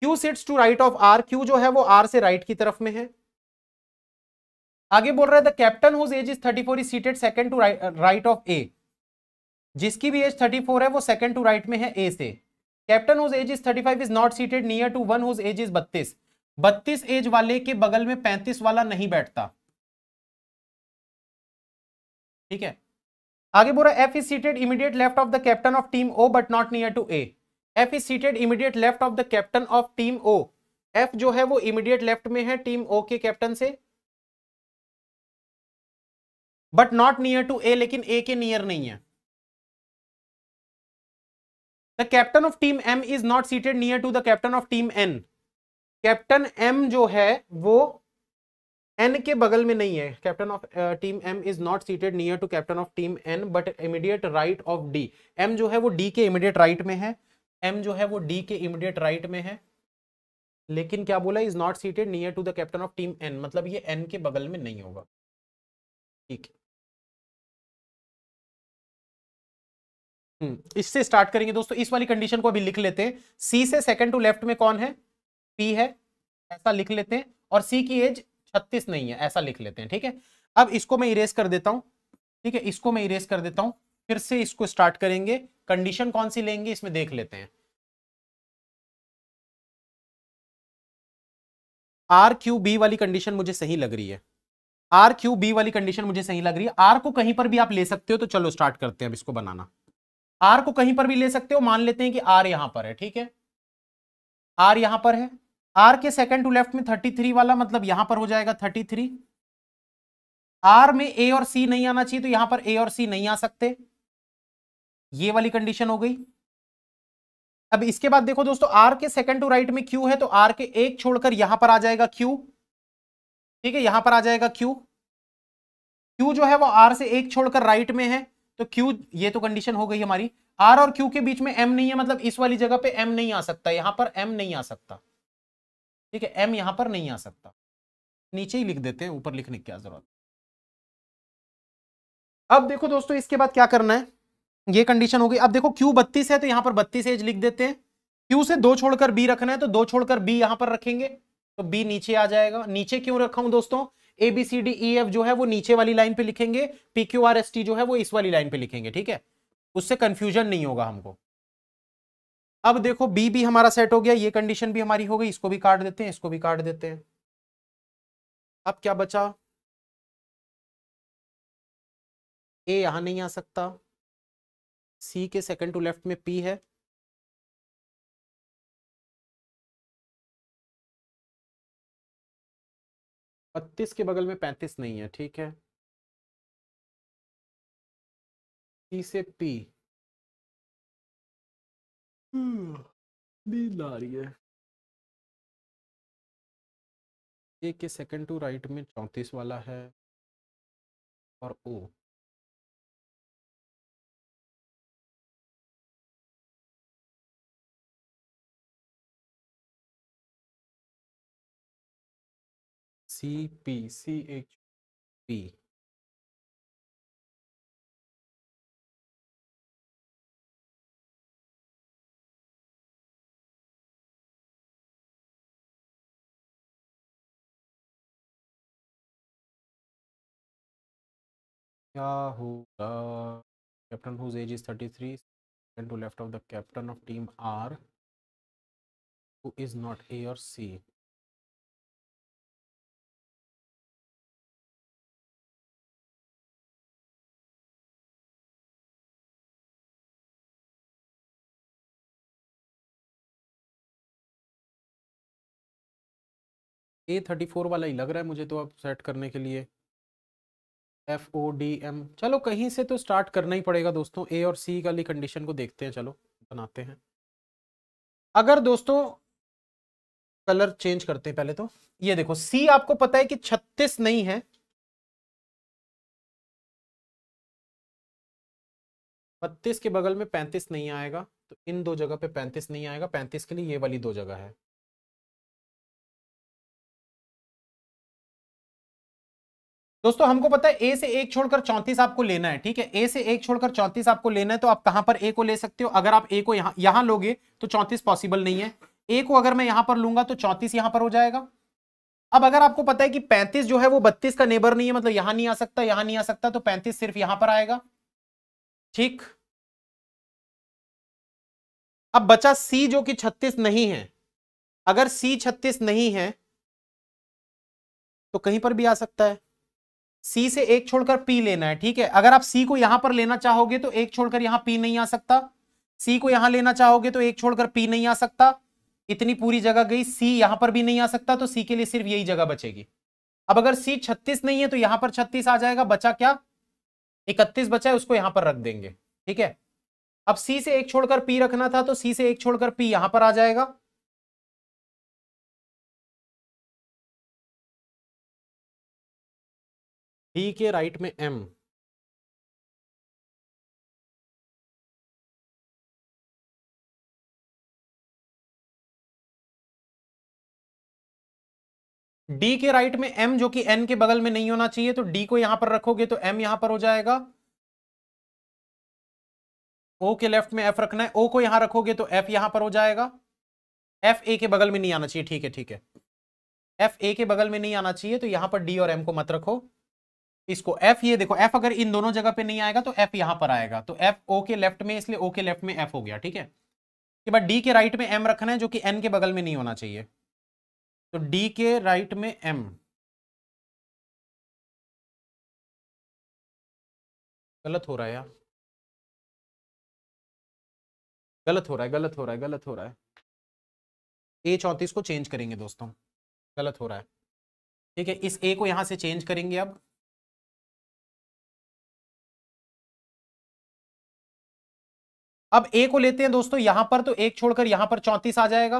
Q sits to right of R Q जो है वो आर से राइट की तरफ में है आगे बोल रहा है the captain whose age is thirty four is seated second to right of A जिसकी भी एज थर्टी फोर है वो सेकेंड टू राइट में है ए से captain whose age is five is not seated near to one whose age is बत्तीस बत्तीस as वाले के बगल में पैंतीस वाला नहीं बैठता ठीक है आगे बोल रहा F is seated immediate left of the captain of team O but not near to A F is seated immediate left of the captain of team O F जो है वो इमीडिएट लेफ्ट में है टीम ओ के captain से but not near to A लेकिन A के near नहीं है the captain of team M is not seated near to the captain of team N captain M जो है वो एन के बगल में नहीं है captain of team M is not seated near to captain of team N but immediate right of D M जो है वो डी के इमीडिएट राइट में है एम जो है वो डी के इमीडिएट राइट में है लेकिन क्या बोला is not seated near to the captain of team N मतलब ये एन के बगल में नहीं होगा ठीक है हम्म, इससे स्टार्ट करेंगे दोस्तों इस वाली कंडीशन को अभी लिख लेते हैं सी से सेकंड टू लेफ्ट में कौन है पी है ऐसा लिख लेते हैं और सी की एज छत्तीस नहीं है ऐसा लिख लेते हैं ठीक है अब इसको मैं इरेज कर देता हूं ठीक है इसको मैं इरेज कर देता हूं फिर से इसको स्टार्ट करेंगे कंडीशन कौन सी लेंगे इसमें देख लेते हैं आर क्यू बी वाली कंडीशन मुझे सही लग रही है आर क्यू बी वाली कंडीशन मुझे सही लग रही है आर को कहीं पर भी आप ले सकते हो तो चलो स्टार्ट करते हैं अब इसको बनाना आर को कहीं पर भी ले सकते हो मान लेते हैं कि आर यहां पर है ठीक है आर यहां पर है आर के सेकंड टू लेफ्ट में थर्टी थ्री वाला मतलब यहां पर हो जाएगा थर्टी थ्री आर में ए और सी नहीं आना चाहिए तो यहां पर ए और सी नहीं आ सकते ये वाली कंडीशन हो गई अब इसके बाद देखो दोस्तों आर के सेकंड टू राइट में क्यू है तो आर के एक छोड़कर यहां पर आ जाएगा क्यू ठीक है यहां पर आ जाएगा क्यू क्यू जो है वो आर से एक छोड़कर राइट में है तो क्यू ये तो कंडीशन हो गई हमारी आर और क्यू के बीच में एम नहीं है मतलब इस वाली जगह पे एम नहीं आ सकता यहां पर एम नहीं आ सकता ठीक है एम यहां पर नहीं आ सकता नीचे ही लिख देते हैं ऊपर लिखने की क्या जरूरत अब देखो दोस्तों इसके बाद क्या करना है ये कंडीशन हो गई अब देखो क्यू बत्तीस है तो यहां पर बत्तीस एज लिख देते हैं क्यू से दो छोड़कर बी रखना है तो दो छोड़कर बी यहां पर रखेंगे तो बी नीचे आ जाएगा नीचे क्यों रखा हूं दोस्तों A B C D E F जो है वो नीचे वाली लाइन पे लिखेंगे P Q R S T जो है वो इस वाली लाइन पे लिखेंगे ठीक है उससे कंफ्यूजन नहीं होगा हमको अब देखो बी भी हमारा सेट हो गया ये कंडीशन भी हमारी हो गई इसको भी काट देते हैं इसको भी काट देते हैं अब क्या बचा ए यहां नहीं आ सकता सी के सेकंड टू लेफ्ट में पी है बत्तीस के बगल में पैंतीस नहीं है ठीक है पी से पी हम्म, नींद आ रही है ए के सेकंड टू राइट में चौंतीस वाला है और O C P C H P क्या होगा captain whose age is thirty three to left of the captain of team R who is not A और सी ए थर्टी फोर वाला ही लग रहा है मुझे तो अब सेट करने के लिए एफ ओ डी एम चलो कहीं से तो स्टार्ट करना ही पड़ेगा दोस्तों ए और सी वाली कंडीशन को देखते हैं चलो बनाते हैं अगर दोस्तों कलर चेंज करते हैं पहले तो ये देखो सी आपको पता है कि छत्तीस नहीं है बत्तीस के बगल में पैंतीस नहीं आएगा तो इन दो जगह पे पैंतीस नहीं आएगा पैंतीस के लिए ये वाली दो जगह है दोस्तों हमको पता है ए से एक छोड़कर चौंतीस आपको लेना है ठीक है ए से एक छोड़कर चौंतीस आपको लेना है तो आप कहां पर ए को ले सकते हो अगर आप ए को यहां यहां लोगे तो चौंतीस पॉसिबल नहीं है ए को अगर मैं यहां पर लूंगा तो चौंतीस यहां पर हो जाएगा अब अगर आपको पता है कि पैंतीस जो है वो बत्तीस का नेबर नहीं है मतलब यहां नहीं आ सकता यहां नहीं आ सकता तो पैंतीस सिर्फ यहां पर आएगा ठीक अब बचा सी जो कि छत्तीस नहीं है अगर सी छत्तीस नहीं है तो कहीं पर भी आ सकता है सी से एक छोड़कर पी लेना है ठीक है अगर आप सी को यहां पर लेना चाहोगे तो एक छोड़कर यहां पी नहीं आ सकता सी को यहां लेना चाहोगे तो एक छोड़कर पी नहीं आ सकता इतनी पूरी जगह गई सी यहां पर भी नहीं आ सकता तो सी के लिए सिर्फ यही जगह बचेगी अब अगर सी छत्तीस नहीं है तो यहां पर छत्तीस आ जाएगा बचा क्या इकतीस बचा है उसको यहां पर रख देंगे ठीक है अब सी से एक छोड़कर पी रखना था तो सी से एक छोड़कर पी यहां पर आ जाएगा डी e के राइट में एम डी के राइट में एम जो कि एन के बगल में नहीं होना चाहिए तो डी को यहां पर रखोगे तो एम यहां पर हो जाएगा ओ के लेफ्ट में एफ रखना है ओ को यहां रखोगे तो एफ यहां पर हो जाएगा एफ ए के बगल में नहीं आना चाहिए ठीक है ठीक है एफ ए के बगल में नहीं आना चाहिए तो यहां पर डी और एम को मत रखो इसको एफ ये देखो एफ अगर इन दोनों जगह पे नहीं आएगा तो एफ यहां पर आएगा तो एफ ओ के लेफ्ट में इसलिए ओ के लेफ्ट में एफ हो गया ठीक है के बाद डी के राइट में एम रखना है जो कि एन के बगल में नहीं होना चाहिए तो डी के राइट में एम गलत हो रहा है यार गलत हो रहा है गलत हो रहा है गलत हो रहा है ए चौंतीस को चेंज करेंगे दोस्तों गलत हो रहा है ठीक है इस ए को यहां से चेंज करेंगे अब अब ए को लेते हैं दोस्तों यहां पर तो एक छोड़कर यहां पर चौंतीस आ जाएगा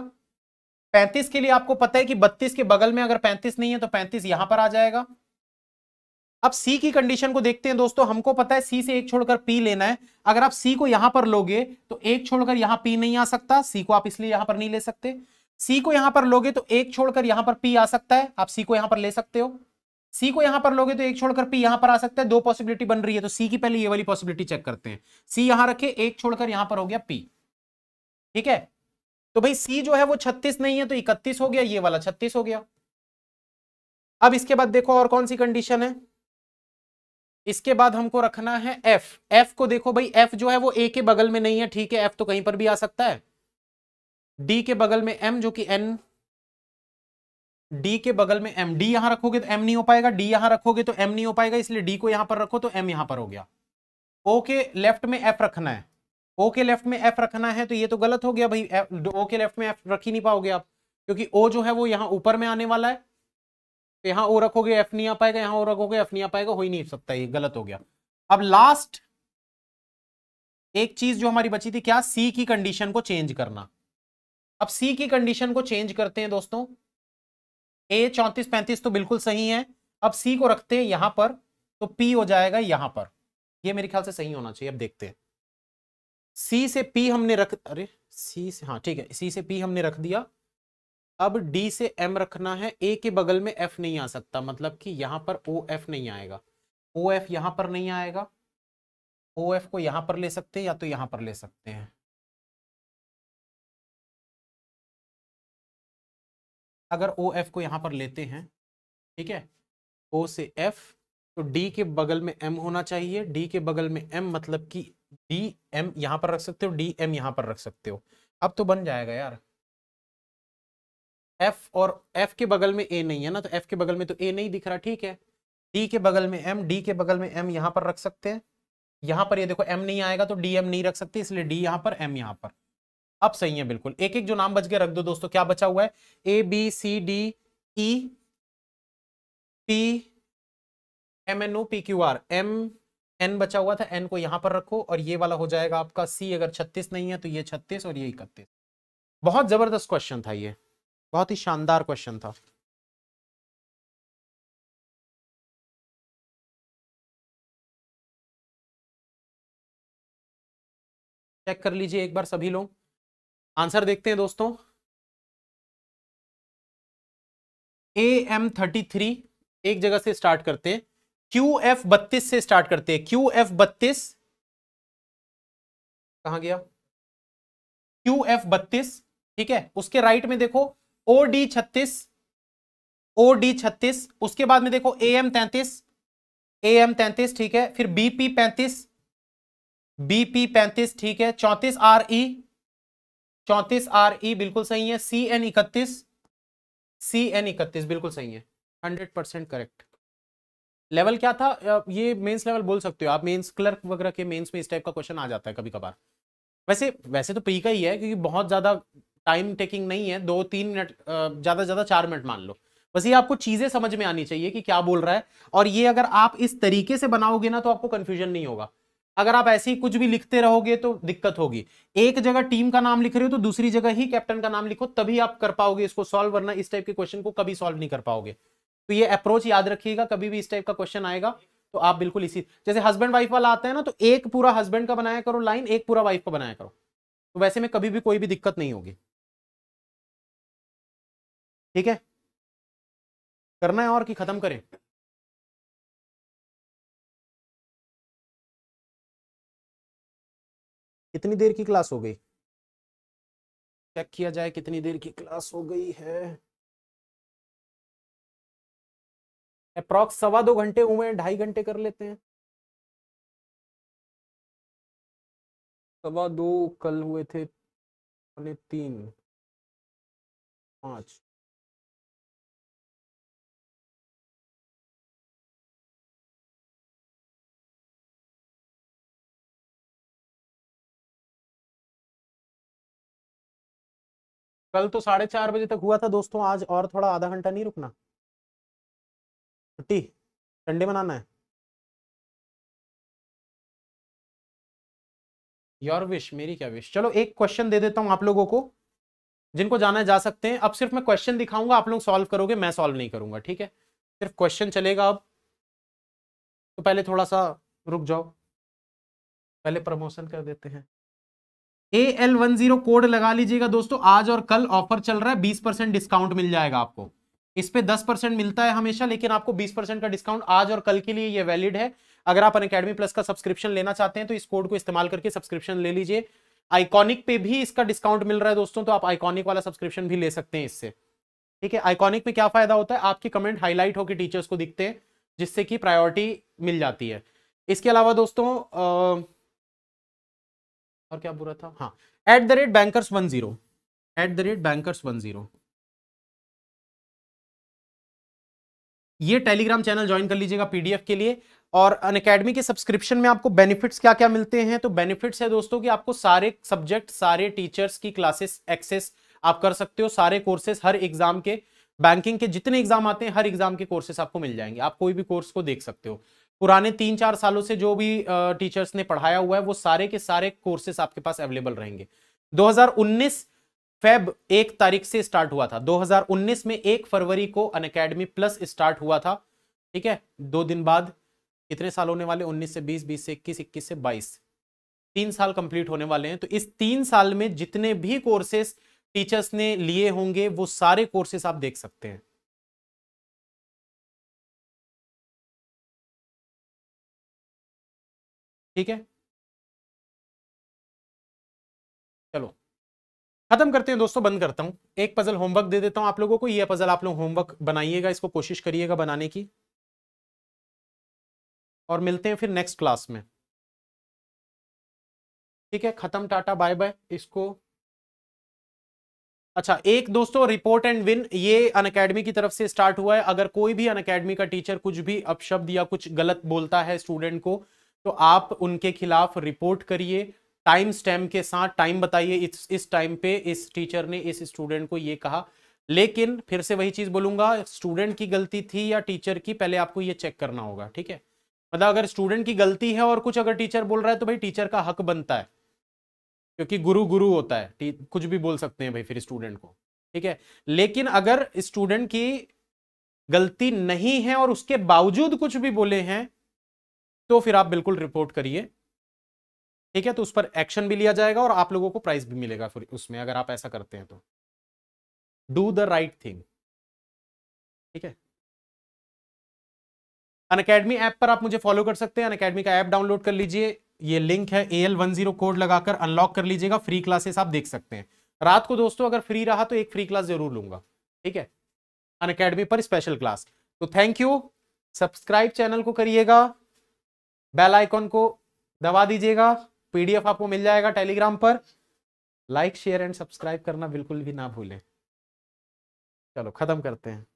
पैंतीस के लिए आपको पता है कि बत्तीस के बगल में अगर पैंतीस नहीं है तो पैंतीस यहां पर आ जाएगा अब सी की कंडीशन को देखते हैं दोस्तों हमको पता है सी से एक छोड़कर पी लेना है अगर आप सी को यहां पर लोगे तो एक छोड़कर यहां पी नहीं आ सकता सी को आप इसलिए यहां पर नहीं ले सकते सी को यहां पर लोगे तो एक छोड़कर यहां पर पी आ सकता है आप सी को यहां पर ले सकते हो सी को यहां पर लोगे तो एक छोड़कर पी यहां पर आ सकता है दो पॉसिबिलिटी बन रही है तो सी की पहले ये वाली पॉसिबिलिटी चेक करते हैं सी यहां रखे एक छोड़कर यहां पर हो गया पी ठीक है तो भाई सी जो है वो छत्तीस नहीं है तो इकतीस हो गया ये वाला छत्तीस हो गया अब इसके बाद देखो और कौन सी कंडीशन है इसके बाद हमको रखना है एफ एफ को देखो भाई एफ जो है वो ए के बगल में नहीं है ठीक है एफ तो कहीं पर भी आ सकता है डी के बगल में एम जो कि एन डी के बगल में एम डी यहां रखोगे तो एम नहीं हो पाएगा डी यहां रखोगे तो एम नहीं हो पाएगा इसलिए डी को यहां पर रखो तो एम यहां पर हो गया ओ के लेफ्ट में एफ रखना है ओ के लेफ्ट में एफ रखना है तो ये तो गलत हो गया भाई ओ के लेफ्ट में एफ रख ही नहीं पाओगे आप क्योंकि ओ जो है वो यहां ऊपर में आने वाला है तो यहां ओ रखोगे एफ नहीं आ पाएगा यहां ओ रखोगे एफ नहीं आ पाएगा हो ही नहीं सकता ये गलत हो गया अब लास्ट एक चीज जो हमारी बची थी क्या सी की कंडीशन को चेंज करना अब सी की कंडीशन को चेंज करते हैं दोस्तों ए चौंतीस पैंतीस तो बिल्कुल सही है अब सी को रखते हैं यहां पर तो पी हो जाएगा यहां पर ये मेरे ख्याल से सही होना चाहिए अब देखते हैं सी से पी हमने रख अरे सी से हाँ ठीक है सी से पी हमने रख दिया अब डी से एम रखना है ए के बगल में एफ नहीं आ सकता मतलब कि यहाँ पर ओ एफ नहीं आएगा ओ एफ यहाँ पर नहीं आएगा ओ एफ को यहाँ पर ले सकते हैं या तो यहां पर ले सकते हैं अगर ओ एफ को यहाँ पर लेते हैं ठीक है ओ से एफ तो डी के बगल में एम होना चाहिए डी के बगल में एम मतलब कि डी एम यहाँ पर रख सकते हो डी एम यहाँ पर रख सकते हो अब तो बन जाएगा यार एफ और एफ के बगल में ए नहीं है ना तो एफ के बगल में तो ए नहीं दिख रहा ठीक है डी के बगल में एम डी के बगल में एम यहाँ पर रख सकते हैं यहाँ पर ये यह देखो एम नहीं आएगा तो डी एम नहीं रख सकते इसलिए डी यहाँ पर एम यहाँ पर अब सही है बिल्कुल एक एक जो नाम बच गया रख दो दोस्तों क्या बचा हुआ है A B C D E P M N O P Q R M N बचा हुआ था एन को यहां पर रखो और ये वाला हो जाएगा आपका सी अगर छत्तीस नहीं है तो ये छत्तीस और ये इकतीस बहुत जबरदस्त क्वेश्चन था ये बहुत ही शानदार क्वेश्चन था चेक कर लीजिए एक बार सभी लोग आंसर देखते हैं दोस्तों ए एम थर्टी थ्री एक जगह से स्टार्ट करते हैं क्यू एफ बत्तीस से स्टार्ट करते हैं क्यू एफ बत्तीस कहा गया क्यू एफ बत्तीस ठीक है उसके राइट में देखो ओ डी छत्तीस ओ डी छत्तीस उसके बाद में देखो ए एम तैतीस ए एम तैंतीस ठीक है फिर बी पी पैंतीस बी पी पैंतीस ठीक है चौंतीस आर ई e, चौंतीस आर ई बिल्कुल सही है सी एन इकतीस सी एन इकतीस बिल्कुल सही है हंड्रेड परसेंट करेक्ट लेवल क्या था ये मेंस लेवल बोल सकते हो आप मेंस क्लर्क वगैरह के मेंस में इस टाइप का क्वेश्चन आ जाता है कभी कभार वैसे वैसे तो पी का ही है क्योंकि बहुत ज्यादा टाइम टेकिंग नहीं है दो तीन मिनट ज्यादा ज्यादा चार मिनट मान लो बस ये आपको चीजें समझ में आनी चाहिए कि क्या बोल रहा है और ये अगर आप इस तरीके से बनाओगे ना तो आपको कंफ्यूजन नहीं होगा अगर आप ऐसे ही कुछ भी लिखते रहोगे तो दिक्कत होगी एक जगह टीम का नाम लिख रहे हो तो दूसरी जगह ही कैप्टन का नाम लिखो तभी आप कर पाओगे इसको सॉल्व वरना इस टाइप के क्वेश्चन को कभी सॉल्व नहीं कर पाओगे तो ये अप्रोच याद रखिएगा कभी भी इस टाइप का क्वेश्चन आएगा तो आप बिल्कुल इसी जैसे हस्बैंड वाइफ वाला आता है ना तो एक पूरा हस्बैंड का बनाया करो लाइन एक पूरा वाइफ का बनाया करो तो वैसे में कभी भी कोई भी दिक्कत नहीं होगी ठीक है करना है और कि खत्म करें कितनी देर की क्लास हो गई चेक किया जाए कितनी देर की क्लास हो गई है अप्रॉक्स सवा दो घंटे हुए हैं ढाई घंटे कर लेते हैं सवा दो कल हुए थे तीन पांच कल तो साढ़े चार बजे तक हुआ था दोस्तों आज और थोड़ा आधा घंटा नहीं रुकना छुट्टी संडे मनाना है योर विश मेरी क्या विश चलो एक क्वेश्चन दे देता हूं आप लोगों को जिनको जाना है जा सकते हैं अब सिर्फ मैं क्वेश्चन दिखाऊंगा आप लोग सॉल्व करोगे मैं सॉल्व नहीं करूंगा ठीक है सिर्फ क्वेश्चन चलेगा अब तो पहले थोड़ा सा रुक जाओ पहले प्रमोशन कर देते हैं A L one zero code लगा लीजिएगा दोस्तों आज और कल ऑफर चल रहा है बीस परसेंट डिस्काउंट मिल जाएगा आपको इस पे दस परसेंट मिलता है हमेशा लेकिन आपको बीस परसेंट का डिस्काउंट आज और कल के लिए ये वैलिड है अगर आप अन अकेडमी प्लस का सब्सक्रिप्शन लेना चाहते हैं तो इस कोड को इस्तेमाल करके सब्सक्रिप्शन ले लीजिए आइकॉनिक पे भी इसका डिस्काउंट मिल रहा है दोस्तों तो आप आइकॉनिक वाला सब्सक्रिप्शन भी ले सकते हैं इससे ठीक है आइकॉनिक में क्या फायदा होता है आपके कमेंट हाईलाइट होकर टीचर्स को दिखते हैं जिससे कि प्रायोरिटी मिल जाती है इसके अलावा दोस्तों आ, और क्या बुरा था हाँ at the rate bankers one zero at the rate bankers one zero ये टेलीग्राम चैनल ज्वाइन कर लीजिएगा पीडीएफ के लिए और अन अकेडमी के सब्सक्रिप्शन में आपको बेनिफिट्स क्या क्या मिलते हैं तो बेनिफिट्स है दोस्तों कि आपको सारे सब्जेक्ट सारे टीचर्स की क्लासेस एक्सेस आप कर सकते हो सारे कोर्सेज हर एग्जाम के बैंकिंग के जितने एग्जाम आते हैं हर एग्जाम के कोर्सेस आपको मिल जाएंगे आप कोई भी कोर्स को देख सकते हो पुराने तीन चार सालों से जो भी टीचर्स ने पढ़ाया हुआ है वो सारे के सारे कोर्सेस आपके पास अवेलेबल रहेंगे 2019 फेब एक तारीख से स्टार्ट हुआ था 2019 में एक फरवरी को अन अकेडमी प्लस स्टार्ट हुआ था ठीक है दो दिन बाद कितने साल होने वाले 19 से 20 20 से इक्कीस इक्कीस से 22 तीन साल कंप्लीट होने वाले हैं तो इस तीन साल में जितने भी कोर्सेस टीचर्स ने लिए होंगे वो सारे कोर्सेस आप देख सकते हैं ठीक है चलो खत्म करते हैं दोस्तों बंद करता हूं एक पजल होमवर्क दे देता हूं आप लोगों को यह पजल आप लोग होमवर्क बनाइएगा इसको कोशिश करिएगा बनाने की और मिलते हैं फिर नेक्स्ट क्लास में ठीक है खत्म टाटा बाय बाय इसको अच्छा एक दोस्तों रिपोर्ट एंड विन ये अन की तरफ से स्टार्ट हुआ है अगर कोई भी अन का टीचर कुछ भी अपशब्द या कुछ गलत बोलता है स्टूडेंट को तो आप उनके खिलाफ रिपोर्ट करिए टाइम स्टैम्प के साथ टाइम बताइए इस इस टाइम पे इस टीचर ने इस स्टूडेंट को ये कहा लेकिन फिर से वही चीज बोलूंगा स्टूडेंट की गलती थी या टीचर की पहले आपको ये चेक करना होगा ठीक है मतलब अगर स्टूडेंट की गलती है और कुछ अगर टीचर बोल रहा है तो भाई टीचर का हक बनता है क्योंकि गुरु गुरु होता है कुछ भी बोल सकते हैं भाई फिर स्टूडेंट को ठीक है लेकिन अगर स्टूडेंट की गलती नहीं है और उसके बावजूद कुछ भी बोले हैं तो फिर आप बिल्कुल रिपोर्ट करिए ठीक है तो उस पर एक्शन भी लिया जाएगा और आप लोगों को प्राइस भी मिलेगा फिर उसमें अगर आप ऐसा करते हैं तो डू द राइट थिंग ठीक है अन अकेडमी ऐप पर आप मुझे फॉलो कर सकते हैं अन अकेडमी का ऐप डाउनलोड कर लीजिए ये लिंक है A L one zero code लगाकर अनलॉक कर लीजिएगा फ्री क्लासेस आप देख सकते हैं रात को दोस्तों अगर फ्री रहा तो एक फ्री क्लास जरूर लूंगा ठीक है अन अकेडमी पर स्पेशल क्लास तो थैंक यू सब्सक्राइब चैनल को करिएगा बेल आइकॉन को दबा दीजिएगा पीडीएफ आपको मिल जाएगा टेलीग्राम पर लाइक शेयर एंड सब्सक्राइब करना बिल्कुल भी ना भूलें चलो खत्म करते हैं